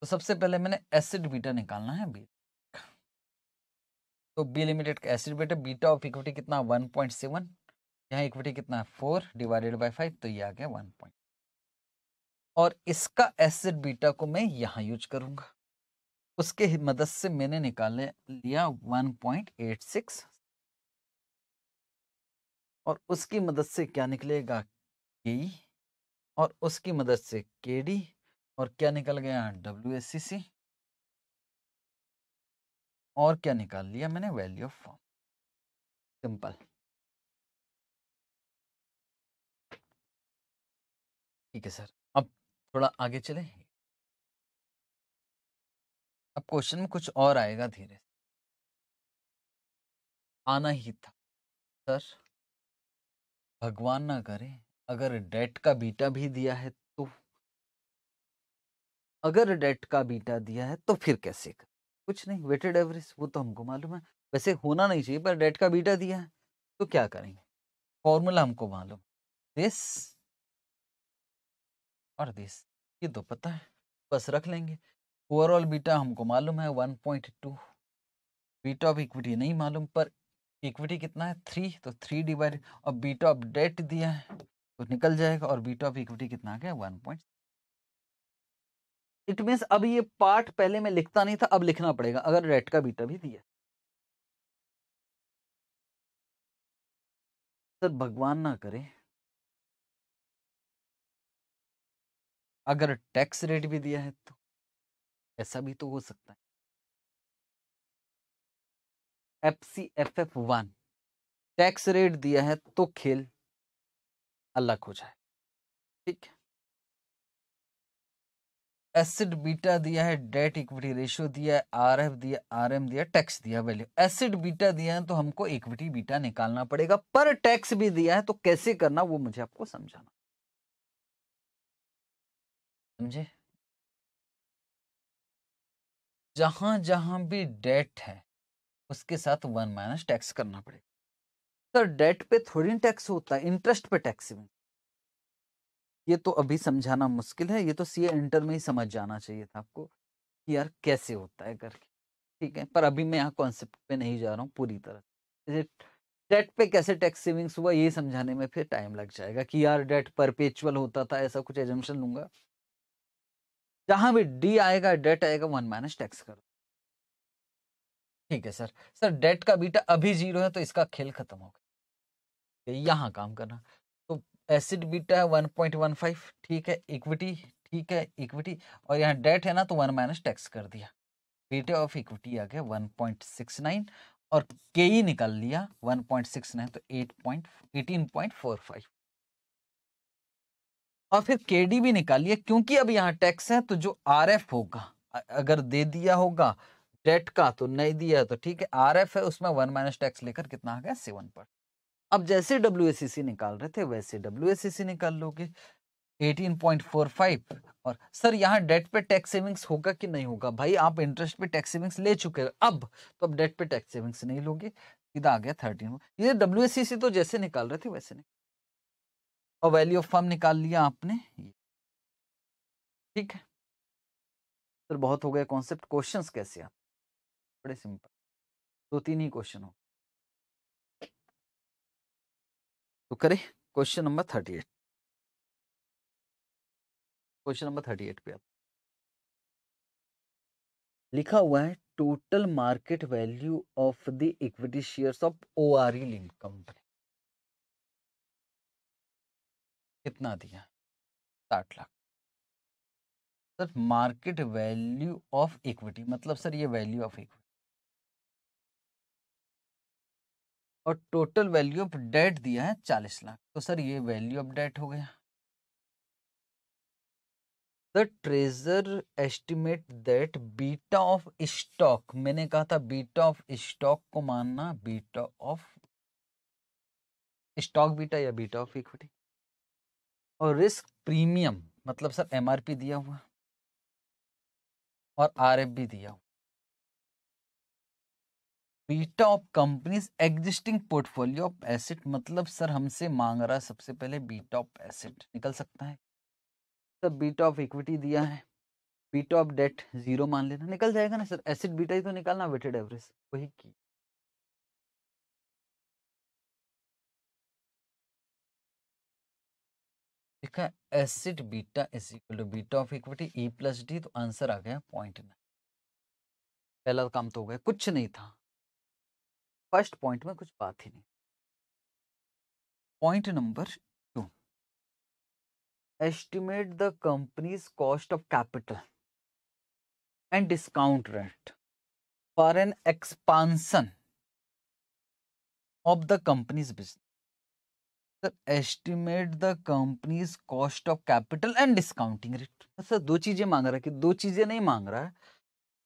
तो सबसे पहले मैंने एसिड बीटा निकालना है बी तो बी लिमिटेड का asset beta beta of equity कितना 1.7 पॉइंट सेवन यहाँ इक्विटी कितना है फोर डिवाइडेड बाई फाइव तो ये आ गया वन पॉइंट और इसका एसिड बीटा को मैं यहाँ यूज करूंगा उसके मदद से मैंने निकाले लिया वन पॉइंट एट सिक्स और उसकी मदद से क्या निकलेगा के और उसकी मदद से के डी और क्या निकल गया डब्ल्यू एस सी सी और क्या निकाल लिया मैंने वैल्यू ऑफ फॉर्म सिंपल ठीक है सर अब थोड़ा आगे चले अब क्वेश्चन में कुछ और आएगा धीरे आना ही था सर भगवान ना करे अगर डेट का बीटा भी दिया है तो अगर डेट का बीटा दिया है तो फिर कैसे कर कुछ नहीं वेटेड एवरेज वो तो हमको मालूम है वैसे होना नहीं चाहिए पर डेट का बीटा दिया है तो क्या करेंगे फॉर्मूला हमको मालूम दिस और दिस ये तो पता है बस रख लेंगे ओवरऑल बीटा हमको मालूम है one point two beta of equity नहीं मालूम पर इक्विटी कितना है थ्री तो थ्री डिवाइड और बीटा ऑफ डेट दिया है तो निकल जाएगा और बीटा ऑफ इक्विटी कितना गया वन पॉइंट इट मीन्स अब ये पार्ट पहले मैं लिखता नहीं था अब लिखना पड़ेगा अगर रेट का बीटा भी दिया सर भगवान ना करे अगर टैक्स रेट भी दिया है तो ऐसा भी तो हो सकता है F C F F one tax rate दिया है तो खेल अलग हो जाए ठीक है एसिड बीटा दिया है डेट इक्विटी रेशियो दिया है आर एफ दिया आर एम दिया टैक्स दिया वैल्यू एसिड बीटा दिया है तो हमको इक्विटी बीटा निकालना पड़ेगा पर टैक्स भी दिया है तो कैसे करना वो मुझे आपको समझाना समझे जहां जहां भी डेट है उसके साथ वन माइनस टैक्स करना पड़ेगा सर तो डेट पे थोड़ी टैक्स होता है इंटरेस्ट पे टैक्स में ये तो अभी समझाना मुश्किल है ये तो सी इंटर में ही समझ जाना चाहिए था आपको कि यार कैसे होता है करके ठीक है पर अभी मैं यहाँ कॉन्सेप्ट पे नहीं जा रहा हूँ पूरी तरह डेट पे कैसे टैक्स सेविंग्स हुआ ये समझाने में फिर टाइम लग जाएगा कि यार डेट परपेचुअल होता था ऐसा कुछ एजम्पन लूंगा जहां भी डी आएगा डेट आएगा वन माइनस टैक्स करो ठीक है सर सर डेट का बीटा अभी जीरो है तो इसका खेल खत्म हो गया यहाँ काम करना तो एसिड बीटा है वन पॉइंट वन फाइव ठीक है इक्विटी ठीक है इक्विटी और यहाँ डेट है ना तो वन माइनस टैक्स कर दिया बीटा ऑफ इक्विटी आ गया वन पॉइंट सिक्स नाइन और के ही निकाल लिया वन पॉइंट सिक्स नाइन तो eight point eighteen point four five और फिर के डी भी निकालिए क्योंकि अब यहाँ टैक्स है तो जो आर एफ होगा अगर दे दिया होगा डेट का तो नहीं दिया तो ठीक है आर एफ है उसमें वन माइनस टैक्स लेकर कितना आ गया सेवन पर अब जैसे डब्ल्यू निकाल रहे थे वैसे डब्ल्यू निकाल लोगे 18.45 और सर यहाँ डेट पे टैक्स सेविंग्स होगा कि नहीं होगा भाई आप इंटरेस्ट पे टैक्स सेविंग्स ले चुके हो अब तो अब डेट पे टैक्स सेविंग्स नहीं लोगे सीधा आ गया थर्टीन ये डब्ल्यू तो जैसे निकाल रहे थे वैसे नहीं और वैल्यू ऑफ फर्म निकाल लिया आपने ठीक है सर बहुत हो गया कॉन्सेप्ट क्वेश्चन कैसे आप बड़े सिंपल दो तीन ही क्वेश्चन हो तो करें question number thirty eight question number thirty eight पे आप लिखा हुआ है total market value of the equity shares of O R link company कितना दिया साठ lakh sir market value of equity मतलब सर ये वैल्यू ऑफ इक्विटी और टोटल वैल्यू ऑफ डेट दिया है चालीस लाख तो सर ये वैल्यू ऑफ डेट हो गया the treasure estimate that beta of stock मैंने कहा था बीटा ऑफ स्टॉक को मानना बीटा ऑफ स्टॉक बीटा या बीटा ऑफ इक्विटी और रिस्क प्रीमियम मतलब सर एमआरपी दिया हुआ और आरएफ भी दिया हुआ beta of company's existing portfolio of asset मतलब सर हमसे मांग रहा है सबसे पहले बीटा ऑफ एसेट निकल सकता है सर बीटा ऑफ इक्विटी दिया है बीटा ऑफ डेट जीरो मान लेना निकल जाएगा ना सर एसेट बीटा ही तो निकालना वेटेड एवरेज वही की asset beta is equal to beta of equity E plus D तो आंसर आ गया पॉइंट नाइन पहला काम तो हो गया कुछ नहीं था फर्स्ट पॉइंट में कुछ बात ही नहीं point number two estimate the company's cost of capital and discount rate for an expansion of the company's business sir estimate the company's cost of capital and discounting rate sir दो चीजें मांग रहा है कि दो चीजें नहीं मांग रहा है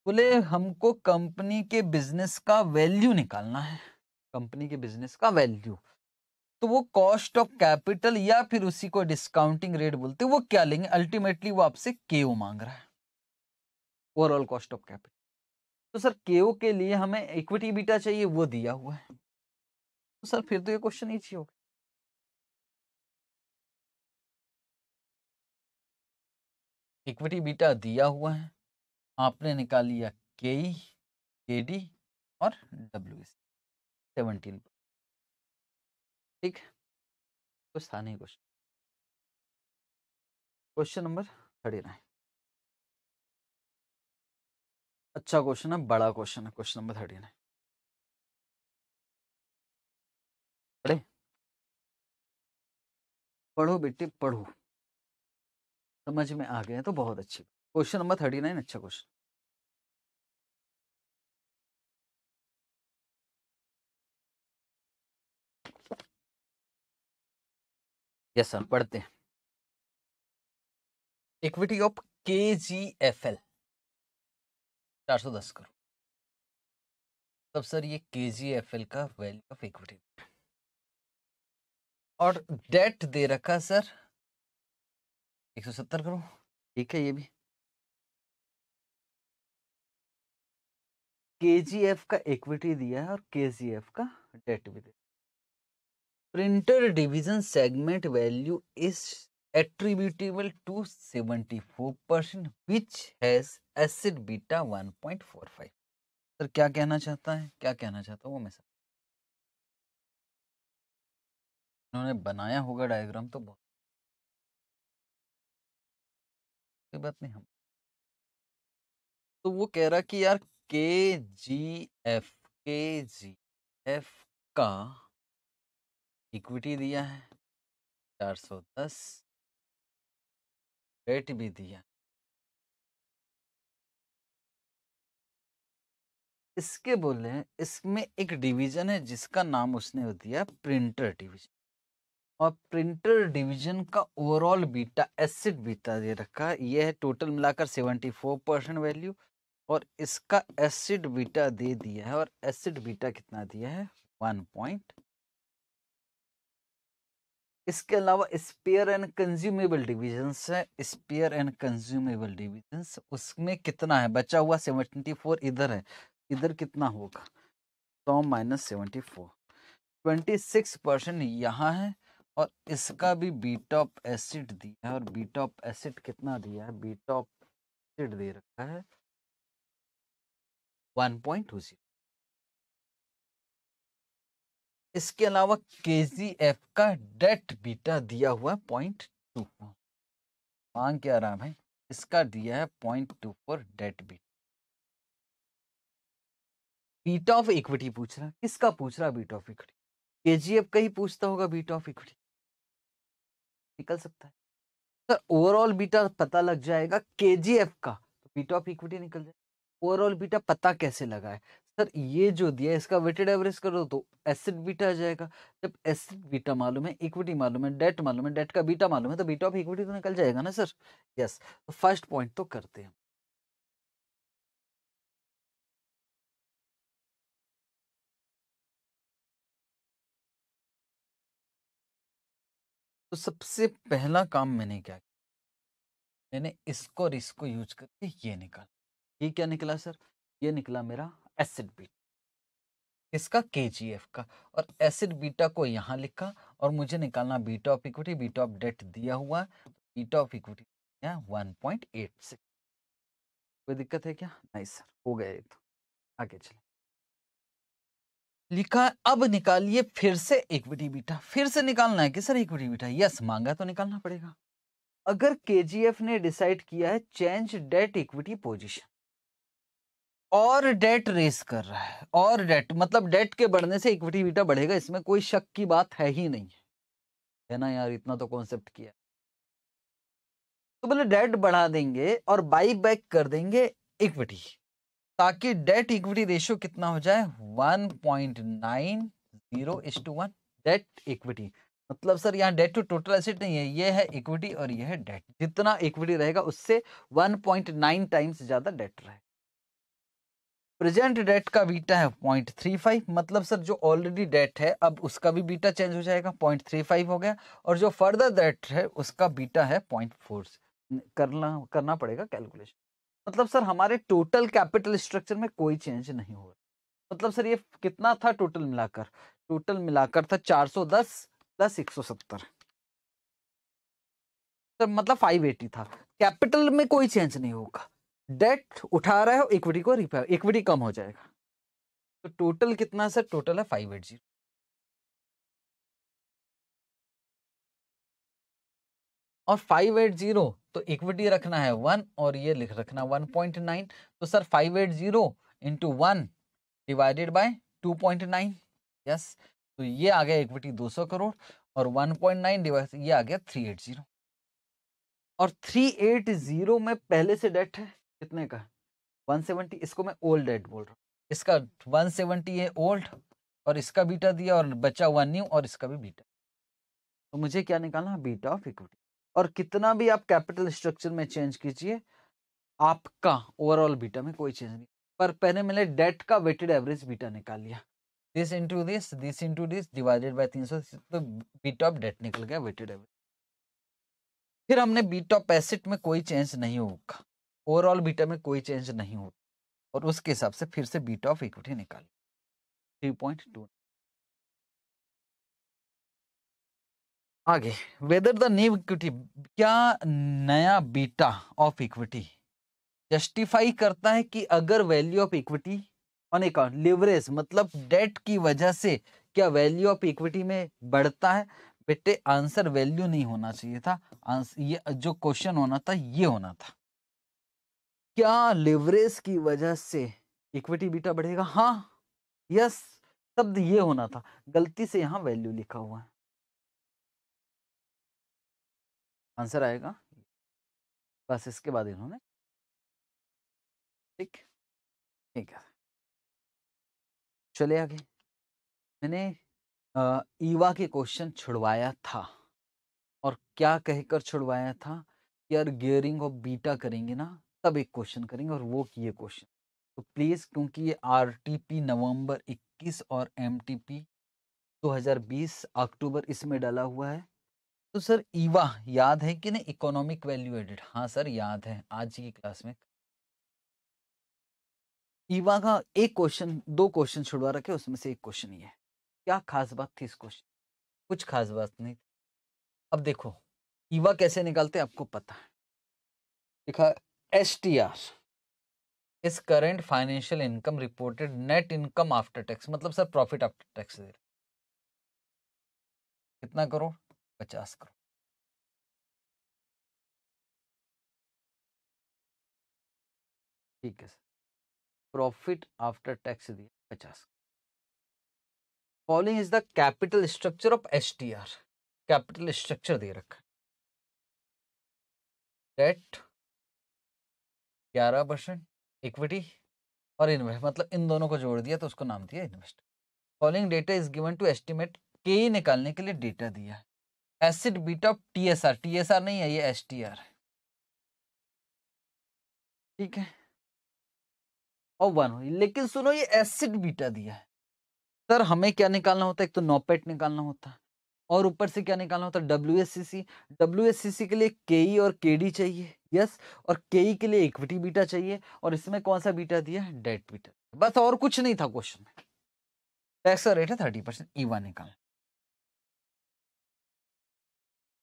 बोले हमको कंपनी के बिजनेस का वैल्यू निकालना है कंपनी के बिजनेस का वैल्यू तो वो कॉस्ट ऑफ कैपिटल या फिर उसी को डिस्काउंटिंग रेट बोलते हैं वो क्या लेंगे अल्टीमेटली वो आपसे ओ मांग रहा है ओवरऑल कॉस्ट ऑफ कैपिटल तो सर केओ के लिए हमें इक्विटी बीटा चाहिए वो दिया हुआ है तो सर फिर तो ये क्वेश्चन ही चाहिए इक्विटी बीटा दिया हुआ है आपने निकाल लिया के ई के डी और डब्ल्यू सी सेवनटीन ठीक कुछ था नहीं question question number thirty nine अच्छा क्वेश्चन है बड़ा क्वेश्चन है क्वेश्चन नंबर थर्टी नाइन पढ़े पढ़ो बेटे पढ़ो समझ में आ गए तो बहुत अच्छी क्वेश्चन नंबर थर्टी नाइन अच्छा क्वेश्चन यस सर पढ़ते हैं इक्विटी ऑफ के जी एफ एल चार सौ दस करो तब सर ये के जी एफ एल का वैल्यू ऑफ इक्विटी और डेट दे रखा सर एक सौ सत्तर करो ठीक है ये भी के का इक्विटी दिया है और के का डेट भी दिया printer division segment value is attributable to seventy four percent which has asset beta one point four five sir क्या कहना चाहता है क्या कहना चाहता है वो मैं सब उन्होंने बनाया होगा डायग्राम तो बहुत बात नहीं हम तो वो कह रहा कि यार के जी एफ के जी एफ का इक्विटी दिया है 410 रेट भी दिया इसके बोले इसमें एक डिवीजन है जिसका नाम उसने दिया प्रिंटर डिवीजन और प्रिंटर डिवीजन का ओवरऑल बीटा एसिड बीटा दे रखा है यह है टोटल मिलाकर 74 परसेंट वैल्यू और इसका एसिड बीटा दे दिया है और एसिड बीटा कितना दिया है वन पॉइंट इसके अलावा स्पेयर एंड कंज्यूमेबल डिविजन्स है स्पेयर एंड कंज्यूमेबल डिविजन्स उसमें कितना है बचा हुआ सेवेंटी फोर इधर है इधर कितना होगा तो minus seventy four twenty six percent यहाँ है और इसका भी बीटॉप एसिड दिया है और बीटॉप एसिड कितना दिया है बीटॉप एसिड दे रखा है 1.20 इसके अलावा के का डेट बीटा दिया हुआ है पॉइंट टू फोर मांग क्या आराम है इसका दिया है point two four debt beta beta of equity पूछ रहा है किसका पूछ रहा है बीट ऑफ इक्विटी के जी का ही पूछता होगा बीट ऑफ इक्विटी निकल सकता है सर ओवरऑल बीटा पता लग जाएगा के का तो बीट ऑफ इक्विटी निकल जाएगा ओवरऑल बीटा पता कैसे लगा है सर ये जो दिया है इसका वेटेड एवरेज करो तो एसिड बीटा आ जाएगा जब एसिड बीटा मालूम है इक्विटी मालूम है डेट मालूम है डेट का बीटा मालूम है तो बीटा ऑफ इक्विटी तो निकल जाएगा ना सर यस तो फर्स्ट पॉइंट तो करते हैं तो सबसे पहला काम मैंने क्या किया मैंने इसको और इसको यूज करके ये निकाला ये क्या निकला सर ये निकला मेरा एसिड बीटा किसका के का और एसिड बीटा को यहाँ लिखा और मुझे निकालना beta of equity beta of debt दिया हुआ beta of equity one point eight six कोई दिक्कत है क्या नहीं सर हो गया ये तो आगे चले लिखा अब निकालिए फिर से इक्विटी बीटा फिर से निकालना है कि सर इक्विटी बीटा यस मांगा तो निकालना पड़ेगा अगर के ने डिसाइड किया है चेंज डेट इक्विटी पोजिशन और डेट रेस कर रहा है और डेट मतलब डेट के बढ़ने से इक्विटी बीटा बढ़ेगा इसमें कोई शक की बात है ही नहीं है ना यार इतना तो कॉन्सेप्ट किया तो बोले डेट बढ़ा देंगे और बाई बैक कर देंगे इक्विटी ताकि डेट इक्विटी रेशियो कितना हो जाए 1.90 point nine zero debt equity मतलब सर यहाँ डेट टू टोटल एसेट नहीं है ये है इक्विटी और ये है डेट जितना इक्विटी रहेगा उससे 1.9 टाइम्स ज़्यादा डेट रहेगा प्रेजेंट डेट का बीटा है पॉइंट थ्री फाइव मतलब सर जो ऑलरेडी डेट है अब उसका भी बीटा चेंज हो जाएगा पॉइंट थ्री फाइव हो गया और जो फर्दर डेट है उसका बीटा है पॉइंट फोर करना करना पड़ेगा कैलकुलेशन मतलब सर हमारे टोटल कैपिटल स्ट्रक्चर में कोई चेंज नहीं हो रहा मतलब सर ये कितना था टोटल मिलाकर टोटल मिलाकर था चार सौ दस प्लस एक सौ सत्तर सर मतलब फाइव एटी था कैपिटल में कोई चेंज नहीं होगा डेट उठा रहे हो इक्विटी को रिपेयर इक्विटी कम हो जाएगा तो टोटल कितना सर टोटल है फाइव एट जीरो और फाइव एट जीरो तो इक्विटी रखना है वन और ये लिख रखना वन पॉइंट नाइन तो sir five eight zero into one divided by two point nine yes तो ये आ गया इक्विटी दो सौ करोड़ और वन पॉइंट नाइन डिवाइड ये आ गया थ्री एट जीरो और थ्री एट जीरो में पहले से डेट है कितने का 170 इसको मैं ओल्ड एड बोल रहा हूँ इसका 170 है ओल्ड और इसका बीटा दिया और बचा हुआ न्यू और इसका भी बीटा तो मुझे क्या निकालना बीटा ऑफ इक्विटी और कितना भी आप कैपिटल स्ट्रक्चर में चेंज कीजिए आपका ओवरऑल बीटा में कोई चेंज नहीं पर पहले मैंने डेट का वेटेड एवरेज बीटा निकाल लिया this into this this into this divided by तीन तो बीट ऑफ डेट निकल गया वेटेड एवरेज फिर हमने बीट ऑफ एसेट में कोई चेंज नहीं होगा ओवरऑल बीटा में कोई चेंज नहीं होता और उसके हिसाब से फिर से बीटा ऑफ इक्विटी निकाल थ्री पॉइंट टू आगे वेदर द न्यू इक्विटी क्या नया बीटा ऑफ इक्विटी जस्टिफाई करता है कि अगर value of equity on account leverage मतलब डेट की वजह से क्या वैल्यू ऑफ इक्विटी में बढ़ता है बेटे आंसर वैल्यू नहीं होना चाहिए था आंसर ये जो क्वेश्चन होना था ये होना था क्या लिवरेज की वजह से इक्विटी बीटा बढ़ेगा हाँ यस शब्द ये होना था गलती से यहाँ वैल्यू लिखा हुआ है आंसर आएगा बस इसके बाद इन्होंने ठीक ठीक है चले आगे मैंने ईवा के क्वेश्चन छुड़वाया था और क्या कहकर छुड़वाया था यार गियरिंग और बीटा करेंगे ना तब एक क्वेश्चन करेंगे और वो किए क्वेश्चन तो प्लीज़ क्योंकि ये आर टी पी नवम्बर इक्कीस और एम टी पी दो हज़ार बीस अक्टूबर इसमें डाला हुआ है तो सर ईवा याद है कि नहीं इकोनॉमिक वैल्यू एडिट हाँ सर याद है आज की क्लास में ईवा का एक क्वेश्चन दो क्वेश्चन छुड़वा रखे उसमें से एक क्वेश्चन ये है क्या खास बात थी इस क्वेश्चन कुछ खास बात नहीं अब देखो ईवा कैसे निकालते हैं आपको पता है देखा एस टी आर इस current financial income reported net income after tax मतलब सर प्रॉफिट आफ्टर टैक्स दे कितना करोड़ पचास करोड़ ठीक है सर प्रॉफिट आफ्टर टैक्स दिया पचास following is the capital structure of S T R capital structure दे रखा डेट ग्यारह परसेंट इक्विटी और इन्वेस्ट मतलब इन दोनों को जोड़ दिया तो उसको नाम दिया invest following data is given to estimate K E निकालने के लिए डेटा दिया asset beta of T S R T S R नहीं है ये एस टी आर है ठीक है और वन हुई लेकिन सुनो ये एसिड बीटा दिया है सर हमें क्या निकालना होता है एक तो नोपेट निकालना होता और ऊपर से क्या निकालना होता है W S C C W S C C के लिए के ई और के डी चाहिए यस और के के लिए इक्विटी बीटा चाहिए और इसमें कौन सा बीटा दिया है डेट बीटा बस और कुछ नहीं था क्वेश्चन में टैक्स का रेट है थर्टी परसेंट ईवा निकाल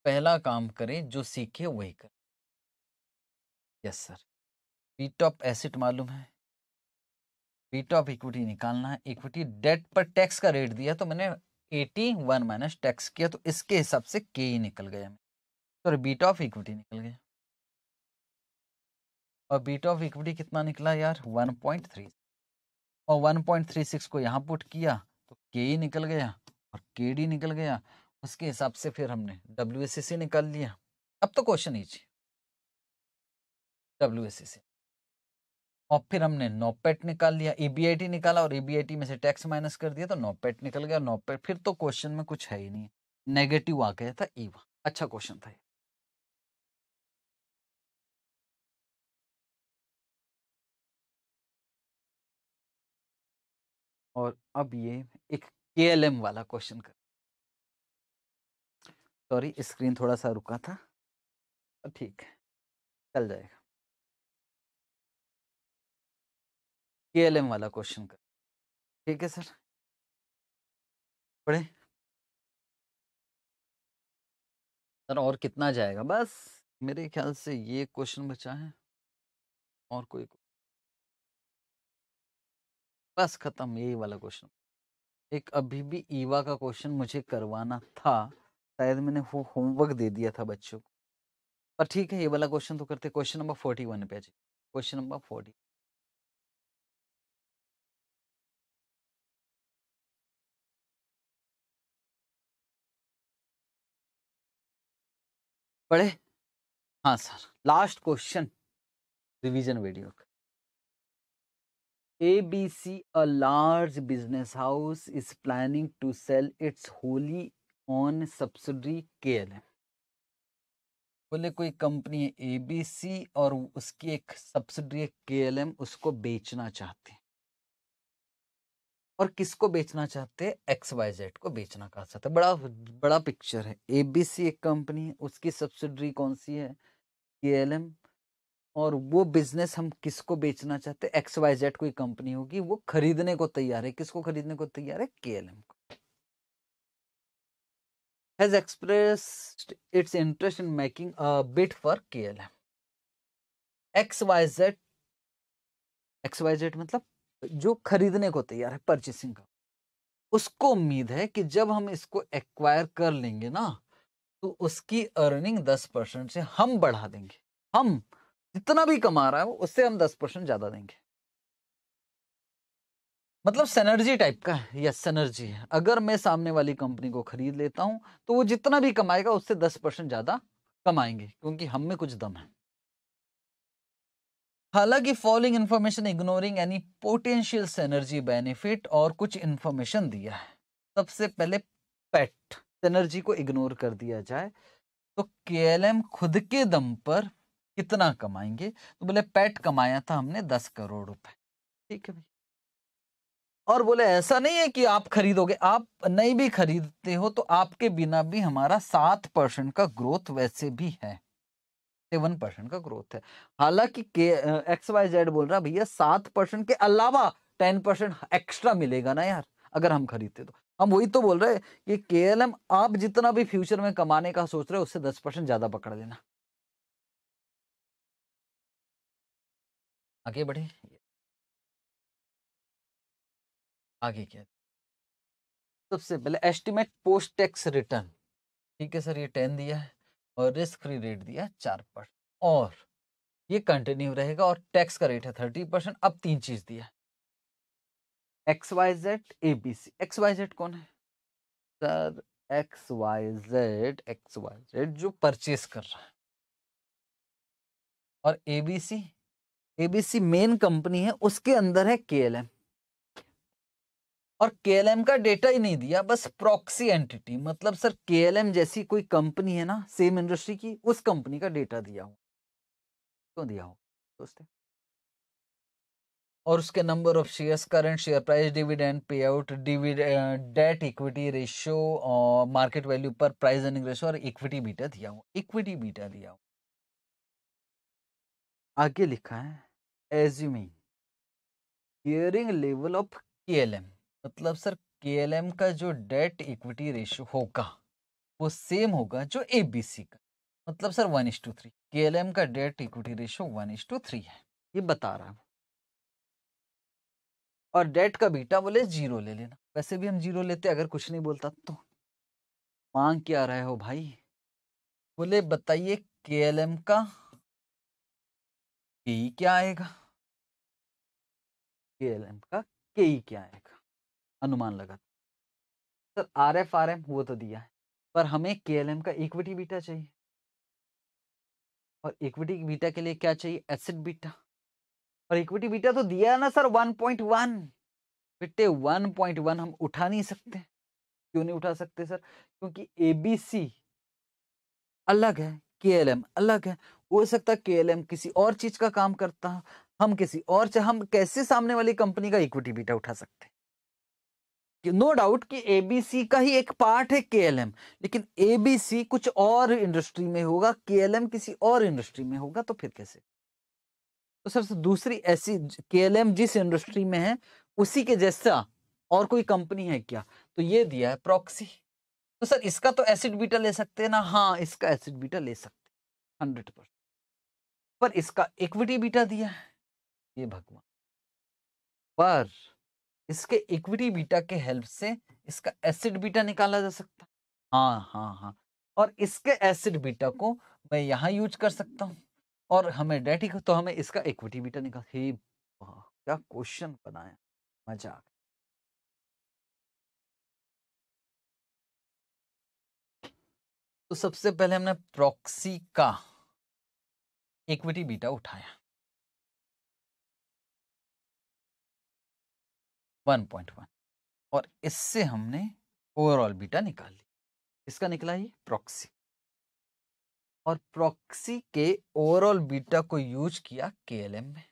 पहला काम करें जो सीखे वही करें yes sir beta of asset मालूम है बीट ऑफ इक्विटी निकालना है इक्विटी डेट पर टैक्स का रेट दिया तो मैंने एटी वन माइनस टैक्स किया तो इसके हिसाब से के ही निकल गया सॉरी बीट ऑफ इक्विटी निकल गया और बीटा ऑफ इक्विटी कितना निकला यार 1.3 और 1.36 को यहाँ पुट किया तो के निकल गया और के डी निकल गया उसके हिसाब से फिर हमने डब्ल्यू निकाल लिया अब तो क्वेश्चन चाहिए डब्ल्यू एस और फिर हमने नोपेट e निकाल लिया ईबीआईटी e निकाला और ईबीआईटी e में से टैक्स माइनस कर दिया तो नोपेट निकल गया नोपेट फिर तो क्वेश्चन में कुछ है ही नहीं नेगेटिव आ गया था ईवा अच्छा क्वेश्चन था ये और अब ये एक के वाला क्वेश्चन कर सॉरी स्क्रीन थोड़ा सा रुका था ठीक है चल जाएगा के वाला क्वेश्चन कर ठीक है सर पढ़े सर और कितना जाएगा बस मेरे ख्याल से ये क्वेश्चन बचा है और कोई बस खत्म यही वाला क्वेश्चन एक अभी भी ईवा का क्वेश्चन मुझे करवाना था शायद मैंने वो होमवर्क दे दिया था बच्चों को पर ठीक है ये वाला क्वेश्चन तो करते क्वेश्चन नंबर फोर्टी वन पे क्वेश्चन नंबर फोर्टी पढ़े हाँ सर लास्ट क्वेश्चन रिवीजन वीडियो का ABC, a large business house, is planning to sell its wholly owned subsidiary KLM. बोले कोई कंपनी है सी और उसकी एक सब्सिडरी एम उसको बेचना चाहते हैं और किसको बेचना चाहते हैं एक्स वाई जेड को बेचना कहा चाहते बड़ा बड़ा पिक्चर है सी एक कंपनी है उसकी सब्सिडरी कौन सी है एम और वो बिजनेस हम किसको बेचना चाहते हैं एक्स वाई जेड कोई कंपनी होगी वो खरीदने को तैयार है किसको खरीदने को तैयार है के एल एम को has express its interest in making bid for K L M X Y Z X Y Z मतलब जो खरीदने को तैयार है परचेसिंग का उसको उम्मीद है कि जब हम इसको एक्वायर कर लेंगे ना तो उसकी अर्निंग दस परसेंट से हम बढ़ा देंगे हम जितना भी कमा रहा है उससे हम दस परसेंट ज्यादा देंगे मतलब सेनर्जी टाइप का है यस सेनर्जी है अगर मैं सामने वाली कंपनी को खरीद लेता हूं तो वो जितना भी कमाएगा उससे दस परसेंट ज्यादा कमाएंगे क्योंकि हम में कुछ दम है हालांकि following information ignoring any potential synergy benefit और कुछ इन्फॉर्मेशन दिया है सबसे पहले पेट सेनर्जी को इग्नोर कर दिया जाए तो के खुद के दम पर कितना कमाएंगे तो बोले पैट कमाया था हमने दस करोड़ रुपए ठीक है भाई और बोले ऐसा नहीं है कि आप खरीदोगे आप नहीं भी खरीदते हो तो आपके बिना भी हमारा सात परसेंट का ग्रोथ वैसे भी है सेवन परसेंट का ग्रोथ है हालांकि के एक्स वाई जेड बोल रहा भैया सात परसेंट के अलावा टेन परसेंट एक्स्ट्रा मिलेगा ना यार अगर हम खरीदते तो हम वही तो बोल रहे हैं कि के आप जितना भी फ्यूचर में कमाने का सोच रहे हो उससे दस परसेंट ज्यादा पकड़ लेना आगे बढ़े आगे क्या सबसे पहले एस्टिमेट पोस्ट टैक्स रिटर्न ठीक है सर ये टेन दिया है और रिस्क फ्री रेट दिया है चार परसेंट और ये कंटिन्यू रहेगा और टैक्स का रेट है थर्टी परसेंट अब तीन चीज दिया X Y Z A B C X Y Z कौन है sir X Y Z X Y Z जो परचेस कर रहा है और A B C ABC main company है उसके अंदर है केएलएम और केएलएम का डेटा ही नहीं दिया बस प्रॉक्सी एंटिटी मतलब सर केएलएम जैसी कोई कंपनी है ना सेम इंडस्ट्री की उस कंपनी का डेटा दिया हो क्यों दिया हो दोस्त और उसके number of shares current share price dividend pay out debt equity ratio और मार्केट वैल्यू पर प्राइस अर्निंग रेशियो और इक्विटी बीटा दिया हुआ इक्विटी बीटा दिया हुआ आगे लिखा है एज्यूमिंग केयरिंग लेवल ऑफ के मतलब सर के का जो डेट इक्विटी रेशियो होगा वो सेम होगा जो ए बी सी का मतलब sir one is to three के का debt equity ratio one is to three है ये बता रहा हूँ और डेट का बीटा बोले जीरो ले लेना वैसे भी हम जीरो लेते अगर कुछ नहीं बोलता तो मांग क्या रहे हो भाई बोले बताइए के का के ई क्या आएगा के एल एम का के ई क्या आएगा अनुमान लगा sir R F R M वो तो दिया है पर हमें के एल एम का इक्विटी बीटा चाहिए और इक्विटी बीटा के लिए क्या चाहिए एसिड बीटा और इक्विटी बीटा तो दिया है ना सर 1.1 बेटे वन हम उठा नहीं सकते क्यों नहीं उठा सकते सर क्योंकि एबीसी अलग है के एल एम अलग है हो सकता के किसी और चीज का काम करता हम किसी और हम कैसे सामने वाली कंपनी का इक्विटी बीटा उठा सकते हैं नो डाउट कि एबीसी का ही एक पार्ट है केएलएम लेकिन एबीसी कुछ और इंडस्ट्री में होगा केएलएम किसी और इंडस्ट्री में होगा तो फिर कैसे तो सबसे दूसरी ऐसी केएलएम जिस इंडस्ट्री में है उसी के जैसा और कोई कंपनी है क्या तो ये दिया है प्रॉक्सी तो सर इसका तो एसिड बीटा ले सकते हैं ना हाँ इसका एसिड बीटा ले सकते हंड्रेड परसेंट पर इसका इक्विटी बीटा दिया है ये भगवान पर इसके इक्विटी बीटा के हेल्प से इसका एसिड बीटा निकाला जा सकता हाँ हाँ हाँ और इसके एसिड बीटा को मैं यहाँ यूज कर सकता हूँ और हमें डेट तो हमें इसका इक्विटी बीटा निकाल हे क्या क्वेश्चन बनाया मजा तो सबसे पहले हमने प्रॉक्सी का इक्विटी बीटा उठाया 1.1 और इससे हमने ओवरऑल बीटा निकाल लिया इसका निकला ये प्रॉक्सी और प्रॉक्सी के ओवरऑल बीटा को यूज किया केएलएम में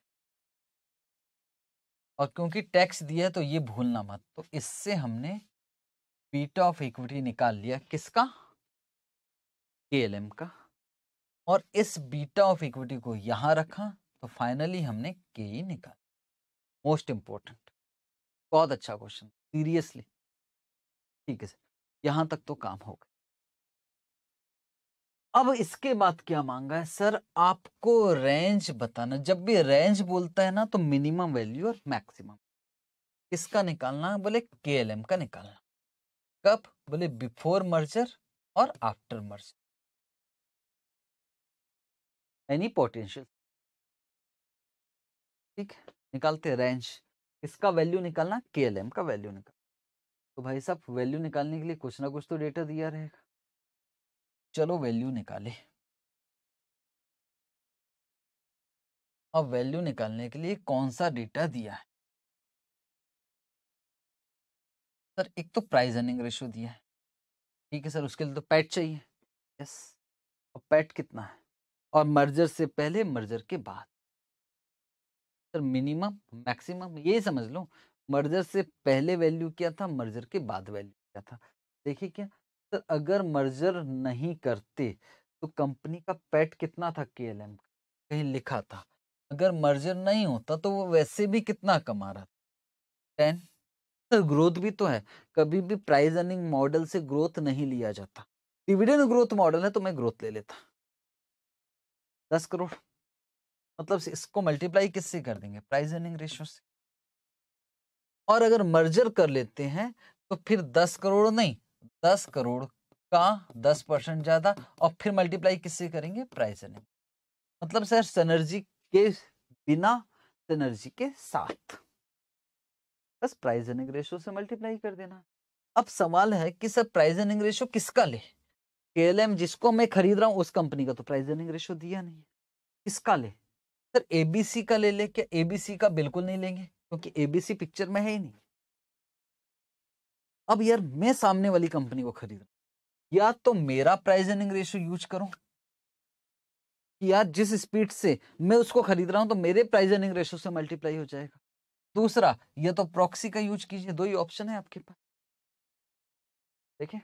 और क्योंकि टैक्स दिया तो ये भूलना मत तो इससे हमने बीटा ऑफ इक्विटी निकाल लिया किसका केएलएम का और इस बीटा ऑफ इक्विटी को यहां रखा तो फाइनली हमने के ई निकाला मोस्ट इम्पोर्टेंट बहुत अच्छा क्वेश्चन सीरियसली ठीक है सर यहां तक तो काम हो गया अब इसके बाद क्या मांगा है सर आपको रेंज बताना जब भी रेंज बोलता है ना तो मिनिमम वैल्यू और मैक्सिमम किसका निकालना बोले के का निकालना कब बोले बिफोर मर्जर और आफ्टर मर्जर एनी पोटेंशियल ठीक है निकालते रेंज इसका वैल्यू निकालना के का वैल्यू निकाल तो भाई साहब वैल्यू निकालने के लिए कुछ ना कुछ तो डेटा दिया रहेगा चलो वैल्यू निकाले अब वैल्यू निकालने के लिए कौन सा डेटा दिया है सर एक तो प्राइस अर्निंग रेशो दिया है ठीक है सर उसके लिए तो पैट चाहिए यस और पैट कितना है और मर्जर से पहले मर्जर के बाद सर मिनिमम मैक्सिमम ये समझ लो मर्जर से पहले वैल्यू क्या था मर्जर के बाद वैल्यू क्या था देखिए क्या सर अगर मर्जर नहीं करते तो कंपनी का पैट कितना था के एल एम कहीं लिखा था अगर मर्जर नहीं होता तो वो वैसे भी कितना कमा रहा था टेन सर ग्रोथ भी तो है कभी भी प्राइस अर्निंग मॉडल से ग्रोथ नहीं लिया जाता डिविडेंड ग्रोथ मॉडल है तो मैं ग्रोथ ले लेता दस करोड़ मतलब इसको मल्टीप्लाई किससे कर देंगे प्राइस अर्निंग रेशियो से और अगर मर्जर कर लेते हैं तो फिर दस करोड़ नहीं दस करोड़ का दस परसेंट ज़्यादा और फिर मल्टीप्लाई किससे करेंगे प्राइस अर्निंग मतलब सर सनर्जी के बिना सनर्जी के साथ बस प्राइस अर्निंग रेशियो से मल्टीप्लाई कर देना अब सवाल है कि सर प्राइस अर्निंग रेशियो किसका ले केएलएम जिसको मैं खरीद रहा हूँ उस कंपनी का तो प्राइस अर्निंग रेशो दिया नहीं किसका ले सर एबीसी का ले ले क्या एबीसी का बिल्कुल नहीं लेंगे क्योंकि एबीसी पिक्चर में है ही नहीं अब यार मैं सामने वाली कंपनी को खरीद रहा हूं या तो मेरा प्राइस अर्निंग रेशो यूज करो यार जिस स्पीड से मैं उसको खरीद रहा हूं तो मेरे प्राइस अर्निंग रेशो से मल्टीप्लाई हो जाएगा दूसरा यह तो प्रॉक्सी का यूज कीजिए दो ही ऑप्शन है आपके पास देखिए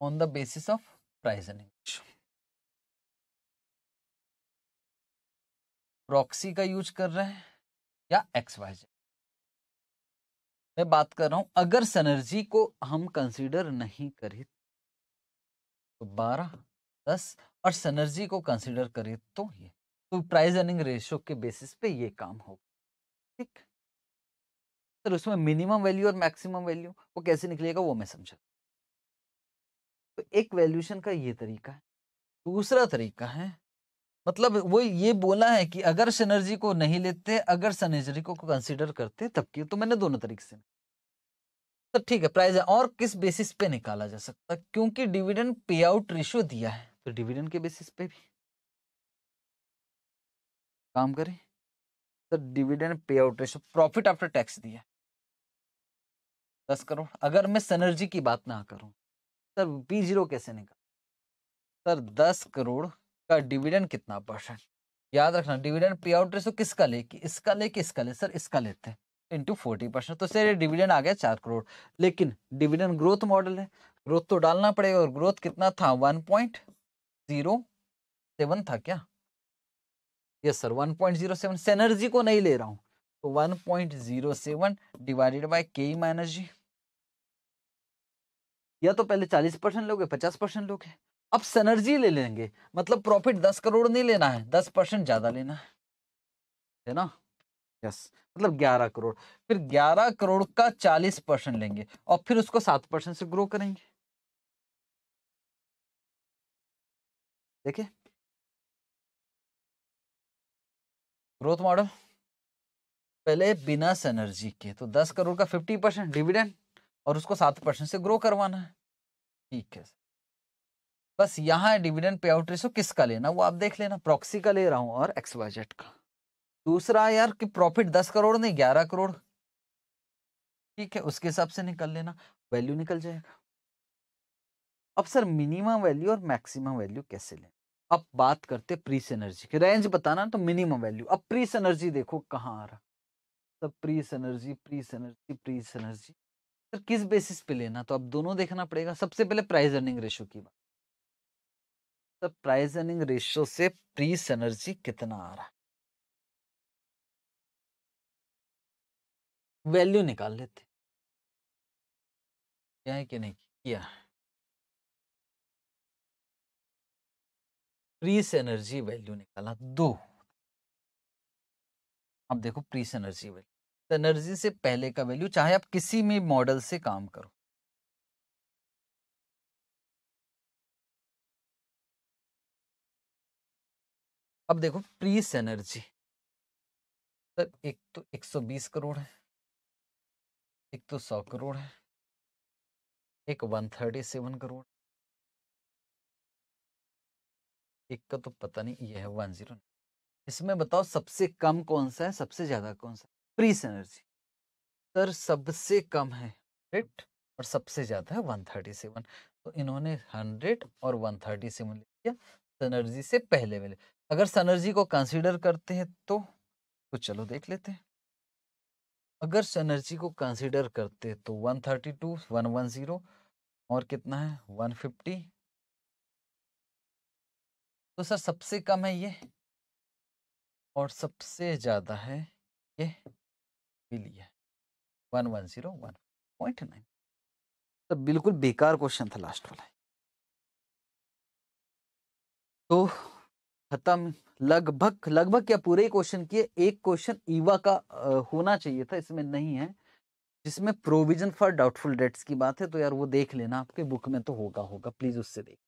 on the basis of price and image. Proxy का यूज कर रहे हैं या एक्स वाई जेड मैं बात कर रहा हूं अगर सनर्जी को हम कंसीडर नहीं करें तो बारह दस और सनर्जी को कंसीडर करें तो ये तो प्राइस अर्निंग रेशियो के बेसिस पे ये काम होगा ठीक सर तो उसमें मिनिमम वैल्यू और मैक्सिमम वैल्यू वो कैसे निकलेगा वो मैं समझा तो एक वैल्यूशन का ये तरीका है दूसरा तरीका है मतलब वो ये बोला है कि अगर सनर्जी को नहीं लेते अगर सनर्जरी को कंसिडर करते तब की तो मैंने दोनों तरीके से तो ठीक है प्राइस और किस बेसिस पे निकाला जा सकता क्योंकि डिविडेंड पे आउट रेशियो दिया है तो डिविडेंड के बेसिस पे भी काम करें तो dividend pay out ratio profit after tax दिया दस करोड़ अगर मैं सनर्जी की बात ना करूं सर बी जीरो कैसे निकाल सर दस करोड़ का डिविडेंड कितना परसेंट याद रखना डिविडेंड पे आउट रेसो किसका ले कि इसका ले कि इसका ले सर इसका लेते हैं इंटू फोर्टी परसेंट तो सर ये डिविडेंड आ गया चार करोड़ लेकिन डिविडेंड ग्रोथ मॉडल है ग्रोथ तो डालना पड़ेगा और ग्रोथ कितना था वन पॉइंट जीरो सेवन था क्या yes sir one point zero seven synergy को नहीं ले रहा हूँ तो one point zero seven divided by K minus G या तो पहले चालीस परसेंट लोगे पचास परसेंट लोगे अब सनर्जी ले लेंगे मतलब प्रॉफिट दस करोड़ नहीं लेना है दस परसेंट ज्यादा लेना है है ना यस yes. मतलब ग्यारह करोड़ फिर ग्यारह करोड़ का चालीस परसेंट लेंगे और फिर उसको सात परसेंट से ग्रो करेंगे देखिए ग्रोथ मॉडल पहले बिना सनर्जी के तो दस करोड़ का फिफ्टी परसेंट डिविडेंड और उसको सात परसेंट से ग्रो करवाना है ठीक है बस यहाँ डिविडेंड पे आउट रेसो किसका लेना वो आप देख लेना प्रॉक्सी का ले रहा हूँ और एक्स वाई जेड का दूसरा यार कि प्रॉफिट दस करोड़ नहीं ग्यारह करोड़ ठीक है उसके हिसाब से निकल लेना वैल्यू निकल जाएगा अब सर मिनिमम वैल्यू और मैक्सिमम वैल्यू कैसे लें अब बात करते प्रीस एनर्जी की रेंज बताना तो मिनिमम वैल्यू अब प्रीस एनर्जी देखो कहाँ आ रहा सब pre synergy pre synergy pre synergy sir तो किस बेसिस पे लेना तो आप दोनों देखना पड़ेगा सबसे पहले प्राइस अर्निंग रेशियो की बात तो प्राइस अर्निंग रेशियो से प्री सनर्जी कितना आ रहा वैल्यू निकाल लेते क्या है कि नहीं किया प्रीस एनर्जी वैल्यू निकाला दो अब देखो प्रीस एनर्जी वैल्यू एनर्जी से पहले का वैल्यू चाहे आप किसी भी मॉडल से काम करो अब देखो प्रीस एनर्जी सर एक तो 120 करोड़ है एक तो 100 करोड़ है एक 137 करोड़ एक का तो पता नहीं यह है वन जीरो इसमें बताओ सबसे कम कौन सा है सबसे ज्यादा कौन सा प्रीस एनर्जी सर सबसे कम है करेक्ट और सबसे ज़्यादा है 137 तो इन्होंने 100 और 137 ले लिया सनर्जी से पहले वाले अगर सनर्जी को कंसीडर करते हैं तो तो चलो देख लेते हैं अगर सनर्जी को कंसीडर करते तो 132 110 और कितना है 150 तो सर सबसे कम है ये और सबसे ज़्यादा है ये भी है one one zero one point nine तो बिल्कुल बेकार क्वेश्चन था लास्ट वाला तो खत्म लगभग लगभग क्या पूरे क्वेश्चन किए एक क्वेश्चन ईवा का होना चाहिए था इसमें नहीं है जिसमें प्रोविजन फॉर डाउटफुल डेट्स की बात है तो यार वो देख लेना आपके बुक में तो होगा होगा प्लीज उससे देख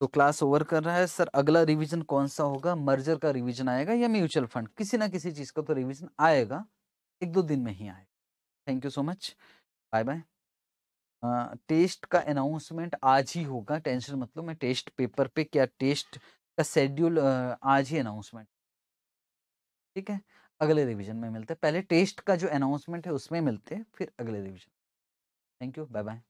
तो क्लास ओवर कर रहा है सर अगला रिवीजन कौन सा होगा मर्जर का रिवीजन आएगा या म्यूचुअल फंड किसी ना किसी चीज़ का तो रिवीजन आएगा एक दो दिन में ही आएगा thank you so much bye bye test का अनाउंसमेंट आज ही होगा टेंशन मतलब मैं टेस्ट पेपर पे क्या टेस्ट का शेड्यूल uh, आज ही अनाउंसमेंट ठीक है अगले रिवीजन में मिलते हैं पहले टेस्ट का जो अनाउंसमेंट है उसमें मिलते हैं फिर अगले revision thank you bye bye